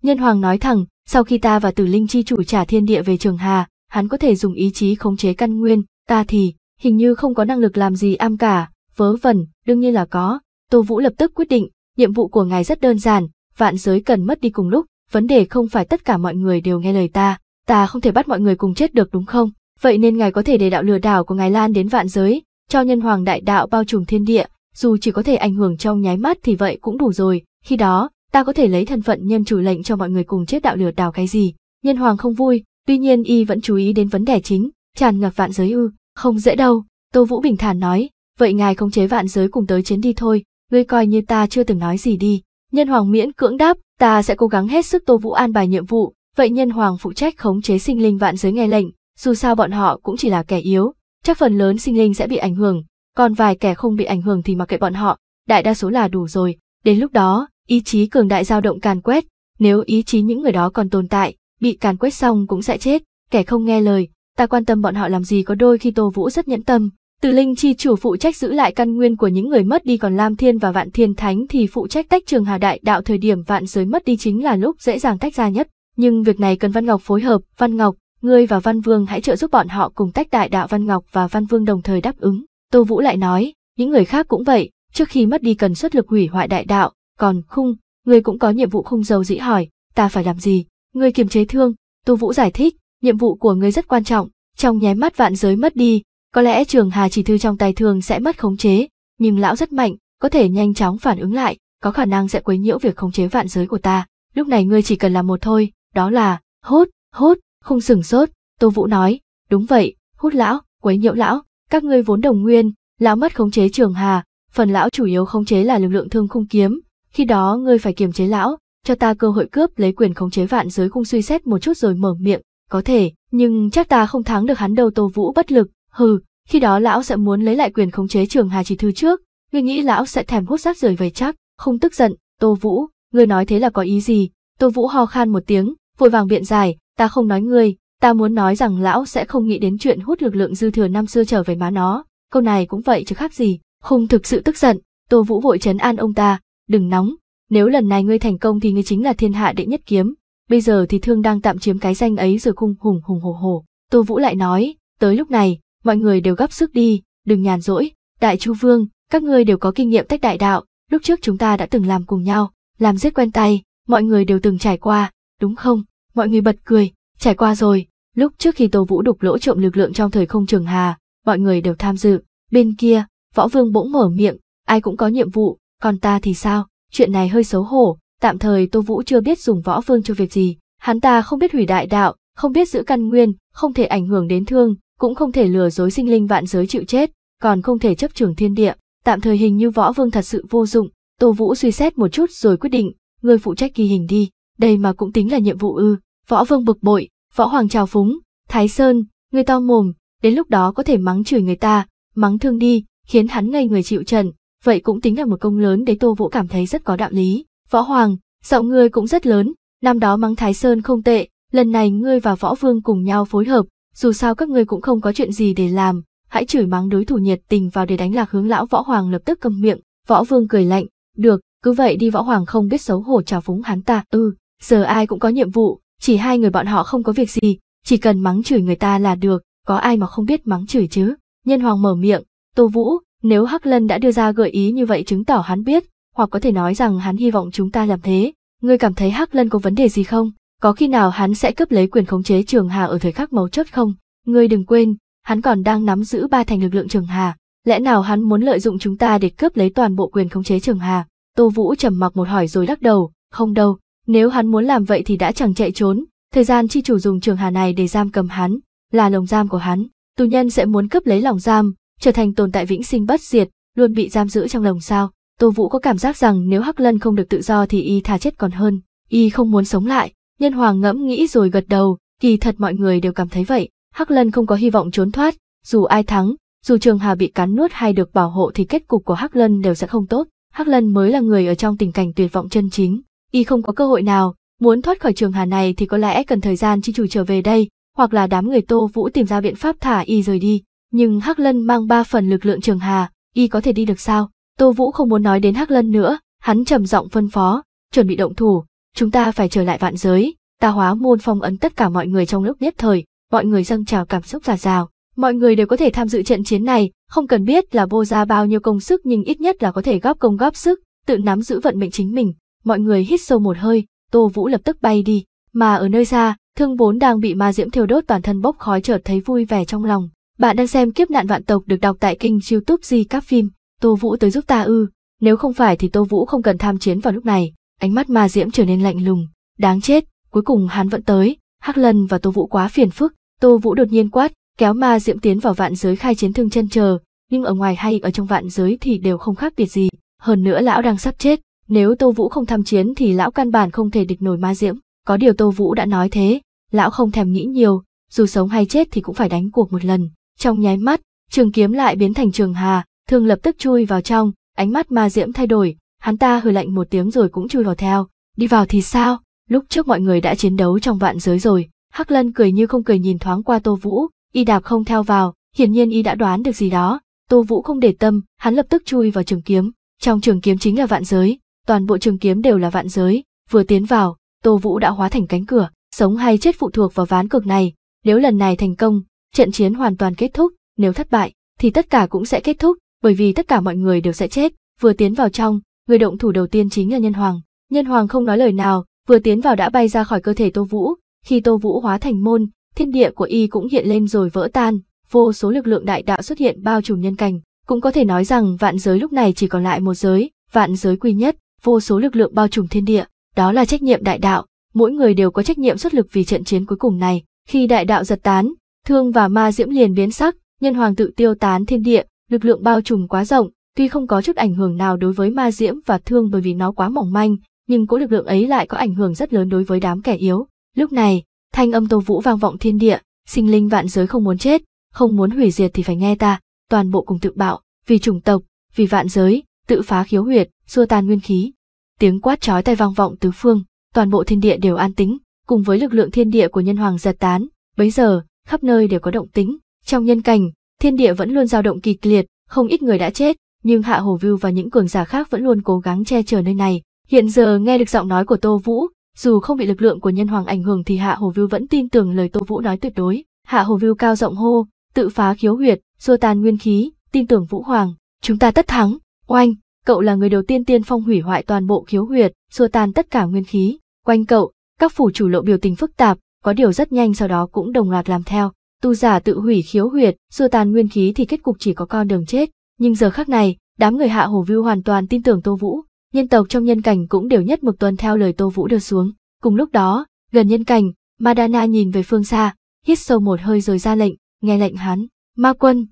Nhân hoàng nói thẳng, sau khi ta và tử linh chi chủ trả thiên địa về trường hà, hắn có thể dùng ý chí khống chế căn nguyên, ta thì, hình như không có năng lực làm gì am cả, vớ vẩn, đương nhiên là có. Tô Vũ lập tức quyết định, nhiệm vụ của ngài rất đơn giản, vạn giới cần mất đi cùng lúc, vấn đề không phải tất cả mọi người đều nghe lời ta, ta không thể bắt mọi người cùng chết được đúng không? vậy nên ngài có thể để đạo lừa đảo của ngài lan đến vạn giới, cho nhân hoàng đại đạo bao trùm thiên địa, dù chỉ có thể ảnh hưởng trong nháy mắt thì vậy cũng đủ rồi, khi đó, ta có thể lấy thân phận nhân chủ lệnh cho mọi người cùng chết đạo lừa đảo cái gì. Nhân hoàng không vui, tuy nhiên y vẫn chú ý đến vấn đề chính, tràn ngập vạn giới ư, không dễ đâu, Tô Vũ bình thản nói, vậy ngài không chế vạn giới cùng tới chiến đi thôi, ngươi coi như ta chưa từng nói gì đi. Nhân hoàng miễn cưỡng đáp, ta sẽ cố gắng hết sức Tô Vũ an bài nhiệm vụ, vậy nhân hoàng phụ trách khống chế sinh linh vạn giới nghe lệnh, dù sao bọn họ cũng chỉ là kẻ yếu, chắc phần lớn sinh linh sẽ bị ảnh hưởng, còn vài kẻ không bị ảnh hưởng thì mặc kệ bọn họ, đại đa số là đủ rồi, đến lúc đó, ý chí cường đại dao động càn quét, nếu ý chí những người đó còn tồn tại, bị càn quét xong cũng sẽ chết, kẻ không nghe lời, ta quan tâm bọn họ làm gì có đôi khi Tô Vũ rất nhẫn tâm. Từ linh chi chủ phụ trách giữ lại căn nguyên của những người mất đi còn Lam Thiên và Vạn Thiên Thánh thì phụ trách tách trường Hà Đại đạo thời điểm vạn giới mất đi chính là lúc dễ dàng tách ra nhất. Nhưng việc này cần Văn Ngọc phối hợp, Văn Ngọc, ngươi và Văn Vương hãy trợ giúp bọn họ cùng tách đại đạo Văn Ngọc và Văn Vương đồng thời đáp ứng. Tô Vũ lại nói, những người khác cũng vậy, trước khi mất đi cần xuất lực hủy hoại đại đạo, còn khung, ngươi cũng có nhiệm vụ khung dầu dĩ hỏi, ta phải làm gì, ngươi kiềm chế thương, Tô Vũ giải thích, nhiệm vụ của ngươi rất quan trọng, trong nháy mắt vạn giới mất đi, có lẽ trường Hà chỉ thư trong tay thương sẽ mất khống chế, nhưng lão rất mạnh, có thể nhanh chóng phản ứng lại, có khả năng sẽ quấy nhiễu việc khống chế vạn giới của ta, lúc này ngươi chỉ cần làm một thôi, đó là, hốt, hốt, không sửng sốt, Tô Vũ nói, đúng vậy, hút lão, quấy nhiễu lão, các ngươi vốn đồng nguyên, lão mất khống chế trường hà, phần lão chủ yếu khống chế là lực lượng thương khung kiếm, khi đó ngươi phải kiềm chế lão, cho ta cơ hội cướp lấy quyền khống chế vạn giới khung suy xét một chút rồi mở miệng, có thể, nhưng chắc ta không thắng được hắn đâu Tô Vũ bất lực, hừ, khi đó lão sẽ muốn lấy lại quyền khống chế trường hà chỉ thư trước, ngươi nghĩ lão sẽ thèm hút sát rời vậy chắc, không tức giận, Tô Vũ, ngươi nói thế là có ý gì? Tô Vũ ho khan một tiếng, vội vàng biện giải, ta không nói ngươi, ta muốn nói rằng lão sẽ không nghĩ đến chuyện hút được lượng dư thừa năm xưa trở về má nó, câu này cũng vậy chứ khác gì, không thực sự tức giận, Tô Vũ vội trấn an ông ta, đừng nóng, nếu lần này ngươi thành công thì ngươi chính là thiên hạ đệ nhất kiếm, bây giờ thì thương đang tạm chiếm cái danh ấy rồi cung hùng hùng hồ hồ. Tô Vũ lại nói, tới lúc này, mọi người đều gấp sức đi, đừng nhàn rỗi, đại chu vương, các ngươi đều có kinh nghiệm tách đại đạo, lúc trước chúng ta đã từng làm cùng nhau, làm giết quen tay, mọi người đều từng trải qua, đúng không? Mọi người bật cười, trải qua rồi, lúc trước khi Tô Vũ đục lỗ trộm lực lượng trong thời không trường hà, mọi người đều tham dự. Bên kia, võ vương bỗng mở miệng, ai cũng có nhiệm vụ, còn ta thì sao, chuyện này hơi xấu hổ, tạm thời Tô Vũ chưa biết dùng võ vương cho việc gì, hắn ta không biết hủy đại đạo, không biết giữ căn nguyên, không thể ảnh hưởng đến thương, cũng không thể lừa dối sinh linh vạn giới chịu chết, còn không thể chấp trường thiên địa, tạm thời hình như võ vương thật sự vô dụng, Tô Vũ suy xét một chút rồi quyết định, người phụ trách ghi hình đi, đây mà cũng tính là nhiệm vụ ư, võ vương bực bội, võ hoàng trào phúng, thái sơn, người to mồm, đến lúc đó có thể mắng chửi người ta, mắng thương đi, khiến hắn ngây người chịu trận, vậy cũng tính là một công lớn để Tô Vũ cảm thấy rất có đạo lý. Võ Hoàng, giọng ngươi cũng rất lớn, năm đó mắng Thái Sơn không tệ, lần này ngươi và Võ Vương cùng nhau phối hợp, dù sao các ngươi cũng không có chuyện gì để làm, hãy chửi mắng đối thủ nhiệt tình vào để đánh lạc hướng lão Võ Hoàng lập tức cầm miệng. Võ Vương cười lạnh, được, cứ vậy đi Võ Hoàng không biết xấu hổ trào phúng hắn ta, ừ, giờ ai cũng có nhiệm vụ, chỉ hai người bọn họ không có việc gì, chỉ cần mắng chửi người ta là được, có ai mà không biết mắng chửi chứ. Nhân hoàng mở miệng, Tô Vũ, nếu Hắc Lân đã đưa ra gợi ý như vậy chứng tỏ hắn biết, hoặc có thể nói rằng hắn hy vọng chúng ta làm thế. Ngươi cảm thấy Hắc Lân có vấn đề gì không? Có khi nào hắn sẽ cướp lấy quyền khống chế Trường Hà ở thời khắc mấu chốt không? Ngươi đừng quên, hắn còn đang nắm giữ ba thành lực lượng Trường Hà. Lẽ nào hắn muốn lợi dụng chúng ta để cướp lấy toàn bộ quyền khống chế Trường Hà? Tô Vũ trầm mặc một hỏi rồi lắc đầu, không đâu, nếu hắn muốn làm vậy thì đã chẳng chạy trốn, thời gian chi chủ dùng trường hà này để giam cầm hắn, là lồng giam của hắn, tù nhân sẽ muốn cướp lấy lòng giam, trở thành tồn tại vĩnh sinh bất diệt, luôn bị giam giữ trong lồng sao. Tô Vũ có cảm giác rằng nếu Hắc Lân không được tự do thì y thà chết còn hơn, y không muốn sống lại. Nhân Hoàng ngẫm nghĩ rồi gật đầu, kỳ thật mọi người đều cảm thấy vậy, Hắc Lân không có hy vọng trốn thoát, dù ai thắng, dù Trường Hà bị cắn nuốt hay được bảo hộ thì kết cục của Hắc Lân đều sẽ không tốt. Hắc Lân mới là người ở trong tình cảnh tuyệt vọng chân chính y không có cơ hội nào, muốn thoát khỏi trường hà này thì có lẽ cần thời gian chi chủ trở về đây, hoặc là đám người Tô Vũ tìm ra biện pháp thả y rời đi, nhưng Hắc Lân mang ba phần lực lượng trường hà, y có thể đi được sao? Tô Vũ không muốn nói đến Hắc Lân nữa, hắn trầm giọng phân phó, chuẩn bị động thủ, chúng ta phải trở lại vạn giới, ta hóa môn phong ấn tất cả mọi người trong lúc nhất thời, mọi người dâng trào cảm xúc giả rào, mọi người đều có thể tham dự trận chiến này, không cần biết là vô ra bao nhiêu công sức nhưng ít nhất là có thể góp công góp sức, tự nắm giữ vận mệnh chính mình, mọi người hít sâu một hơi, Tô Vũ lập tức bay đi, mà ở nơi xa, thương vốn đang bị ma diễm thiêu đốt toàn thân bốc khói chợt thấy vui vẻ trong lòng. Bạn đang xem kiếp nạn vạn tộc được đọc tại kênh youtube Di Các Phim, Tô Vũ tới giúp ta ư, nếu không phải thì Tô Vũ không cần tham chiến vào lúc này, ánh mắt ma diễm trở nên lạnh lùng, đáng chết, cuối cùng hắn vẫn tới, Hắc Lân và Tô Vũ quá phiền phức, Tô Vũ đột nhiên quát, kéo ma diễm tiến vào vạn giới khai chiến thương chân chờ, nhưng ở ngoài hay ở trong vạn giới thì đều không khác biệt gì, hơn nữa lão đang sắp chết, nếu Tô Vũ không tham chiến thì lão căn bản không thể địch nổi ma diễm, có điều Tô Vũ đã nói thế, lão không thèm nghĩ nhiều, dù sống hay chết thì cũng phải đánh cuộc một lần. Trong nháy mắt, trường kiếm lại biến thành trường hà, thương lập tức chui vào trong, ánh mắt ma diễm thay đổi, hắn ta hừ lạnh một tiếng rồi cũng chui vào theo. Đi vào thì sao, lúc trước mọi người đã chiến đấu trong vạn giới rồi, Hắc Lân cười như không cười nhìn thoáng qua Tô Vũ, y đạp không theo vào, hiển nhiên y đã đoán được gì đó, Tô Vũ không để tâm, hắn lập tức chui vào trường kiếm, trong trường kiếm chính là vạn giới, toàn bộ trường kiếm đều là vạn giới, vừa tiến vào, Tô Vũ đã hóa thành cánh cửa, sống hay chết phụ thuộc vào ván cược này, nếu lần này thành công, trận chiến hoàn toàn kết thúc, nếu thất bại, thì tất cả cũng sẽ kết thúc, bởi vì tất cả mọi người đều sẽ chết, vừa tiến vào trong, người động thủ đầu tiên chính là Nhân Hoàng. Nhân Hoàng không nói lời nào, vừa tiến vào đã bay ra khỏi cơ thể Tô Vũ, khi Tô Vũ hóa thành môn, thiên địa của y cũng hiện lên rồi vỡ tan, vô số lực lượng đại đạo xuất hiện bao trùm nhân cảnh, cũng có thể nói rằng vạn giới lúc này chỉ còn lại một giới, vạn giới quy nhất, vô số lực lượng bao trùm thiên địa, đó là trách nhiệm đại đạo, mỗi người đều có trách nhiệm xuất lực vì trận chiến cuối cùng này. Khi đại đạo giật tán, thương và ma diễm liền biến sắc, nhân hoàng tự tiêu tán thiên địa, lực lượng bao trùm quá rộng, tuy không có chút ảnh hưởng nào đối với ma diễm và thương bởi vì nó quá mỏng manh, nhưng cỗ lực lượng ấy lại có ảnh hưởng rất lớn đối với đám kẻ yếu. Lúc này, thanh âm Tô Vũ vang vọng thiên địa, sinh linh vạn giới không muốn chết, không muốn hủy diệt thì phải nghe ta, toàn bộ cùng tự bạo, vì chủng tộc, vì vạn giới, tự phá khiếu huyệt, xua tan nguyên khí. Tiếng quát chói tai vang vọng tứ phương, toàn bộ thiên địa đều an tĩnh, cùng với lực lượng thiên địa của nhân hoàng giật tán, bấy giờ, khắp nơi đều có động tĩnh, trong nhân cảnh, thiên địa vẫn luôn dao động kịch liệt, không ít người đã chết, nhưng Hạ Hồ Vưu và những cường giả khác vẫn luôn cố gắng che chở nơi này. Hiện giờ nghe được giọng nói của Tô Vũ, dù không bị lực lượng của nhân hoàng ảnh hưởng thì Hạ Hồ Vưu vẫn tin tưởng lời Tô Vũ nói tuyệt đối. Hạ Hồ Vưu cao giọng hô, tự phá khiếu huyệt, xua tan nguyên khí, tin tưởng Vũ Hoàng, chúng ta tất thắng. Oanh, cậu là người đầu tiên tiên phong hủy hoại toàn bộ khiếu huyệt, xua tan tất cả nguyên khí. Quanh cậu, các phủ chủ lộ biểu tình phức tạp, có điều rất nhanh sau đó cũng đồng loạt làm theo. Tu giả tự hủy khiếu huyệt, xua tan nguyên khí thì kết cục chỉ có con đường chết. Nhưng giờ khắc này, đám người hạ hồ view hoàn toàn tin tưởng Tô Vũ. Nhân tộc trong nhân cảnh cũng đều nhất mực tuân theo lời Tô Vũ đưa xuống. Cùng lúc đó, gần nhân cảnh, Madana nhìn về phương xa, hít sâu một hơi rồi ra lệnh, nghe lệnh hắn. Ma quân!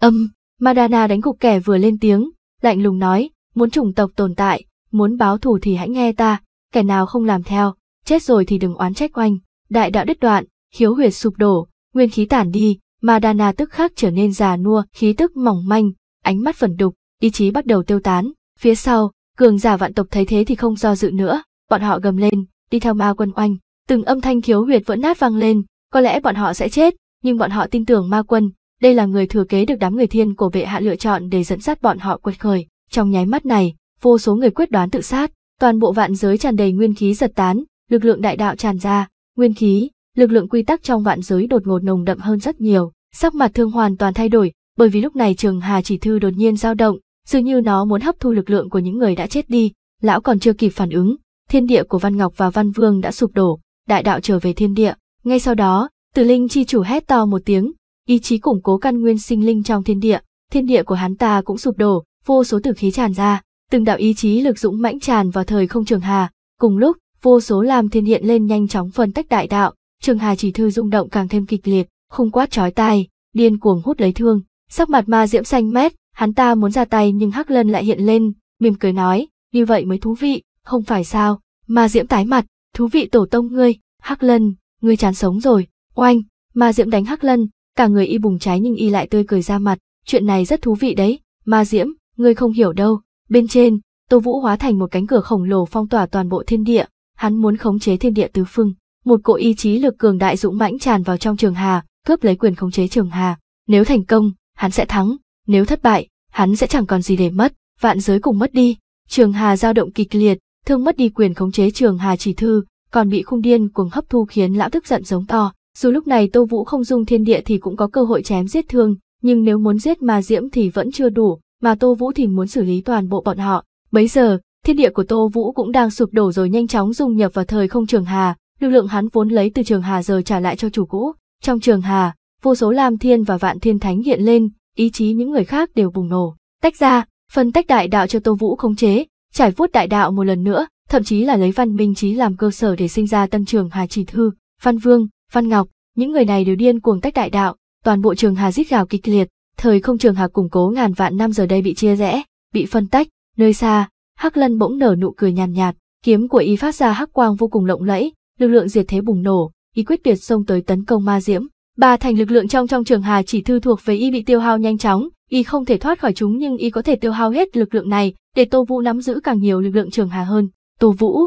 Âm! Madana đánh gục kẻ vừa lên tiếng, lạnh lùng nói, muốn chủng tộc tồn tại, muốn báo thù thì hãy nghe ta, kẻ nào không làm theo, chết rồi thì đừng oán trách oanh. Đại đạo đứt đoạn, khiếu huyệt sụp đổ, nguyên khí tản đi, Madana tức khắc trở nên già nua, khí tức mỏng manh, ánh mắt phẫn đục, ý chí bắt đầu tiêu tán. Phía sau, cường giả vạn tộc thấy thế thì không do dự nữa, bọn họ gầm lên, đi theo ma quân oanh. Từng âm thanh khiếu huyệt vỡ nát vang lên, có lẽ bọn họ sẽ chết, nhưng bọn họ tin tưởng ma quân, đây là người thừa kế được đám người thiên cổ vệ hạ lựa chọn để dẫn dắt bọn họ quật khởi. Trong nháy mắt này, vô số người quyết đoán tự sát, toàn bộ vạn giới tràn đầy nguyên khí giật tán, lực lượng đại đạo tràn ra, nguyên khí, lực lượng quy tắc trong vạn giới đột ngột nồng đậm hơn rất nhiều, sắc mặt thương hoàn toàn thay đổi, bởi vì lúc này Trường Hà chỉ thư đột nhiên dao động, dường như nó muốn hấp thu lực lượng của những người đã chết đi, lão còn chưa kịp phản ứng, thiên địa của Văn Ngọc và Văn Vương đã sụp đổ, đại đạo trở về thiên địa, ngay sau đó, Tử Linh chi chủ hét to một tiếng, ý chí củng cố căn nguyên sinh linh trong thiên địa, thiên địa của hắn ta cũng sụp đổ, vô số tử khí tràn ra, từng đạo ý chí lực dũng mãnh tràn vào thời không trường hà, cùng lúc, vô số làm thiên hiện lên nhanh chóng phân tách đại đạo, trường hà chỉ thư rung động càng thêm kịch liệt, khung quát chói tai, điên cuồng hút lấy thương, sắc mặt ma diễm xanh mét, hắn ta muốn ra tay nhưng Hắc Lân lại hiện lên, mỉm cười nói, như vậy mới thú vị, không phải sao, ma diễm tái mặt, thú vị tổ tông ngươi, Hắc Lân, ngươi chán sống rồi, oanh, ma diễm đánh Hắc Lân, cả người y bùng trái nhưng y lại tươi cười ra mặt, chuyện này rất thú vị đấy, ma diễm, ngươi không hiểu đâu, bên trên, Tô Vũ hóa thành một cánh cửa khổng lồ phong tỏa toàn bộ thiên địa, hắn muốn khống chế thiên địa tứ phương, một cỗ ý chí lực cường đại dũng mãnh tràn vào trong Trường Hà, cướp lấy quyền khống chế Trường Hà, nếu thành công, hắn sẽ thắng, nếu thất bại, hắn sẽ chẳng còn gì để mất, vạn giới cùng mất đi. Trường Hà dao động kịch liệt, thương mất đi quyền khống chế Trường Hà chỉ thư, còn bị khung điên cuồng hấp thu khiến lão tức giận giống to, dù lúc này Tô Vũ không dùng thiên địa thì cũng có cơ hội chém giết thương, nhưng nếu muốn giết ma diễm thì vẫn chưa đủ, mà Tô Vũ thì muốn xử lý toàn bộ bọn họ. Bấy giờ, thiên địa của Tô Vũ cũng đang sụp đổ rồi nhanh chóng dung nhập vào thời không trường hà, lưu lượng hắn vốn lấy từ trường hà giờ trả lại cho chủ cũ. Trong trường hà, vô số lam thiên và vạn thiên thánh hiện lên, ý chí những người khác đều bùng nổ. Tách ra, phân tách đại đạo cho Tô Vũ khống chế, trải vuốt đại đạo một lần nữa, thậm chí là lấy văn minh trí làm cơ sở để sinh ra tân trường hà chỉ thư, văn vương, Văn Ngọc, những người này đều điên cuồng tách đại đạo, toàn bộ trường Hà rít gào kịch liệt, thời không trường Hà củng cố ngàn vạn năm giờ đây bị chia rẽ, bị phân tách, nơi xa, Hắc Lân bỗng nở nụ cười nhàn nhạt, nhạt, kiếm của y phát ra hắc quang vô cùng lộng lẫy, lực lượng diệt thế bùng nổ, y quyết tuyệt xông tới tấn công ma diễm. Ba thành lực lượng trong trong trường Hà chỉ thư thuộc về y bị tiêu hao nhanh chóng, y không thể thoát khỏi chúng nhưng y có thể tiêu hao hết lực lượng này để Tô Vũ nắm giữ càng nhiều lực lượng trường Hà hơn. Tô Vũ,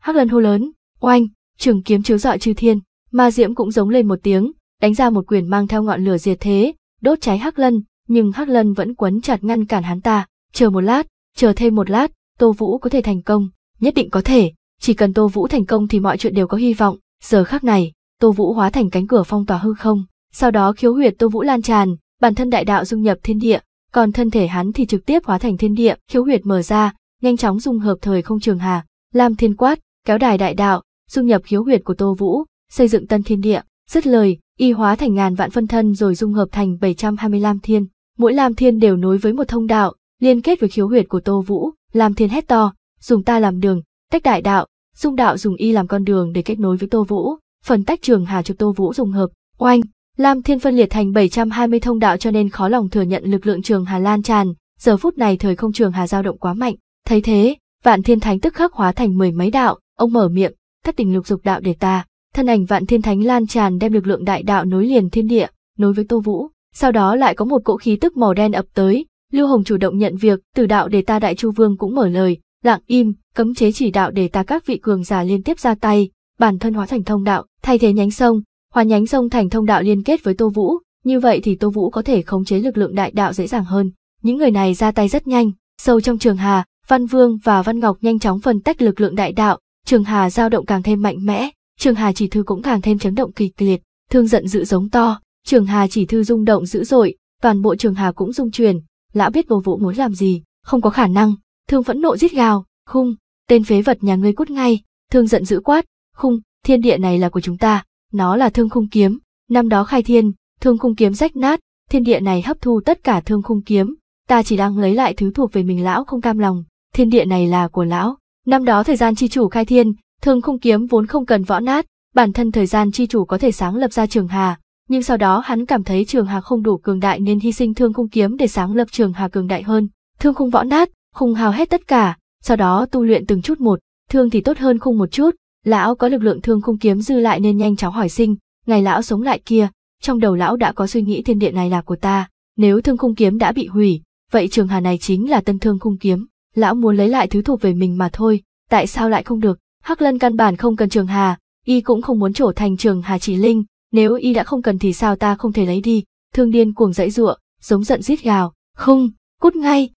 Hắc Lân hô lớn, oanh, trường kiếm chiếu rọi chư thiên, Ma Diễm cũng giống lên một tiếng, đánh ra một quyền mang theo ngọn lửa diệt thế, đốt cháy Hắc Lân, nhưng Hắc Lân vẫn quấn chặt ngăn cản hắn ta, chờ một lát, chờ thêm một lát, Tô Vũ có thể thành công, nhất định có thể, chỉ cần Tô Vũ thành công thì mọi chuyện đều có hy vọng, giờ khắc này, Tô Vũ hóa thành cánh cửa phong tỏa hư không, sau đó khiếu huyệt Tô Vũ lan tràn, bản thân đại đạo dung nhập thiên địa, còn thân thể hắn thì trực tiếp hóa thành thiên địa, khiếu huyệt mở ra, nhanh chóng dung hợp thời không trường hà, làm Thiên Quát, kéo đài đại đạo, dung nhập khiếu huyệt của Tô Vũ, xây dựng tân thiên địa, dứt lời, y hóa thành ngàn vạn phân thân rồi dung hợp thành 725 thiên, mỗi làm thiên đều nối với một thông đạo, liên kết với khiếu huyệt của Tô Vũ, làm thiên hét to, dùng ta làm đường, tách đại đạo, dung đạo dùng y làm con đường để kết nối với Tô Vũ, phần tách trường hà cho Tô Vũ dùng hợp, oanh, làm thiên phân liệt thành 720 thông đạo cho nên khó lòng thừa nhận lực lượng trường hà lan tràn, giờ phút này thời không trường hà dao động quá mạnh, thấy thế, vạn thiên thánh tức khắc hóa thành mười mấy đạo, ông mở miệng, thất tình lục dục đạo để ta, thân ảnh vạn thiên thánh lan tràn đem lực lượng đại đạo nối liền thiên địa, nối với Tô Vũ. Sau đó lại có một cỗ khí tức màu đen ập tới, Lưu Hồng chủ động nhận việc, từ đạo để ta đại chu vương cũng mở lời, lặng im, cấm chế chỉ đạo để ta các vị cường giả liên tiếp ra tay, bản thân hóa thành thông đạo, thay thế nhánh sông, hóa nhánh sông thành thông đạo liên kết với Tô Vũ, như vậy thì Tô Vũ có thể khống chế lực lượng đại đạo dễ dàng hơn. Những người này ra tay rất nhanh, sâu trong Trường Hà, Văn Vương và Văn Ngọc nhanh chóng phân tách lực lượng đại đạo, Trường Hà dao động càng thêm mạnh mẽ, trường hà chỉ thư cũng càng thêm chấn động kịch liệt thương giận dữ giống to trường hà chỉ thư rung động dữ dội toàn bộ trường hà cũng rung chuyển. lão biết vô vũ muốn làm gì không có khả năng thương phẫn nộ giết gào khung tên phế vật nhà ngươi cút ngay thương giận dữ quát khung thiên địa này là của chúng ta nó là thương khung kiếm năm đó khai thiên thương khung kiếm rách nát thiên địa này hấp thu tất cả thương khung kiếm ta chỉ đang lấy lại thứ thuộc về mình lão không cam lòng thiên địa này là của lão năm đó thời gian chi chủ khai thiên Thương khung kiếm vốn không cần võ nát, bản thân thời gian chi chủ có thể sáng lập ra trường hà, nhưng sau đó hắn cảm thấy trường hà không đủ cường đại nên hy sinh thương khung kiếm để sáng lập trường hà cường đại hơn. Thương khung võ nát, khung hào hết tất cả, sau đó tu luyện từng chút một, thương thì tốt hơn khung một chút, lão có lực lượng thương khung kiếm dư lại nên nhanh chóng hỏi sinh, ngày lão sống lại kia, trong đầu lão đã có suy nghĩ thiên địa này là của ta, nếu thương khung kiếm đã bị hủy, vậy trường hà này chính là tân thương khung kiếm, lão muốn lấy lại thứ thuộc về mình mà thôi, tại sao lại không được, Hắc Lân căn bản không cần Trường Hà, y cũng không muốn trở thành Trường Hà Chỉ Linh, nếu y đã không cần thì sao ta không thể lấy đi, thương điên cuồng dãy giụa, giống giận rít gào, không, cút ngay.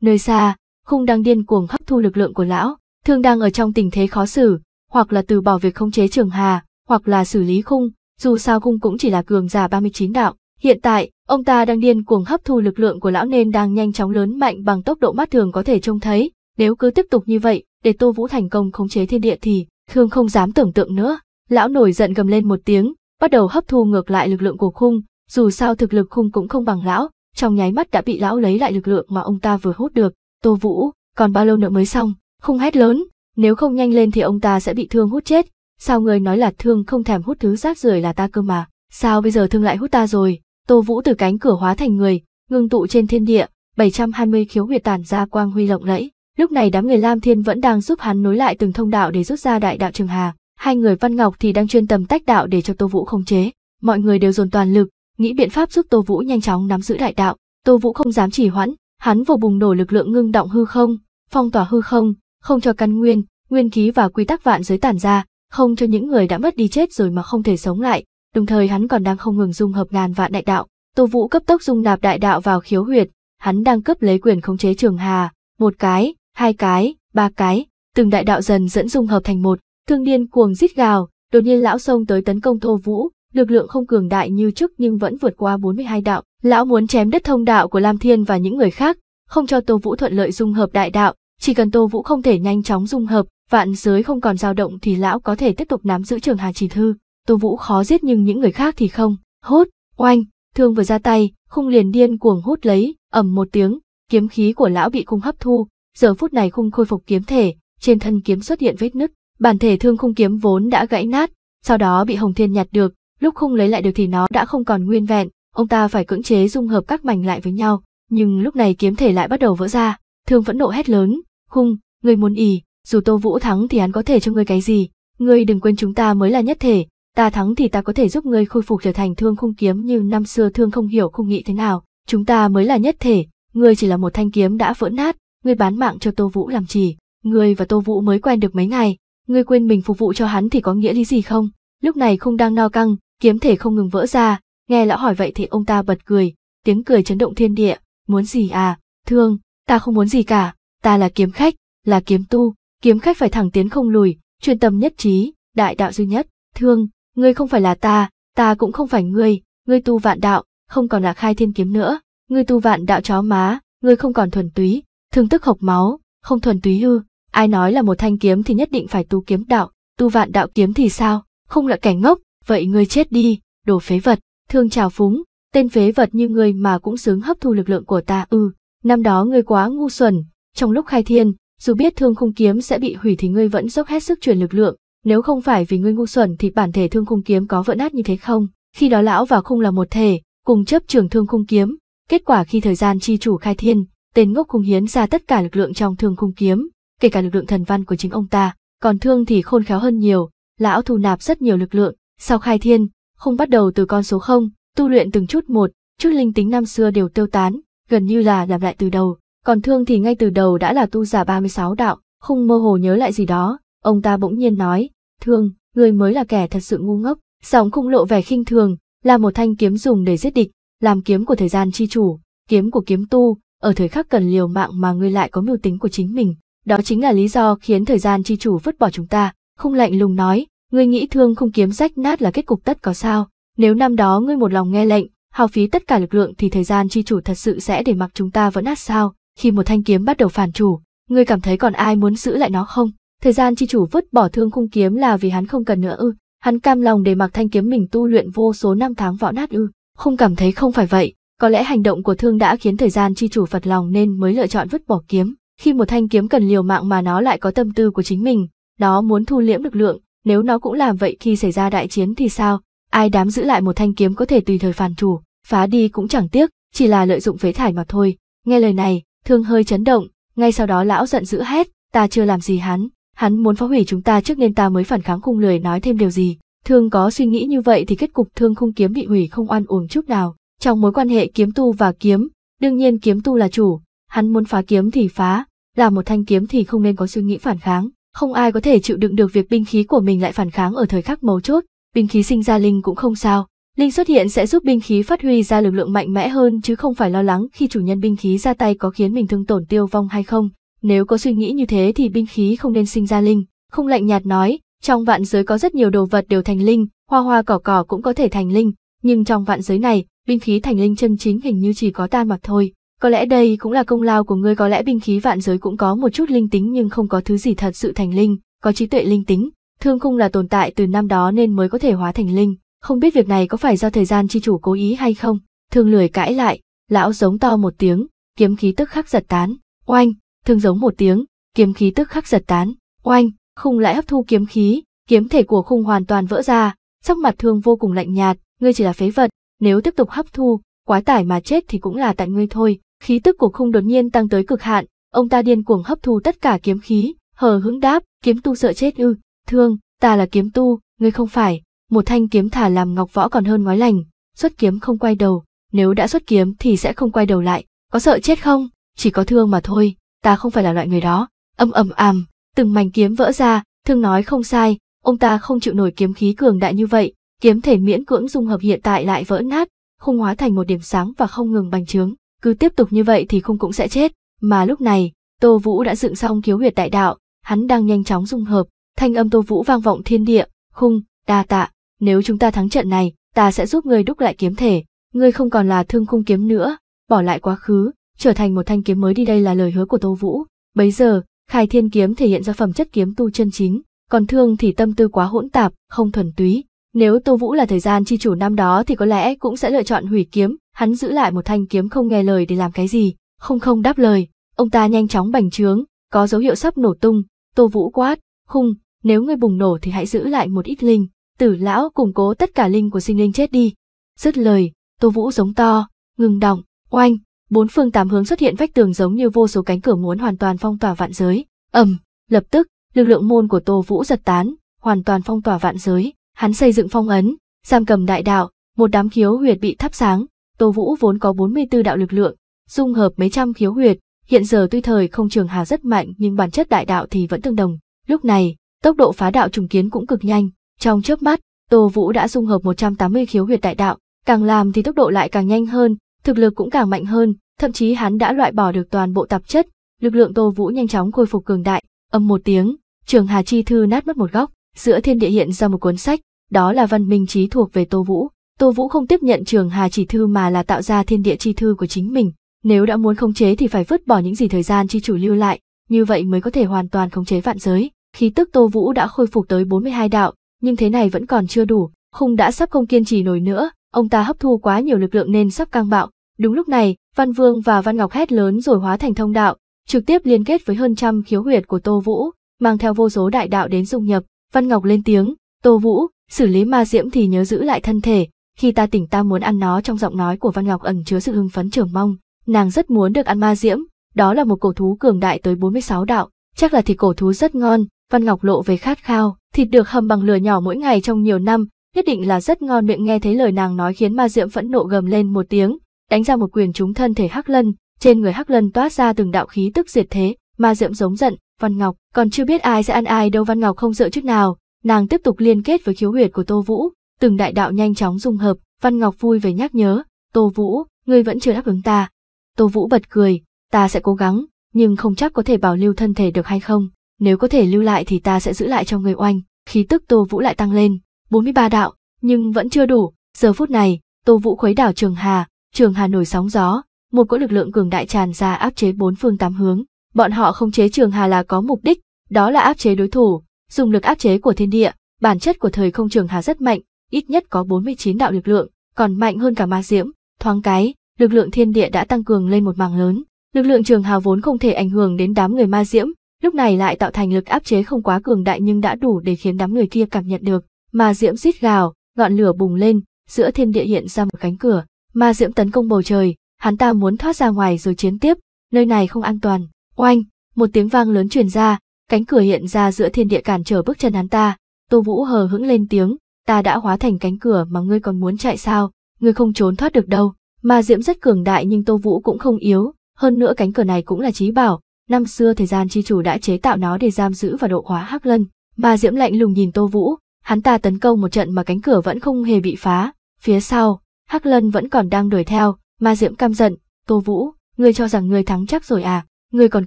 Nơi xa, khung đang điên cuồng hấp thu lực lượng của lão, thương đang ở trong tình thế khó xử, hoặc là từ bỏ việc khống chế Trường Hà, hoặc là xử lý khung, dù sao khung cũng chỉ là cường giả 39 đạo, hiện tại, ông ta đang điên cuồng hấp thu lực lượng của lão nên đang nhanh chóng lớn mạnh bằng tốc độ mắt thường có thể trông thấy, nếu cứ tiếp tục như vậy, để Tô Vũ thành công khống chế thiên địa thì, thương không dám tưởng tượng nữa. Lão nổi giận gầm lên một tiếng, bắt đầu hấp thu ngược lại lực lượng của khung, dù sao thực lực khung cũng không bằng lão, trong nháy mắt đã bị lão lấy lại lực lượng mà ông ta vừa hút được. Tô Vũ, còn bao lâu nữa mới xong, Khung hét lớn, nếu không nhanh lên thì ông ta sẽ bị thương hút chết. Sao người nói là thương không thèm hút thứ rác rưởi là ta cơ mà, sao bây giờ thương lại hút ta rồi? Tô Vũ từ cánh cửa hóa thành người, ngưng tụ trên thiên địa, 720 khiếu huyệt tản ra quang huy lộng lẫy. Lúc này đám người Lam Thiên vẫn đang giúp hắn nối lại từng thông đạo để rút ra đại đạo Trường Hà, hai người Văn Ngọc thì đang chuyên tâm tách đạo để cho Tô Vũ không chế. Mọi người đều dồn toàn lực, nghĩ biện pháp giúp Tô Vũ nhanh chóng nắm giữ đại đạo. Tô Vũ không dám chỉ hoãn, hắn vừa bùng nổ lực lượng ngưng động hư không, phong tỏa hư không, không cho căn nguyên, nguyên khí và quy tắc vạn giới tản ra, không cho những người đã mất đi chết rồi mà không thể sống lại. Đồng thời hắn còn đang không ngừng dung hợp ngàn vạn đại đạo. Tô Vũ cấp tốc dung nạp đại đạo vào khiếu huyệt, hắn đang cấp lấy quyền khống chế Trường Hà, một cái, hai cái, ba cái, từng đại đạo dần dẫn dung hợp thành một, thương điên cuồng rít gào, đột nhiên lão xông tới tấn công Thô Vũ, lực lượng không cường đại như trước nhưng vẫn vượt qua 42 đạo, lão muốn chém đất thông đạo của Lam Thiên và những người khác, không cho Tô Vũ thuận lợi dung hợp đại đạo, chỉ cần Tô Vũ không thể nhanh chóng dung hợp, vạn giới không còn dao động thì lão có thể tiếp tục nắm giữ trường Hà Chỉ Thư. Tô Vũ khó giết nhưng những người khác thì không. Hốt, oanh, thương vừa ra tay, khung liền điên cuồng hút lấy, ầm một tiếng, kiếm khí của lão bị khung hấp thu, giờ phút này khung khôi phục kiếm thể, trên thân kiếm xuất hiện vết nứt, bản thể thương khung kiếm vốn đã gãy nát, sau đó bị Hồng Thiên nhặt được, lúc khung lấy lại được thì nó đã không còn nguyên vẹn, ông ta phải cưỡng chế dung hợp các mảnh lại với nhau, nhưng lúc này kiếm thể lại bắt đầu vỡ ra, thương vẫn nộ hét lớn, khung, người muốn ỉ, dù Tô Vũ thắng thì hắn có thể cho ngươi cái gì, ngươi đừng quên chúng ta mới là nhất thể, ta thắng thì ta có thể giúp ngươi khôi phục trở thành thương khung kiếm như năm xưa thương không hiểu không nghĩ thế nào, chúng ta mới là nhất thể, ngươi chỉ là một thanh kiếm đã vỡ nát, ngươi bán mạng cho Tô Vũ làm gì? Ngươi và Tô Vũ mới quen được mấy ngày, ngươi quên mình phục vụ cho hắn thì có nghĩa lý gì không? Lúc này không đang no căng, kiếm thể không ngừng vỡ ra, nghe lão hỏi vậy thì ông ta bật cười, tiếng cười chấn động thiên địa, muốn gì à? Thương, ta không muốn gì cả, ta là kiếm khách, là kiếm tu, kiếm khách phải thẳng tiến không lùi, chuyên tâm nhất trí, đại đạo duy nhất. Thương, ngươi không phải là ta, ta cũng không phải ngươi, ngươi tu vạn đạo, không còn là khai thiên kiếm nữa, ngươi tu vạn đạo chó má, ngươi không còn thuần túy, thương tức hộc máu, không thuần túy hư ai nói là một thanh kiếm thì nhất định phải tu kiếm đạo, tu vạn đạo kiếm thì sao, không là kẻ ngốc, vậy ngươi chết đi, đồ phế vật, thương trào phúng, tên phế vật như ngươi mà cũng xứng hấp thu lực lượng của ta ư, ừ. năm đó ngươi quá ngu xuẩn, trong lúc khai thiên, dù biết thương khung kiếm sẽ bị hủy thì ngươi vẫn dốc hết sức truyền lực lượng, nếu không phải vì ngươi ngu xuẩn thì bản thể thương khung kiếm có vỡ nát như thế không, khi đó lão và khung là một thể, cùng chấp trường thương khung kiếm, kết quả khi thời gian chi chủ khai thiên, tên ngốc cung hiến ra tất cả lực lượng trong thương cung kiếm, kể cả lực lượng thần văn của chính ông ta, còn thương thì khôn khéo hơn nhiều, lão thu nạp rất nhiều lực lượng, sau khai thiên, không bắt đầu từ con số không, tu luyện từng chút một, chút linh tính năm xưa đều tiêu tán, gần như là làm lại từ đầu, còn thương thì ngay từ đầu đã là tu giả 36 đạo, không mơ hồ nhớ lại gì đó, ông ta bỗng nhiên nói, thương, người mới là kẻ thật sự ngu ngốc, sóng cũng lộ vẻ khinh thường, là một thanh kiếm dùng để giết địch, làm kiếm của thời gian chi chủ, kiếm của kiếm tu, ở thời khắc cần liều mạng mà ngươi lại có mưu tính của chính mình, đó chính là lý do khiến thời gian chi chủ vứt bỏ chúng ta, không lạnh lùng nói, ngươi nghĩ thương không kiếm rách nát là kết cục tất có sao, nếu năm đó ngươi một lòng nghe lệnh, hao phí tất cả lực lượng thì thời gian chi chủ thật sự sẽ để mặc chúng ta vẫn nát sao, khi một thanh kiếm bắt đầu phản chủ, ngươi cảm thấy còn ai muốn giữ lại nó không? Thời gian chi chủ vứt bỏ thương khung kiếm là vì hắn không cần nữa ư, hắn cam lòng để mặc thanh kiếm mình tu luyện vô số năm tháng võ nát ư, không cảm thấy không phải vậy, có lẽ hành động của Thương đã khiến thời gian chi chủ phật lòng nên mới lựa chọn vứt bỏ kiếm. Khi một thanh kiếm cần liều mạng mà nó lại có tâm tư của chính mình, nó muốn thu liễm lực lượng, nếu nó cũng làm vậy khi xảy ra đại chiến thì sao? Ai đám giữ lại một thanh kiếm có thể tùy thời phản chủ, phá đi cũng chẳng tiếc, chỉ là lợi dụng phế thải mà thôi. Nghe lời này, Thương hơi chấn động, ngay sau đó lão giận dữ hét, ta chưa làm gì hắn, hắn muốn phá hủy chúng ta trước nên ta mới phản kháng khung lười nói thêm điều gì. Thương có suy nghĩ như vậy thì kết cục thương khung kiếm bị hủy không oan uổng chút nào. Trong mối quan hệ kiếm tu và kiếm, đương nhiên kiếm tu là chủ, hắn muốn phá kiếm thì phá, là một thanh kiếm thì không nên có suy nghĩ phản kháng, không ai có thể chịu đựng được việc binh khí của mình lại phản kháng ở thời khắc mấu chốt, binh khí sinh ra linh cũng không sao, linh xuất hiện sẽ giúp binh khí phát huy ra lực lượng mạnh mẽ hơn chứ không phải lo lắng khi chủ nhân binh khí ra tay có khiến mình thương tổn tiêu vong hay không. Nếu có suy nghĩ như thế thì binh khí không nên sinh ra linh, không lạnh nhạt nói, trong vạn giới có rất nhiều đồ vật đều thành linh, hoa hoa cỏ cỏ cũng có thể thành linh, nhưng trong vạn giới này, binh khí thành linh chân chính hình như chỉ có tan mặc thôi. Có lẽ đây cũng là công lao của ngươi có lẽ binh khí vạn giới cũng có một chút linh tính nhưng không có thứ gì thật sự thành linh, có trí tuệ linh tính, thương khung là tồn tại từ năm đó nên mới có thể hóa thành linh, không biết việc này có phải do thời gian chi chủ cố ý hay không. Thương lười cãi lại, lão giống to một tiếng, kiếm khí tức khắc giật tán, oanh, thương giống một tiếng, kiếm khí tức khắc giật tán, oanh, khung lại hấp thu kiếm khí, kiếm thể của khung hoàn toàn vỡ ra, sắc mặt thương vô cùng lạnh nhạt, ngươi chỉ là phế vật, nếu tiếp tục hấp thu, quá tải mà chết thì cũng là tại ngươi thôi. Khí tức của khung đột nhiên tăng tới cực hạn, ông ta điên cuồng hấp thu tất cả kiếm khí, hờ hững đáp, kiếm tu sợ chết ư, thương, ta là kiếm tu, ngươi không phải, một thanh kiếm thả làm ngọc võ còn hơn ngói lành, xuất kiếm không quay đầu, nếu đã xuất kiếm thì sẽ không quay đầu lại, có sợ chết không, chỉ có thương mà thôi, ta không phải là loại người đó, âm ầm ầm, từng mảnh kiếm vỡ ra, thương nói không sai, ông ta không chịu nổi kiếm khí cường đại như vậy, kiếm thể miễn cưỡng dung hợp hiện tại lại vỡ nát, không hóa thành một điểm sáng và không ngừng bành trướng, cứ tiếp tục như vậy thì khung cũng sẽ chết, mà lúc này, Tô Vũ đã dựng xong khiếu huyệt đại đạo, hắn đang nhanh chóng dung hợp, thanh âm Tô Vũ vang vọng thiên địa, khung, đa tạ, nếu chúng ta thắng trận này, ta sẽ giúp ngươi đúc lại kiếm thể, ngươi không còn là thương khung kiếm nữa, bỏ lại quá khứ, trở thành một thanh kiếm mới đi đây là lời hứa của Tô Vũ. Bấy giờ, Khai Thiên kiếm thể hiện ra phẩm chất kiếm tu chân chính, còn thương thì tâm tư quá hỗn tạp, không thuần túy, nếu Tô Vũ là thời gian chi chủ năm đó thì có lẽ cũng sẽ lựa chọn hủy kiếm, hắn giữ lại một thanh kiếm không nghe lời để làm cái gì, không không đáp lời, ông ta nhanh chóng bành trướng, có dấu hiệu sắp nổ tung, Tô Vũ quát, hung, nếu ngươi bùng nổ thì hãy giữ lại một ít linh, tử lão củng cố tất cả linh của sinh linh chết đi. Dứt lời, Tô Vũ giống to, ngừng động oanh, bốn phương tám hướng xuất hiện vách tường giống như vô số cánh cửa muốn hoàn toàn phong tỏa vạn giới. Ầm, lập tức, lực lượng môn của Tô Vũ giật tán, hoàn toàn phong tỏa vạn giới hắn xây dựng phong ấn, giam cầm đại đạo, một đám khiếu huyệt bị thắp sáng, Tô Vũ vốn có 44 đạo lực lượng, dung hợp mấy trăm khiếu huyệt, hiện giờ tuy thời không trường hà rất mạnh nhưng bản chất đại đạo thì vẫn tương đồng. Lúc này, tốc độ phá đạo trùng kiến cũng cực nhanh, trong chớp mắt, Tô Vũ đã dung hợp 180 khiếu huyệt đại đạo, càng làm thì tốc độ lại càng nhanh hơn, thực lực cũng càng mạnh hơn, thậm chí hắn đã loại bỏ được toàn bộ tạp chất, lực lượng Tô Vũ nhanh chóng khôi phục cường đại, âm một tiếng, trường hà chi thư nát mất một góc giữa thiên địa hiện ra một cuốn sách, đó là văn minh trí thuộc về Tô Vũ. Tô Vũ không tiếp nhận trường Hà chỉ thư mà là tạo ra thiên địa chi thư của chính mình, nếu đã muốn khống chế thì phải vứt bỏ những gì thời gian chi chủ lưu lại, như vậy mới có thể hoàn toàn khống chế vạn giới. Khí tức Tô Vũ đã khôi phục tới 42 đạo, nhưng thế này vẫn còn chưa đủ, Khung đã sắp không kiên trì nổi nữa, ông ta hấp thu quá nhiều lực lượng nên sắp căng bạo. Đúng lúc này, Văn Vương và Văn Ngọc hét lớn rồi hóa thành thông đạo, trực tiếp liên kết với hơn trăm khiếu huyệt của Tô Vũ, mang theo vô số đại đạo đến dung nhập, Văn Ngọc lên tiếng, Tô Vũ, xử lý ma diễm thì nhớ giữ lại thân thể, khi ta tỉnh ta muốn ăn nó trong giọng nói của Văn Ngọc ẩn chứa sự hưng phấn trưởng mong, nàng rất muốn được ăn ma diễm, đó là một cổ thú cường đại tới 46 đạo, chắc là thịt cổ thú rất ngon, Văn Ngọc lộ về khát khao, thịt được hầm bằng lửa nhỏ mỗi ngày trong nhiều năm, nhất định là rất ngon miệng nghe thấy lời nàng nói khiến ma diễm phẫn nộ gầm lên một tiếng, đánh ra một quyền trúng thân thể Hắc Lân, trên người Hắc Lân toát ra từng đạo khí tức diệt thế, ma dượm giống giận, Văn Ngọc, còn chưa biết ai sẽ ăn ai đâu Văn Ngọc không sợ chút nào, nàng tiếp tục liên kết với khiếu huyệt của Tô Vũ, từng đại đạo nhanh chóng dung hợp, Văn Ngọc vui vẻ nhắc nhớ, Tô Vũ, ngươi vẫn chưa đáp ứng ta. Tô Vũ bật cười, ta sẽ cố gắng, nhưng không chắc có thể bảo lưu thân thể được hay không, nếu có thể lưu lại thì ta sẽ giữ lại cho người oanh, khí tức Tô Vũ lại tăng lên, 43 đạo, nhưng vẫn chưa đủ, giờ phút này, Tô Vũ khuấy đảo Trường Hà, Trường Hà nổi sóng gió, một cỗ lực lượng cường đại tràn ra áp chế bốn phương tám hướng, Bọn họ không chế Trường Hà là có mục đích, đó là áp chế đối thủ, dùng lực áp chế của thiên địa, bản chất của thời không Trường Hà rất mạnh, ít nhất có 49 đạo lực lượng, còn mạnh hơn cả ma diễm, thoáng cái, lực lượng thiên địa đã tăng cường lên một mảng lớn. Lực lượng Trường Hà vốn không thể ảnh hưởng đến đám người ma diễm, lúc này lại tạo thành lực áp chế không quá cường đại nhưng đã đủ để khiến đám người kia cảm nhận được. Ma diễm rít gào, ngọn lửa bùng lên, giữa thiên địa hiện ra một cánh cửa. Ma diễm tấn công bầu trời, hắn ta muốn thoát ra ngoài rồi chiến tiếp, nơi này không an toàn. Oanh, một tiếng vang lớn truyền ra, cánh cửa hiện ra giữa thiên địa cản trở bước chân hắn ta, Tô Vũ hờ hững lên tiếng, ta đã hóa thành cánh cửa mà ngươi còn muốn chạy sao, ngươi không trốn thoát được đâu. Ma Diễm rất cường đại nhưng Tô Vũ cũng không yếu, hơn nữa cánh cửa này cũng là trí bảo, năm xưa thời gian chi chủ đã chế tạo nó để giam giữ và độ hóa Hắc Lân. Ma Diễm lạnh lùng nhìn Tô Vũ, hắn ta tấn công một trận mà cánh cửa vẫn không hề bị phá, phía sau, Hắc Lân vẫn còn đang đuổi theo, Ma Diễm căm giận, Tô Vũ, ngươi cho rằng ngươi thắng chắc rồi à, người còn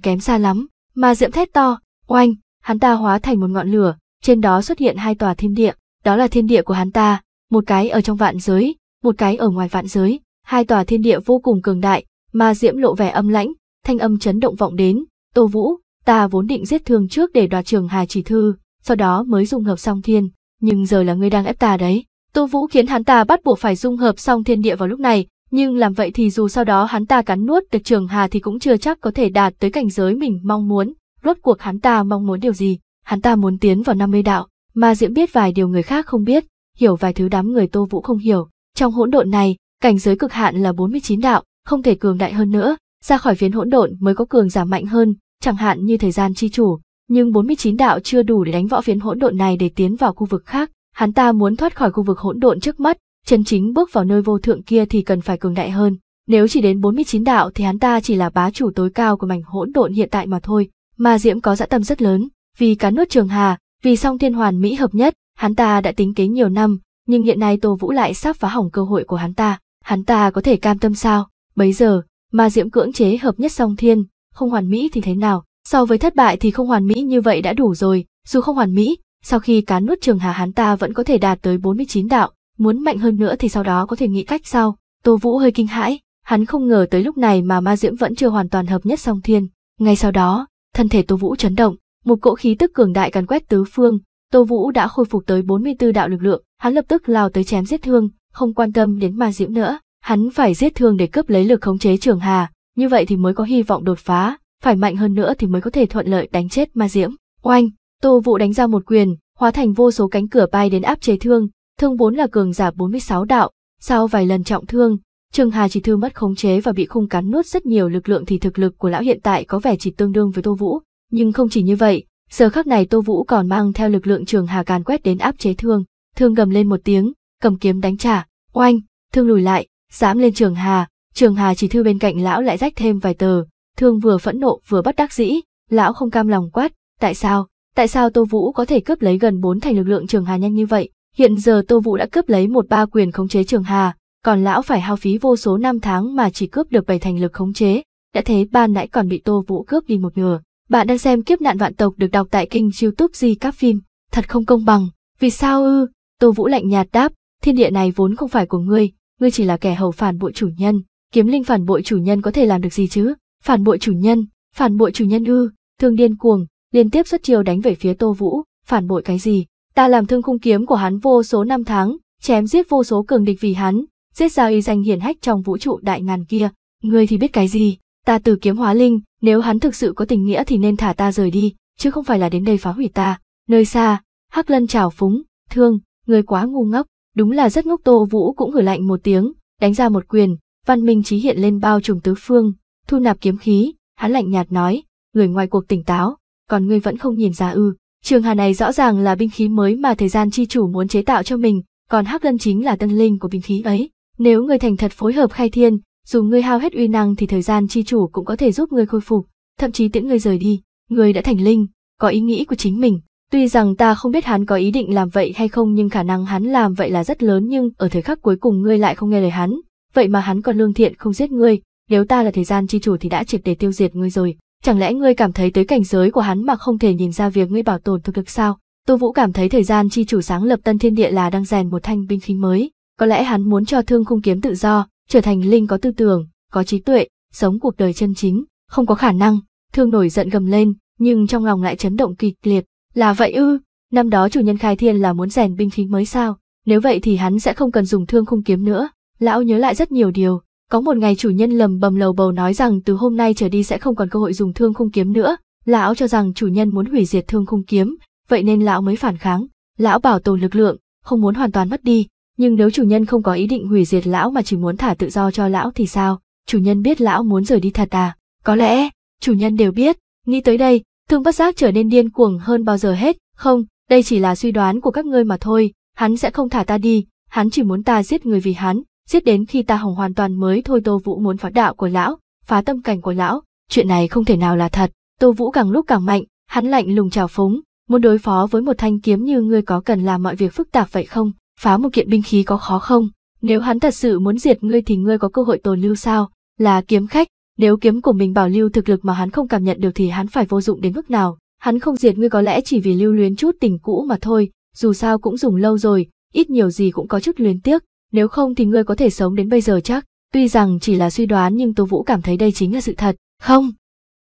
kém xa lắm, mà diễm thét to, oanh, hắn ta hóa thành một ngọn lửa, trên đó xuất hiện hai tòa thiên địa, đó là thiên địa của hắn ta, một cái ở trong vạn giới, một cái ở ngoài vạn giới, hai tòa thiên địa vô cùng cường đại, mà diễm lộ vẻ âm lãnh, thanh âm chấn động vọng đến, Tô Vũ, ta vốn định giết thương trước để đoạt trường Hà chỉ thư, sau đó mới dung hợp song thiên, nhưng giờ là ngươi đang ép ta đấy. Tô Vũ khiến hắn ta bắt buộc phải dung hợp song thiên địa vào lúc này, nhưng làm vậy thì dù sau đó hắn ta cắn nuốt được trường hà thì cũng chưa chắc có thể đạt tới cảnh giới mình mong muốn, rốt cuộc hắn ta mong muốn điều gì, hắn ta muốn tiến vào 50 đạo, mà Diễm biết vài điều người khác không biết, hiểu vài thứ đám người Tô Vũ không hiểu, trong hỗn độn này, cảnh giới cực hạn là 49 đạo, không thể cường đại hơn nữa, ra khỏi phiến hỗn độn mới có cường giảm mạnh hơn, chẳng hạn như thời gian chi chủ, nhưng 49 đạo chưa đủ để đánh võ phiến hỗn độn này để tiến vào khu vực khác, hắn ta muốn thoát khỏi khu vực hỗn độn trước mắt, chân chính bước vào nơi vô thượng kia thì cần phải cường đại hơn. Nếu chỉ đến 49 đạo thì hắn ta chỉ là bá chủ tối cao của mảnh hỗn độn hiện tại mà thôi, mà Diễm có dã tâm rất lớn, vì cán nuốt trường hà, vì song thiên hoàn mỹ hợp nhất, hắn ta đã tính kế nhiều năm, nhưng hiện nay Tô Vũ lại sắp phá hỏng cơ hội của hắn ta, hắn ta có thể cam tâm sao? Bấy giờ, mà Diễm cưỡng chế hợp nhất song thiên, không hoàn mỹ thì thế nào? So với thất bại thì không hoàn mỹ như vậy đã đủ rồi, dù không hoàn mỹ, sau khi cán nuốt trường hà hắn ta vẫn có thể đạt tới 49 đạo, muốn mạnh hơn nữa thì sau đó có thể nghĩ cách sau. Tô Vũ hơi kinh hãi, hắn không ngờ tới lúc này mà ma diễm vẫn chưa hoàn toàn hợp nhất song thiên. Ngay sau đó, thân thể Tô Vũ chấn động, một cỗ khí tức cường đại càn quét tứ phương, Tô Vũ đã khôi phục tới 44 đạo lực lượng, hắn lập tức lao tới chém giết thương, không quan tâm đến ma diễm nữa, hắn phải giết thương để cướp lấy lực khống chế Trường Hà, như vậy thì mới có hy vọng đột phá, phải mạnh hơn nữa thì mới có thể thuận lợi đánh chết ma diễm. Oanh, Tô Vũ đánh ra một quyền, hóa thành vô số cánh cửa bay đến áp chế thương, thương vốn là cường giả 46 đạo, sau vài lần trọng thương, Trương Hà chỉ thư mất khống chế và bị khung cắn nuốt rất nhiều lực lượng thì thực lực của lão hiện tại có vẻ chỉ tương đương với Tô Vũ, nhưng không chỉ như vậy, giờ khắc này Tô Vũ còn mang theo lực lượng Trường Hà càn quét đến áp chế thương, thương gầm lên một tiếng, cầm kiếm đánh trả, oanh, thương lùi lại, dám lên Trường Hà, Trường Hà chỉ thư bên cạnh lão lại rách thêm vài tờ, thương vừa phẫn nộ vừa bất đắc dĩ, lão không cam lòng quát, tại sao, tại sao Tô Vũ có thể cướp lấy gần bốn thành lực lượng Trường Hà nhanh như vậy, Hiện giờ Tô Vũ đã cướp lấy một ba quyền khống chế Trường Hà, còn lão phải hao phí vô số năm tháng mà chỉ cướp được bảy thành lực khống chế, đã thế ban nãy còn bị Tô Vũ cướp đi một nửa. Bạn đang xem kiếp nạn vạn tộc được đọc tại kênh youtube Di Các Phim, thật không công bằng, vì sao ư? Tô Vũ lạnh nhạt đáp, thiên địa này vốn không phải của ngươi, ngươi chỉ là kẻ hầu phản bội chủ nhân, kiếm linh phản bội chủ nhân có thể làm được gì chứ? Phản bội chủ nhân, phản bội chủ nhân ư? Thương điên cuồng, liên tiếp xuất chiêu đánh về phía Tô Vũ, phản bội cái gì? Ta làm thương khung kiếm của hắn vô số năm tháng, chém giết vô số cường địch vì hắn, giết ra y danh hiển hách trong vũ trụ đại ngàn kia, ngươi thì biết cái gì, ta từ kiếm hóa linh, nếu hắn thực sự có tình nghĩa thì nên thả ta rời đi, chứ không phải là đến đây phá hủy ta. Nơi xa, Hắc Lân trào phúng, thương, ngươi quá ngu ngốc, đúng là rất ngốc Tô Vũ cũng gửi lạnh một tiếng, đánh ra một quyền, văn minh trí hiện lên bao trùm tứ phương, thu nạp kiếm khí, hắn lạnh nhạt nói, người ngoài cuộc tỉnh táo, còn ngươi vẫn không nhìn ra ư, Trường hà này rõ ràng là binh khí mới mà thời gian chi chủ muốn chế tạo cho mình, còn Hắc Lân chính là tân linh của binh khí ấy. Nếu người thành thật phối hợp khai thiên, dù ngươi hao hết uy năng thì thời gian chi chủ cũng có thể giúp ngươi khôi phục, thậm chí tiễn ngươi rời đi. Ngươi đã thành linh, có ý nghĩ của chính mình. Tuy rằng ta không biết hắn có ý định làm vậy hay không nhưng khả năng hắn làm vậy là rất lớn nhưng ở thời khắc cuối cùng ngươi lại không nghe lời hắn. Vậy mà hắn còn lương thiện không giết ngươi, nếu ta là thời gian chi chủ thì đã triệt để tiêu diệt ngươi rồi. Chẳng lẽ ngươi cảm thấy tới cảnh giới của hắn mà không thể nhìn ra việc ngươi bảo tồn thực lực sao? Tô Vũ cảm thấy thời gian chi chủ sáng lập Tân Thiên Địa là đang rèn một thanh binh khí mới, có lẽ hắn muốn cho Thương Khung kiếm tự do, trở thành linh có tư tưởng, có trí tuệ, sống cuộc đời chân chính, không có khả năng. Thương nổi giận gầm lên, nhưng trong lòng lại chấn động kịch liệt, là vậy ư? Năm đó chủ nhân khai thiên là muốn rèn binh khí mới sao? Nếu vậy thì hắn sẽ không cần dùng Thương Khung kiếm nữa. Lão nhớ lại rất nhiều điều, có một ngày chủ nhân lầm bầm lầu bầu nói rằng từ hôm nay trở đi sẽ không còn cơ hội dùng thương khung kiếm nữa, lão cho rằng chủ nhân muốn hủy diệt thương khung kiếm, vậy nên lão mới phản kháng. Lão bảo tồn lực lượng, không muốn hoàn toàn mất đi, nhưng nếu chủ nhân không có ý định hủy diệt lão mà chỉ muốn thả tự do cho lão thì sao? Chủ nhân biết lão muốn rời đi thật à? Có lẽ, chủ nhân đều biết, nghĩ tới đây, thương bất giác trở nên điên cuồng hơn bao giờ hết, không, đây chỉ là suy đoán của các ngươi mà thôi, hắn sẽ không thả ta đi, hắn chỉ muốn ta giết người vì hắn, giết đến khi ta hồng hoàn toàn mới thôi Tô Vũ muốn phá đạo của lão, phá tâm cảnh của lão, chuyện này không thể nào là thật. Tô Vũ càng lúc càng mạnh, hắn lạnh lùng trào phúng, muốn đối phó với một thanh kiếm như ngươi có cần làm mọi việc phức tạp vậy không, phá một kiện binh khí có khó không, nếu hắn thật sự muốn diệt ngươi thì ngươi có cơ hội tồn lưu sao, là kiếm khách, nếu kiếm của mình bảo lưu thực lực mà hắn không cảm nhận được thì hắn phải vô dụng đến mức nào, hắn không diệt ngươi có lẽ chỉ vì lưu luyến chút tình cũ mà thôi, dù sao cũng dùng lâu rồi, ít nhiều gì cũng có chút luyến tiếc, nếu không thì ngươi có thể sống đến bây giờ chắc, tuy rằng chỉ là suy đoán nhưng Tô Vũ cảm thấy đây chính là sự thật, không.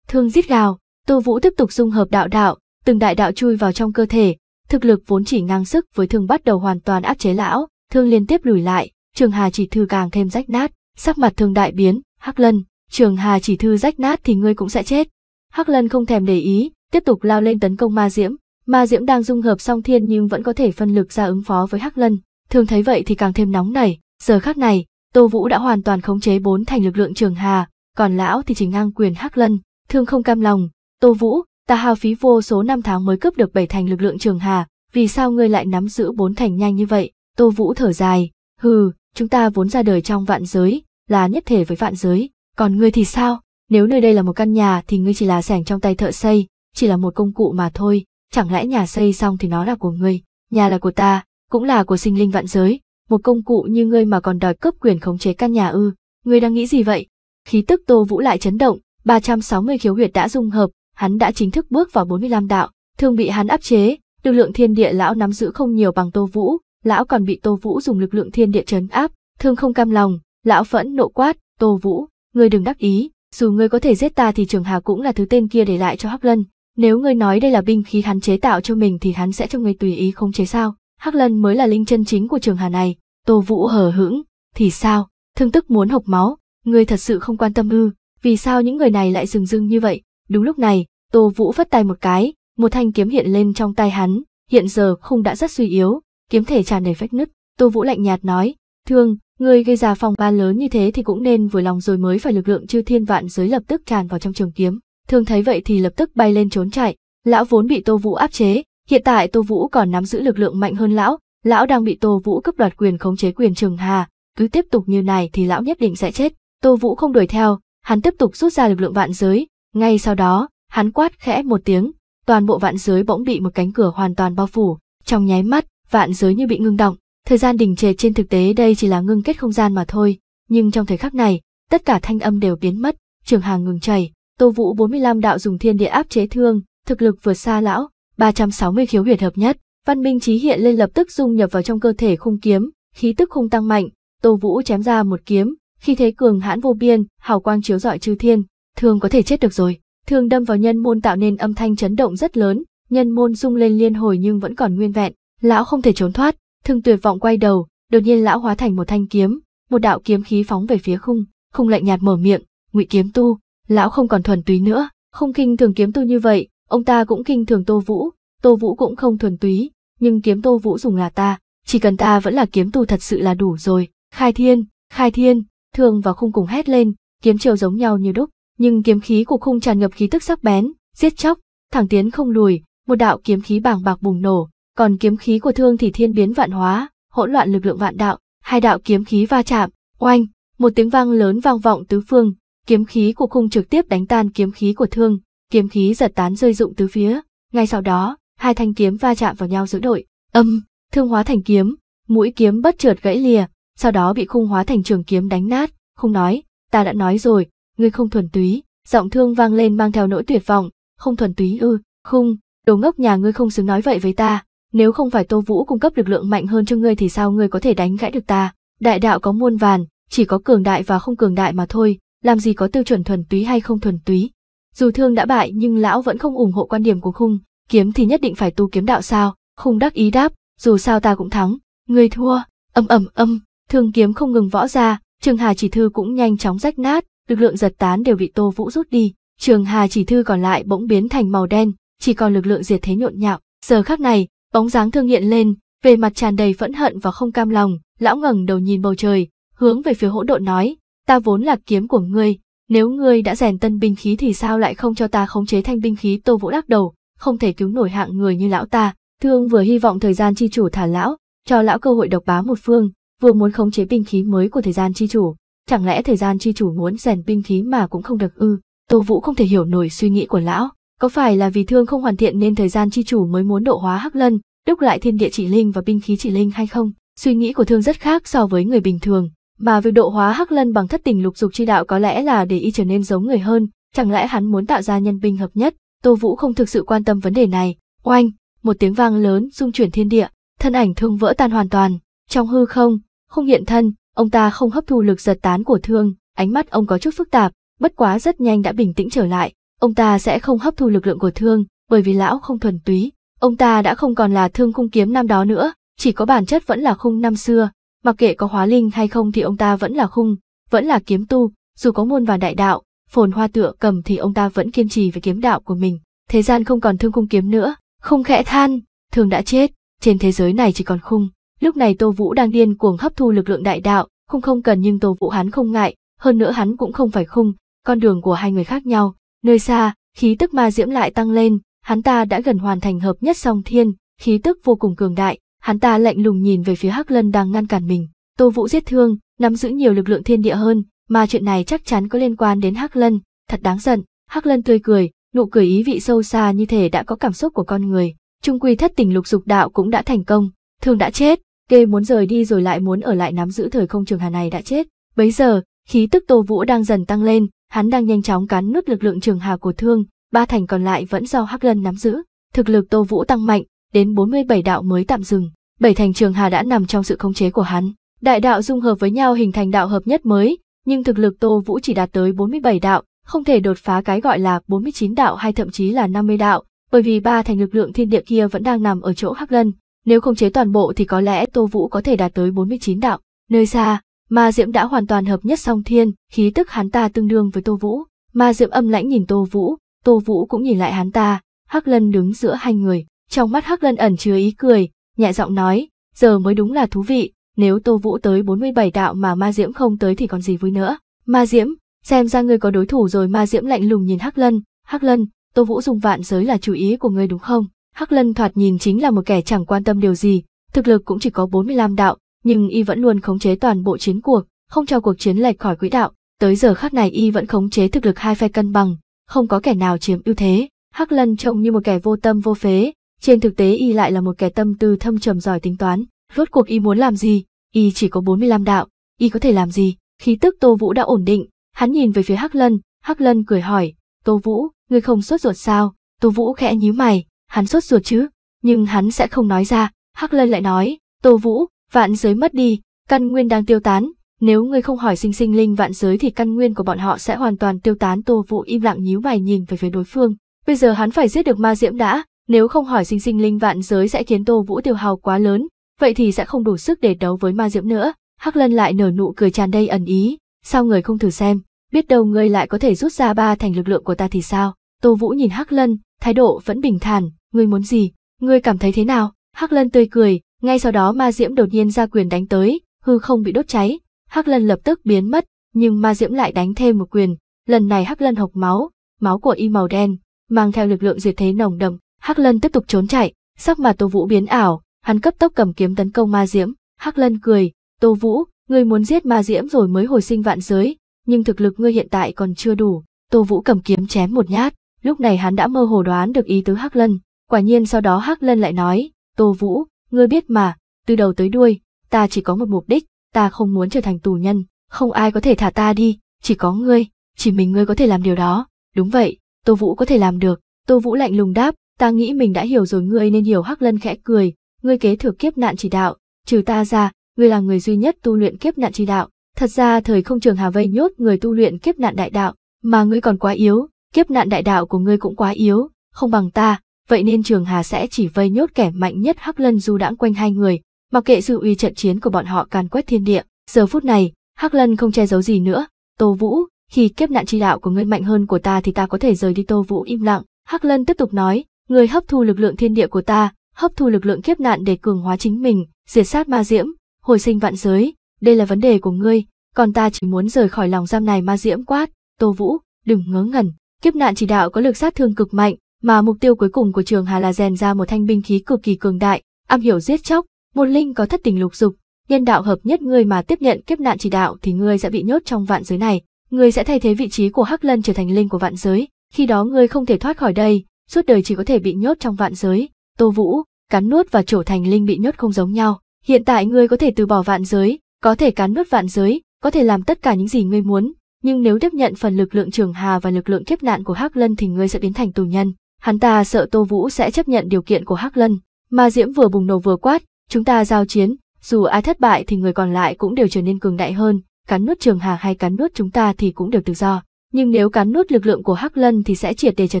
Thương giết gào, Tô Vũ tiếp tục dung hợp đạo đạo, từng đại đạo chui vào trong cơ thể, thực lực vốn chỉ ngang sức với thương bắt đầu hoàn toàn áp chế lão, thương liên tiếp lùi lại, trường hà chỉ thư càng thêm rách nát, sắc mặt thương đại biến, hắc lân, trường hà chỉ thư rách nát thì ngươi cũng sẽ chết. Hắc lân không thèm để ý, tiếp tục lao lên tấn công ma diễm, ma diễm đang dung hợp song thiên nhưng vẫn có thể phân lực ra ứng phó với hắc lân, Thường thấy vậy thì càng thêm nóng nảy, giờ khác này, Tô Vũ đã hoàn toàn khống chế bốn thành lực lượng trường hà, còn lão thì chỉ ngang quyền hắc lân, thương không cam lòng, Tô Vũ, ta hao phí vô số năm tháng mới cướp được bảy thành lực lượng trường hà, vì sao ngươi lại nắm giữ bốn thành nhanh như vậy, Tô Vũ thở dài, hừ, chúng ta vốn ra đời trong vạn giới, là nhất thể với vạn giới, còn ngươi thì sao, nếu nơi đây là một căn nhà thì ngươi chỉ là sẻng trong tay thợ xây, chỉ là một công cụ mà thôi, chẳng lẽ nhà xây xong thì nó là của ngươi, nhà là của ta, cũng là của sinh linh vạn giới, một công cụ như ngươi mà còn đòi cướp quyền khống chế căn nhà ư, ngươi đang nghĩ gì vậy? Khí tức Tô Vũ lại chấn động, 360 khiếu huyệt đã dung hợp, hắn đã chính thức bước vào 45 đạo, thường bị hắn áp chế, lực lượng thiên địa lão nắm giữ không nhiều bằng Tô Vũ, lão còn bị Tô Vũ dùng lực lượng thiên địa trấn áp, thường không cam lòng, lão phẫn nộ quát, "Tô Vũ, ngươi đừng đắc ý, dù ngươi có thể giết ta thì Trường Hà cũng là thứ tên kia để lại cho Hắc Lân, nếu ngươi nói đây là binh khí hắn chế tạo cho mình thì hắn sẽ cho ngươi tùy ý khống chế sao?" Hắc Lân mới là linh chân chính của trường hà này, Tô Vũ hờ hững, thì sao, thương tức muốn hộc máu, người thật sự không quan tâm ư, vì sao những người này lại rừng rưng như vậy, đúng lúc này, Tô Vũ vất tay một cái, một thanh kiếm hiện lên trong tay hắn, hiện giờ khung đã rất suy yếu, kiếm thể tràn đầy vết nứt, Tô Vũ lạnh nhạt nói, thương, người gây ra phòng ba lớn như thế thì cũng nên vừa lòng rồi mới phải lực lượng chư thiên vạn giới lập tức tràn vào trong trường kiếm, thương thấy vậy thì lập tức bay lên trốn chạy, lão vốn bị Tô Vũ áp chế, Hiện tại Tô Vũ còn nắm giữ lực lượng mạnh hơn lão, lão đang bị Tô Vũ cướp đoạt quyền khống chế quyền Trường Hà, cứ tiếp tục như này thì lão nhất định sẽ chết. Tô Vũ không đuổi theo, hắn tiếp tục rút ra lực lượng vạn giới, ngay sau đó, hắn quát khẽ một tiếng, toàn bộ vạn giới bỗng bị một cánh cửa hoàn toàn bao phủ, trong nháy mắt, vạn giới như bị ngưng động, thời gian đình trệ trên thực tế đây chỉ là ngưng kết không gian mà thôi, nhưng trong thời khắc này, tất cả thanh âm đều biến mất, Trường Hà ngừng chảy, Tô Vũ 45 đạo dùng thiên địa áp chế thương, thực lực vượt xa lão, 360 khiếu huyệt hợp nhất, văn minh trí hiện lên lập tức dung nhập vào trong cơ thể khung kiếm, khí tức khung tăng mạnh, Tô Vũ chém ra một kiếm, khi thế cường hãn vô biên, hào quang chiếu rọi chư thiên, thường có thể chết được rồi. Thường đâm vào nhân môn tạo nên âm thanh chấn động rất lớn, nhân môn rung lên liên hồi nhưng vẫn còn nguyên vẹn, lão không thể trốn thoát, thường tuyệt vọng quay đầu, đột nhiên lão hóa thành một thanh kiếm, một đạo kiếm khí phóng về phía khung, khung lạnh nhạt mở miệng, "Ngụy kiếm tu, lão không còn thuần túy nữa, không kinh thường kiếm tu như vậy, Ông ta cũng kinh thường Tô Vũ, Tô Vũ cũng không thuần túy, nhưng kiếm Tô Vũ dùng là ta, chỉ cần ta vẫn là kiếm tu thật sự là đủ rồi. Khai thiên, khai thiên, thường và khung cùng hét lên, kiếm chiều giống nhau như đúc, nhưng kiếm khí của khung tràn ngập khí tức sắc bén, giết chóc, thẳng tiến không lùi, một đạo kiếm khí bàng bạc bùng nổ, còn kiếm khí của thương thì thiên biến vạn hóa, hỗn loạn lực lượng vạn đạo, hai đạo kiếm khí va chạm, oanh, một tiếng vang lớn vang vọng tứ phương, kiếm khí của khung trực tiếp đánh tan kiếm khí của thương, kiếm khí giật tán rơi rụng tứ phía, ngay sau đó, hai thanh kiếm va chạm vào nhau dữ đội, âm, thương hóa thành kiếm, mũi kiếm bất trượt gãy lìa, sau đó bị khung hóa thành trường kiếm đánh nát, không nói, ta đã nói rồi, ngươi không thuần túy, giọng thương vang lên mang theo nỗi tuyệt vọng, không thuần túy ư, khung, đồ ngốc nhà ngươi không xứng nói vậy với ta, nếu không phải Tô Vũ cung cấp lực lượng mạnh hơn cho ngươi thì sao ngươi có thể đánh gãy được ta, đại đạo có muôn vàn, chỉ có cường đại và không cường đại mà thôi, làm gì có tiêu chuẩn thuần túy hay không thuần túy, dù thương đã bại nhưng lão vẫn không ủng hộ quan điểm của khung, kiếm thì nhất định phải tu kiếm đạo sao, khung đắc ý đáp, dù sao ta cũng thắng, người thua, âm ầm âm, thương kiếm không ngừng võ ra, trường hà chỉ thư cũng nhanh chóng rách nát, lực lượng giật tán đều bị tô vũ rút đi, trường hà chỉ thư còn lại bỗng biến thành màu đen, chỉ còn lực lượng diệt thế nhộn nhạo, giờ khắc này, bóng dáng thương hiện lên, về mặt tràn đầy phẫn hận và không cam lòng, lão ngẩng đầu nhìn bầu trời, hướng về phía hỗn độn nói, ta vốn là kiếm của ngươi, nếu ngươi đã rèn tân binh khí thì sao lại không cho ta khống chế thanh binh khí Tô Vũ lắc đầu, không thể cứu nổi hạng người như lão ta, thương vừa hy vọng thời gian chi chủ thả lão, cho lão cơ hội độc bá một phương, vừa muốn khống chế binh khí mới của thời gian chi chủ, chẳng lẽ thời gian chi chủ muốn rèn binh khí mà cũng không được ư? Tô Vũ không thể hiểu nổi suy nghĩ của lão, có phải là vì thương không hoàn thiện nên thời gian chi chủ mới muốn độ hóa Hắc Lân, đúc lại thiên địa chỉ linh và binh khí chỉ linh hay không? Suy nghĩ của thương rất khác so với người bình thường, mà việc độ hóa Hắc Lân bằng thất tình lục dục chi đạo có lẽ là để y trở nên giống người hơn, chẳng lẽ hắn muốn tạo ra nhân binh hợp nhất? Tô Vũ không thực sự quan tâm vấn đề này. Oanh, một tiếng vang lớn rung chuyển thiên địa, thân ảnh thương vỡ tan hoàn toàn, trong hư không, không hiện thân, ông ta không hấp thu lực giật tán của thương, ánh mắt ông có chút phức tạp, bất quá rất nhanh đã bình tĩnh trở lại, ông ta sẽ không hấp thu lực lượng của thương, bởi vì lão không thuần túy, ông ta đã không còn là thương khung kiếm năm đó nữa, chỉ có bản chất vẫn là khung năm xưa, mặc kệ có hóa linh hay không thì ông ta vẫn là khung, vẫn là kiếm tu, dù có muôn vàn đại đạo, phồn hoa tựa cầm thì ông ta vẫn kiên trì với kiếm đạo của mình. Thế gian không còn thương khung kiếm nữa, khung khẽ than, thường đã chết, trên thế giới này chỉ còn khung. Lúc này Tô Vũ đang điên cuồng hấp thu lực lượng đại đạo, khung không cần nhưng Tô Vũ hắn không ngại, hơn nữa hắn cũng không phải khung, con đường của hai người khác nhau, nơi xa, khí tức ma diễm lại tăng lên, hắn ta đã gần hoàn thành hợp nhất song thiên, khí tức vô cùng cường đại, hắn ta lạnh lùng nhìn về phía Hắc Lân đang ngăn cản mình. Tô Vũ giết thương, nắm giữ nhiều lực lượng thiên địa hơn, mà chuyện này chắc chắn có liên quan đến Hắc Lân, thật đáng giận. Hắc Lân tươi cười, nụ cười ý vị sâu xa như thể đã có cảm xúc của con người. Trung quy thất tình lục dục đạo cũng đã thành công, thương đã chết, kê muốn rời đi rồi lại muốn ở lại nắm giữ thời không trường hà này đã chết. Bấy giờ, khí tức Tô Vũ đang dần tăng lên, hắn đang nhanh chóng cắn nứt lực lượng trường hà của thương, ba thành còn lại vẫn do Hắc Lân nắm giữ. Thực lực Tô Vũ tăng mạnh, đến 47 đạo mới tạm dừng. Bảy thành trường hà đã nằm trong sự khống chế của hắn. Đại đạo dung hợp với nhau hình thành đạo hợp nhất mới, nhưng thực lực Tô Vũ chỉ đạt tới 47 đạo, không thể đột phá cái gọi là 49 đạo hay thậm chí là 50 đạo, bởi vì ba thành lực lượng thiên địa kia vẫn đang nằm ở chỗ Hắc Lân. Nếu khống chế toàn bộ thì có lẽ Tô Vũ có thể đạt tới 49 đạo. Nơi xa, Ma Diễm đã hoàn toàn hợp nhất song thiên, khí tức hắn ta tương đương với Tô Vũ. Ma Diễm âm lãnh nhìn Tô Vũ, Tô Vũ cũng nhìn lại hắn ta, Hắc Lân đứng giữa hai người, trong mắt Hắc Lân ẩn chứa ý cười, nhẹ giọng nói, giờ mới đúng là thú vị, nếu Tô Vũ tới 47 đạo mà Ma Diễm không tới thì còn gì vui nữa. Ma Diễm, xem ra ngươi có đối thủ rồi Ma Diễm lạnh lùng nhìn Hắc Lân, Hắc Lân, Tô Vũ dùng vạn giới là chủ ý của ngươi đúng không? Hắc Lân thoạt nhìn chính là một kẻ chẳng quan tâm điều gì, thực lực cũng chỉ có 45 đạo, nhưng y vẫn luôn khống chế toàn bộ chiến cuộc, không cho cuộc chiến lệch khỏi quỹ đạo, tới giờ khác này y vẫn khống chế thực lực hai phe cân bằng, không có kẻ nào chiếm ưu thế. Hắc Lân trông như một kẻ vô tâm vô phế, trên thực tế y lại là một kẻ tâm tư thâm trầm giỏi tính toán, rốt cuộc y muốn làm gì, y chỉ có 45 đạo, y có thể làm gì, khi tức Tô Vũ đã ổn định, hắn nhìn về phía Hắc Lân, Hắc Lân cười hỏi, Tô Vũ, ngươi không sốt ruột sao, Tô Vũ khẽ nhíu mày, hắn sốt ruột chứ, nhưng hắn sẽ không nói ra, Hắc Lân lại nói, Tô Vũ, vạn giới mất đi, căn nguyên đang tiêu tán, nếu ngươi không hỏi sinh sinh linh vạn giới thì căn nguyên của bọn họ sẽ hoàn toàn tiêu tán Tô Vũ im lặng nhíu mày nhìn về phía đối phương, bây giờ hắn phải giết được ma diễm đã, nếu không hỏi sinh sinh linh vạn giới sẽ khiến Tô Vũ tiêu hào quá lớn, vậy thì sẽ không đủ sức để đấu với ma diễm nữa. Hắc Lân lại nở nụ cười tràn đầy ẩn ý, sao người không thử xem, biết đâu ngươi lại có thể rút ra ba thành lực lượng của ta thì sao? Tô Vũ nhìn Hắc Lân, thái độ vẫn bình thản, ngươi muốn gì, ngươi cảm thấy thế nào? Hắc Lân tươi cười, ngay sau đó ma diễm đột nhiên ra quyền đánh tới, hư không bị đốt cháy, Hắc Lân lập tức biến mất, nhưng ma diễm lại đánh thêm một quyền, lần này Hắc Lân hộc máu, máu của y màu đen, mang theo lực lượng diệt thế nồng đậm, Hắc Lân tiếp tục trốn chạy, sắc mặt Tô Vũ biến ảo, hắn cấp tốc cầm kiếm tấn công Ma Diễm. Hắc Lân cười, "Tô Vũ, ngươi muốn giết Ma Diễm rồi mới hồi sinh vạn giới, nhưng thực lực ngươi hiện tại còn chưa đủ." Tô Vũ cầm kiếm chém một nhát, lúc này hắn đã mơ hồ đoán được ý tứ Hắc Lân, quả nhiên sau đó Hắc Lân lại nói, "Tô Vũ, ngươi biết mà, từ đầu tới đuôi, ta chỉ có một mục đích, ta không muốn trở thành tù nhân, không ai có thể thả ta đi, chỉ có ngươi, chỉ mình ngươi có thể làm điều đó." Đúng vậy, Tô Vũ có thể làm được, Tô Vũ lạnh lùng đáp, ta nghĩ mình đã hiểu rồi ngươi nên hiểu Hắc Lân khẽ cười, ngươi kế thừa kiếp nạn chỉ đạo, trừ ta ra, ngươi là người duy nhất tu luyện kiếp nạn chỉ đạo, thật ra thời không trường Hà vây nhốt người tu luyện kiếp nạn đại đạo, mà ngươi còn quá yếu, kiếp nạn đại đạo của ngươi cũng quá yếu, không bằng ta, vậy nên trường Hà sẽ chỉ vây nhốt kẻ mạnh nhất Hắc Lân du đãng quanh hai người, mặc kệ sự uy trận chiến của bọn họ càn quét thiên địa, giờ phút này, Hắc Lân không che giấu gì nữa, Tô Vũ, khi kiếp nạn chỉ đạo của ngươi mạnh hơn của ta thì ta có thể rời đi Tô Vũ im lặng, Hắc Lân tiếp tục nói, người hấp thu lực lượng thiên địa của ta, hấp thu lực lượng kiếp nạn để cường hóa chính mình, diệt sát ma diễm, hồi sinh vạn giới, đây là vấn đề của ngươi, còn ta chỉ muốn rời khỏi lòng giam này ma diễm quát, Tô Vũ, đừng ngớ ngẩn, kiếp nạn chỉ đạo có lực sát thương cực mạnh, mà mục tiêu cuối cùng của Trường Hà là rèn ra một thanh binh khí cực kỳ cường đại, am hiểu giết chóc, một linh có thất tình lục dục, nhân đạo hợp nhất ngươi mà tiếp nhận kiếp nạn chỉ đạo thì ngươi sẽ bị nhốt trong vạn giới này, ngươi sẽ thay thế vị trí của Hắc Lân trở thành linh của vạn giới, khi đó ngươi không thể thoát khỏi đây, suốt đời chỉ có thể bị nhốt trong vạn giới, Tô Vũ, cắn nuốt và trở thành linh bị nhốt không giống nhau. Hiện tại ngươi có thể từ bỏ vạn giới, có thể cắn nuốt vạn giới, có thể làm tất cả những gì ngươi muốn, nhưng nếu tiếp nhận phần lực lượng trường hà và lực lượng kiếp nạn của Hắc Lân thì ngươi sẽ biến thành tù nhân. Hắn ta sợ Tô Vũ sẽ chấp nhận điều kiện của Hắc Lân, mà Diễm vừa bùng nổ vừa quát, chúng ta giao chiến, dù ai thất bại thì người còn lại cũng đều trở nên cường đại hơn, cắn nuốt trường hà hay cắn nuốt chúng ta thì cũng đều tự do nhưng nếu cắn nuốt lực lượng của Hắc Lân thì sẽ triệt để trở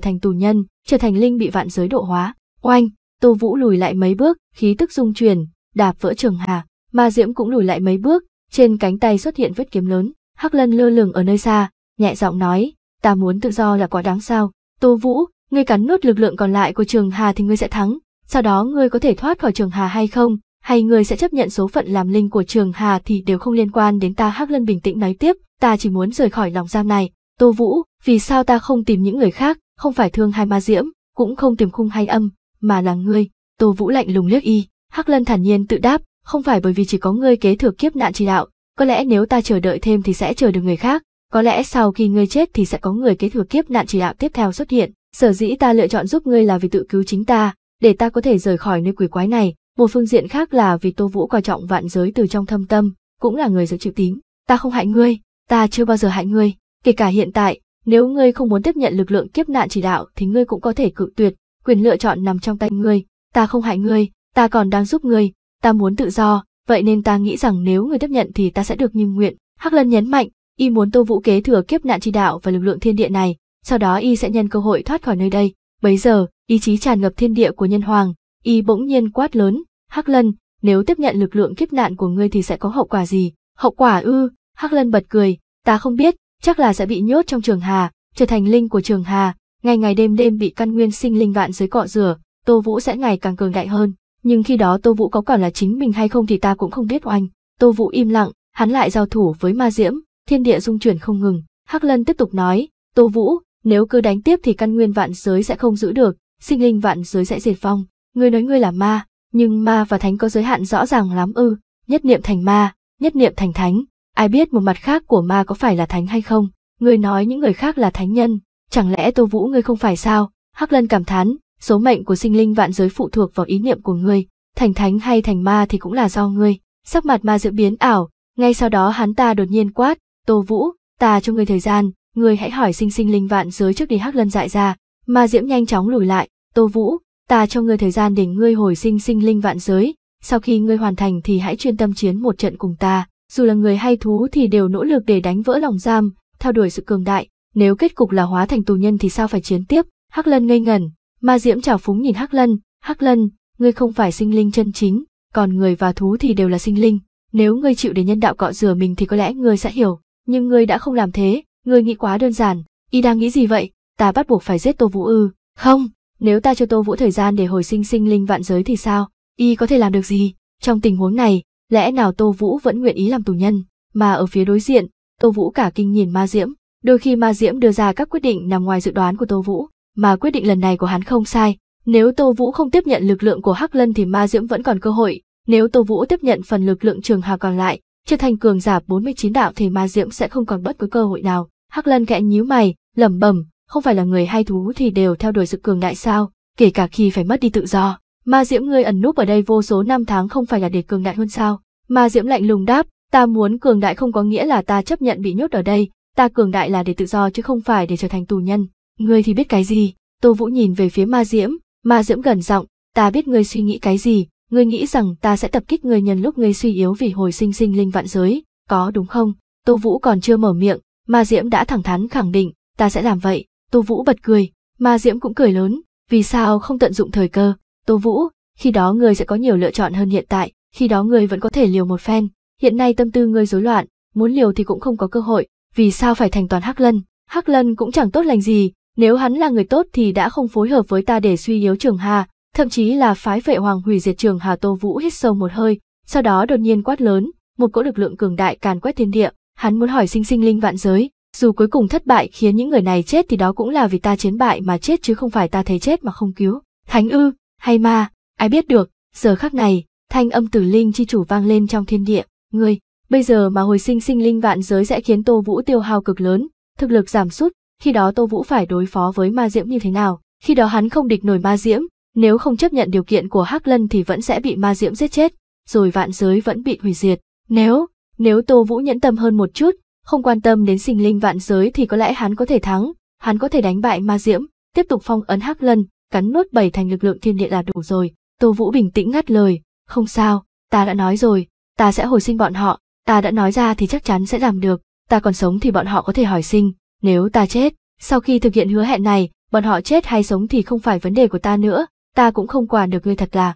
thành tù nhân, trở thành linh bị vạn giới độ hóa. Oanh, Tô Vũ lùi lại mấy bước, khí tức dung chuyển, đạp vỡ trường hà, Ma Diễm cũng lùi lại mấy bước, trên cánh tay xuất hiện vết kiếm lớn, Hắc Lân lơ lửng ở nơi xa, nhẹ giọng nói, ta muốn tự do là quá đáng sao? Tô Vũ, ngươi cắn nuốt lực lượng còn lại của trường hà thì ngươi sẽ thắng, sau đó ngươi có thể thoát khỏi trường hà hay không? Hay ngươi sẽ chấp nhận số phận làm linh của trường hà thì đều không liên quan đến ta Hắc Lân bình tĩnh nói tiếp, ta chỉ muốn rời khỏi lòng giam này, Tô Vũ, vì sao ta không tìm những người khác, không phải thương hai ma diễm, cũng không tìm khung hay âm, mà là ngươi. Tô Vũ lạnh lùng liếc y, Hắc Lân thản nhiên tự đáp, không phải bởi vì chỉ có ngươi kế thừa kiếp nạn chỉ đạo, có lẽ nếu ta chờ đợi thêm thì sẽ chờ được người khác, có lẽ sau khi ngươi chết thì sẽ có người kế thừa kiếp nạn chỉ đạo tiếp theo xuất hiện, sở dĩ ta lựa chọn giúp ngươi là vì tự cứu chính ta, để ta có thể rời khỏi nơi quỷ quái này, một phương diện khác là vì Tô Vũ coi trọng vạn giới từ trong thâm tâm, cũng là người giữ chịu tín, ta không hại ngươi, ta chưa bao giờ hại ngươi. Kể cả hiện tại, nếu ngươi không muốn tiếp nhận lực lượng kiếp nạn chỉ đạo thì ngươi cũng có thể cự tuyệt, quyền lựa chọn nằm trong tay ngươi, ta không hại ngươi, ta còn đang giúp ngươi, ta muốn tự do, vậy nên ta nghĩ rằng nếu ngươi tiếp nhận thì ta sẽ được như nguyện. Hắc Lân nhấn mạnh, y muốn Tô Vũ kế thừa kiếp nạn chỉ đạo và lực lượng thiên địa này, sau đó y sẽ nhân cơ hội thoát khỏi nơi đây. Bấy giờ, ý chí tràn ngập thiên địa của nhân hoàng, y bỗng nhiên quát lớn, Hắc Lân, nếu tiếp nhận lực lượng kiếp nạn của ngươi thì sẽ có hậu quả gì? Hậu quả ư? Hắc Lân bật cười, ta không biết, chắc là sẽ bị nhốt trong trường hà, trở thành linh của trường hà, ngày ngày đêm đêm bị căn nguyên sinh linh vạn giới cọ rửa, Tô Vũ sẽ ngày càng cường đại hơn, nhưng khi đó Tô Vũ có còn là chính mình hay không thì ta cũng không biết oanh. Tô Vũ im lặng, hắn lại giao thủ với ma diễm, thiên địa dung chuyển không ngừng, Hắc Lân tiếp tục nói, Tô Vũ, nếu cứ đánh tiếp thì căn nguyên vạn giới sẽ không giữ được, sinh linh vạn giới sẽ diệt vong, ngươi nói ngươi là ma, nhưng ma và thánh có giới hạn rõ ràng lắm ư, nhất niệm thành ma, nhất niệm thành thánh, Ai biết một mặt khác của ma có phải là thánh hay không? Ngươi nói những người khác là thánh nhân, chẳng lẽ Tô Vũ ngươi không phải sao? Hắc Lân cảm thán, số mệnh của sinh linh vạn giới phụ thuộc vào ý niệm của ngươi, thành thánh hay thành ma thì cũng là do ngươi. Sắc mặt ma dự biến ảo, ngay sau đó hắn ta đột nhiên quát, Tô Vũ, ta cho ngươi thời gian, ngươi hãy hỏi sinh sinh linh vạn giới trước đi Hắc Lân dại ra. Ma Diễm nhanh chóng lùi lại, Tô Vũ, ta cho ngươi thời gian để ngươi hồi sinh sinh linh vạn giới, sau khi ngươi hoàn thành thì hãy chuyên tâm chiến một trận cùng ta dù là người hay thú thì đều nỗ lực để đánh vỡ lòng giam, theo đuổi sự cường đại, nếu kết cục là hóa thành tù nhân thì sao phải chiến tiếp? Hắc Lân ngây ngẩn, Ma Diễm trào phúng nhìn Hắc Lân, "Hắc Lân, ngươi không phải sinh linh chân chính, còn người và thú thì đều là sinh linh, nếu ngươi chịu để nhân đạo cọ rửa mình thì có lẽ ngươi sẽ hiểu, nhưng ngươi đã không làm thế, ngươi nghĩ quá đơn giản, y đang nghĩ gì vậy? Ta bắt buộc phải giết Tô Vũ ư? Không, nếu ta cho Tô Vũ thời gian để hồi sinh sinh linh vạn giới thì sao? Y có thể làm được gì? Trong tình huống này, lẽ nào Tô Vũ vẫn nguyện ý làm tù nhân, mà ở phía đối diện, Tô Vũ cả kinh nhìn Ma Diễm, đôi khi Ma Diễm đưa ra các quyết định nằm ngoài dự đoán của Tô Vũ, mà quyết định lần này của hắn không sai, nếu Tô Vũ không tiếp nhận lực lượng của Hắc Lân thì Ma Diễm vẫn còn cơ hội, nếu Tô Vũ tiếp nhận phần lực lượng trường hà còn lại, trở thành cường giả 49 đạo thì Ma Diễm sẽ không còn bất cứ cơ hội nào. Hắc Lân kẽ nhíu mày, lẩm bẩm, không phải là người hay thú thì đều theo đuổi sự cường đại sao, kể cả khi phải mất đi tự do. Ma Diễm ngươi ẩn núp ở đây vô số năm tháng không phải là để cường đại hơn sao? Ma Diễm lạnh lùng đáp, ta muốn cường đại không có nghĩa là ta chấp nhận bị nhốt ở đây, ta cường đại là để tự do chứ không phải để trở thành tù nhân. Ngươi thì biết cái gì? Tô Vũ nhìn về phía Ma Diễm, Ma Diễm gần giọng, ta biết ngươi suy nghĩ cái gì, ngươi nghĩ rằng ta sẽ tập kích ngươi nhân lúc ngươi suy yếu vì hồi sinh sinh linh vạn giới, có đúng không? Tô Vũ còn chưa mở miệng, Ma Diễm đã thẳng thắn khẳng định, ta sẽ làm vậy. Tô Vũ bật cười, Ma Diễm cũng cười lớn, vì sao không tận dụng thời cơ, Tô Vũ, khi đó ngươi sẽ có nhiều lựa chọn hơn hiện tại, khi đó ngươi vẫn có thể liều một phen, hiện nay tâm tư ngươi rối loạn, muốn liều thì cũng không có cơ hội, vì sao phải thành toàn Hắc Lân? Hắc Lân cũng chẳng tốt lành gì, nếu hắn là người tốt thì đã không phối hợp với ta để suy yếu Trường Hà, thậm chí là phái vệ hoàng hủy diệt Trường Hà Tô Vũ hít sâu một hơi, sau đó đột nhiên quát lớn, một cỗ lực lượng cường đại càn quét thiên địa, hắn muốn hỏi sinh sinh linh vạn giới, dù cuối cùng thất bại khiến những người này chết thì đó cũng là vì ta chiến bại mà chết chứ không phải ta thấy chết mà không cứu. Thánh ư, hay ma, ai biết được, giờ khắc này, thanh âm tử linh chi chủ vang lên trong thiên địa, ngươi, bây giờ mà hồi sinh sinh linh vạn giới sẽ khiến Tô Vũ tiêu hao cực lớn, thực lực giảm sút, khi đó Tô Vũ phải đối phó với ma diễm như thế nào, khi đó hắn không địch nổi ma diễm, nếu không chấp nhận điều kiện của Hắc Lân thì vẫn sẽ bị ma diễm giết chết, rồi vạn giới vẫn bị hủy diệt. Nếu, nếu Tô Vũ nhẫn tâm hơn một chút, không quan tâm đến sinh linh vạn giới thì có lẽ hắn có thể thắng, hắn có thể đánh bại ma diễm, tiếp tục phong ấn Hắc Lân, cắn nuốt bảy thành lực lượng thiên địa là đủ rồi. Tô Vũ bình tĩnh ngắt lời, không sao, ta đã nói rồi, ta sẽ hồi sinh bọn họ, ta đã nói ra thì chắc chắn sẽ làm được, ta còn sống thì bọn họ có thể hỏi sinh, nếu ta chết, sau khi thực hiện hứa hẹn này, bọn họ chết hay sống thì không phải vấn đề của ta nữa, ta cũng không quản được ngươi thật là.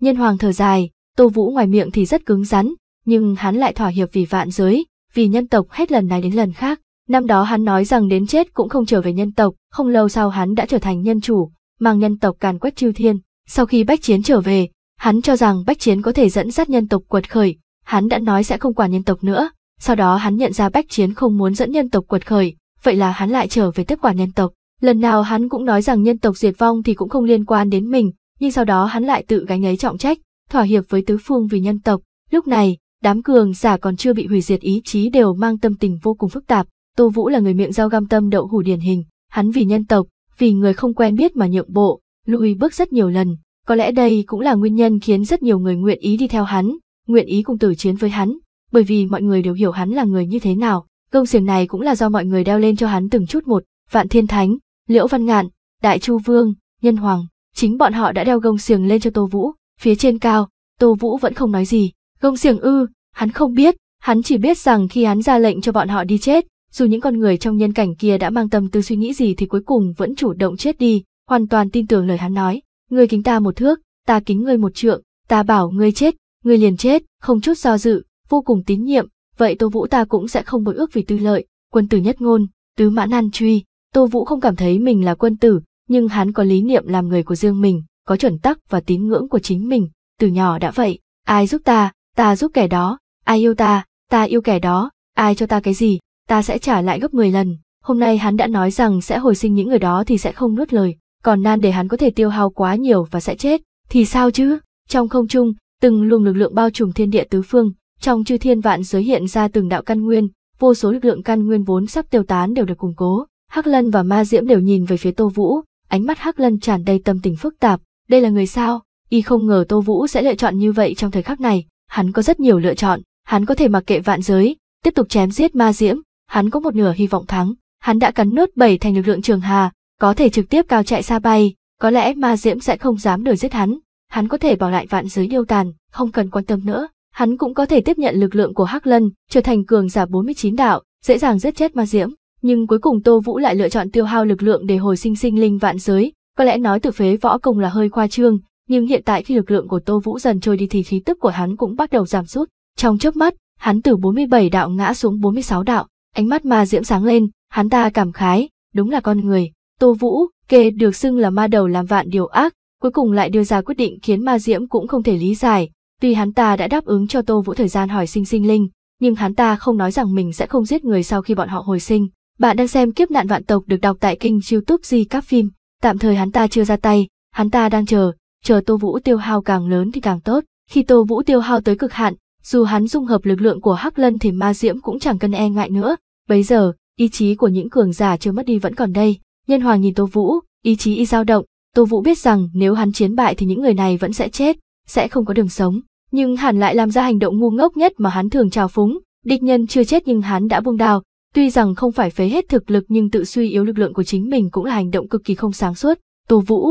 Nhân hoàng thở dài, Tô Vũ ngoài miệng thì rất cứng rắn, nhưng hắn lại thỏa hiệp vì vạn giới, vì nhân tộc hết lần này đến lần khác. Năm đó hắn nói rằng đến chết cũng không trở về nhân tộc, không lâu sau hắn đã trở thành nhân chủ, mang nhân tộc càn quét chiêu thiên. Sau khi Bách Chiến trở về, hắn cho rằng Bách Chiến có thể dẫn dắt nhân tộc quật khởi, hắn đã nói sẽ không quản nhân tộc nữa, sau đó hắn nhận ra Bách Chiến không muốn dẫn nhân tộc quật khởi, vậy là hắn lại trở về tiếp quản nhân tộc. Lần nào hắn cũng nói rằng nhân tộc diệt vong thì cũng không liên quan đến mình, nhưng sau đó hắn lại tự gánh lấy trọng trách, thỏa hiệp với tứ phương vì nhân tộc. Lúc này, đám cường giả còn chưa bị hủy diệt ý chí đều mang tâm tình vô cùng phức tạp. Tô Vũ là người miệng dao găm tâm đậu hủ điển hình, hắn vì nhân tộc, vì người không quen biết mà nhượng bộ, lùi bước rất nhiều lần. Có lẽ đây cũng là nguyên nhân khiến rất nhiều người nguyện ý đi theo hắn, nguyện ý cùng tử chiến với hắn, bởi vì mọi người đều hiểu hắn là người như thế nào. Công xiềng này cũng là do mọi người đeo lên cho hắn từng chút một, Vạn Thiên Thánh, Liễu Văn Ngạn, Đại Chu Vương, Nhân Hoàng, chính bọn họ đã đeo gông xiềng lên cho Tô Vũ, phía trên cao, Tô Vũ vẫn không nói gì, gông xiềng ư, hắn không biết, hắn chỉ biết rằng khi hắn ra lệnh cho bọn họ đi chết, dù những con người trong nhân cảnh kia đã mang tâm tư suy nghĩ gì thì cuối cùng vẫn chủ động chết đi, hoàn toàn tin tưởng lời hắn nói, người kính ta một thước, ta kính ngươi một trượng, ta bảo ngươi chết, ngươi liền chết, không chút do dự, vô cùng tín nhiệm, vậy Tô Vũ ta cũng sẽ không bội ước vì tư lợi, quân tử nhất ngôn, tứ mãn an truy, Tô Vũ không cảm thấy mình là quân tử, nhưng hắn có lý niệm làm người của riêng mình, có chuẩn tắc và tín ngưỡng của chính mình, từ nhỏ đã vậy, ai giúp ta, ta giúp kẻ đó, ai yêu ta, ta yêu kẻ đó, ai cho ta cái gì, ta sẽ trả lại gấp 10 lần. Hôm nay hắn đã nói rằng sẽ hồi sinh những người đó thì sẽ không nuốt lời, còn nan để hắn có thể tiêu hao quá nhiều và sẽ chết, thì sao chứ? Trong không trung, từng luồng lực lượng bao trùm thiên địa tứ phương, trong chư thiên vạn giới hiện ra từng đạo căn nguyên, vô số lực lượng căn nguyên vốn sắp tiêu tán đều được củng cố. Hắc Lân và Ma Diễm đều nhìn về phía Tô Vũ, ánh mắt Hắc Lân tràn đầy tâm tình phức tạp, đây là người sao? Y không ngờ Tô Vũ sẽ lựa chọn như vậy trong thời khắc này, hắn có rất nhiều lựa chọn, hắn có thể mặc kệ vạn giới, tiếp tục chém giết Ma Diễm, hắn có một nửa hy vọng thắng. Hắn đã cắn nốt bảy thành lực lượng trường hà, có thể trực tiếp cao chạy xa bay, có lẽ ma diễm sẽ không dám đuổi giết hắn. Hắn có thể bỏ lại vạn giới điêu tàn, không cần quan tâm nữa. Hắn cũng có thể tiếp nhận lực lượng của Hắc Lân, trở thành cường giả 49 đạo, dễ dàng giết chết ma diễm. Nhưng cuối cùng Tô Vũ lại lựa chọn tiêu hao lực lượng để hồi sinh sinh linh vạn giới. Có lẽ nói từ phế võ công là hơi khoa trương, nhưng hiện tại khi lực lượng của Tô Vũ dần trôi đi thì khí tức của hắn cũng bắt đầu giảm sút. Trong chớp mắt, hắn từ 47 đạo ngã xuống 46 đạo, Ánh mắt ma diễm sáng lên, hắn ta cảm khái, đúng là con người. Tô Vũ, kê được xưng là ma đầu làm vạn điều ác, cuối cùng lại đưa ra quyết định khiến ma diễm cũng không thể lý giải. Tuy hắn ta đã đáp ứng cho Tô Vũ thời gian hỏi sinh sinh linh, nhưng hắn ta không nói rằng mình sẽ không giết người sau khi bọn họ hồi sinh. Bạn đang xem kiếp nạn vạn tộc được đọc tại kênh youtube Di các phim. Tạm thời hắn ta chưa ra tay, hắn ta đang chờ, chờ Tô Vũ tiêu hao càng lớn thì càng tốt. Khi Tô Vũ tiêu hao tới cực hạn, dù hắn dung hợp lực lượng của Hắc Lân thì ma diễm cũng chẳng cần e ngại nữa, Bấy giờ, ý chí của những cường giả chưa mất đi vẫn còn đây. Nhân Hoàng nhìn Tô Vũ, ý chí y dao động, Tô Vũ biết rằng nếu hắn chiến bại thì những người này vẫn sẽ chết, sẽ không có đường sống. Nhưng hắn lại làm ra hành động ngu ngốc nhất mà hắn thường trào phúng, địch nhân chưa chết nhưng hắn đã buông đào, tuy rằng không phải phế hết thực lực nhưng tự suy yếu lực lượng của chính mình cũng là hành động cực kỳ không sáng suốt. Tô Vũ,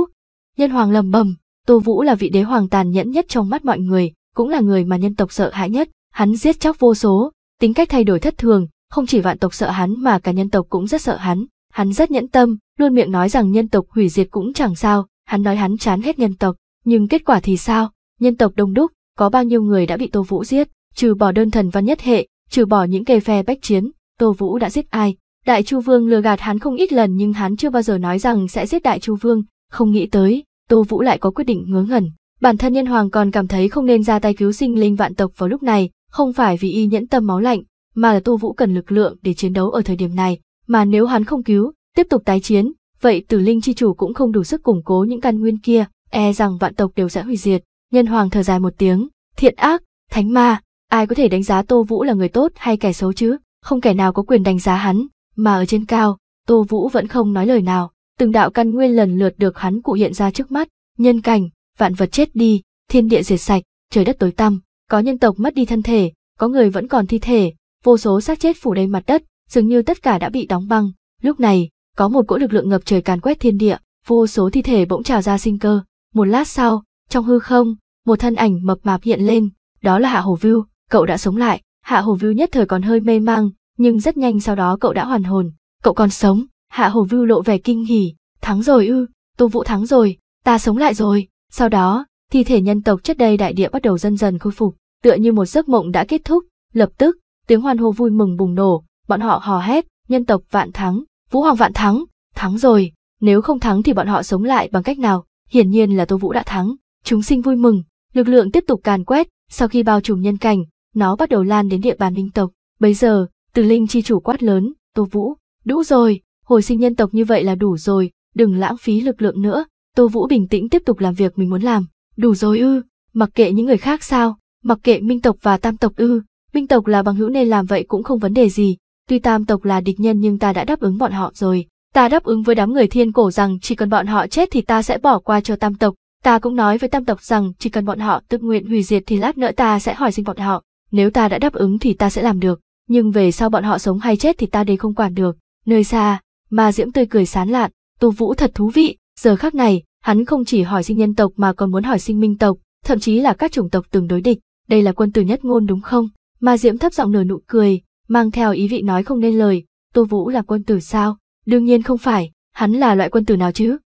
Nhân Hoàng lầm bầm, Tô Vũ là vị đế hoàng tàn nhẫn nhất trong mắt mọi người, cũng là người mà nhân tộc sợ hãi nhất, hắn giết chóc vô số, tính cách thay đổi thất thường, không chỉ vạn tộc sợ hắn mà cả nhân tộc cũng rất sợ hắn, hắn rất nhẫn tâm, luôn miệng nói rằng nhân tộc hủy diệt cũng chẳng sao, hắn nói hắn chán hết nhân tộc, nhưng kết quả thì sao, nhân tộc đông đúc, có bao nhiêu người đã bị Tô Vũ giết, trừ bỏ đơn thần văn nhất hệ, trừ bỏ những kề phe bách chiến, Tô Vũ đã giết ai. Đại Chu Vương lừa gạt hắn không ít lần nhưng hắn chưa bao giờ nói rằng sẽ giết Đại Chu Vương, không nghĩ tới, Tô Vũ lại có quyết định ngớ ngẩn. Bản thân nhân hoàng còn cảm thấy không nên ra tay cứu sinh linh vạn tộc vào lúc này, không phải vì y nhẫn tâm máu lạnh, mà là Tô Vũ cần lực lượng để chiến đấu ở thời điểm này, mà nếu hắn không cứu, tiếp tục tái chiến, vậy Tử Linh chi chủ cũng không đủ sức củng cố những căn nguyên kia, e rằng vạn tộc đều sẽ hủy diệt. Nhân hoàng thở dài một tiếng, thiện ác, thánh ma, ai có thể đánh giá Tô Vũ là người tốt hay kẻ xấu chứ, không kẻ nào có quyền đánh giá hắn, mà ở trên cao, Tô Vũ vẫn không nói lời nào, từng đạo căn nguyên lần lượt được hắn cụ hiện ra trước mắt, nhân cảnh, vạn vật chết đi, thiên địa diệt sạch, trời đất tối tăm, có nhân tộc mất đi thân thể, có người vẫn còn thi thể, vô số xác chết phủ đầy mặt đất, dường như tất cả đã bị đóng băng. Lúc này, có một cỗ lực lượng ngập trời càn quét thiên địa, vô số thi thể bỗng trào ra sinh cơ. Một lát sau, trong hư không, một thân ảnh mập mạp hiện lên, đó là Hạ Hồ Vưu, cậu đã sống lại. Hạ Hồ Vưu nhất thời còn hơi mê mang, nhưng rất nhanh sau đó cậu đã hoàn hồn, cậu còn sống. Hạ Hồ Vưu lộ vẻ kinh hỉ, thắng rồi ư, Tô Vũ thắng rồi, ta sống lại rồi. Sau đó, thi thể nhân tộc chất đầy đại địa bắt đầu dần dần khôi phục, tựa như một giấc mộng đã kết thúc, lập tức, tiếng hoan hô vui mừng bùng nổ, bọn họ hò hét, nhân tộc vạn thắng, vũ hoàng vạn thắng, thắng rồi, nếu không thắng thì bọn họ sống lại bằng cách nào, hiển nhiên là Tô Vũ đã thắng, chúng sinh vui mừng, lực lượng tiếp tục càn quét, sau khi bao trùm nhân cảnh, nó bắt đầu lan đến địa bàn linh tộc, bây giờ, từ linh chi chủ quát lớn, Tô Vũ, đủ rồi, hồi sinh nhân tộc như vậy là đủ rồi, đừng lãng phí lực lượng nữa, Tô Vũ bình tĩnh tiếp tục làm việc mình muốn làm, đủ rồi ư, mặc kệ những người khác sao, mặc kệ minh tộc và tam tộc ư, Minh tộc là bằng hữu nên làm vậy cũng không vấn đề gì, tuy tam tộc là địch nhân nhưng ta đã đáp ứng bọn họ rồi. Ta đáp ứng với đám người thiên cổ rằng chỉ cần bọn họ chết thì ta sẽ bỏ qua cho tam tộc. Ta cũng nói với tam tộc rằng chỉ cần bọn họ tự nguyện hủy diệt thì lát nữa ta sẽ hỏi sinh bọn họ. Nếu ta đã đáp ứng thì ta sẽ làm được, nhưng về sau bọn họ sống hay chết thì ta đều không quản được. Nơi xa, ma Diễm tươi cười sán lạn, tu Vũ thật thú vị, giờ khắc này, hắn không chỉ hỏi sinh nhân tộc mà còn muốn hỏi sinh minh tộc, thậm chí là các chủng tộc từng đối địch. Đây là quân tử nhất ngôn đúng không? Ma diễm thấp giọng nở nụ cười mang theo ý vị nói không nên lời tô vũ là quân tử sao đương nhiên không phải hắn là loại quân tử nào chứ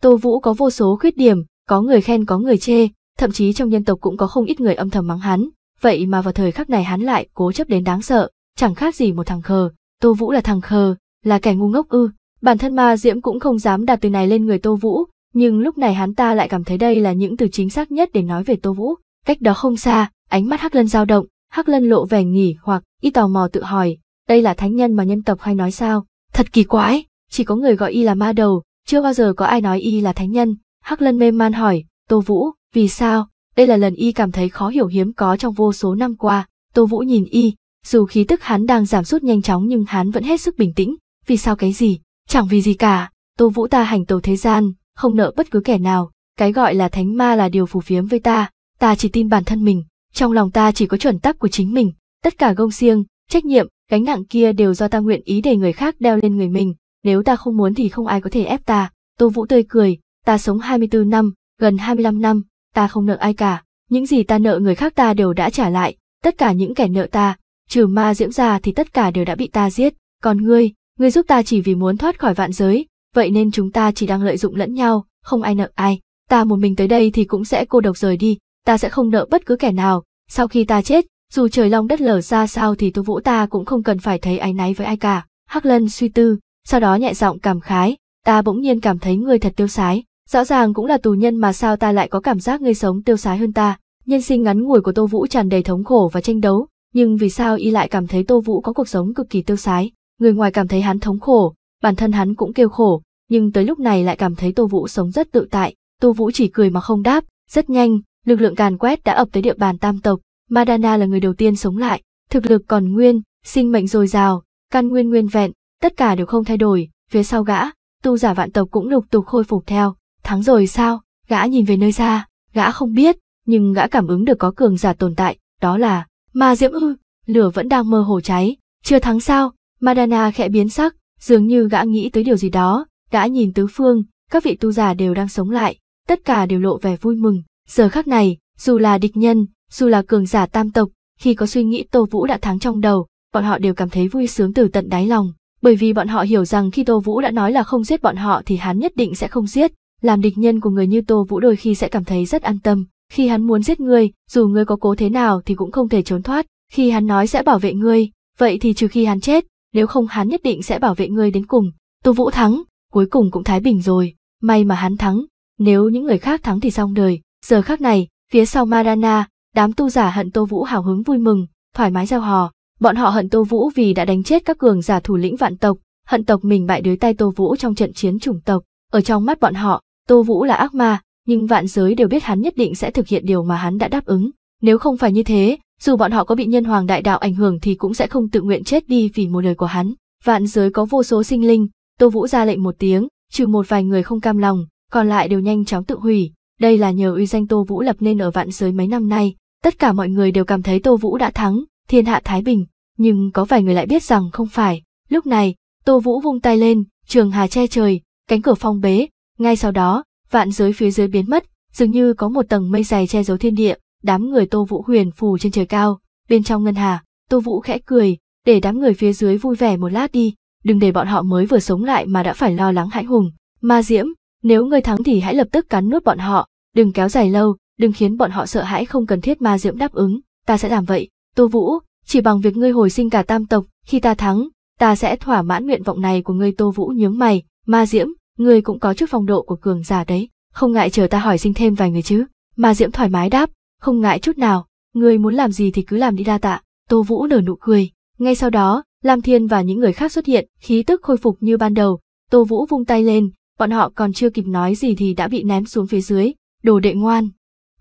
tô vũ có vô số khuyết điểm có người khen có người chê thậm chí trong nhân tộc cũng có không ít người âm thầm mắng hắn vậy mà vào thời khắc này hắn lại cố chấp đến đáng sợ chẳng khác gì một thằng khờ tô vũ là thằng khờ là kẻ ngu ngốc ư bản thân ma diễm cũng không dám đặt từ này lên người tô vũ nhưng lúc này hắn ta lại cảm thấy đây là những từ chính xác nhất để nói về tô vũ cách đó không xa ánh mắt hắc lân dao động Hắc Lân lộ vẻ nghỉ hoặc y tò mò tự hỏi, đây là thánh nhân mà nhân tộc hay nói sao? Thật kỳ quái, chỉ có người gọi y là ma đầu, chưa bao giờ có ai nói y là thánh nhân. Hắc Lân mê man hỏi, Tô Vũ, vì sao? Đây là lần y cảm thấy khó hiểu hiếm có trong vô số năm qua. Tô Vũ nhìn y, dù khí tức hắn đang giảm sút nhanh chóng nhưng hắn vẫn hết sức bình tĩnh. Vì sao cái gì? Chẳng vì gì cả. Tô Vũ ta hành tàu thế gian, không nợ bất cứ kẻ nào. Cái gọi là thánh ma là điều phù phiếm với ta. Ta chỉ tin bản thân mình trong lòng ta chỉ có chuẩn tắc của chính mình, tất cả gông xiêng, trách nhiệm, gánh nặng kia đều do ta nguyện ý để người khác đeo lên người mình, nếu ta không muốn thì không ai có thể ép ta. Tô Vũ tươi cười, ta sống 24 năm, gần 25 năm, ta không nợ ai cả, những gì ta nợ người khác ta đều đã trả lại, tất cả những kẻ nợ ta, trừ ma diễm ra thì tất cả đều đã bị ta giết, còn ngươi, ngươi giúp ta chỉ vì muốn thoát khỏi vạn giới, vậy nên chúng ta chỉ đang lợi dụng lẫn nhau, không ai nợ ai, ta một mình tới đây thì cũng sẽ cô độc rời đi, ta sẽ không nợ bất cứ kẻ nào, sau khi ta chết, dù trời long đất lở ra sao thì tu vũ ta cũng không cần phải thấy áy náy với ai cả. Hắc lân suy tư, sau đó nhẹ giọng cảm khái, ta bỗng nhiên cảm thấy ngươi thật tiêu sái, rõ ràng cũng là tù nhân mà sao ta lại có cảm giác ngươi sống tiêu sái hơn ta. Nhân sinh ngắn ngủi của Tô Vũ tràn đầy thống khổ và tranh đấu, nhưng vì sao y lại cảm thấy Tô Vũ có cuộc sống cực kỳ tiêu sái, người ngoài cảm thấy hắn thống khổ, bản thân hắn cũng kêu khổ, nhưng tới lúc này lại cảm thấy Tô Vũ sống rất tự tại, Tô Vũ chỉ cười mà không đáp, rất nhanh, lực lượng càn quét đã ập tới địa bàn tam tộc, Madana là người đầu tiên sống lại, thực lực còn nguyên, sinh mệnh dồi dào, căn nguyên nguyên vẹn, tất cả đều không thay đổi, phía sau gã, tu giả vạn tộc cũng lục tục khôi phục theo, thắng rồi sao, gã nhìn về nơi xa, gã không biết, nhưng gã cảm ứng được có cường giả tồn tại, đó là, ma diễm ư, lửa vẫn đang mơ hồ cháy, chưa thắng sao, Madana khẽ biến sắc, dường như gã nghĩ tới điều gì đó, gã nhìn tứ phương, các vị tu giả đều đang sống lại, tất cả đều lộ vẻ vui mừng, Giờ khắc này, dù là địch nhân, dù là cường giả tam tộc, khi có suy nghĩ Tô Vũ đã thắng trong đầu, bọn họ đều cảm thấy vui sướng từ tận đáy lòng, bởi vì bọn họ hiểu rằng khi Tô Vũ đã nói là không giết bọn họ thì hắn nhất định sẽ không giết, làm địch nhân của người như Tô Vũ đôi khi sẽ cảm thấy rất an tâm, khi hắn muốn giết người dù người có cố thế nào thì cũng không thể trốn thoát, khi hắn nói sẽ bảo vệ ngươi, vậy thì trừ khi hắn chết, nếu không hắn nhất định sẽ bảo vệ ngươi đến cùng. Tô Vũ thắng, cuối cùng cũng thái bình rồi, may mà hắn thắng, nếu những người khác thắng thì xong đời, Giờ khác này, phía sau Marana, đám tu giả hận Tô Vũ hào hứng vui mừng, thoải mái giao hò. Bọn họ hận Tô Vũ vì đã đánh chết các cường giả thủ lĩnh vạn tộc, hận tộc mình bại dưới tay Tô Vũ trong trận chiến chủng tộc. Ở trong mắt bọn họ, Tô Vũ là ác ma, nhưng vạn giới đều biết hắn nhất định sẽ thực hiện điều mà hắn đã đáp ứng. Nếu không phải như thế, dù bọn họ có bị nhân hoàng đại đạo ảnh hưởng thì cũng sẽ không tự nguyện chết đi vì một lời của hắn. Vạn giới có vô số sinh linh, Tô Vũ ra lệnh một tiếng, trừ một vài người không cam lòng, còn lại đều nhanh chóng tự hủy, đây là nhờ uy danh Tô Vũ lập nên ở vạn giới mấy năm nay, tất cả mọi người đều cảm thấy Tô Vũ đã thắng, thiên hạ thái bình, nhưng có vài người lại biết rằng không phải. Lúc này, Tô Vũ vung tay lên, trường hà che trời, cánh cửa phong bế, ngay sau đó, vạn giới phía dưới biến mất, dường như có một tầng mây dày che giấu thiên địa, đám người Tô Vũ huyền phù trên trời cao, bên trong ngân hà, Tô Vũ khẽ cười, để đám người phía dưới vui vẻ một lát đi, đừng để bọn họ mới vừa sống lại mà đã phải lo lắng hãi hùng. Ma Diễm, nếu ngươi thắng thì hãy lập tức cắn nuốt bọn họ, đừng kéo dài lâu, đừng khiến bọn họ sợ hãi không cần thiết ma diễm đáp ứng, ta sẽ làm vậy. Tô Vũ, chỉ bằng việc ngươi hồi sinh cả tam tộc, khi ta thắng, ta sẽ thỏa mãn nguyện vọng này của ngươi Tô Vũ nhướng mày, ma diễm, ngươi cũng có chút phong độ của cường giả đấy, không ngại chờ ta hỏi sinh thêm vài người chứ. Ma diễm thoải mái đáp, không ngại chút nào, ngươi muốn làm gì thì cứ làm đi đa tạ. Tô Vũ nở nụ cười, ngay sau đó, Lam Thiên và những người khác xuất hiện, khí tức khôi phục như ban đầu, Tô Vũ vung tay lên, bọn họ còn chưa kịp nói gì thì đã bị ném xuống phía dưới, đồ đệ ngoan.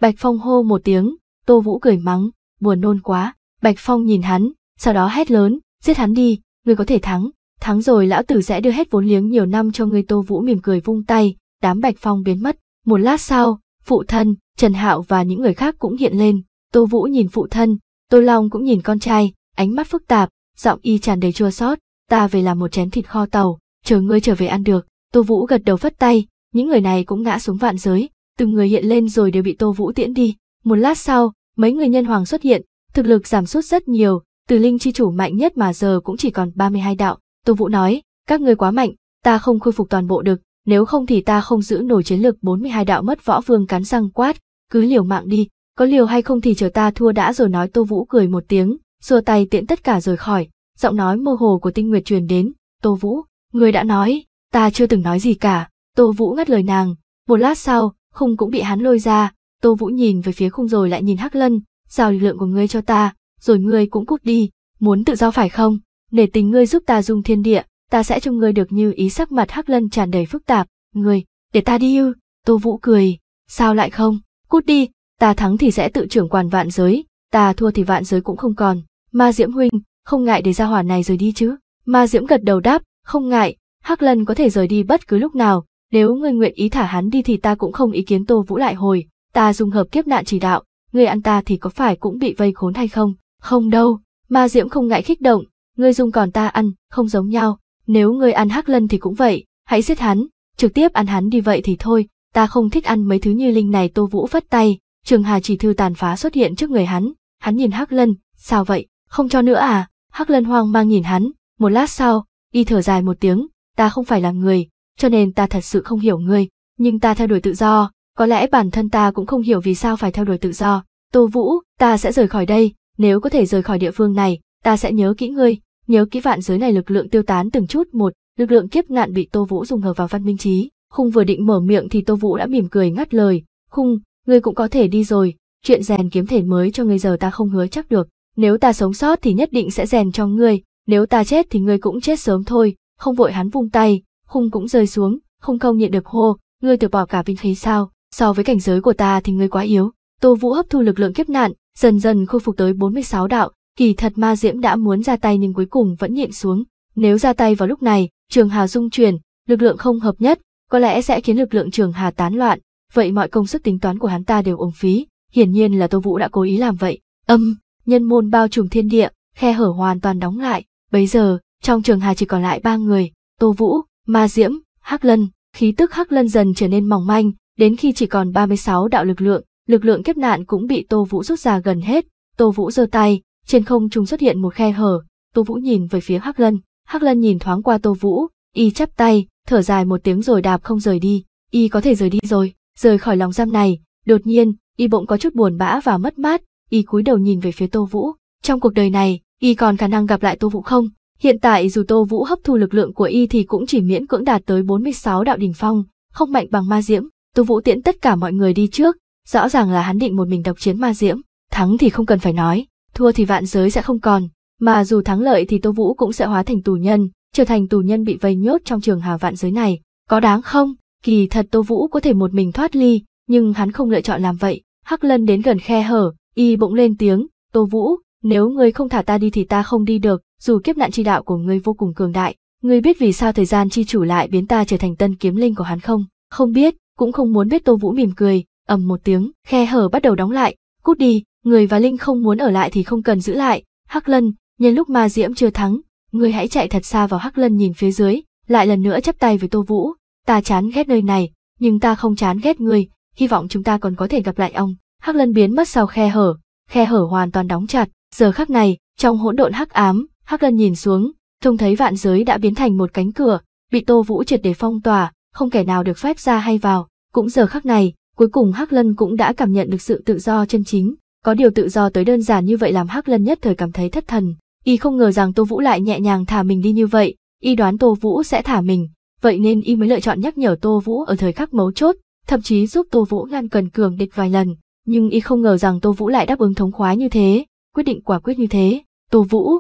Bạch Phong hô một tiếng, Tô Vũ cười mắng, buồn nôn quá, Bạch Phong nhìn hắn, sau đó hét lớn, giết hắn đi, ngươi có thể thắng, thắng rồi lão tử sẽ đưa hết vốn liếng nhiều năm cho ngươi Tô Vũ mỉm cười vung tay, đám Bạch Phong biến mất, một lát sau, phụ thân, Trần Hạo và những người khác cũng hiện lên, Tô Vũ nhìn phụ thân, Tô Long cũng nhìn con trai, ánh mắt phức tạp, giọng y tràn đầy chua xót, ta về làm một chén thịt kho tàu, chờ ngươi trở về ăn được. Tô Vũ gật đầu phất tay, những người này cũng ngã xuống vạn giới, từng người hiện lên rồi đều bị Tô Vũ tiễn đi. Một lát sau, mấy người nhân hoàng xuất hiện, thực lực giảm sút rất nhiều, từ linh chi chủ mạnh nhất mà giờ cũng chỉ còn 32 đạo. Tô Vũ nói, các người quá mạnh, ta không khôi phục toàn bộ được, nếu không thì ta không giữ nổi chiến lực 42 đạo mất võ vương cắn răng quát, cứ liều mạng đi, có liều hay không thì chờ ta thua đã rồi nói Tô Vũ cười một tiếng, xua tay tiễn tất cả rời khỏi, giọng nói mơ hồ của tinh nguyệt truyền đến, Tô Vũ, người đã nói, ta chưa từng nói gì cả, Tô Vũ ngắt lời nàng, một lát sau, khung cũng bị hắn lôi ra, Tô Vũ nhìn về phía khung rồi lại nhìn Hắc Lân, giao lực lượng của ngươi cho ta, rồi ngươi cũng cút đi, muốn tự do phải không? Nể tình ngươi giúp ta dung thiên địa, ta sẽ cho ngươi được như ý sắc mặt Hắc Lân tràn đầy phức tạp, ngươi, để ta đi ư? Tô Vũ cười, sao lại không? Cút đi, ta thắng thì sẽ tự trưởng quản vạn giới, ta thua thì vạn giới cũng không còn. Ma Diễm huynh, không ngại để ra hỏa này rời đi chứ? Ma Diễm gật đầu đáp, không ngại, Hắc Lân có thể rời đi bất cứ lúc nào, nếu ngươi nguyện ý thả hắn đi thì ta cũng không ý kiến Tô Vũ lại hồi, ta dùng hợp kiếp nạn chỉ đạo, ngươi ăn ta thì có phải cũng bị vây khốn hay không? Không đâu, Ma Diễm không ngại khích động, ngươi dùng còn ta ăn, không giống nhau, nếu ngươi ăn Hắc Lân thì cũng vậy, hãy giết hắn, trực tiếp ăn hắn đi vậy thì thôi, ta không thích ăn mấy thứ như linh này Tô Vũ phất tay, Trường Hà chỉ thư tàn phá xuất hiện trước người hắn, hắn nhìn Hắc Lân, sao vậy, không cho nữa à? Hắc Lân hoang mang nhìn hắn, một lát sau, y thở dài một tiếng, ta không phải là người, cho nên ta thật sự không hiểu ngươi, nhưng ta theo đuổi tự do, có lẽ bản thân ta cũng không hiểu vì sao phải theo đuổi tự do. Tô Vũ, ta sẽ rời khỏi đây, nếu có thể rời khỏi địa phương này, ta sẽ nhớ kỹ ngươi, nhớ kỹ vạn giới này lực lượng tiêu tán từng chút một, lực lượng kiếp nạn bị Tô Vũ dùng hợp vào văn minh trí. Khung vừa định mở miệng thì Tô Vũ đã mỉm cười ngắt lời, "Khung, ngươi cũng có thể đi rồi, chuyện rèn kiếm thể mới cho ngươi giờ ta không hứa chắc được, nếu ta sống sót thì nhất định sẽ rèn cho ngươi, nếu ta chết thì ngươi cũng chết sớm thôi, không vội hắn vung tay, hung cũng rơi xuống, không không nhịn được hô, ngươi từ bỏ cả vinh khí sao, so với cảnh giới của ta thì ngươi quá yếu. Tô Vũ hấp thu lực lượng kiếp nạn, dần dần khôi phục tới 46 đạo, kỳ thật ma diễm đã muốn ra tay nhưng cuối cùng vẫn nhịn xuống. Nếu ra tay vào lúc này, trường hà dung chuyển, lực lượng không hợp nhất, có lẽ sẽ khiến lực lượng trường hà tán loạn, vậy mọi công sức tính toán của hắn ta đều uổng phí, hiển nhiên là Tô Vũ đã cố ý làm vậy. Âm, nhân môn bao trùm thiên địa, khe hở hoàn toàn đóng lại, bây giờ, trong trường Hà chỉ còn lại ba người, Tô Vũ, Ma Diễm, Hắc Lân, khí tức Hắc Lân dần trở nên mỏng manh, đến khi chỉ còn 36 đạo lực lượng, lực lượng kiếp nạn cũng bị Tô Vũ rút ra gần hết. Tô Vũ giơ tay, trên không trung xuất hiện một khe hở, Tô Vũ nhìn về phía Hắc Lân, Hắc Lân nhìn thoáng qua Tô Vũ, y chắp tay, thở dài một tiếng rồi đạp không rời đi, y có thể rời đi rồi, rời khỏi lòng giam này, đột nhiên, y bỗng có chút buồn bã và mất mát, y cúi đầu nhìn về phía Tô Vũ, trong cuộc đời này, y còn khả năng gặp lại Tô Vũ không? Hiện tại dù Tô Vũ hấp thu lực lượng của y thì cũng chỉ miễn cưỡng đạt tới 46 đạo đỉnh phong, không mạnh bằng ma diễm. Tô Vũ tiễn tất cả mọi người đi trước, rõ ràng là hắn định một mình độc chiến ma diễm, thắng thì không cần phải nói, thua thì vạn giới sẽ không còn, mà dù thắng lợi thì Tô Vũ cũng sẽ hóa thành tù nhân, trở thành tù nhân bị vây nhốt trong trường hà vạn giới này, có đáng không? Kỳ thật Tô Vũ có thể một mình thoát ly, nhưng hắn không lựa chọn làm vậy. Hắc Lân đến gần khe hở, y bỗng lên tiếng, "Tô Vũ, nếu ngươi không thả ta đi thì ta không đi được, dù kiếp nạn chi đạo của ngươi vô cùng cường đại, ngươi biết vì sao thời gian chi chủ lại biến ta trở thành tân kiếm linh của hắn không? Không biết, cũng không muốn biết Tô Vũ mỉm cười, ầm một tiếng, khe hở bắt đầu đóng lại, cút đi, người và linh không muốn ở lại thì không cần giữ lại, Hắc Lân, nhân lúc ma diễm chưa thắng, ngươi hãy chạy thật xa vào Hắc Lân nhìn phía dưới, lại lần nữa chắp tay với Tô Vũ, ta chán ghét nơi này, nhưng ta không chán ghét ngươi, hy vọng chúng ta còn có thể gặp lại ông. Hắc Lân biến mất sau khe hở, khe hở hoàn toàn đóng chặt, giờ khắc này, trong hỗn độn hắc ám, Hắc Lân nhìn xuống, trông thấy vạn giới đã biến thành một cánh cửa, bị Tô Vũ triệt để phong tỏa, không kẻ nào được phép ra hay vào, cũng giờ khắc này, cuối cùng Hắc Lân cũng đã cảm nhận được sự tự do chân chính, có điều tự do tới đơn giản như vậy làm Hắc Lân nhất thời cảm thấy thất thần, y không ngờ rằng Tô Vũ lại nhẹ nhàng thả mình đi như vậy, y đoán Tô Vũ sẽ thả mình, vậy nên y mới lựa chọn nhắc nhở Tô Vũ ở thời khắc mấu chốt, thậm chí giúp Tô Vũ ngăn cần cường địch vài lần, nhưng y không ngờ rằng Tô Vũ lại đáp ứng thống khoái như thế, quyết định quả quyết như thế. Tô Vũ,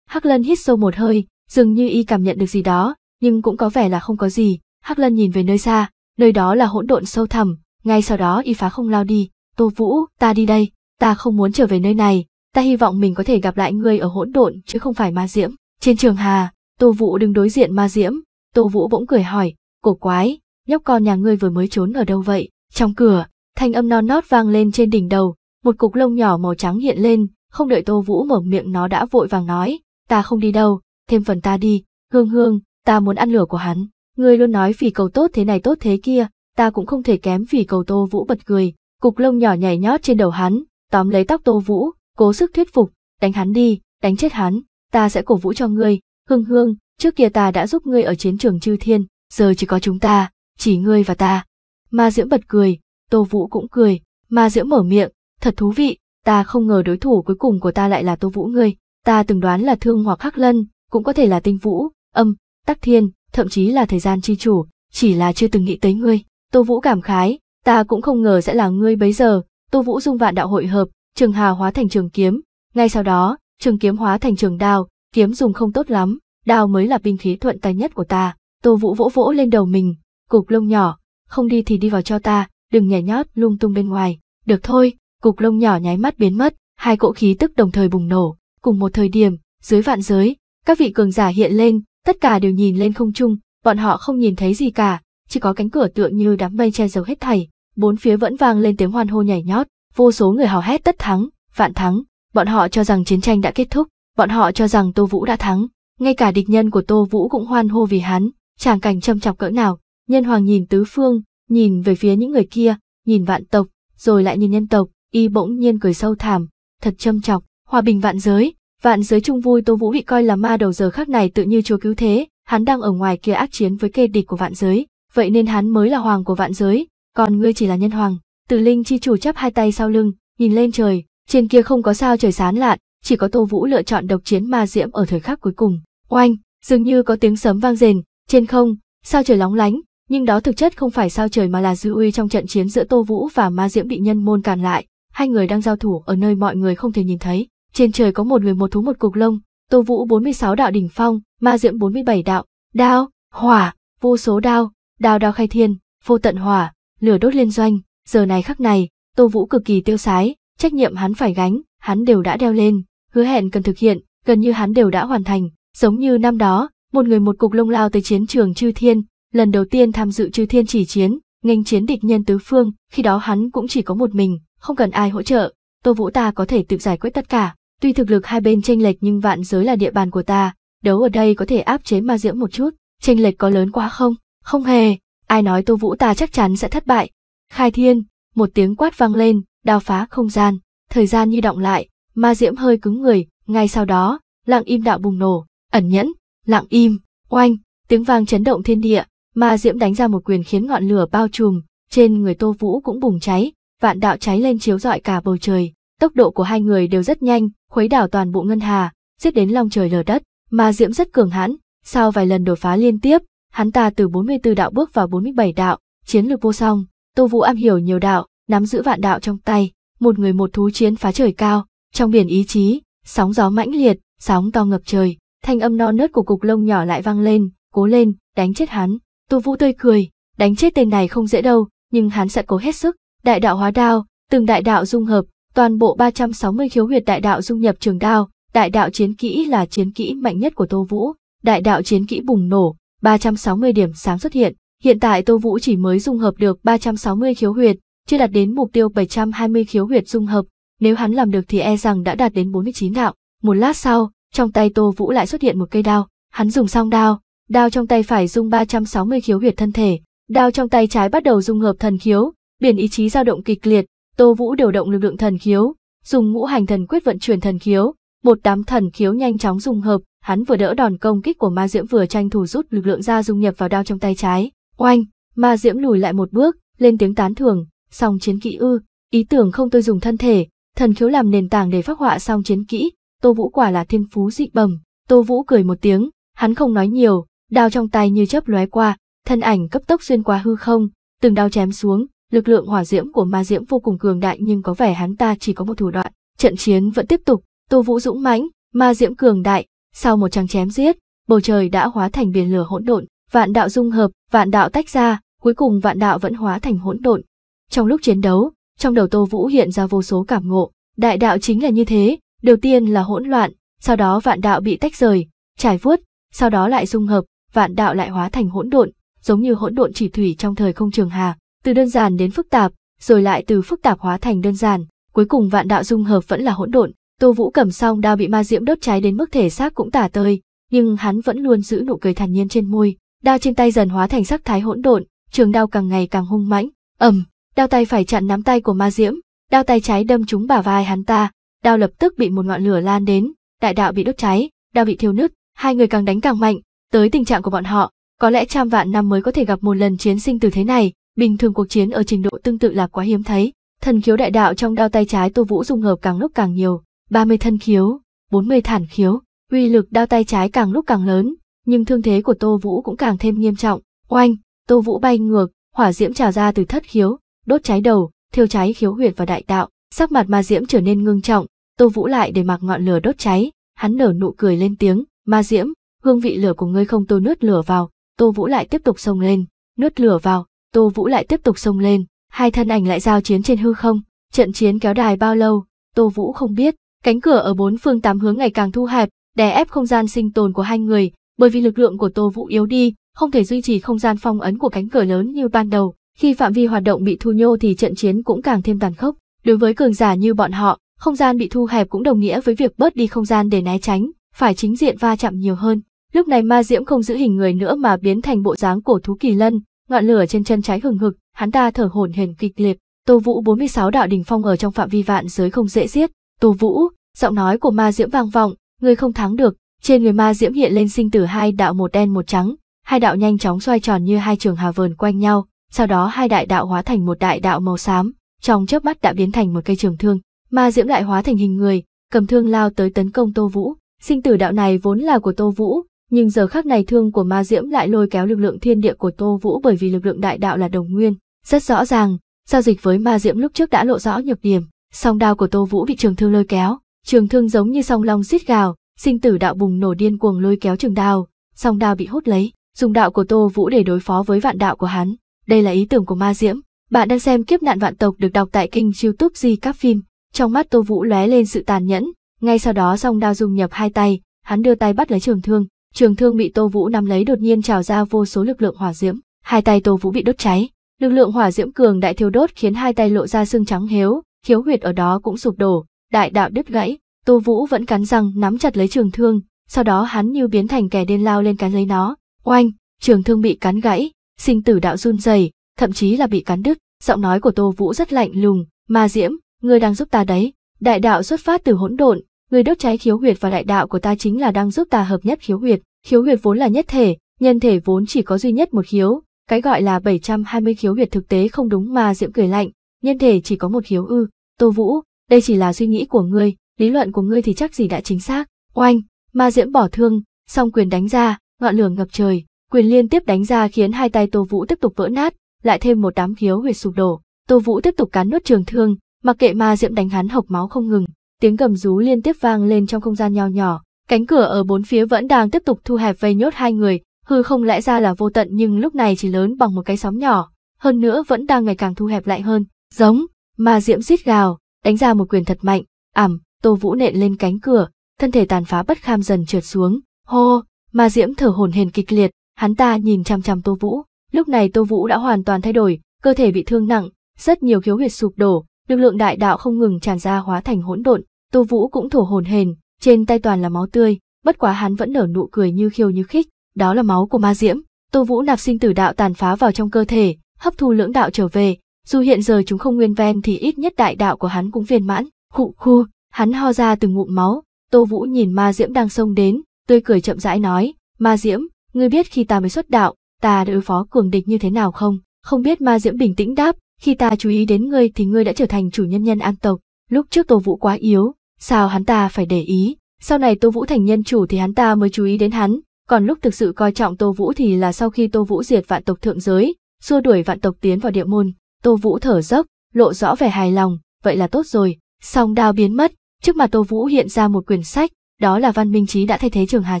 Hắc Lân hít sâu một hơi, dường như y cảm nhận được gì đó, nhưng cũng có vẻ là không có gì. Hắc Lân nhìn về nơi xa, nơi đó là hỗn độn sâu thẳm, ngay sau đó y phá không lao đi. Tô Vũ, ta đi đây, ta không muốn trở về nơi này, ta hy vọng mình có thể gặp lại ngươi ở hỗn độn chứ không phải ma diễm. Trên trường hà, Tô Vũ đứng đối diện ma diễm, Tô Vũ bỗng cười hỏi, cổ quái, nhóc con nhà ngươi vừa mới trốn ở đâu vậy? Trong cửa, thanh âm non nót vang lên trên đỉnh đầu, một cục lông nhỏ màu trắng hiện lên, không đợi Tô Vũ mở miệng nó đã vội vàng nói, ta không đi đâu, thêm phần ta đi, hương hương, ta muốn ăn lửa của hắn. ngươi luôn nói vì cầu tốt thế này tốt thế kia, ta cũng không thể kém vì cầu Tô Vũ bật cười, cục lông nhỏ nhảy nhót trên đầu hắn, tóm lấy tóc Tô Vũ, cố sức thuyết phục, đánh hắn đi, đánh chết hắn, ta sẽ cổ vũ cho ngươi, hương hương, trước kia ta đã giúp ngươi ở chiến trường chư thiên, giờ chỉ có chúng ta, chỉ ngươi và ta. Ma Diễm bật cười, Tô Vũ cũng cười, Ma Diễm mở miệng, thật thú vị, ta không ngờ đối thủ cuối cùng của ta lại là Tô Vũ ngươi, Ta từng đoán là Thương hoặc khắc Lân, cũng có thể là Tinh Vũ, Âm, Tắc Thiên, thậm chí là thời gian chi chủ, chỉ là chưa từng nghĩ tới ngươi. Tô Vũ cảm khái, ta cũng không ngờ sẽ là ngươi bấy giờ. Tô Vũ dung vạn đạo hội hợp, trường hà hóa thành trường kiếm, ngay sau đó, trường kiếm hóa thành trường đao, kiếm dùng không tốt lắm, đao mới là binh khí thuận tay nhất của ta. Tô Vũ vỗ vỗ lên đầu mình, cục lông nhỏ, không đi thì đi vào cho ta, đừng nhảy nhót lung tung bên ngoài. Được thôi, cục lông nhỏ nháy mắt biến mất, hai cỗ khí tức đồng thời bùng nổ, cùng một thời điểm, dưới vạn giới, các vị cường giả hiện lên, tất cả đều nhìn lên không trung, bọn họ không nhìn thấy gì cả, chỉ có cánh cửa tượng như đám mây che giấu hết thảy, bốn phía vẫn vang lên tiếng hoan hô nhảy nhót, vô số người hò hét tất thắng, vạn thắng, bọn họ cho rằng chiến tranh đã kết thúc, bọn họ cho rằng Tô Vũ đã thắng, ngay cả địch nhân của Tô Vũ cũng hoan hô vì hắn, tràng cảnh châm chọc cỡ nào. Nhân hoàng nhìn tứ phương, nhìn về phía những người kia, nhìn vạn tộc, rồi lại nhìn nhân tộc, y bỗng nhiên cười sâu thảm, thật châm chọc, Hòa bình vạn giới, vạn giới chung vui Tô Vũ bị coi là ma đầu giờ khác này tự như chúa cứu thế, hắn đang ở ngoài kia ác chiến với kê địch của vạn giới, vậy nên hắn mới là hoàng của vạn giới, còn ngươi chỉ là nhân hoàng. Từ Linh chi chủ chắp hai tay sau lưng, nhìn lên trời, trên kia không có sao trời sán lạn, chỉ có Tô Vũ lựa chọn độc chiến ma diễm ở thời khắc cuối cùng. Oanh, dường như có tiếng sấm vang rền, trên không, sao trời lóng lánh, nhưng đó thực chất không phải sao trời mà là dư uy trong trận chiến giữa Tô Vũ và ma diễm bị nhân môn càn lại, hai người đang giao thủ ở nơi mọi người không thể nhìn thấy. Trên trời có một người một thú một cục lông, Tô Vũ 46 đạo đỉnh phong, Ma Diễm 47 đạo, đao, hỏa, vô số đao, đao đao khai thiên, vô tận hỏa, lửa đốt liên doanh, giờ này khắc này, Tô Vũ cực kỳ tiêu sái, trách nhiệm hắn phải gánh, hắn đều đã đeo lên, hứa hẹn cần thực hiện, gần như hắn đều đã hoàn thành, giống như năm đó, một người một cục lông lao tới chiến trường Chư Thiên, lần đầu tiên tham dự Chư Thiên chỉ chiến, nghênh chiến địch nhân tứ phương, khi đó hắn cũng chỉ có một mình, không cần ai hỗ trợ, Tô Vũ ta có thể tự giải quyết tất cả, Tuy thực lực hai bên tranh lệch nhưng vạn giới là địa bàn của ta, đấu ở đây có thể áp chế ma diễm một chút, tranh lệch có lớn quá không? Không hề, ai nói Tô Vũ ta chắc chắn sẽ thất bại. Khai thiên, một tiếng quát vang lên, đao phá không gian, thời gian như động lại, ma diễm hơi cứng người, ngay sau đó, lặng im đạo bùng nổ, ẩn nhẫn, lặng im, oanh, tiếng vang chấn động thiên địa, ma diễm đánh ra một quyền khiến ngọn lửa bao trùm, trên người Tô Vũ cũng bùng cháy, vạn đạo cháy lên chiếu rọi cả bầu trời, tốc độ của hai người đều rất nhanh, khuấy đảo toàn bộ ngân hà, giết đến long trời lở đất, mà Diễm rất cường hãn, sau vài lần đột phá liên tiếp, hắn ta từ 44 đạo bước vào 47 đạo, chiến lược vô song, Tô Vũ am hiểu nhiều đạo, nắm giữ vạn đạo trong tay, một người một thú chiến phá trời cao, trong biển ý chí, sóng gió mãnh liệt, sóng to ngập trời, thanh âm non nớt của cục lông nhỏ lại vang lên, cố lên, đánh chết hắn, Tô Vũ tươi cười, đánh chết tên này không dễ đâu, nhưng hắn sẽ cố hết sức, đại đạo hóa đao, từng đại đạo dung hợp, Toàn bộ 360 khiếu huyệt đại đạo dung nhập trường đao, đại đạo chiến kỹ là chiến kỹ mạnh nhất của Tô Vũ, đại đạo chiến kỹ bùng nổ, 360 điểm sáng xuất hiện, hiện tại Tô Vũ chỉ mới dung hợp được 360 khiếu huyệt, chưa đạt đến mục tiêu 720 khiếu huyệt dung hợp, nếu hắn làm được thì e rằng đã đạt đến 49 đạo. Một lát sau, trong tay Tô Vũ lại xuất hiện một cây đao, hắn dùng xong đao, đao trong tay phải dung 360 khiếu huyệt thân thể, đao trong tay trái bắt đầu dung hợp thần khiếu, biển ý chí dao động kịch liệt, Tô Vũ điều động lực lượng thần khiếu, dùng ngũ hành thần quyết vận chuyển thần khiếu, một đám thần khiếu nhanh chóng dùng hợp, hắn vừa đỡ đòn công kích của Ma Diễm vừa tranh thủ rút lực lượng ra dung nhập vào đao trong tay trái. Oanh, Ma Diễm lùi lại một bước, lên tiếng tán thưởng, song chiến kỹ ư, ý tưởng không tôi dùng thân thể, thần khiếu làm nền tảng để phát họa song chiến kỹ, Tô Vũ quả là thiên phú dị bẩm. Tô Vũ cười một tiếng, hắn không nói nhiều, đao trong tay như chớp lóe qua, thân ảnh cấp tốc xuyên qua hư không, từng đao chém xuống, Lực lượng hỏa diễm của ma diễm vô cùng cường đại nhưng có vẻ hắn ta chỉ có một thủ đoạn. Trận chiến vẫn tiếp tục, Tô Vũ dũng mãnh, ma diễm cường đại, sau một trang chém giết, bầu trời đã hóa thành biển lửa hỗn độn, vạn đạo dung hợp, vạn đạo tách ra, cuối cùng vạn đạo vẫn hóa thành hỗn độn. Trong lúc chiến đấu, trong đầu Tô Vũ hiện ra vô số cảm ngộ, đại đạo chính là như thế, đầu tiên là hỗn loạn, sau đó vạn đạo bị tách rời, trải vuốt, sau đó lại dung hợp, vạn đạo lại hóa thành hỗn độn, giống như hỗn độn chỉ thủy trong thời không trường hà, từ đơn giản đến phức tạp, rồi lại từ phức tạp hóa thành đơn giản, cuối cùng vạn đạo dung hợp vẫn là hỗn độn. Tô Vũ cầm xong đao bị ma diễm đốt cháy đến mức thể xác cũng tả tơi, nhưng hắn vẫn luôn giữ nụ cười thản nhiên trên môi, đao trên tay dần hóa thành sắc thái hỗn độn, trường đao càng ngày càng hung mãnh, ầm, đao tay phải chặn nắm tay của ma diễm, đao tay trái đâm trúng bả vai hắn ta, đao lập tức bị một ngọn lửa lan đến, đại đạo bị đốt cháy, đao bị thiêu nứt, hai người càng đánh càng mạnh, tới tình trạng của bọn họ, có lẽ trăm vạn năm mới có thể gặp một lần chiến sinh tử thế này, Bình thường cuộc chiến ở trình độ tương tự là quá hiếm thấy, thần khiếu đại đạo trong đao tay trái Tô Vũ dùng hợp càng lúc càng nhiều, 30 thân khiếu, 40 thản khiếu, uy lực đao tay trái càng lúc càng lớn, nhưng thương thế của Tô Vũ cũng càng thêm nghiêm trọng. Oanh, Tô Vũ bay ngược, hỏa diễm trào ra từ thất khiếu, đốt cháy đầu, thiêu cháy khiếu huyệt và đại đạo, sắc mặt ma diễm trở nên ngưng trọng, Tô Vũ lại để mặc ngọn lửa đốt cháy, hắn nở nụ cười lên tiếng, "Ma diễm, hương vị lửa của ngươi không tôi nuốt lửa vào." Tô Vũ lại tiếp tục xông lên, nuốt lửa vào, Tô Vũ lại tiếp tục xông lên, hai thân ảnh lại giao chiến trên hư không, trận chiến kéo dài bao lâu, Tô Vũ không biết, cánh cửa ở bốn phương tám hướng ngày càng thu hẹp, đè ép không gian sinh tồn của hai người, bởi vì lực lượng của Tô Vũ yếu đi, không thể duy trì không gian phong ấn của cánh cửa lớn như ban đầu, khi phạm vi hoạt động bị thu nhô thì trận chiến cũng càng thêm tàn khốc. Đối với cường giả như bọn họ, không gian bị thu hẹp cũng đồng nghĩa với việc bớt đi không gian để né tránh, phải chính diện va chạm nhiều hơn. Lúc này ma diễm không giữ hình người nữa mà biến thành bộ dáng của thú kỳ lân, ngọn lửa trên chân trái hừng hực, hắn ta thở hổn hển kịch liệt. Tô Vũ 46 đạo đỉnh phong ở trong phạm vi vạn giới không dễ giết. Tô Vũ, giọng nói của ma diễm vang vọng, người không thắng được. Trên người ma diễm hiện lên sinh tử hai đạo một đen một trắng, hai đạo nhanh chóng xoay tròn như hai trường hà vờn quanh nhau, sau đó hai đại đạo hóa thành một đại đạo màu xám, trong chớp mắt đã biến thành một cây trường thương. Ma diễm lại hóa thành hình người, cầm thương lao tới tấn công Tô Vũ. Sinh tử đạo này vốn là của Tô Vũ, nhưng giờ khắc này thương của ma diễm lại lôi kéo lực lượng thiên địa của tô vũ bởi vì lực lượng đại đạo là đồng nguyên rất rõ ràng giao dịch với ma diễm lúc trước đã lộ rõ nhược điểm song đao của tô vũ bị trường thương lôi kéo trường thương giống như song long xiết gào sinh tử đạo bùng nổ điên cuồng lôi kéo trường đao song đao bị hút lấy dùng đạo của tô vũ để đối phó với vạn đạo của hắn đây là ý tưởng của ma diễm bạn đang xem kiếp nạn vạn tộc được đọc tại kênh youtube di các phim trong mắt tô vũ lóe lên sự tàn nhẫn ngay sau đó song đao dùng nhập hai tay hắn đưa tay bắt lấy trường thương trường thương bị Tô Vũ nắm lấy đột nhiên trào ra vô số lực lượng hỏa diễm, hai tay Tô Vũ bị đốt cháy. Lực lượng hỏa diễm cường đại thiêu đốt khiến hai tay lộ ra xương trắng héo, khiếu huyệt ở đó cũng sụp đổ, đại đạo đứt gãy, Tô Vũ vẫn cắn răng nắm chặt lấy trường thương, sau đó hắn như biến thành kẻ điên lao lên cắn lấy nó. Oanh, trường thương bị cắn gãy, sinh tử đạo run rẩy, thậm chí là bị cắn đứt, giọng nói của Tô Vũ rất lạnh lùng, "Ma Diễm, ngươi đang giúp ta đấy." Đại đạo xuất phát từ hỗn độn, người đốt cháy khiếu huyệt và đại đạo của ta chính là đang giúp ta hợp nhất khiếu huyệt, khiếu huyệt vốn là nhất thể, nhân thể vốn chỉ có duy nhất một khiếu, cái gọi là 720 khiếu huyệt thực tế không đúng mà Diễm cười lạnh, nhân thể chỉ có một khiếu ư, Tô Vũ, đây chỉ là suy nghĩ của ngươi, lý luận của ngươi thì chắc gì đã chính xác, oanh, ma Diễm bỏ thương, song quyền đánh ra, ngọn lửa ngập trời, quyền liên tiếp đánh ra khiến hai tay Tô Vũ tiếp tục vỡ nát, lại thêm một đám khiếu huyệt sụp đổ, Tô Vũ tiếp tục cán nuốt trường thương, mặc kệ ma Diễm đánh hắn hộc máu không ngừng tiếng gầm rú liên tiếp vang lên trong không gian nho nhỏ, cánh cửa ở bốn phía vẫn đang tiếp tục thu hẹp vây nhốt hai người, hư không lẽ ra là vô tận nhưng lúc này chỉ lớn bằng một cái sóng nhỏ, hơn nữa vẫn đang ngày càng thu hẹp lại hơn, giống, mà diễm rít gào, đánh ra một quyền thật mạnh, ảm, tô vũ nện lên cánh cửa, thân thể tàn phá bất kham dần trượt xuống, hô, mà diễm thở hổn hển kịch liệt, hắn ta nhìn chằm chằm tô vũ, lúc này tô vũ đã hoàn toàn thay đổi, cơ thể bị thương nặng, rất nhiều khiếu huyệt sụp đổ, lực lượng đại đạo không ngừng tràn ra hóa thành hỗn độn, Tô Vũ cũng thổ hồn hền, trên tay toàn là máu tươi, bất quá hắn vẫn nở nụ cười như khiêu như khích, đó là máu của ma diễm. Tô Vũ nạp sinh tử đạo tàn phá vào trong cơ thể, hấp thu lưỡng đạo trở về, dù hiện giờ chúng không nguyên ven thì ít nhất đại đạo của hắn cũng viên mãn. Khụ khu, hắn ho ra từng ngụm máu, Tô Vũ nhìn ma diễm đang xông đến, tươi cười chậm rãi nói, "Ma diễm, ngươi biết khi ta mới xuất đạo, ta đã đối phó cường địch như thế nào không?" Không biết ma diễm bình tĩnh đáp, "Khi ta chú ý đến ngươi thì ngươi đã trở thành chủ nhân nhân an tộc, lúc trước Tô Vũ quá yếu, sao hắn ta phải để ý, sau này Tô Vũ thành nhân chủ thì hắn ta mới chú ý đến hắn, còn lúc thực sự coi trọng Tô Vũ thì là sau khi Tô Vũ diệt vạn tộc thượng giới, xua đuổi vạn tộc tiến vào địa môn, Tô Vũ thở dốc, lộ rõ vẻ hài lòng, vậy là tốt rồi, song đao biến mất, trước mặt Tô Vũ hiện ra một quyển sách, đó là Văn Minh trí đã thay thế Trường Hà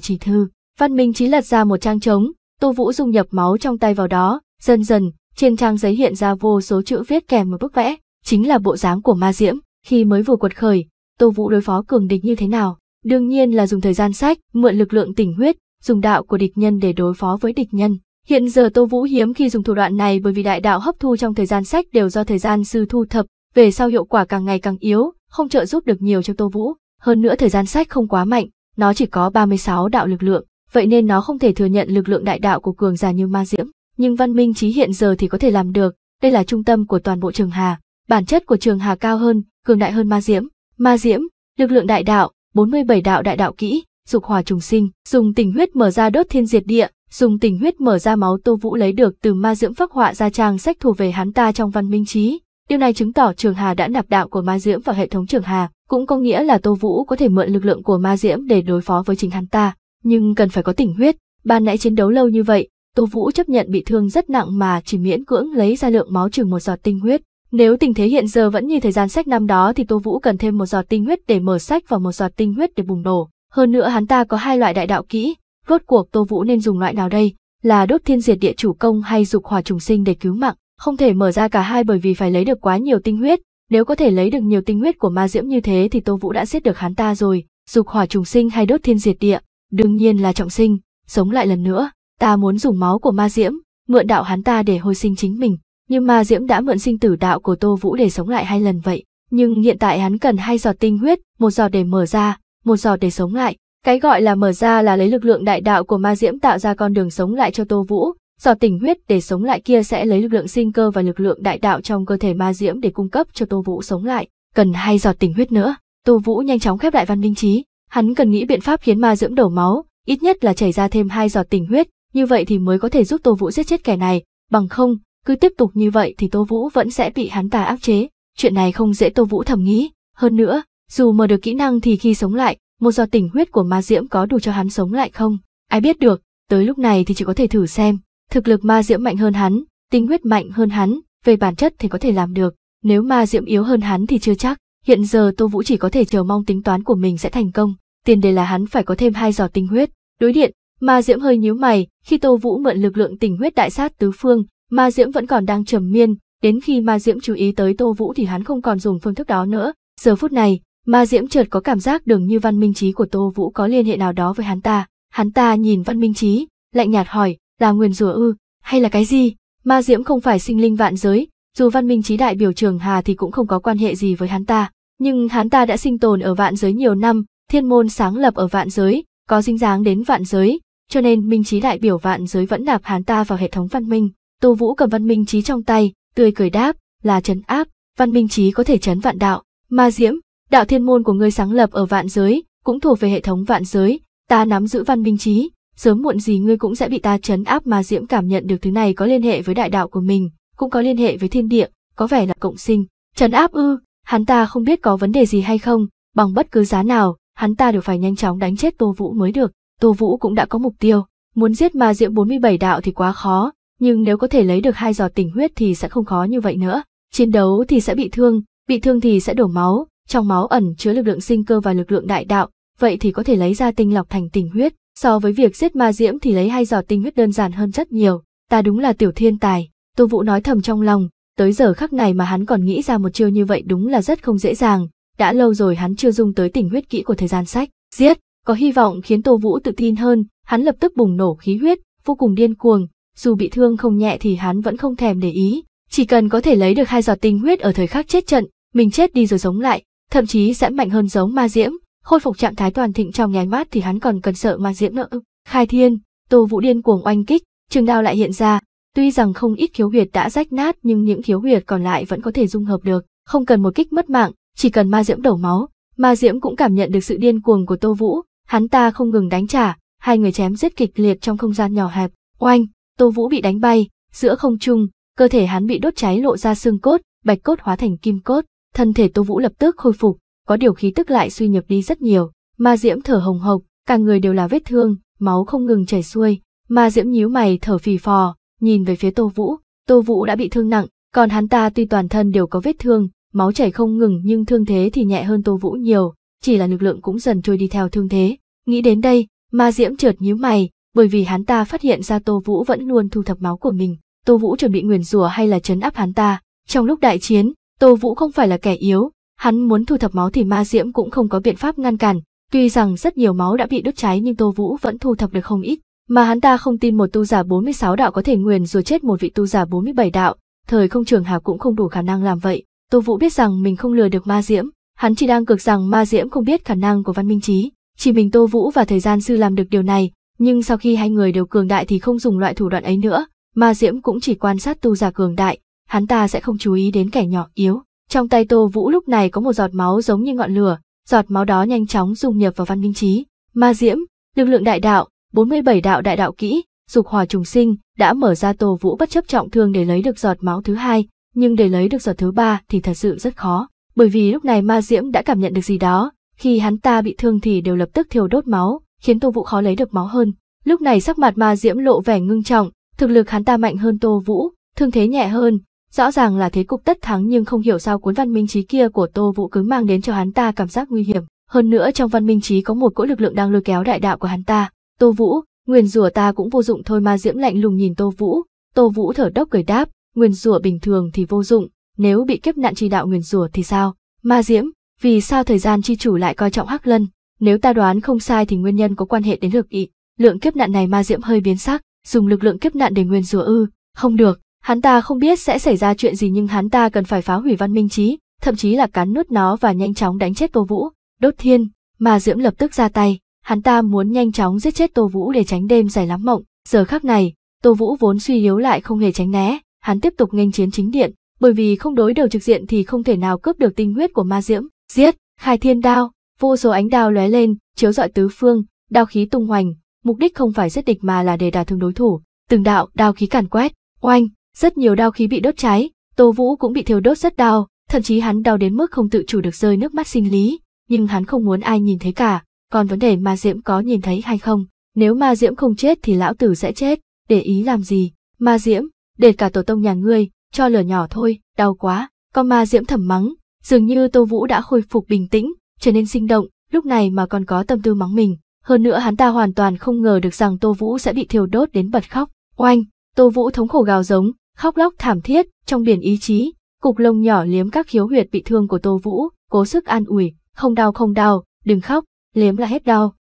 trì Thư. Văn Minh trí lật ra một trang trống, Tô Vũ dung nhập máu trong tay vào đó, dần dần, trên trang giấy hiện ra vô số chữ viết kèm một bức vẽ, chính là bộ dáng của ma diễm, khi mới vừa quật khởi, Tô Vũ đối phó cường địch như thế nào? Đương nhiên là dùng thời gian sách, mượn lực lượng tỉnh huyết, dùng đạo của địch nhân để đối phó với địch nhân. Hiện giờ Tô Vũ hiếm khi dùng thủ đoạn này bởi vì đại đạo hấp thu trong thời gian sách đều do thời gian sư thu thập, về sau hiệu quả càng ngày càng yếu, không trợ giúp được nhiều cho Tô Vũ. Hơn nữa thời gian sách không quá mạnh, nó chỉ có 36 đạo lực lượng, vậy nên nó không thể thừa nhận lực lượng đại đạo của cường giả như ma diễm. Nhưng văn minh trí hiện giờ thì có thể làm được, đây là trung tâm của toàn bộ trường hà. Bản chất của trường hà cao hơn, cường đại hơn ma diễm, Ma diễm, lực lượng đại đạo, 47 đạo đại đạo kỹ, dục hòa trùng sinh, dùng tình huyết mở ra đốt thiên diệt địa, dùng tình huyết mở ra máu Tô Vũ lấy được từ ma diễm phác họa ra trang sách thuộc về hắn ta trong văn minh trí. Điều này chứng tỏ Trường Hà đã nạp đạo của ma diễm vào hệ thống Trường Hà, cũng có nghĩa là Tô Vũ có thể mượn lực lượng của ma diễm để đối phó với chính hắn ta, nhưng cần phải có tình huyết. Ban nãy chiến đấu lâu như vậy, Tô Vũ chấp nhận bị thương rất nặng mà chỉ miễn cưỡng lấy ra lượng máu trừ một giọt tinh huyết, nếu tình thế hiện giờ vẫn như thời gian sách năm đó thì Tô Vũ cần thêm một giọt tinh huyết để mở sách và một giọt tinh huyết để bùng nổ. Hơn nữa hắn ta có hai loại đại đạo kỹ, rốt cuộc Tô Vũ nên dùng loại nào đây? Là đốt thiên diệt địa chủ công hay dục hỏa trùng sinh để cứu mạng? Không thể mở ra cả hai bởi vì phải lấy được quá nhiều tinh huyết. Nếu có thể lấy được nhiều tinh huyết của ma diễm như thế thì Tô Vũ đã giết được hắn ta rồi. Dục hỏa trùng sinh hay đốt thiên diệt địa? Đương nhiên là trọng sinh, sống lại lần nữa. Ta muốn dùng máu của ma diễm, mượn đạo hắn ta để hồi sinh chính mình nhưng mà Diễm đã mượn sinh tử đạo của Tô Vũ để sống lại hai lần vậy. Nhưng hiện tại hắn cần hai giọt tinh huyết, một giọt để mở ra, một giọt để sống lại. Cái gọi là mở ra là lấy lực lượng đại đạo của ma diễm tạo ra con đường sống lại cho Tô Vũ, giọt tình huyết để sống lại kia sẽ lấy lực lượng sinh cơ và lực lượng đại đạo trong cơ thể ma diễm để cung cấp cho Tô Vũ sống lại, cần hai giọt tình huyết nữa. Tô Vũ nhanh chóng khép lại văn minh trí, hắn cần nghĩ biện pháp khiến ma diễm đổ máu, ít nhất là chảy ra thêm hai giọt tình huyết, như vậy thì mới có thể giúp Tô Vũ giết chết kẻ này, bằng không, cứ tiếp tục như vậy thì Tô Vũ vẫn sẽ bị hắn ta áp chế, chuyện này không dễ Tô Vũ thầm nghĩ, hơn nữa, dù mở được kỹ năng thì khi sống lại, một giọt tỉnh huyết của ma diễm có đủ cho hắn sống lại không, ai biết được, tới lúc này thì chỉ có thể thử xem, thực lực ma diễm mạnh hơn hắn, tinh huyết mạnh hơn hắn, về bản chất thì có thể làm được, nếu ma diễm yếu hơn hắn thì chưa chắc, hiện giờ Tô Vũ chỉ có thể chờ mong tính toán của mình sẽ thành công, tiền đề là hắn phải có thêm hai giọt tinh huyết, đối điện, ma diễm hơi nhíu mày, khi Tô Vũ mượn lực lượng tinh huyết đại sát tứ phương, Ma Diễm vẫn còn đang trầm miên, đến khi Ma Diễm chú ý tới Tô Vũ thì hắn không còn dùng phương thức đó nữa. Giờ phút này, Ma Diễm chợt có cảm giác đường như Văn Minh Trí của Tô Vũ có liên hệ nào đó với hắn ta. Hắn ta nhìn Văn Minh Trí, lạnh nhạt hỏi, là nguyền rủa ư, hay là cái gì? Ma Diễm không phải sinh linh vạn giới, dù Văn Minh Trí đại biểu trường Hà thì cũng không có quan hệ gì với hắn ta. Nhưng hắn ta đã sinh tồn ở vạn giới nhiều năm, thiên môn sáng lập ở vạn giới, có dính dáng đến vạn giới, cho nên Minh Trí đại biểu vạn giới vẫn nạp hắn ta vào hệ thống văn minh. Tô Vũ cầm Văn Minh Chí trong tay, tươi cười đáp, là trấn áp, Văn Minh Chí có thể trấn vạn đạo, ma diễm, đạo thiên môn của ngươi sáng lập ở vạn giới, cũng thuộc về hệ thống vạn giới, ta nắm giữ Văn Minh Chí, sớm muộn gì ngươi cũng sẽ bị ta trấn áp Ma diễm cảm nhận được thứ này có liên hệ với đại đạo của mình, cũng có liên hệ với thiên địa, có vẻ là cộng sinh. Trấn áp ư, hắn ta không biết có vấn đề gì hay không, bằng bất cứ giá nào, hắn ta đều phải nhanh chóng đánh chết Tô Vũ mới được. Tô Vũ cũng đã có mục tiêu, muốn giết ma diễm 47 đạo thì quá khó, nhưng nếu có thể lấy được hai giọt tình huyết thì sẽ không khó như vậy nữa. Chiến đấu thì sẽ bị thương, bị thương thì sẽ đổ máu, trong máu ẩn chứa lực lượng sinh cơ và lực lượng đại đạo, vậy thì có thể lấy ra tinh lọc thành tình huyết. So với việc giết ma diễm thì lấy hai giọt tinh huyết đơn giản hơn rất nhiều. Ta đúng là tiểu thiên tài, Tô Vũ nói thầm trong lòng, tới giờ khắc này mà hắn còn nghĩ ra một chiêu như vậy đúng là rất không dễ dàng. Đã lâu rồi hắn chưa dùng tới tình huyết kỹ của thời gian sách, giết, có hy vọng khiến Tô Vũ tự tin hơn, hắn lập tức bùng nổ khí huyết, vô cùng điên cuồng, dù bị thương không nhẹ thì hắn vẫn không thèm để ý, chỉ cần có thể lấy được hai giọt tinh huyết ở thời khắc chết trận, mình chết đi rồi sống lại, thậm chí sẽ mạnh hơn giống ma diễm, khôi phục trạng thái toàn thịnh trong nháy mắt thì hắn còn cần sợ ma diễm nữa. Khai thiên, Tô Vũ điên cuồng oanh kích, trường đao lại hiện ra, tuy rằng không ít khiếu huyệt đã rách nát nhưng những khiếu huyệt còn lại vẫn có thể dung hợp được, không cần một kích mất mạng, chỉ cần ma diễm đổ máu, ma diễm cũng cảm nhận được sự điên cuồng của Tô Vũ, hắn ta không ngừng đánh trả, hai người chém giết kịch liệt trong không gian nhỏ hẹp, oanh Tô Vũ bị đánh bay, giữa không trung, cơ thể hắn bị đốt cháy lộ ra xương cốt, bạch cốt hóa thành kim cốt, thân thể Tô Vũ lập tức khôi phục, có điều khí tức lại suy nhược đi rất nhiều. Ma Diễm thở hồng hộc, cả người đều là vết thương, máu không ngừng chảy xuôi. Ma Diễm nhíu mày thở phì phò, nhìn về phía Tô Vũ, Tô Vũ đã bị thương nặng, còn hắn ta tuy toàn thân đều có vết thương, máu chảy không ngừng nhưng thương thế thì nhẹ hơn Tô Vũ nhiều, chỉ là lực lượng cũng dần trôi đi theo thương thế. Nghĩ đến đây, Ma Diễm chợt nhíu mày, bởi vì hắn ta phát hiện ra Tô Vũ vẫn luôn thu thập máu của mình. Tô Vũ chuẩn bị nguyền rủa hay là chấn áp hắn ta. Trong lúc đại chiến, Tô Vũ không phải là kẻ yếu, hắn muốn thu thập máu thì ma diễm cũng không có biện pháp ngăn cản. Tuy rằng rất nhiều máu đã bị đốt cháy nhưng Tô Vũ vẫn thu thập được không ít, mà hắn ta không tin một tu giả 46 đạo có thể nguyền rủa chết một vị tu giả 47 đạo, thời không trường hà cũng không đủ khả năng làm vậy. Tô Vũ biết rằng mình không lừa được ma diễm, hắn chỉ đang cực rằng ma diễm không biết khả năng của văn minh trí, chỉ mình Tô Vũ và thời gian sư làm được điều này, nhưng sau khi hai người đều cường đại thì không dùng loại thủ đoạn ấy nữa, mà Diễm cũng chỉ quan sát tu giả cường đại, hắn ta sẽ không chú ý đến kẻ nhỏ yếu. Trong tay Tô Vũ lúc này có một giọt máu giống như ngọn lửa, giọt máu đó nhanh chóng dùng nhập vào văn minh trí. Ma Diễm, lực lượng đại đạo, 47 đạo đại đạo kỹ, dục hòa trùng sinh, đã mở ra Tô Vũ bất chấp trọng thương để lấy được giọt máu thứ hai, nhưng để lấy được giọt thứ ba thì thật sự rất khó, bởi vì lúc này Ma Diễm đã cảm nhận được gì đó, khi hắn ta bị thương thì đều lập tức thiêu đốt máu, khiến Tô Vũ khó lấy được máu hơn. Lúc này sắc mặt Ma Diễm lộ vẻ ngưng trọng, thực lực hắn ta mạnh hơn Tô Vũ, thương thế nhẹ hơn, rõ ràng là thế cục tất thắng nhưng không hiểu sao cuốn văn minh trí kia của Tô Vũ cứ mang đến cho hắn ta cảm giác nguy hiểm. Hơn nữa trong văn minh trí có một cỗ lực lượng đang lôi kéo đại đạo của hắn ta. Tô Vũ, nguyền rủa ta cũng vô dụng thôi Ma Diễm lạnh lùng nhìn Tô Vũ. Tô Vũ thở đốc cười đáp, nguyền rủa bình thường thì vô dụng, nếu bị kiếp nạn chi đạo nguyền rủa thì sao? Ma Diễm, vì sao thời gian chi chủ lại coi trọng Hắc Lân? Nếu ta đoán không sai thì nguyên nhân có quan hệ đến lực ý. Lượng kiếp nạn này ma diễm hơi biến sắc, dùng lực lượng kiếp nạn để nguyên rùa ư, không được. Hắn ta không biết sẽ xảy ra chuyện gì nhưng hắn ta cần phải phá hủy văn minh trí, thậm chí là cắn nuốt nó và nhanh chóng đánh chết Tô Vũ. Đốt thiên, ma diễm lập tức ra tay, hắn ta muốn nhanh chóng giết chết Tô Vũ để tránh đêm dài lắm mộng. Giờ khắc này, Tô Vũ vốn suy yếu lại không hề tránh né, hắn tiếp tục nghênh chiến chính điện, bởi vì không đối đầu trực diện thì không thể nào cướp được tinh huyết của ma diễm. Giết, khai thiên đao, vô số ánh đao lóe lên, chiếu rọi tứ phương, đao khí tung hoành, mục đích không phải giết địch mà là để đả thương đối thủ, từng đạo đao khí càn quét, oanh, rất nhiều đao khí bị đốt cháy, Tô Vũ cũng bị thiêu đốt rất đau, thậm chí hắn đau đến mức không tự chủ được rơi nước mắt sinh lý, nhưng hắn không muốn ai nhìn thấy cả, còn vấn đề Ma Diễm có nhìn thấy hay không, nếu Ma Diễm không chết thì lão tử sẽ chết, để ý làm gì, Ma Diễm, để cả tổ tông nhà ngươi, cho lửa nhỏ thôi, đau quá, con Ma Diễm thầm mắng, dường như Tô Vũ đã khôi phục bình tĩnh, trở nên sinh động, lúc này mà còn có tâm tư mắng mình. Hơn nữa hắn ta hoàn toàn không ngờ được rằng Tô Vũ sẽ bị thiêu đốt đến bật khóc. Oanh, Tô Vũ thống khổ gào giống, khóc lóc thảm thiết, trong biển ý chí, cục lông nhỏ liếm các khiếu huyệt bị thương của Tô Vũ, cố sức an ủi, không đau không đau, đừng khóc, liếm là hết đau.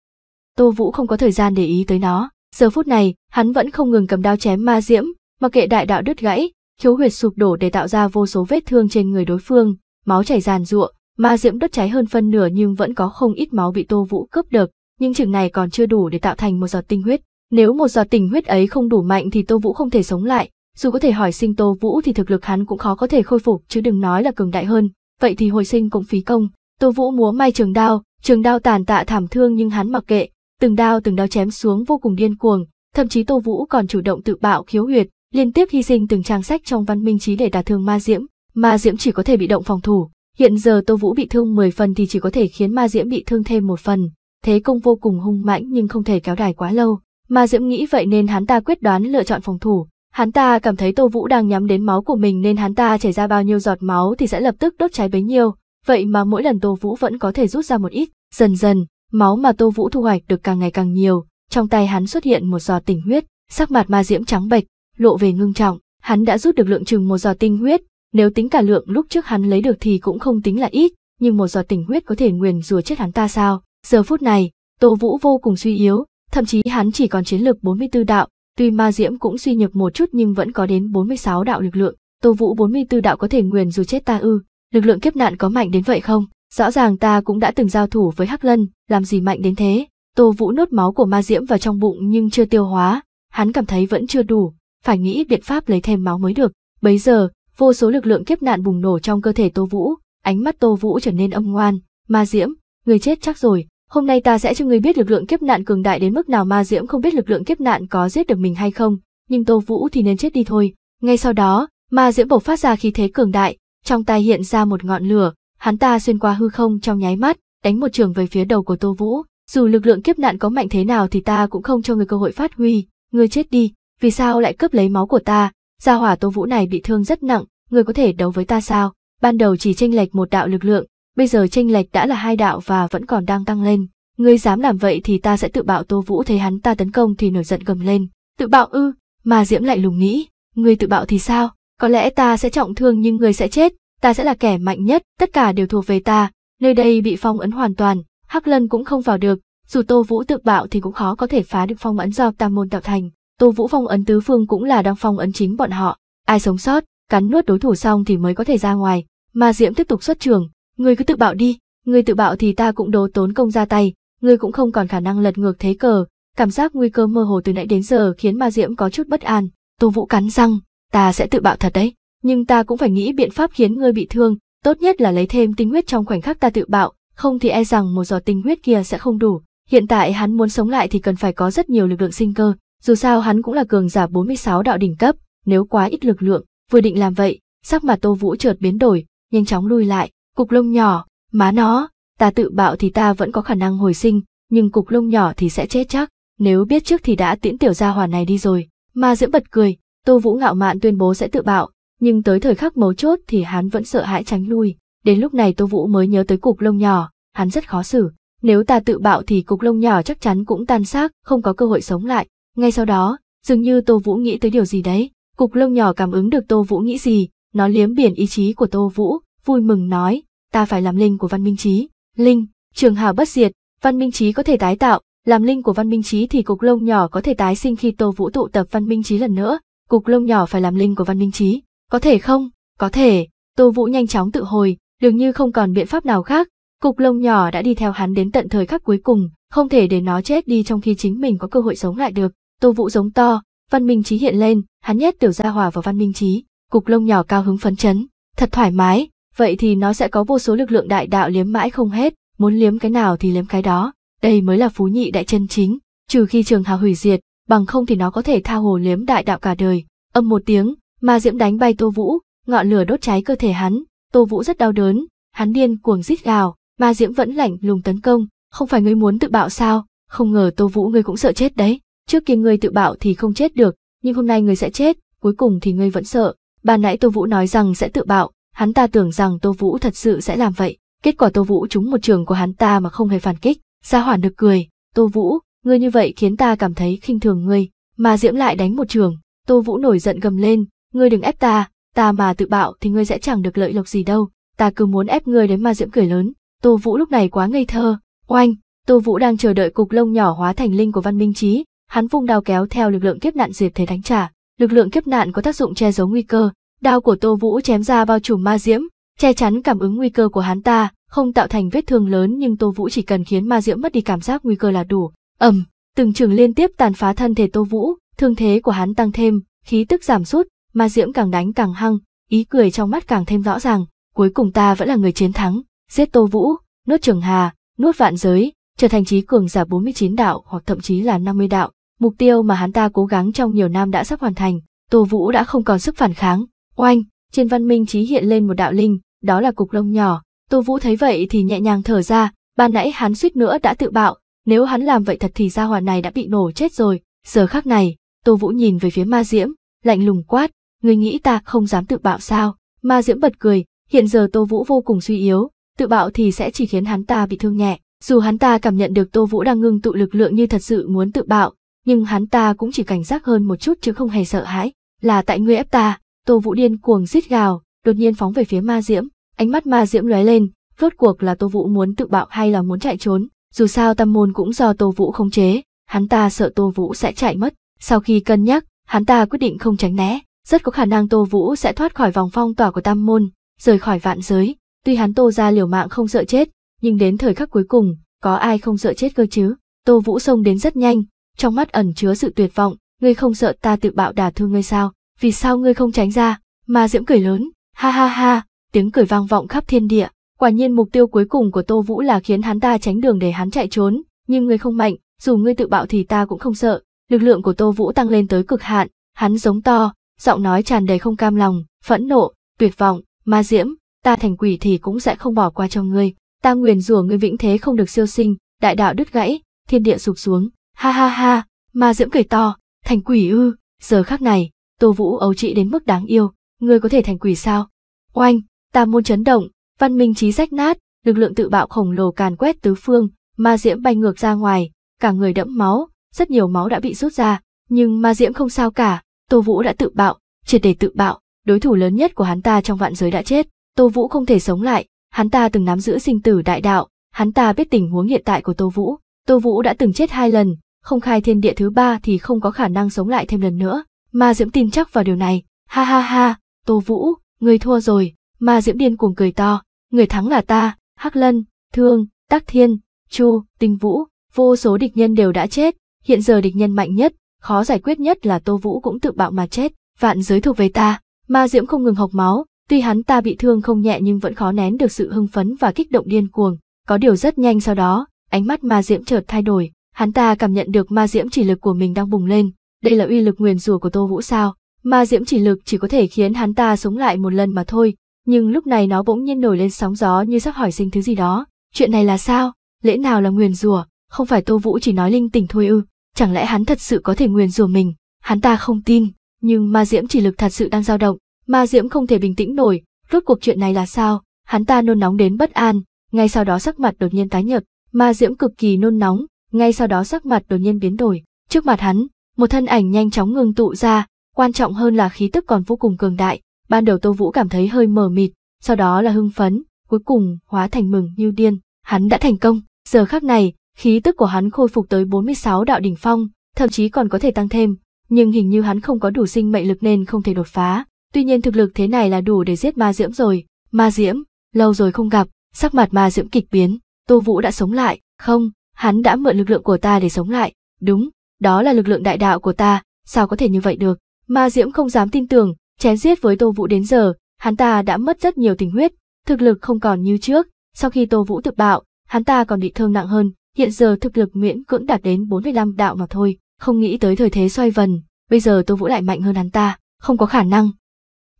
Tô Vũ không có thời gian để ý tới nó, giờ phút này, hắn vẫn không ngừng cầm đao chém ma diễm, mặc kệ đại đạo đứt gãy, khiếu huyệt sụp đổ để tạo ra vô số vết thương trên người đối phương, máu chảy ràn ruộng Ma diễm đốt cháy hơn phân nửa nhưng vẫn có không ít máu bị Tô Vũ cướp được, nhưng chừng này còn chưa đủ để tạo thành một giọt tinh huyết. Nếu một giọt tinh huyết ấy không đủ mạnh thì Tô Vũ không thể sống lại, dù có thể hỏi sinh Tô Vũ thì thực lực hắn cũng khó có thể khôi phục chứ đừng nói là cường đại hơn, vậy thì hồi sinh cũng phí công. Tô Vũ múa may trường đao, trường đao tàn tạ thảm thương nhưng hắn mặc kệ, từng đao từng đao chém xuống vô cùng điên cuồng, thậm chí Tô Vũ còn chủ động tự bạo khiếu huyệt, liên tiếp hy sinh từng trang sách trong văn minh trí để đả thương ma diễm, ma diễm chỉ có thể bị động phòng thủ, Hiện giờ Tô Vũ bị thương 10 phần thì chỉ có thể khiến Ma Diễm bị thương thêm một phần, thế công vô cùng hung mãnh nhưng không thể kéo đài quá lâu. Ma Diễm nghĩ vậy nên hắn ta quyết đoán lựa chọn phòng thủ. Hắn ta cảm thấy Tô Vũ đang nhắm đến máu của mình nên hắn ta chảy ra bao nhiêu giọt máu thì sẽ lập tức đốt cháy bấy nhiêu, vậy mà mỗi lần Tô Vũ vẫn có thể rút ra một ít, dần dần, máu mà Tô Vũ thu hoạch được càng ngày càng nhiều, trong tay hắn xuất hiện một giọt tinh huyết, sắc mặt Ma Diễm trắng bệch, lộ về ngưng trọng, hắn đã rút được lượng chừng một giọt tinh huyết, nếu tính cả lượng lúc trước hắn lấy được thì cũng không tính là ít, nhưng một giọt tình huyết có thể nguyền rủa chết hắn ta sao? Giờ phút này, Tô Vũ vô cùng suy yếu, thậm chí hắn chỉ còn chiến lực 44 đạo, tuy ma diễm cũng suy nhược một chút nhưng vẫn có đến 46 đạo lực lượng. Tô Vũ 44 đạo có thể nguyền dù chết ta ư, lực lượng kiếp nạn có mạnh đến vậy không? Rõ ràng ta cũng đã từng giao thủ với Hắc Lân, làm gì mạnh đến thế? Tô Vũ nốt máu của ma diễm vào trong bụng nhưng chưa tiêu hóa, hắn cảm thấy vẫn chưa đủ, phải nghĩ biện pháp lấy thêm máu mới được. Bấy giờ, vô số lực lượng kiếp nạn bùng nổ trong cơ thể Tô Vũ, ánh mắt Tô Vũ trở nên âm ngoan, "Ma Diễm, người chết chắc rồi, hôm nay ta sẽ cho người biết lực lượng kiếp nạn cường đại đến mức nào." Ma Diễm không biết lực lượng kiếp nạn có giết được mình hay không, nhưng Tô Vũ thì nên chết đi thôi. Ngay sau đó, Ma Diễm bộc phát ra khí thế cường đại, trong tay hiện ra một ngọn lửa, hắn ta xuyên qua hư không trong nháy mắt, đánh một trường về phía đầu của Tô Vũ. Dù lực lượng kiếp nạn có mạnh thế nào thì ta cũng không cho người cơ hội phát huy, Người chết đi, vì sao lại cướp lấy máu của ta, Gia hỏa Tô Vũ này bị thương rất nặng, người có thể đấu với ta sao? Ban đầu chỉ tranh lệch một đạo lực lượng, bây giờ tranh lệch đã là hai đạo và vẫn còn đang tăng lên. Ngươi dám làm vậy thì ta sẽ tự bạo Tô Vũ thấy hắn ta tấn công thì nổi giận gầm lên. Tự bạo ư, mà Diễm lại lùng nghĩ, ngươi tự bạo thì sao? Có lẽ ta sẽ trọng thương nhưng ngươi sẽ chết, ta sẽ là kẻ mạnh nhất, tất cả đều thuộc về ta. Nơi đây bị phong ấn hoàn toàn, Hắc Lân cũng không vào được, dù Tô Vũ tự bạo thì cũng khó có thể phá được phong ấn do Tam Môn tạo thành. Tô Vũ phong ấn tứ phương cũng là đang phong ấn chính bọn họ, ai sống sót, cắn nuốt đối thủ xong thì mới có thể ra ngoài, mà Diễm tiếp tục xuất trường, người cứ tự bạo đi, người tự bạo thì ta cũng đồ tốn công ra tay, người cũng không còn khả năng lật ngược thế cờ, cảm giác nguy cơ mơ hồ từ nãy đến giờ khiến Ma Diễm có chút bất an, Tô Vũ cắn răng, ta sẽ tự bạo thật đấy, nhưng ta cũng phải nghĩ biện pháp khiến ngươi bị thương, tốt nhất là lấy thêm tinh huyết trong khoảnh khắc ta tự bạo, không thì e rằng một giọt tinh huyết kia sẽ không đủ, hiện tại hắn muốn sống lại thì cần phải có rất nhiều lực lượng sinh cơ, dù sao hắn cũng là cường giả 46 đạo đỉnh cấp, nếu quá ít lực lượng, vừa định làm vậy, sắc mặt Tô Vũ chợt biến đổi, nhanh chóng lui lại, cục lông nhỏ, má nó, ta tự bạo thì ta vẫn có khả năng hồi sinh, nhưng cục lông nhỏ thì sẽ chết chắc, nếu biết trước thì đã tiễn tiểu gia hỏa này đi rồi. Mà Diễm bật cười, Tô Vũ ngạo mạn tuyên bố sẽ tự bạo, nhưng tới thời khắc mấu chốt thì hắn vẫn sợ hãi tránh lui, đến lúc này Tô Vũ mới nhớ tới cục lông nhỏ, hắn rất khó xử, nếu ta tự bạo thì cục lông nhỏ chắc chắn cũng tan xác, không có cơ hội sống lại, ngay sau đó, dường như Tô Vũ nghĩ tới điều gì đấy, cục lông nhỏ cảm ứng được Tô Vũ nghĩ gì, nó liếm biển ý chí của Tô Vũ, vui mừng nói, ta phải làm linh của văn minh trí. Linh, trường hào bất diệt, văn minh trí có thể tái tạo, làm linh của văn minh trí thì cục lông nhỏ có thể tái sinh khi Tô Vũ tụ tập văn minh trí lần nữa, cục lông nhỏ phải làm linh của văn minh trí. Có thể không? Có thể, Tô Vũ nhanh chóng tự hồi, dường như không còn biện pháp nào khác, cục lông nhỏ đã đi theo hắn đến tận thời khắc cuối cùng, không thể để nó chết đi trong khi chính mình có cơ hội sống lại được. Tô Vũ giống to, Văn Minh Chí hiện lên, hắn nhét tiểu gia hỏa vào Văn Minh Chí, cục lông nhỏ cao hứng phấn chấn, thật thoải mái, vậy thì nó sẽ có vô số lực lượng đại đạo liếm mãi không hết, muốn liếm cái nào thì liếm cái đó, đây mới là phú nhị đại chân chính, trừ khi trường hào hủy diệt, bằng không thì nó có thể tha hồ liếm đại đạo cả đời. Âm một tiếng, ma diễm đánh bay Tô Vũ, ngọn lửa đốt cháy cơ thể hắn, Tô Vũ rất đau đớn, hắn điên cuồng rít gào, ma diễm vẫn lạnh lùng tấn công, không phải ngươi muốn tự bạo sao, không ngờ Tô Vũ ngươi cũng sợ chết đấy. Trước kia ngươi tự bảo thì không chết được, nhưng hôm nay ngươi sẽ chết, cuối cùng thì ngươi vẫn sợ. Ban nãy Tô Vũ nói rằng sẽ tự bạo, hắn ta tưởng rằng Tô Vũ thật sự sẽ làm vậy. Kết quả Tô Vũ trúng một trường của hắn ta mà không hề phản kích. Gia hỏa nực cười, Tô Vũ, ngươi như vậy khiến ta cảm thấy khinh thường ngươi, mà Diễm lại đánh một trường. Tô Vũ nổi giận gầm lên, ngươi đừng ép ta, ta mà tự bạo thì ngươi sẽ chẳng được lợi lộc gì đâu, ta cứ muốn ép ngươi đến mà Diễm cười lớn. Tô Vũ lúc này quá ngây thơ, oanh, Tô Vũ đang chờ đợi cục lông nhỏ hóa thành linh của Văn Minh Trí, hắn vung đao kéo theo lực lượng kiếp nạn diệt thế đánh trả. Lực lượng kiếp nạn có tác dụng che giấu nguy cơ, đao của Tô Vũ chém ra bao trùm ma diễm, che chắn cảm ứng nguy cơ của hắn ta, không tạo thành vết thương lớn nhưng Tô Vũ chỉ cần khiến ma diễm mất đi cảm giác nguy cơ là đủ. Ầm, từng trường liên tiếp tàn phá thân thể Tô Vũ, thương thế của hắn tăng thêm, khí tức giảm sút, ma diễm càng đánh càng hăng, ý cười trong mắt càng thêm rõ ràng, cuối cùng ta vẫn là người chiến thắng, giết Tô Vũ, nuốt Trường Hà, nuốt vạn giới, trở thành trí cường giả 49 đạo hoặc thậm chí là 50 đạo. Mục tiêu mà hắn ta cố gắng trong nhiều năm đã sắp hoàn thành, Tô Vũ đã không còn sức phản kháng. Oanh, trên văn minh trí hiện lên một đạo linh, đó là cục lông nhỏ. Tô Vũ thấy vậy thì nhẹ nhàng thở ra, ban nãy hắn suýt nữa đã tự bạo, nếu hắn làm vậy thật thì gia hỏa này đã bị nổ chết rồi. Giờ khắc này, Tô Vũ nhìn về phía Ma Diễm, lạnh lùng quát, người nghĩ ta không dám tự bạo sao? Ma Diễm bật cười, hiện giờ Tô Vũ vô cùng suy yếu, tự bạo thì sẽ chỉ khiến hắn ta bị thương nhẹ. Dù hắn ta cảm nhận được Tô Vũ đang ngưng tụ lực lượng như thật sự muốn tự bạo, nhưng hắn ta cũng chỉ cảnh giác hơn một chút chứ không hề sợ hãi. Là tại ngươi ép ta, Tô Vũ điên cuồng rít gào, đột nhiên phóng về phía Ma Diễm, ánh mắt Ma Diễm lóe lên, rốt cuộc là Tô Vũ muốn tự bạo hay là muốn chạy trốn, dù sao tâm môn cũng do Tô Vũ khống chế, hắn ta sợ Tô Vũ sẽ chạy mất, sau khi cân nhắc, hắn ta quyết định không tránh né, rất có khả năng Tô Vũ sẽ thoát khỏi vòng phong tỏa của tam môn, rời khỏi vạn giới, tuy hắn Tô ra liều mạng không sợ chết, nhưng đến thời khắc cuối cùng, có ai không sợ chết cơ chứ, Tô Vũ xông đến rất nhanh, trong mắt ẩn chứa sự tuyệt vọng, ngươi không sợ ta tự bạo đả thương ngươi sao, vì sao ngươi không tránh ra, mà Diễm cười lớn, ha ha ha, tiếng cười vang vọng khắp thiên địa, quả nhiên mục tiêu cuối cùng của Tô Vũ là khiến hắn ta tránh đường để hắn chạy trốn, nhưng ngươi không mạnh, dù ngươi tự bạo thì ta cũng không sợ, lực lượng của Tô Vũ tăng lên tới cực hạn, hắn giống to, giọng nói tràn đầy không cam lòng, phẫn nộ, tuyệt vọng, ma diễm, ta thành quỷ thì cũng sẽ không bỏ qua cho ngươi, ta nguyền rủa ngươi vĩnh thế không được siêu sinh, đại đạo đứt gãy, thiên địa sụp xuống, Ha ha ha, ma Diễm cười to, thành quỷ ư, giờ khác này, Tô Vũ ấu trị đến mức đáng yêu, ngươi có thể thành quỷ sao? Oanh, ta môn chấn động, văn minh trí rách nát, lực lượng tự bạo khổng lồ càn quét tứ phương, ma diễm bay ngược ra ngoài, cả người đẫm máu, rất nhiều máu đã bị rút ra, nhưng ma diễm không sao cả, Tô Vũ đã tự bạo, triệt để tự bạo, đối thủ lớn nhất của hắn ta trong vạn giới đã chết, Tô Vũ không thể sống lại, hắn ta từng nắm giữ sinh tử đại đạo, hắn ta biết tình huống hiện tại của Tô Vũ, Tô Vũ đã từng chết hai lần, không khai thiên địa thứ ba thì không có khả năng sống lại thêm lần nữa. Ma Diễm tin chắc vào điều này. Ha ha ha, Tô Vũ, người thua rồi. Ma Diễm điên cuồng cười to. Người thắng là ta, Hắc Lân, Thương, Tắc Thiên, Chu, Tinh Vũ. Vô số địch nhân đều đã chết. Hiện giờ địch nhân mạnh nhất, khó giải quyết nhất là Tô Vũ cũng tự bạo mà chết. Vạn giới thuộc về ta. Ma Diễm không ngừng học máu. Tuy hắn ta bị thương không nhẹ nhưng vẫn khó nén được sự hưng phấn và kích động điên cuồng. Có điều rất nhanh sau đó, ánh mắt ma diễm chợt thay đổi, hắn ta cảm nhận được ma diễm chỉ lực của mình đang bùng lên, đây là uy lực nguyền rủa của Tô Vũ sao? Ma diễm chỉ lực chỉ có thể khiến hắn ta sống lại một lần mà thôi, nhưng lúc này nó bỗng nhiên nổi lên sóng gió như sắp hỏi sinh thứ gì đó. Chuyện này là sao? Lễ nào là nguyền rủa? Không phải Tô Vũ chỉ nói linh tỉnh thôi ư? Chẳng lẽ hắn thật sự có thể nguyền rủa mình? Hắn ta không tin, nhưng ma diễm chỉ lực thật sự đang dao động, ma diễm không thể bình tĩnh nổi, rốt cuộc chuyện này là sao? Hắn ta nôn nóng đến bất an, ngay sau đó sắc mặt đột nhiên tái nhợt, Ma Diễm cực kỳ nôn nóng, ngay sau đó sắc mặt đột nhiên biến đổi. Trước mặt hắn, một thân ảnh nhanh chóng ngưng tụ ra, quan trọng hơn là khí tức còn vô cùng cường đại. Ban đầu Tô Vũ cảm thấy hơi mờ mịt, sau đó là hưng phấn, cuối cùng hóa thành mừng như điên. Hắn đã thành công, giờ khắc này, khí tức của hắn khôi phục tới 46 đạo đỉnh phong, thậm chí còn có thể tăng thêm, nhưng hình như hắn không có đủ sinh mệnh lực nên không thể đột phá. Tuy nhiên thực lực thế này là đủ để giết ma diễm rồi. Ma diễm, lâu rồi không gặp, sắc mặt ma diễm kịch biến, Tô Vũ đã sống lại, không, hắn đã mượn lực lượng của ta để sống lại, đúng, đó là lực lượng đại đạo của ta, sao có thể như vậy được. Ma Diễm không dám tin tưởng, chém giết với Tô Vũ đến giờ, hắn ta đã mất rất nhiều tình huyết, thực lực không còn như trước, sau khi Tô Vũ tự bạo, hắn ta còn bị thương nặng hơn, hiện giờ thực lực miễn cưỡng đạt đến 45 đạo mà thôi, không nghĩ tới thời thế xoay vần, bây giờ Tô Vũ lại mạnh hơn hắn ta, không có khả năng.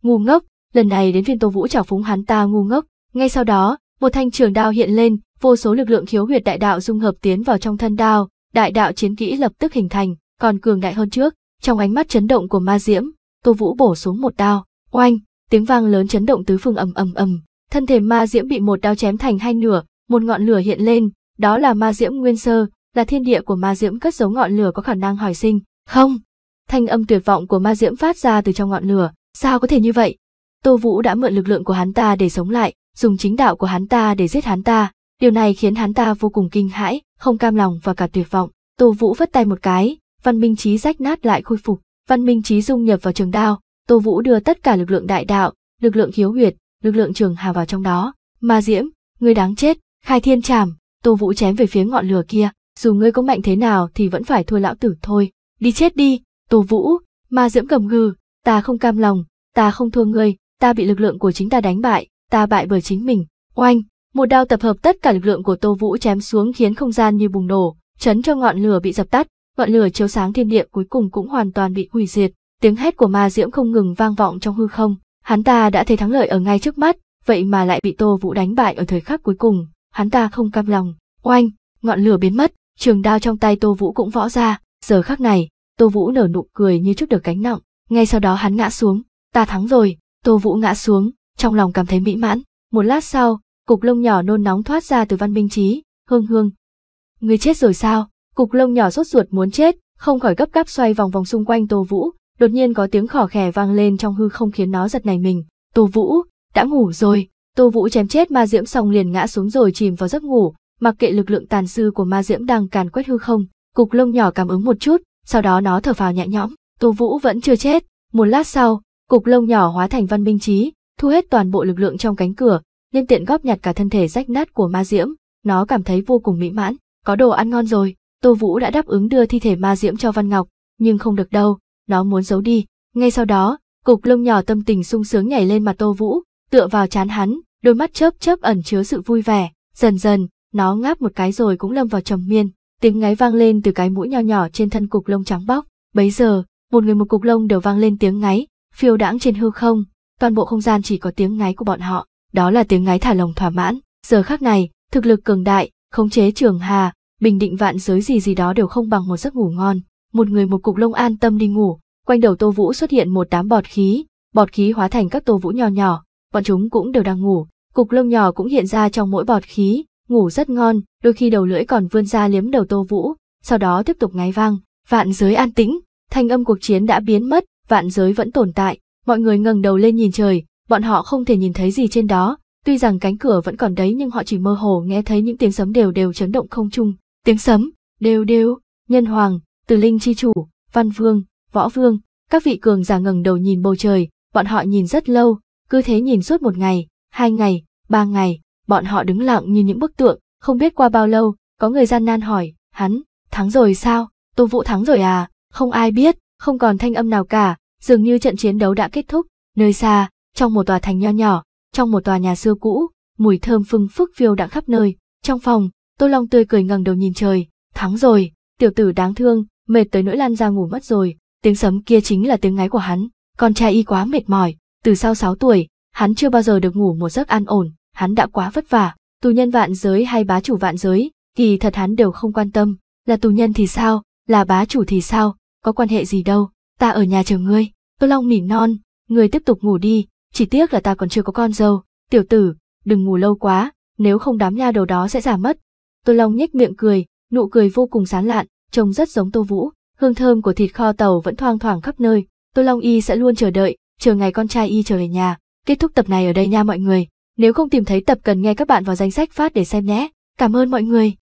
Ngu ngốc, lần này đến phiên Tô Vũ trào phúng hắn ta ngu ngốc, ngay sau đó, một thanh trường đao hiện lên, vô số lực lượng khiếu huyệt đại đạo dung hợp tiến vào trong thân đao, đại đạo chiến kỹ lập tức hình thành, còn cường đại hơn trước. Trong ánh mắt chấn động của Ma Diễm, Tô Vũ bổ xuống một đao, oanh, tiếng vang lớn chấn động tứ phương ầm ầm ầm, thân thể Ma Diễm bị một đao chém thành hai nửa, một ngọn lửa hiện lên, đó là Ma Diễm nguyên sơ, là thiên địa của Ma Diễm cất giấu ngọn lửa có khả năng hồi sinh, không. Thanh âm tuyệt vọng của Ma Diễm phát ra từ trong ngọn lửa, sao có thể như vậy? Tô Vũ đã mượn lực lượng của hắn ta để sống lại, dùng chính đạo của hắn ta để giết hắn ta, Điều này khiến hắn ta vô cùng kinh hãi, không cam lòng và cả tuyệt vọng. Tô Vũ vất tay một cái, văn minh trí rách nát lại khôi phục, văn minh trí dung nhập vào trường đao, Tô Vũ đưa tất cả lực lượng đại đạo, lực lượng hiếu huyệt, lực lượng trường hà vào trong đó. Ma Diễm, ngươi đáng chết, khai thiên trảm, Tô Vũ chém về phía ngọn lửa kia, dù ngươi có mạnh thế nào thì vẫn phải thua lão tử thôi, đi chết đi, Tô Vũ, Ma Diễm cầm gừ, ta không cam lòng, ta không thua ngươi, ta bị lực lượng của chính ta đánh bại, ta bại bởi chính mình, oanh, một đao tập hợp tất cả lực lượng của Tô Vũ chém xuống khiến không gian như bùng nổ, chấn cho ngọn lửa bị dập tắt, ngọn lửa chiếu sáng thiên địa cuối cùng cũng hoàn toàn bị hủy diệt, tiếng hét của ma diễm không ngừng vang vọng trong hư không, hắn ta đã thấy thắng lợi ở ngay trước mắt, vậy mà lại bị Tô Vũ đánh bại ở thời khắc cuối cùng, hắn ta không cam lòng, oanh, ngọn lửa biến mất, trường đao trong tay Tô Vũ cũng võ ra, giờ khắc này, Tô Vũ nở nụ cười như trước được cánh nặng, ngay sau đó hắn ngã xuống, ta thắng rồi, Tô Vũ ngã xuống, trong lòng cảm thấy mỹ mãn, một lát sau, cục lông nhỏ nôn nóng thoát ra từ văn minh trí, hương hương. Người chết rồi sao? Cục lông nhỏ sốt ruột muốn chết, không khỏi gấp gáp xoay vòng vòng xung quanh Tô Vũ, đột nhiên có tiếng khỏ khè vang lên trong hư không khiến nó giật nảy mình. Tô Vũ, đã ngủ rồi. Tô Vũ chém chết ma diễm xong liền ngã xuống rồi chìm vào giấc ngủ, mặc kệ lực lượng tàn sư của ma diễm đang càn quét hư không. Cục lông nhỏ cảm ứng một chút, sau đó nó thở phào nhẹ nhõm. Tô Vũ vẫn chưa chết. Một lát sau, cục lông nhỏ hóa thành văn minh trí, thu hết toàn bộ lực lượng trong cánh cửa, nhân tiện góp nhặt cả thân thể rách nát của ma diễm, nó cảm thấy vô cùng mỹ mãn, có đồ ăn ngon rồi, Tô Vũ đã đáp ứng đưa thi thể ma diễm cho Văn Ngọc, nhưng không được đâu, nó muốn giấu đi. Ngay sau đó, cục lông nhỏ tâm tình sung sướng nhảy lên mặt Tô Vũ, tựa vào chán hắn, đôi mắt chớp chớp ẩn chứa sự vui vẻ, dần dần, nó ngáp một cái rồi cũng lâm vào trầm miên, tiếng ngáy vang lên từ cái mũi nho nhỏ trên thân cục lông trắng bóc, bấy giờ, một người một cục lông đều vang lên tiếng ngáy, phiêu đãng trên hư không, toàn bộ không gian chỉ có tiếng ngáy của bọn họ đó là tiếng ngáy thả lồng thỏa mãn. Giờ khác này, thực lực cường đại, khống chế trường hà, bình định vạn giới gì gì đó đều không bằng một giấc ngủ ngon. Một người một cục lông an tâm đi ngủ, quanh đầu Tô Vũ xuất hiện một đám bọt khí, bọt khí hóa thành các Tô Vũ nhỏ nhỏ, bọn chúng cũng đều đang ngủ, cục lông nhỏ cũng hiện ra trong mỗi bọt khí, ngủ rất ngon, đôi khi đầu lưỡi còn vươn ra liếm đầu Tô Vũ, sau đó tiếp tục ngáy vang, vạn giới an tĩnh, thanh âm cuộc chiến đã biến mất, vạn giới vẫn tồn tại, mọi người ngẩng đầu lên nhìn trời, bọn họ không thể nhìn thấy gì trên đó, tuy rằng cánh cửa vẫn còn đấy nhưng họ chỉ mơ hồ nghe thấy những tiếng sấm đều đều chấn động không trung, tiếng sấm, đều đều, nhân hoàng, từ linh chi chủ, văn vương, võ vương, các vị cường giả ngẩng đầu nhìn bầu trời, bọn họ nhìn rất lâu, cứ thế nhìn suốt một ngày, hai ngày, ba ngày, bọn họ đứng lặng như những bức tượng, không biết qua bao lâu, có người gian nan hỏi, hắn, thắng rồi sao, tô vũ thắng rồi à, không ai biết, không còn thanh âm nào cả, dường như trận chiến đấu đã kết thúc, nơi xa, trong một tòa thành nho nhỏ, trong một tòa nhà xưa cũ, mùi thơm phưng phức phiêu đã khắp nơi. Trong phòng, Tô Long tươi cười ngẩng đầu nhìn trời, thắng rồi, tiểu tử đáng thương, mệt tới nỗi lan ra ngủ mất rồi, tiếng sấm kia chính là tiếng ngáy của hắn, con trai y quá mệt mỏi, từ sau 6 tuổi, hắn chưa bao giờ được ngủ một giấc an ổn, hắn đã quá vất vả, tù nhân vạn giới hay bá chủ vạn giới, thì thật hắn đều không quan tâm, là tù nhân thì sao, là bá chủ thì sao, có quan hệ gì đâu, ta ở nhà chờ ngươi, Tô Long nỉ non, người tiếp tục ngủ đi, chỉ tiếc là ta còn chưa có con dâu, tiểu tử, đừng ngủ lâu quá, nếu không đám nha đầu đó sẽ giả mất. Tô Long nhếch miệng cười, nụ cười vô cùng sán lạn, trông rất giống Tô Vũ, hương thơm của thịt kho tàu vẫn thoang thoảng khắp nơi, Tô Long y sẽ luôn chờ đợi, chờ ngày con trai y trở về nhà. Kết thúc tập này ở đây nha mọi người, nếu không tìm thấy tập cần nghe các bạn vào danh sách phát để xem nhé. Cảm ơn mọi người.